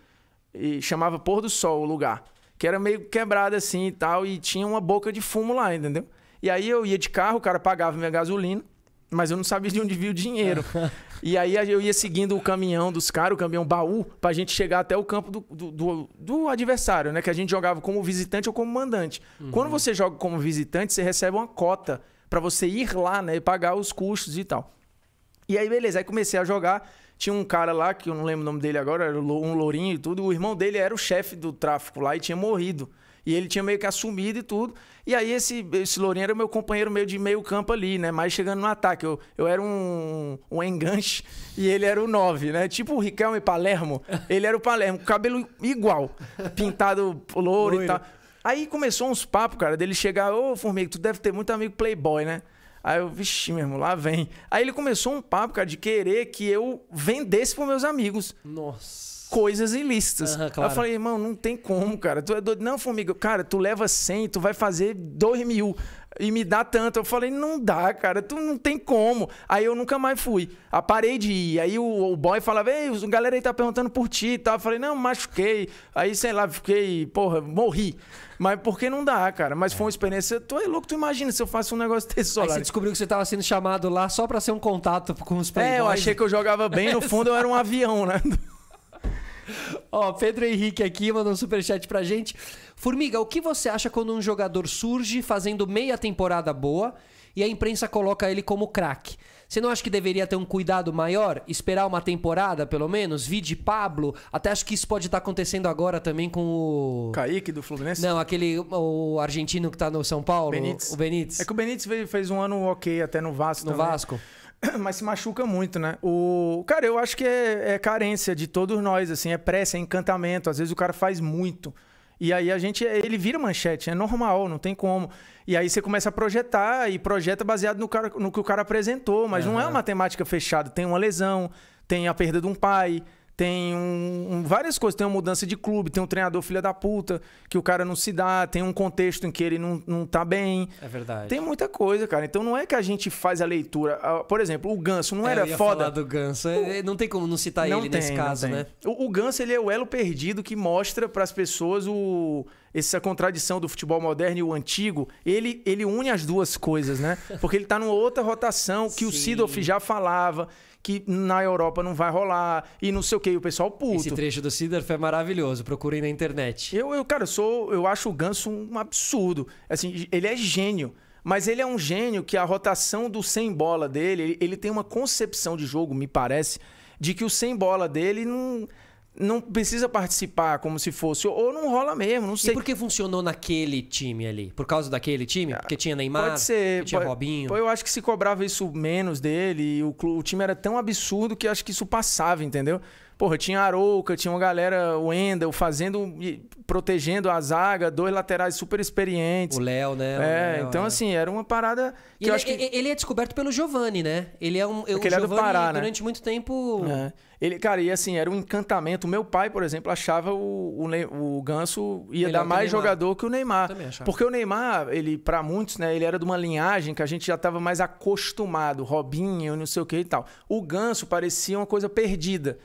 E chamava Pôr do Sol o lugar. Que era meio quebrado assim e tal. E tinha uma boca de fumo lá, entendeu? E aí eu ia de carro, o cara pagava minha gasolina, mas eu não sabia de onde via o dinheiro. e aí eu ia seguindo o caminhão dos caras, o caminhão baú, pra gente chegar até o campo do, do, do, do adversário, né? Que a gente jogava como visitante ou como mandante. Uhum. Quando você joga como visitante, você recebe uma cota para você ir lá, né? E pagar os custos e tal. E aí, beleza, aí comecei a jogar. Tinha um cara lá, que eu não lembro o nome dele agora, era um lourinho e tudo. o irmão dele era o chefe do tráfico lá e tinha morrido. E ele tinha meio que assumido e tudo. E aí esse, esse Lourinho era o meu companheiro meio de meio campo ali, né? Mais chegando no ataque. Eu, eu era um, um enganche e ele era o 9, né? Tipo o Riquelme Palermo. Ele era o Palermo, cabelo igual. Pintado louro e tal. Aí começou uns papos, cara, dele chegar, ô Formiga, tu deve ter muito amigo playboy, né? Aí eu, vixi, meu irmão, lá vem. Aí ele começou um papo, cara, de querer que eu vendesse pros meus amigos. Nossa coisas ilícitas. Uhum, claro. eu falei, irmão, não tem como, cara. Tu é doido. Não, formiga, cara, tu leva 100, tu vai fazer 2 mil e me dá tanto. Eu falei, não dá, cara, tu não tem como. Aí eu nunca mais fui. Aparei parei de ir. Aí o, o boy falava, ei, a galera aí tá perguntando por ti e tal. Eu falei, não, machuquei. Aí, sei lá, fiquei, porra, morri. Mas porque não dá, cara? Mas foi uma experiência. Tu é louco, tu imagina se eu faço um negócio desse só. Aí você descobriu que você tava sendo chamado lá só pra ser um contato com os playboys. É, eu achei que eu jogava bem, no fundo eu era um avião, né? Ó, Pedro Henrique aqui mandou um superchat pra gente. Formiga, o que você acha quando um jogador surge fazendo meia temporada boa e a imprensa coloca ele como craque? Você não acha que deveria ter um cuidado maior? Esperar uma temporada, pelo menos? Vi de Pablo. Até acho que isso pode estar tá acontecendo agora também com o. Kaique do Fluminense? Não, aquele. O argentino que tá no São Paulo. Benítez. O Benítez. É que o Benítez fez um ano ok até no Vasco. No também. Vasco. mas se machuca muito, né? O cara, eu acho que é, é, carência de todos nós, assim, é pressa, é encantamento. Às vezes o cara faz muito e aí a gente ele vira manchete, é normal, não tem como. E aí você começa a projetar e projeta baseado no, cara, no que o cara apresentou, mas uhum. não é uma matemática fechada. Tem uma lesão, tem a perda de um pai, tem um, um, várias coisas. Tem uma mudança de clube, tem um treinador filha da puta, que o cara não se dá, tem um contexto em que ele não, não tá bem. É verdade. Tem muita coisa, cara. Então não é que a gente faz a leitura. Ah, por exemplo, o Ganso não é, era foda. Falar do Ganso. É, o... É, não tem como não citar não ele tem, nesse caso, né? O, o Ganso, ele é o elo perdido que mostra para as pessoas o essa contradição do futebol moderno e o antigo, ele, ele une as duas coisas, né? Porque ele tá numa outra rotação que Sim. o Sidolf já falava que na Europa não vai rolar e não sei o que, e o pessoal puto. Esse trecho do Sidorf é maravilhoso, procurem na internet. Eu, eu cara, eu sou, eu acho o Ganso um absurdo. Assim, ele é gênio, mas ele é um gênio que a rotação do sem bola dele, ele, ele tem uma concepção de jogo, me parece, de que o sem bola dele não não precisa participar como se fosse. Ou não rola mesmo, não sei. E por que funcionou naquele time ali? Por causa daquele time? Ah, porque tinha Neymar? Pode ser. Tinha pode, Robinho? Eu acho que se cobrava isso menos dele. E o, o time era tão absurdo que acho que isso passava, entendeu? Porra, tinha Arouca, tinha uma galera, o Wendel, fazendo, protegendo a zaga, dois laterais super experientes. O Léo, né? é, então é. assim, era uma parada que ele, eu é, acho que... Ele é descoberto pelo Giovanni, né? Ele é um... Eu, Porque é o ele Giovani, é do Pará, né? Durante muito tempo... É. Ele, cara, e assim, era um encantamento. O meu pai, por exemplo, achava o, o, o Ganso ia dar mais jogador que o Neymar. Porque o Neymar, ele, para muitos, né, ele era de uma linhagem que a gente já tava mais acostumado. Robinho, não sei o que e tal. O Ganso parecia uma coisa perdida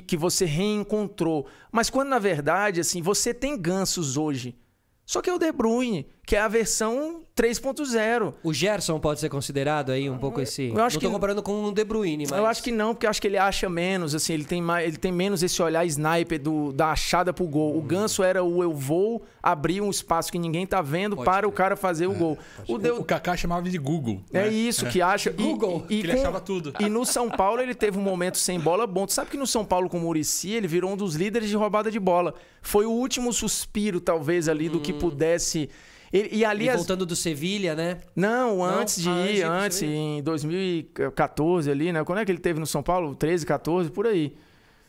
que, que você reencontrou. Mas quando, na verdade, assim, você tem gansos hoje. Só que é o De Bruyne que é a versão 3.0. O Gerson pode ser considerado aí um pouco esse. Eu acho não tô que... comparando com o De Bruyne, mas. Eu acho que não, porque eu acho que ele acha menos, assim, ele tem, mais, ele tem menos esse olhar sniper do, da achada pro gol. Hum. O Ganso era o eu vou abrir um espaço que ninguém tá vendo pode para ser. o cara fazer é, o gol. O, o Kaká chamava de Google. É né? isso, é. que acha. Google! E, e, ele com... achava tudo. E no São Paulo ele teve um momento sem bola bom. Tu sabe que no São Paulo com o Murici ele virou um dos líderes de roubada de bola. Foi o último suspiro, talvez, ali, do hum. que pudesse e, e ali. E voltando as... do Sevilha, né? Não, antes ah, Não? de ir, antes, em 2014 ali, né? Quando é que ele teve no São Paulo? 13, 14, por aí.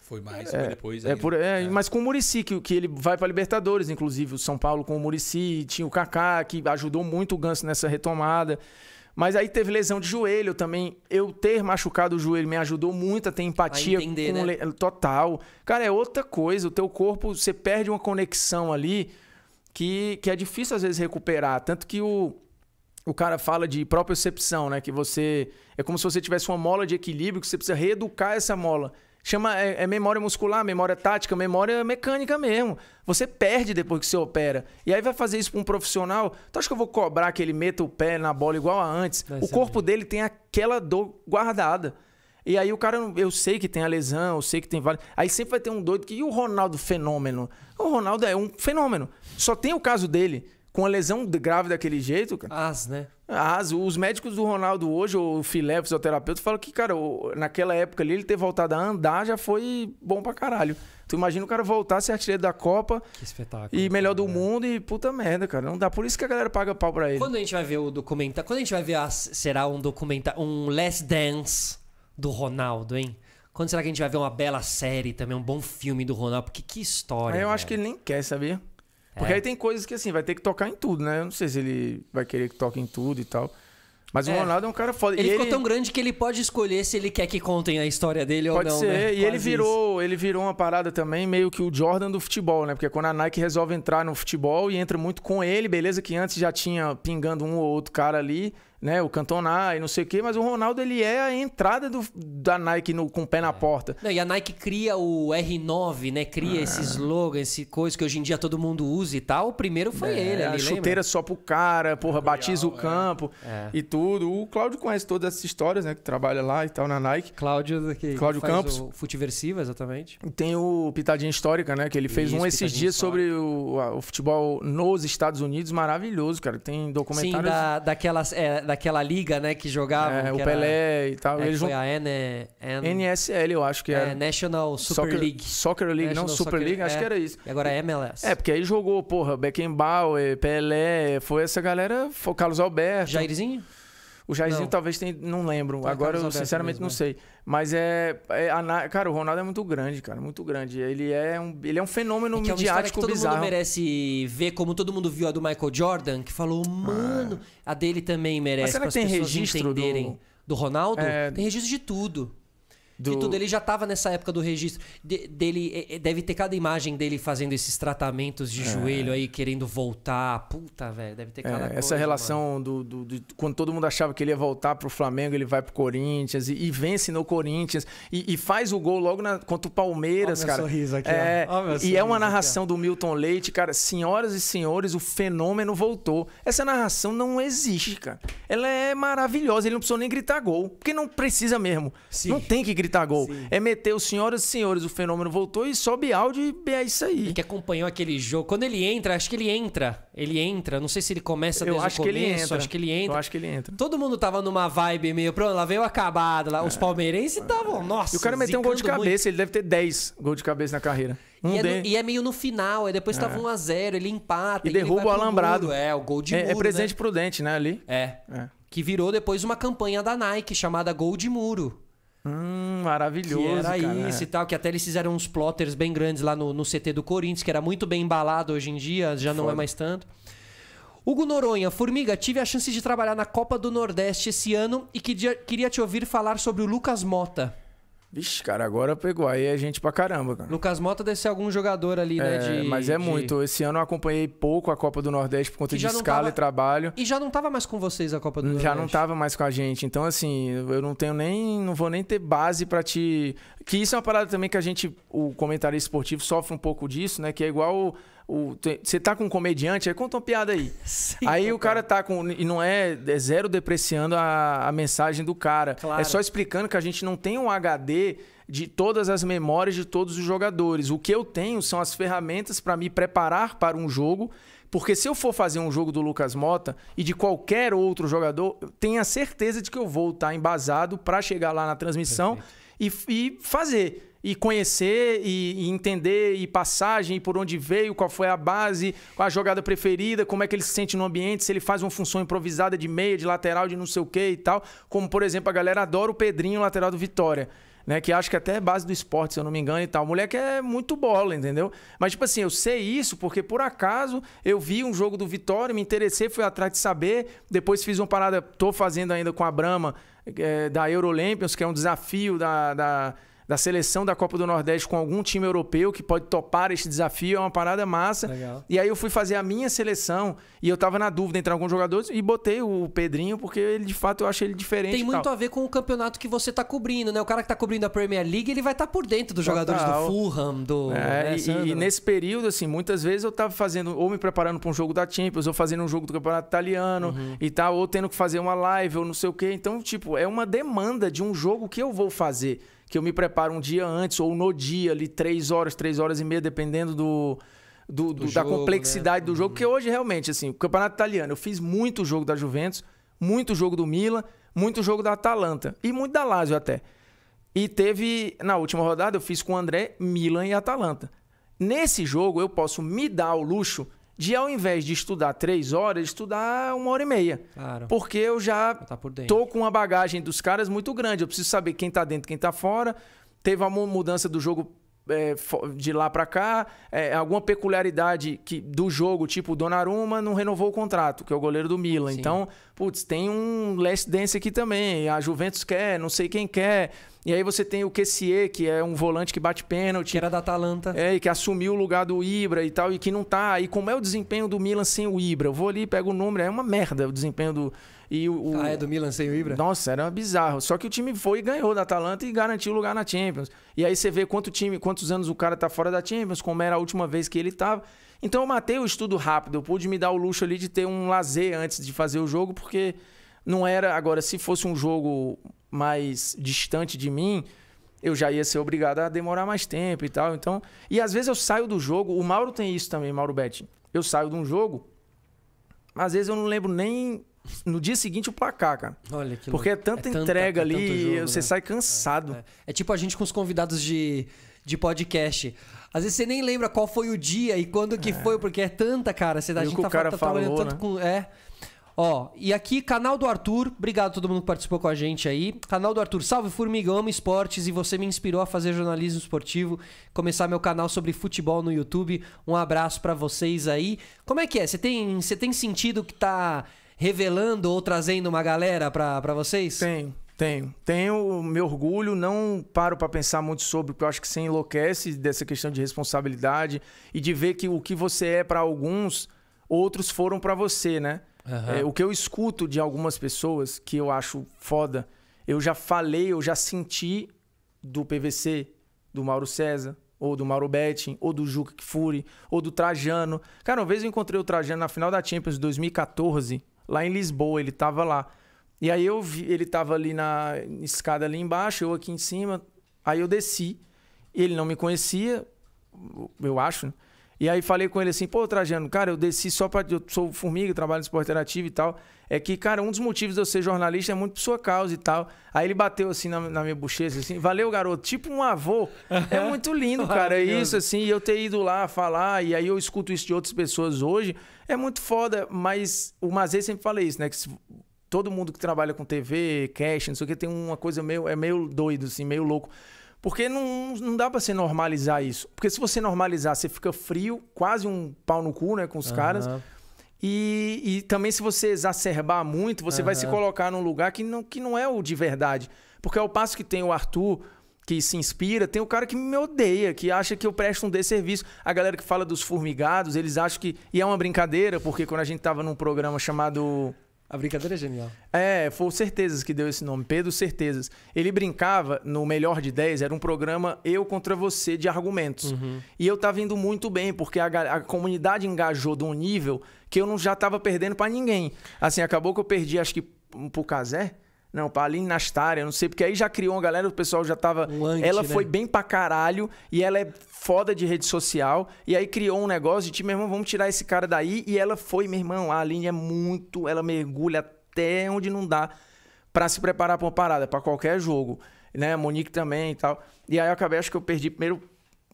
Foi mais, é, foi depois. É, por, é, é, Mas com o Murici, que, que ele vai para Libertadores, inclusive, o São Paulo com o Murici, tinha o Kaká, que ajudou muito o Ganso nessa retomada. Mas aí teve lesão de joelho também. Eu ter machucado o joelho me ajudou muito a ter empatia. A entender, com né? Le... Total. Cara, é outra coisa. O teu corpo, você perde uma conexão ali que, que é difícil às vezes recuperar. Tanto que o, o cara fala de propriocepção, né? Que você. É como se você tivesse uma mola de equilíbrio que você precisa reeducar essa mola. Chama, é, é, memória muscular, memória tática, memória mecânica mesmo. Você perde depois que você opera. E aí vai fazer isso para um profissional. Tu acha que eu vou cobrar que ele meta o pé na bola igual a antes? Vai o corpo bem. dele tem aquela dor guardada. E aí o cara, eu sei que tem a lesão, eu sei que tem vários. Aí sempre vai ter um doido que. E o Ronaldo fenômeno? O Ronaldo é um fenômeno. Só tem o caso dele. Com a lesão grave daquele jeito, cara. As, né? As. Os médicos do Ronaldo hoje, o filé, o fisioterapeuta, falam que, cara, naquela época ali, ele ter voltado a andar já foi bom pra caralho. Tu imagina o cara voltar a ser artilheiro da Copa. Que espetáculo. E melhor do é. mundo e puta merda, cara. Não dá. Por isso que a galera paga pau pra ele. Quando a gente vai ver o documentário. Quando a gente vai ver. A... será um documentário. Um Less Dance do Ronaldo, hein? Quando será que a gente vai ver uma bela série também, um bom filme do Ronaldo? Porque que história. É, eu acho que ele nem quer, sabia? Porque é. aí tem coisas que assim, vai ter que tocar em tudo, né? Eu não sei se ele vai querer que toque em tudo e tal. Mas é. o Ronaldo é um cara foda. Ele e ficou ele... tão grande que ele pode escolher se ele quer que contem a história dele pode ou não. Pode ser. Né? E Quase ele virou, isso. ele virou uma parada também, meio que o Jordan do futebol, né? Porque é quando a Nike resolve entrar no futebol e entra muito com ele, beleza? Que antes já tinha pingando um ou outro cara ali né, o Cantona e não sei o quê, mas o Ronaldo ele é a entrada do, da Nike no, com o pé na é. porta. Não, e a Nike cria o R9, né? Cria ah. esse slogan, esse coisa que hoje em dia todo mundo usa e tal. O primeiro foi é, ele, ali, Chuteira lembra? só pro cara, porra, batiza o é. campo é. e tudo. O Cláudio conhece todas essas histórias, né? Que trabalha lá e tal na Nike. Cláudio que Cláudio Campos. O Futiversiva, exatamente. Tem o Pitadinha Histórica, né? Que ele fez Isso, um esses dias sobre o, o, futebol nos Estados Unidos, maravilhoso, cara. Tem documentários. Sim, da, daquelas. É, da daquela liga, né, que jogava. É, o Pelé era, e tal. É, eles foi a N, N... NSL, eu acho que era. É, é, National Super Soccer, League. Soccer League, National não, Super Soccer League, é. acho que era isso. E agora é MLS. É, porque aí jogou, porra, Beckenbauer, Pelé, foi essa galera, foi o Carlos Alberto. Jairzinho? O Jairzinho não. talvez tem, não lembro. Tem tá Agora eu sinceramente mesmo, não né? sei. Mas é, é a, cara, o Ronaldo é muito grande, cara, muito grande. Ele é um, ele é um fenômeno é que midiático é uma que bizarro. todo mundo merece ver, como todo mundo viu a do Michael Jordan, que falou, mano, ah. a dele também merece. Mas será que tem registro entenderem. Do... do Ronaldo? É... Tem registro de tudo do... tudo, ele já estava nessa época do registro. De, dele, é, é, deve ter cada imagem dele fazendo esses tratamentos de é. joelho aí, querendo voltar. Puta, velho, deve ter é, cada é, coisa, Essa relação do, do, do, Quando todo mundo achava que ele ia voltar pro Flamengo, ele vai pro Corinthians e, e vence no Corinthians e, e, faz o gol logo na, contra o Palmeiras, Olha cara. Meu sorriso aqui, é, ó. e é uma narração aqui, do Milton Leite, cara. Senhoras e senhores, o fenômeno voltou. Essa narração não existe, cara. Ela é maravilhosa, ele não precisou nem gritar gol, porque não precisa mesmo. Sim. Não tem que gritar gritar gol. Sim. É meter os senhoras e senhores, o fenômeno voltou e sobe áudio e é isso aí. E que acompanhou aquele jogo. Quando ele entra, acho que ele entra. Ele entra. Não sei se ele começa desde eu acho o começo. Que ele entra. Acho que ele entra. Eu acho que ele entra. Todo mundo tava numa vibe meio, pronto, lá veio acabado. Lá. É. Os palmeirenses estavam, é. nossa. E o cara meteu um gol de cabeça, muito. ele deve ter 10 gols de cabeça na carreira. Um e, é no, e, é meio no final, aí é depois tava 1x0, é. ele empata. E, derruba o alambrado. É, o gol de é, é muro, É presente né? prudente, né, ali. É. é. Que virou depois uma campanha da Nike chamada Gol de Muro. Hum, maravilhoso. Que era cara, isso e tal, que até eles fizeram uns plotters bem grandes lá no, no CT do Corinthians, que era muito bem embalado hoje em dia, já não é Foda. é mais tanto. Hugo Noronha, Formiga, tive a chance de trabalhar na Copa do Nordeste esse ano e queria te ouvir falar sobre o Lucas Mota. Vixe, cara, agora pegou. Aí é gente pra caramba, cara. Lucas Mota deve ser algum jogador ali, né, é, né? De, mas é de... muito. Esse ano eu acompanhei pouco a Copa do Nordeste por conta de escala tava... e trabalho. E já não tava mais com vocês a Copa do já Nordeste? Já não tava mais com a gente. Então, assim, eu não tenho nem. Não vou nem ter base para te. Que isso é uma parada também que a gente, o comentário esportivo, sofre um pouco disso, né? Que é igual você tá com um comediante, aí conta uma piada aí. Sim, aí o cara tá com. E não é, é zero depreciando a, a mensagem do cara. É claro. É só explicando que a gente não tem um HD de todas as memórias de todos os jogadores. O que eu tenho são as ferramentas para me preparar para um jogo. Porque se eu for fazer um jogo do Lucas Mota e de qualquer outro jogador, tenha certeza de que eu vou estar tá embasado para chegar lá na transmissão e, e fazer e conhecer e, e, entender e passagem, e por onde veio, qual foi a base, qual a jogada preferida, como é que ele se sente no ambiente, se ele faz uma função improvisada de meia, de lateral, de não sei o que e tal. Como, por exemplo, a galera adora o Pedrinho, lateral do Vitória. Né, que acho que até é base do esporte, se eu não me engano e tal. Mulher que é muito bola, entendeu? Mas, tipo assim, eu sei isso porque por acaso eu vi um jogo do Vitória, me interessei, fui atrás de saber. Depois fiz uma parada, tô fazendo ainda com a Brama é, da Eurolympians, que é um desafio da, da da seleção da Copa do Nordeste com algum time europeu que pode topar este desafio, é uma parada massa. Legal. E aí eu fui fazer a minha seleção e eu tava na dúvida entre alguns jogadores e botei o Pedrinho, porque ele de fato eu acho ele diferente. Tem muito a ver com o campeonato que você tá cobrindo, né? O cara que tá cobrindo a Premier League, ele vai estar tá por dentro dos Total. jogadores do Fulham, do. É, né, e, e, nesse período, assim, muitas vezes eu tava fazendo, ou me preparando para um jogo da Champions, ou fazendo um jogo do campeonato italiano uhum. e tal, ou tendo que fazer uma live, ou não sei o quê. Então, tipo, é uma demanda de um jogo que eu vou fazer que eu me preparo um dia antes ou no dia, ali, três horas, três horas e meia, dependendo do, do, do, do jogo, da né? complexidade né? do jogo. Uhum. Que hoje, realmente, assim, o campeonato italiano, eu fiz muito jogo da Juventus, muito jogo do Milan, muito jogo da Atalanta e muito da Lazio até. E teve, na última rodada, eu fiz com o André, Milan e Atalanta. Nesse jogo, eu posso me dar o luxo de ao invés de estudar três horas, estudar uma hora e meia. Claro. Porque eu já tá tô com uma bagagem dos caras muito grande. Eu preciso saber quem tá dentro, quem tá fora. Teve uma mudança do jogo é, de lá para cá, é, alguma peculiaridade que, do jogo, tipo o Donnarumma não renovou o contrato, que é o goleiro do Milan. Sim. Então, putz, tem um last dance aqui também. A Juventus quer, não sei quem quer. E aí você tem o Kessie, que é um volante que bate pênalti. Que era da Atalanta. É, e que assumiu o lugar do Ibra e tal, e que não tá. E como é o desempenho do Milan sem o Ibra? Eu vou ali, pego o número, é uma merda o desempenho do. E o, Ah, é do Milan sem o Ibra? Nossa, era bizarro. Só que o time foi e ganhou da Atalanta e garantiu o lugar na Champions. E aí você vê quanto time, quantos anos o cara tá fora da Champions, como era a última vez que ele tava. Então eu matei o estudo rápido, eu pude me dar o luxo ali de ter um lazer antes de fazer o jogo, porque não era. Agora, se fosse um jogo mais distante de mim, eu já ia ser obrigado a demorar mais tempo e tal. Então, e às vezes eu saio do jogo. O Mauro tem isso também, Mauro Betting. Eu saio de um jogo, às vezes eu não lembro nem no dia seguinte o placar, cara. Olha que Porque é tanta é entrega é ali, é jogo, você né? sai cansado. É, é, é tipo a gente com os convidados de, de podcast. Às vezes você nem lembra qual foi o dia e quando que é. foi, porque é tanta, cara. Você, a gente tá, o cara tá falou, trabalhando né? tanto com. É. Ó, e aqui, canal do Arthur. Obrigado a todo mundo que participou com a gente aí. Canal do Arthur, salve Formiga, amo esportes e você me inspirou a fazer jornalismo esportivo, começar meu canal sobre futebol no YouTube. Um abraço para vocês aí. Como é que é? Você tem, você tem sentido que tá revelando ou trazendo uma galera para vocês? Tenho. Tenho, tenho meu orgulho, não paro para pensar muito sobre, porque eu acho que você enlouquece dessa questão de responsabilidade e de ver que o que você é para alguns, outros foram para você, né? Uhum. É, o que eu escuto de algumas pessoas que eu acho foda, eu já falei, eu já senti do PVC, do Mauro César, ou do Mauro Betting, ou do Juca Kfouri, ou do Trajano. Cara, uma vez eu encontrei o Trajano na final da Champions de 2014, lá em Lisboa, ele tava lá. E aí eu vi, ele tava ali na escada ali embaixo, eu aqui em cima. Aí eu desci. Ele não me conhecia, eu acho. Né? E aí falei com ele assim, pô, Trajano, cara, eu desci só pra. Eu sou formiga, trabalho no esporte interativo e tal. É que, cara, um dos motivos de eu ser jornalista é muito por sua causa e tal. Aí ele bateu assim na, na minha bochecha, assim, valeu, garoto, tipo um avô. É muito lindo, cara. É isso, assim, e eu ter ido lá falar, e aí eu escuto isso de outras pessoas hoje. É muito foda, mas o Mazê sempre fala isso, né? Que se, todo mundo que trabalha com TV, cash, não sei o que, tem uma coisa meio. É meio doido, assim, meio louco. Porque não, não dá para você normalizar isso. Porque se você normalizar, você fica frio, quase um pau no cu, né, com os uhum. caras. E, e, também se você exacerbar muito, você uhum. vai se colocar num lugar que não, que não é o de verdade. Porque ao passo que tem o Arthur, que se inspira, tem o cara que me odeia, que acha que eu presto um desserviço. A galera que fala dos formigados, eles acham que. E é uma brincadeira, porque quando a gente tava num programa chamado a brincadeira é genial. É, foi o Certezas que deu esse nome, Pedro Certezas. Ele brincava no Melhor de 10, era um programa eu contra você de argumentos. Uhum. E eu tava indo muito bem, porque a, a comunidade engajou de um nível que eu não já tava perdendo para ninguém. Assim, acabou que eu perdi, acho que pro Casé não, pra Aline Nastari, eu não sei, porque aí já criou uma galera, o pessoal já tava. Lante, ela né? foi bem pra caralho e ela é foda de rede social. E aí criou um negócio de, tipo, meu irmão, vamos tirar esse cara daí. E ela foi, meu irmão, a Aline é muito. Ela mergulha até onde não dá para se preparar pra uma parada, pra qualquer jogo. Né? Monique também e tal. E aí eu acabei, acho que eu perdi primeiro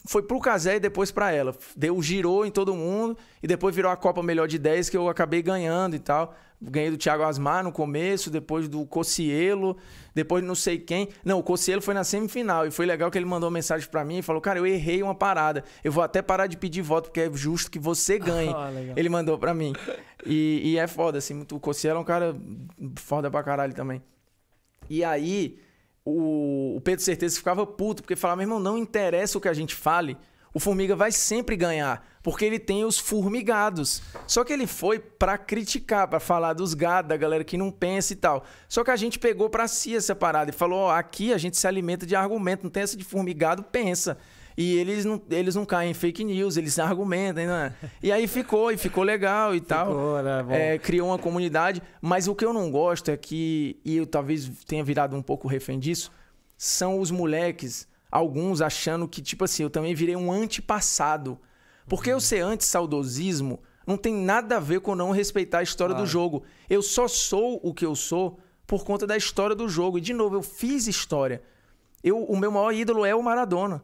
foi pro Casé e depois para ela. Deu girou em todo mundo e depois virou a Copa Melhor de 10 que eu acabei ganhando e tal. Ganhei do Thiago Asmar no começo, depois do Cocielo, depois não sei quem. Não, o Cocielo foi na semifinal e foi legal que ele mandou uma mensagem para mim e falou: "Cara, eu errei uma parada. Eu vou até parar de pedir voto porque é justo que você ganhe". Ah, ele mandou para mim. E, e, é foda assim, o Cocielo é um cara foda pra caralho também. E aí, o, Pedro Certeza ficava puto, porque falava, meu irmão, não interessa o que a gente fale, o Formiga vai sempre ganhar, porque ele tem os formigados. Só que ele foi para criticar, para falar dos gados, da galera que não pensa e tal. Só que a gente pegou para si essa parada e falou: ó, aqui a gente se alimenta de argumento, não tem essa de formigado, pensa. E eles não, eles não caem em fake news, eles argumentam. Né? E aí ficou, e ficou legal e tal. Ficou, né? é, criou uma comunidade. Mas o que eu não gosto é que, e eu talvez tenha virado um pouco refém disso, são os moleques, alguns achando que, tipo assim, eu também virei um antepassado. Porque uhum. eu ser anti-saudosismo não tem nada a ver com não respeitar a história claro. do ah. jogo. Eu só sou o que eu sou por conta da história do jogo. E, de novo, eu fiz história. Eu, o meu maior ídolo é o Maradona.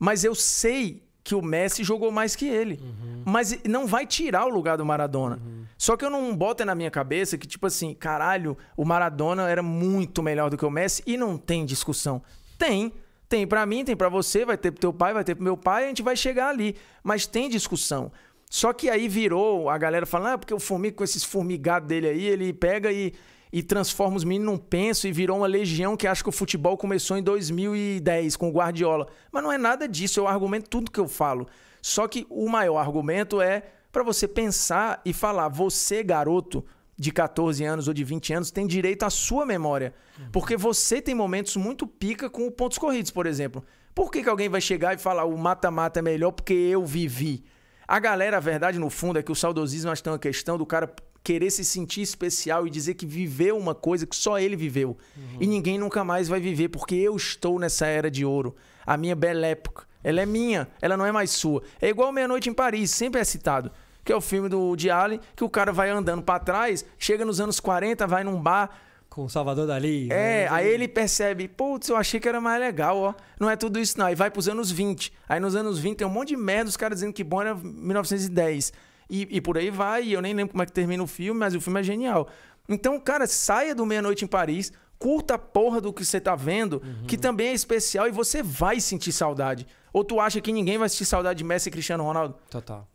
Mas eu sei que o Messi jogou mais que ele. Uhum. Mas não vai tirar o lugar do Maradona. Uhum. Só que eu não boto na minha cabeça que, tipo assim, caralho, o Maradona era muito melhor do que o Messi e não tem discussão. Tem. Tem para mim, tem para você, vai ter pro teu pai, vai ter pro meu pai, a gente vai chegar ali. Mas tem discussão. Só que aí virou a galera falando, ah, porque o formigo com esses formigados dele aí, ele pega e e transforma os meninos num penso e virou uma legião que acha que o futebol começou em 2010 com o Guardiola. Mas não é nada disso, eu argumento tudo que eu falo. Só que o maior argumento é para você pensar e falar, você, garoto, de 14 anos ou de 20 anos tem direito à sua memória. Porque você tem momentos muito pica com o pontos corridos, por exemplo. Por que, que alguém vai chegar e falar o mata-mata é melhor porque eu vivi? A galera, a verdade, no fundo, é que o saudosismo acho que tem uma questão do cara querer se sentir especial e dizer que viveu uma coisa que só ele viveu. Uhum. E ninguém nunca mais vai viver, porque eu estou nessa era de ouro. A minha bela época. Ela é minha, ela não é mais sua. É igual Meia-Noite em Paris, sempre é citado. Que é o filme do de Allen, que o cara vai andando para trás, chega nos anos 40, vai num bar. Com o Salvador Dali. Né? É, né? aí ele percebe, putz, eu achei que era mais legal, ó. Não é tudo isso, não. Aí vai pros anos 20. Aí nos anos 20 tem um monte de merda, os caras dizendo que bom era 1910. E, e por aí vai, e eu nem lembro como é que termina o filme, mas o filme é genial. Então, cara, saia do Meia-Noite em Paris, curta a porra do que você tá vendo, uhum. que também é especial e você vai sentir saudade. Ou tu acha que ninguém vai sentir saudade de Messi e Cristiano Ronaldo? Total.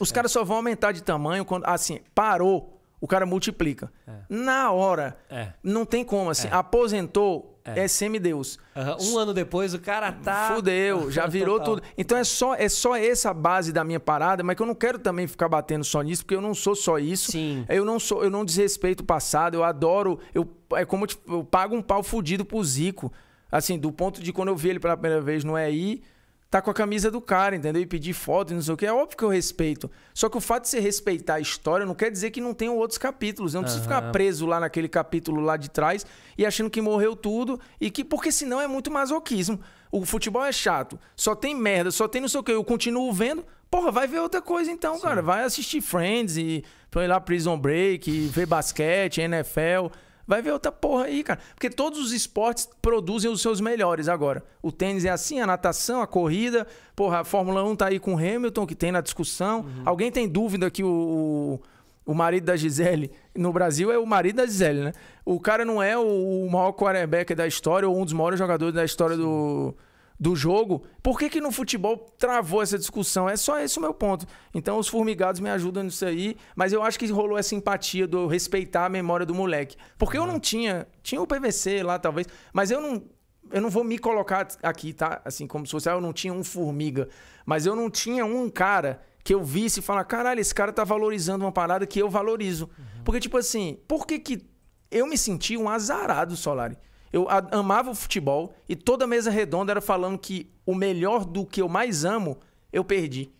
Os é. caras só vão aumentar de tamanho quando, assim, parou, o cara multiplica. É. Na hora, é. não tem como, assim, é. aposentou, é, é semideus. Uhum. Um ano depois o cara tá. Fudeu, já virou Total. tudo. Então é só, é só essa a base da minha parada, mas que eu não quero também ficar batendo só nisso, porque eu não sou só isso. Sim. Eu não sou, eu não desrespeito o passado, eu adoro. Eu, é como tipo, eu pago um pau fudido pro Zico. Assim, do ponto de quando eu vi ele pela primeira vez no EI. aí tá com a camisa do cara, entendeu? E pedir foto e não sei o que. É óbvio que eu respeito. Só que o fato de você respeitar a história não quer dizer que não tenham outros capítulos. Eu não uhum. preciso ficar preso lá naquele capítulo lá de trás e achando que morreu tudo e que. Porque senão é muito masoquismo. O futebol é chato. Só tem merda, só tem não sei o que. Eu continuo vendo. Porra, vai ver outra coisa então, Sim. cara. Vai assistir Friends e, foi lá, Prison Break, ver basquete, NFL. Vai ver outra porra aí, cara. Porque todos os esportes produzem os seus melhores agora. O tênis é assim, a natação, a corrida. Porra, a Fórmula 1 tá aí com o Hamilton, que tem na discussão. Uhum. Alguém tem dúvida que o, o, o, marido da Gisele, no Brasil, é o marido da Gisele, né? O cara não é o, o maior quarterback da história ou um dos maiores jogadores da história Sim. do do jogo. Por que, que no futebol travou essa discussão? É só esse o meu ponto. Então os formigados me ajudam nisso aí, mas eu acho que rolou essa empatia do respeitar a memória do moleque. Porque eu uhum. não tinha, tinha o PVC lá talvez, mas eu não eu não vou me colocar aqui, tá? Assim como se fosse ah, eu não tinha um formiga, mas eu não tinha um cara que eu visse e falar, caralho, esse cara tá valorizando uma parada que eu valorizo. Uhum. Porque tipo assim, por que que eu me senti um azarado, Solari? Eu amava o futebol e toda mesa redonda era falando que o melhor do que eu mais amo, eu perdi.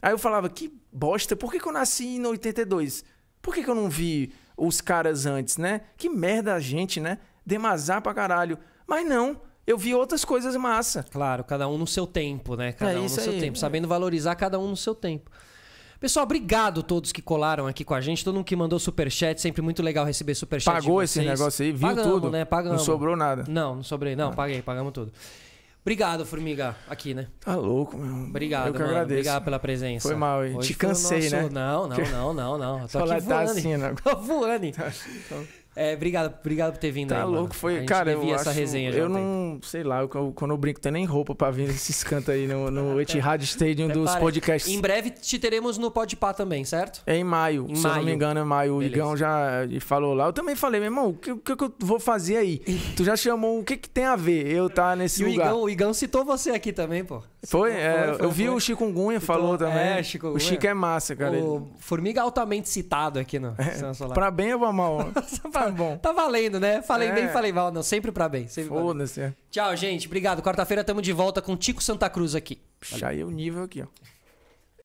Aí eu falava, que bosta, por que, que eu nasci em 82? Por que, que eu não vi os caras antes, né? Que merda a gente, né? Demazar pra caralho. Mas não, eu vi outras coisas massa. Claro, cada um no seu tempo, né? Cada é um no seu aí. tempo. Sabendo valorizar cada um no seu tempo. Pessoal, obrigado a todos que colaram aqui com a gente, todo mundo que mandou superchat, sempre muito legal receber superchat. Pagou esse negócio aí, viu pagamos, tudo? Né? Pagamos. Não sobrou nada. Não, não sobrei, não, ah. paguei, pagamos tudo. Obrigado, Formiga, aqui, né? Tá louco, meu. Obrigado, Eu que mano. agradeço. Obrigado pela presença. Foi mal, hein? Te cansei, nosso... né? Não, não, não, não, não. que tô aqui tá voando. Tá assim, né? Tô voando. Tá, então... É, obrigado, obrigado por ter vindo tá aí. Tá louco, foi. cara, eu essa acho, resenha já Eu não, tempo. sei lá, eu, quando eu brinco, tem nem roupa pra vir nesses cantos aí no, no Etihad Stadium dos podcasts. Em breve te teremos no Podpah também, certo? É em maio. Em se maio. eu não me engano, é maio. Beleza. O Igão já falou lá. Eu também falei, meu irmão, o que, que, eu vou fazer aí? tu já chamou, o que, que tem a ver eu tá nesse e lugar? O Igão, o Igão citou você aqui também, pô. Foi, é, foi, foi eu vi foi. o Chikungunya citou, falou é, também. É, Chikungunya. O Chico é massa, cara. O Formiga altamente citado aqui no é, Pra bem ou pra mal? pra tá, bom. Tá valendo, né? Falei é. bem, falei mal. Não, sempre pra bem. Foda-se. É. Tchau, gente. Obrigado. Quarta-feira estamos de volta com Tico Santa Cruz aqui. Puxa, aí é o nível aqui, ó.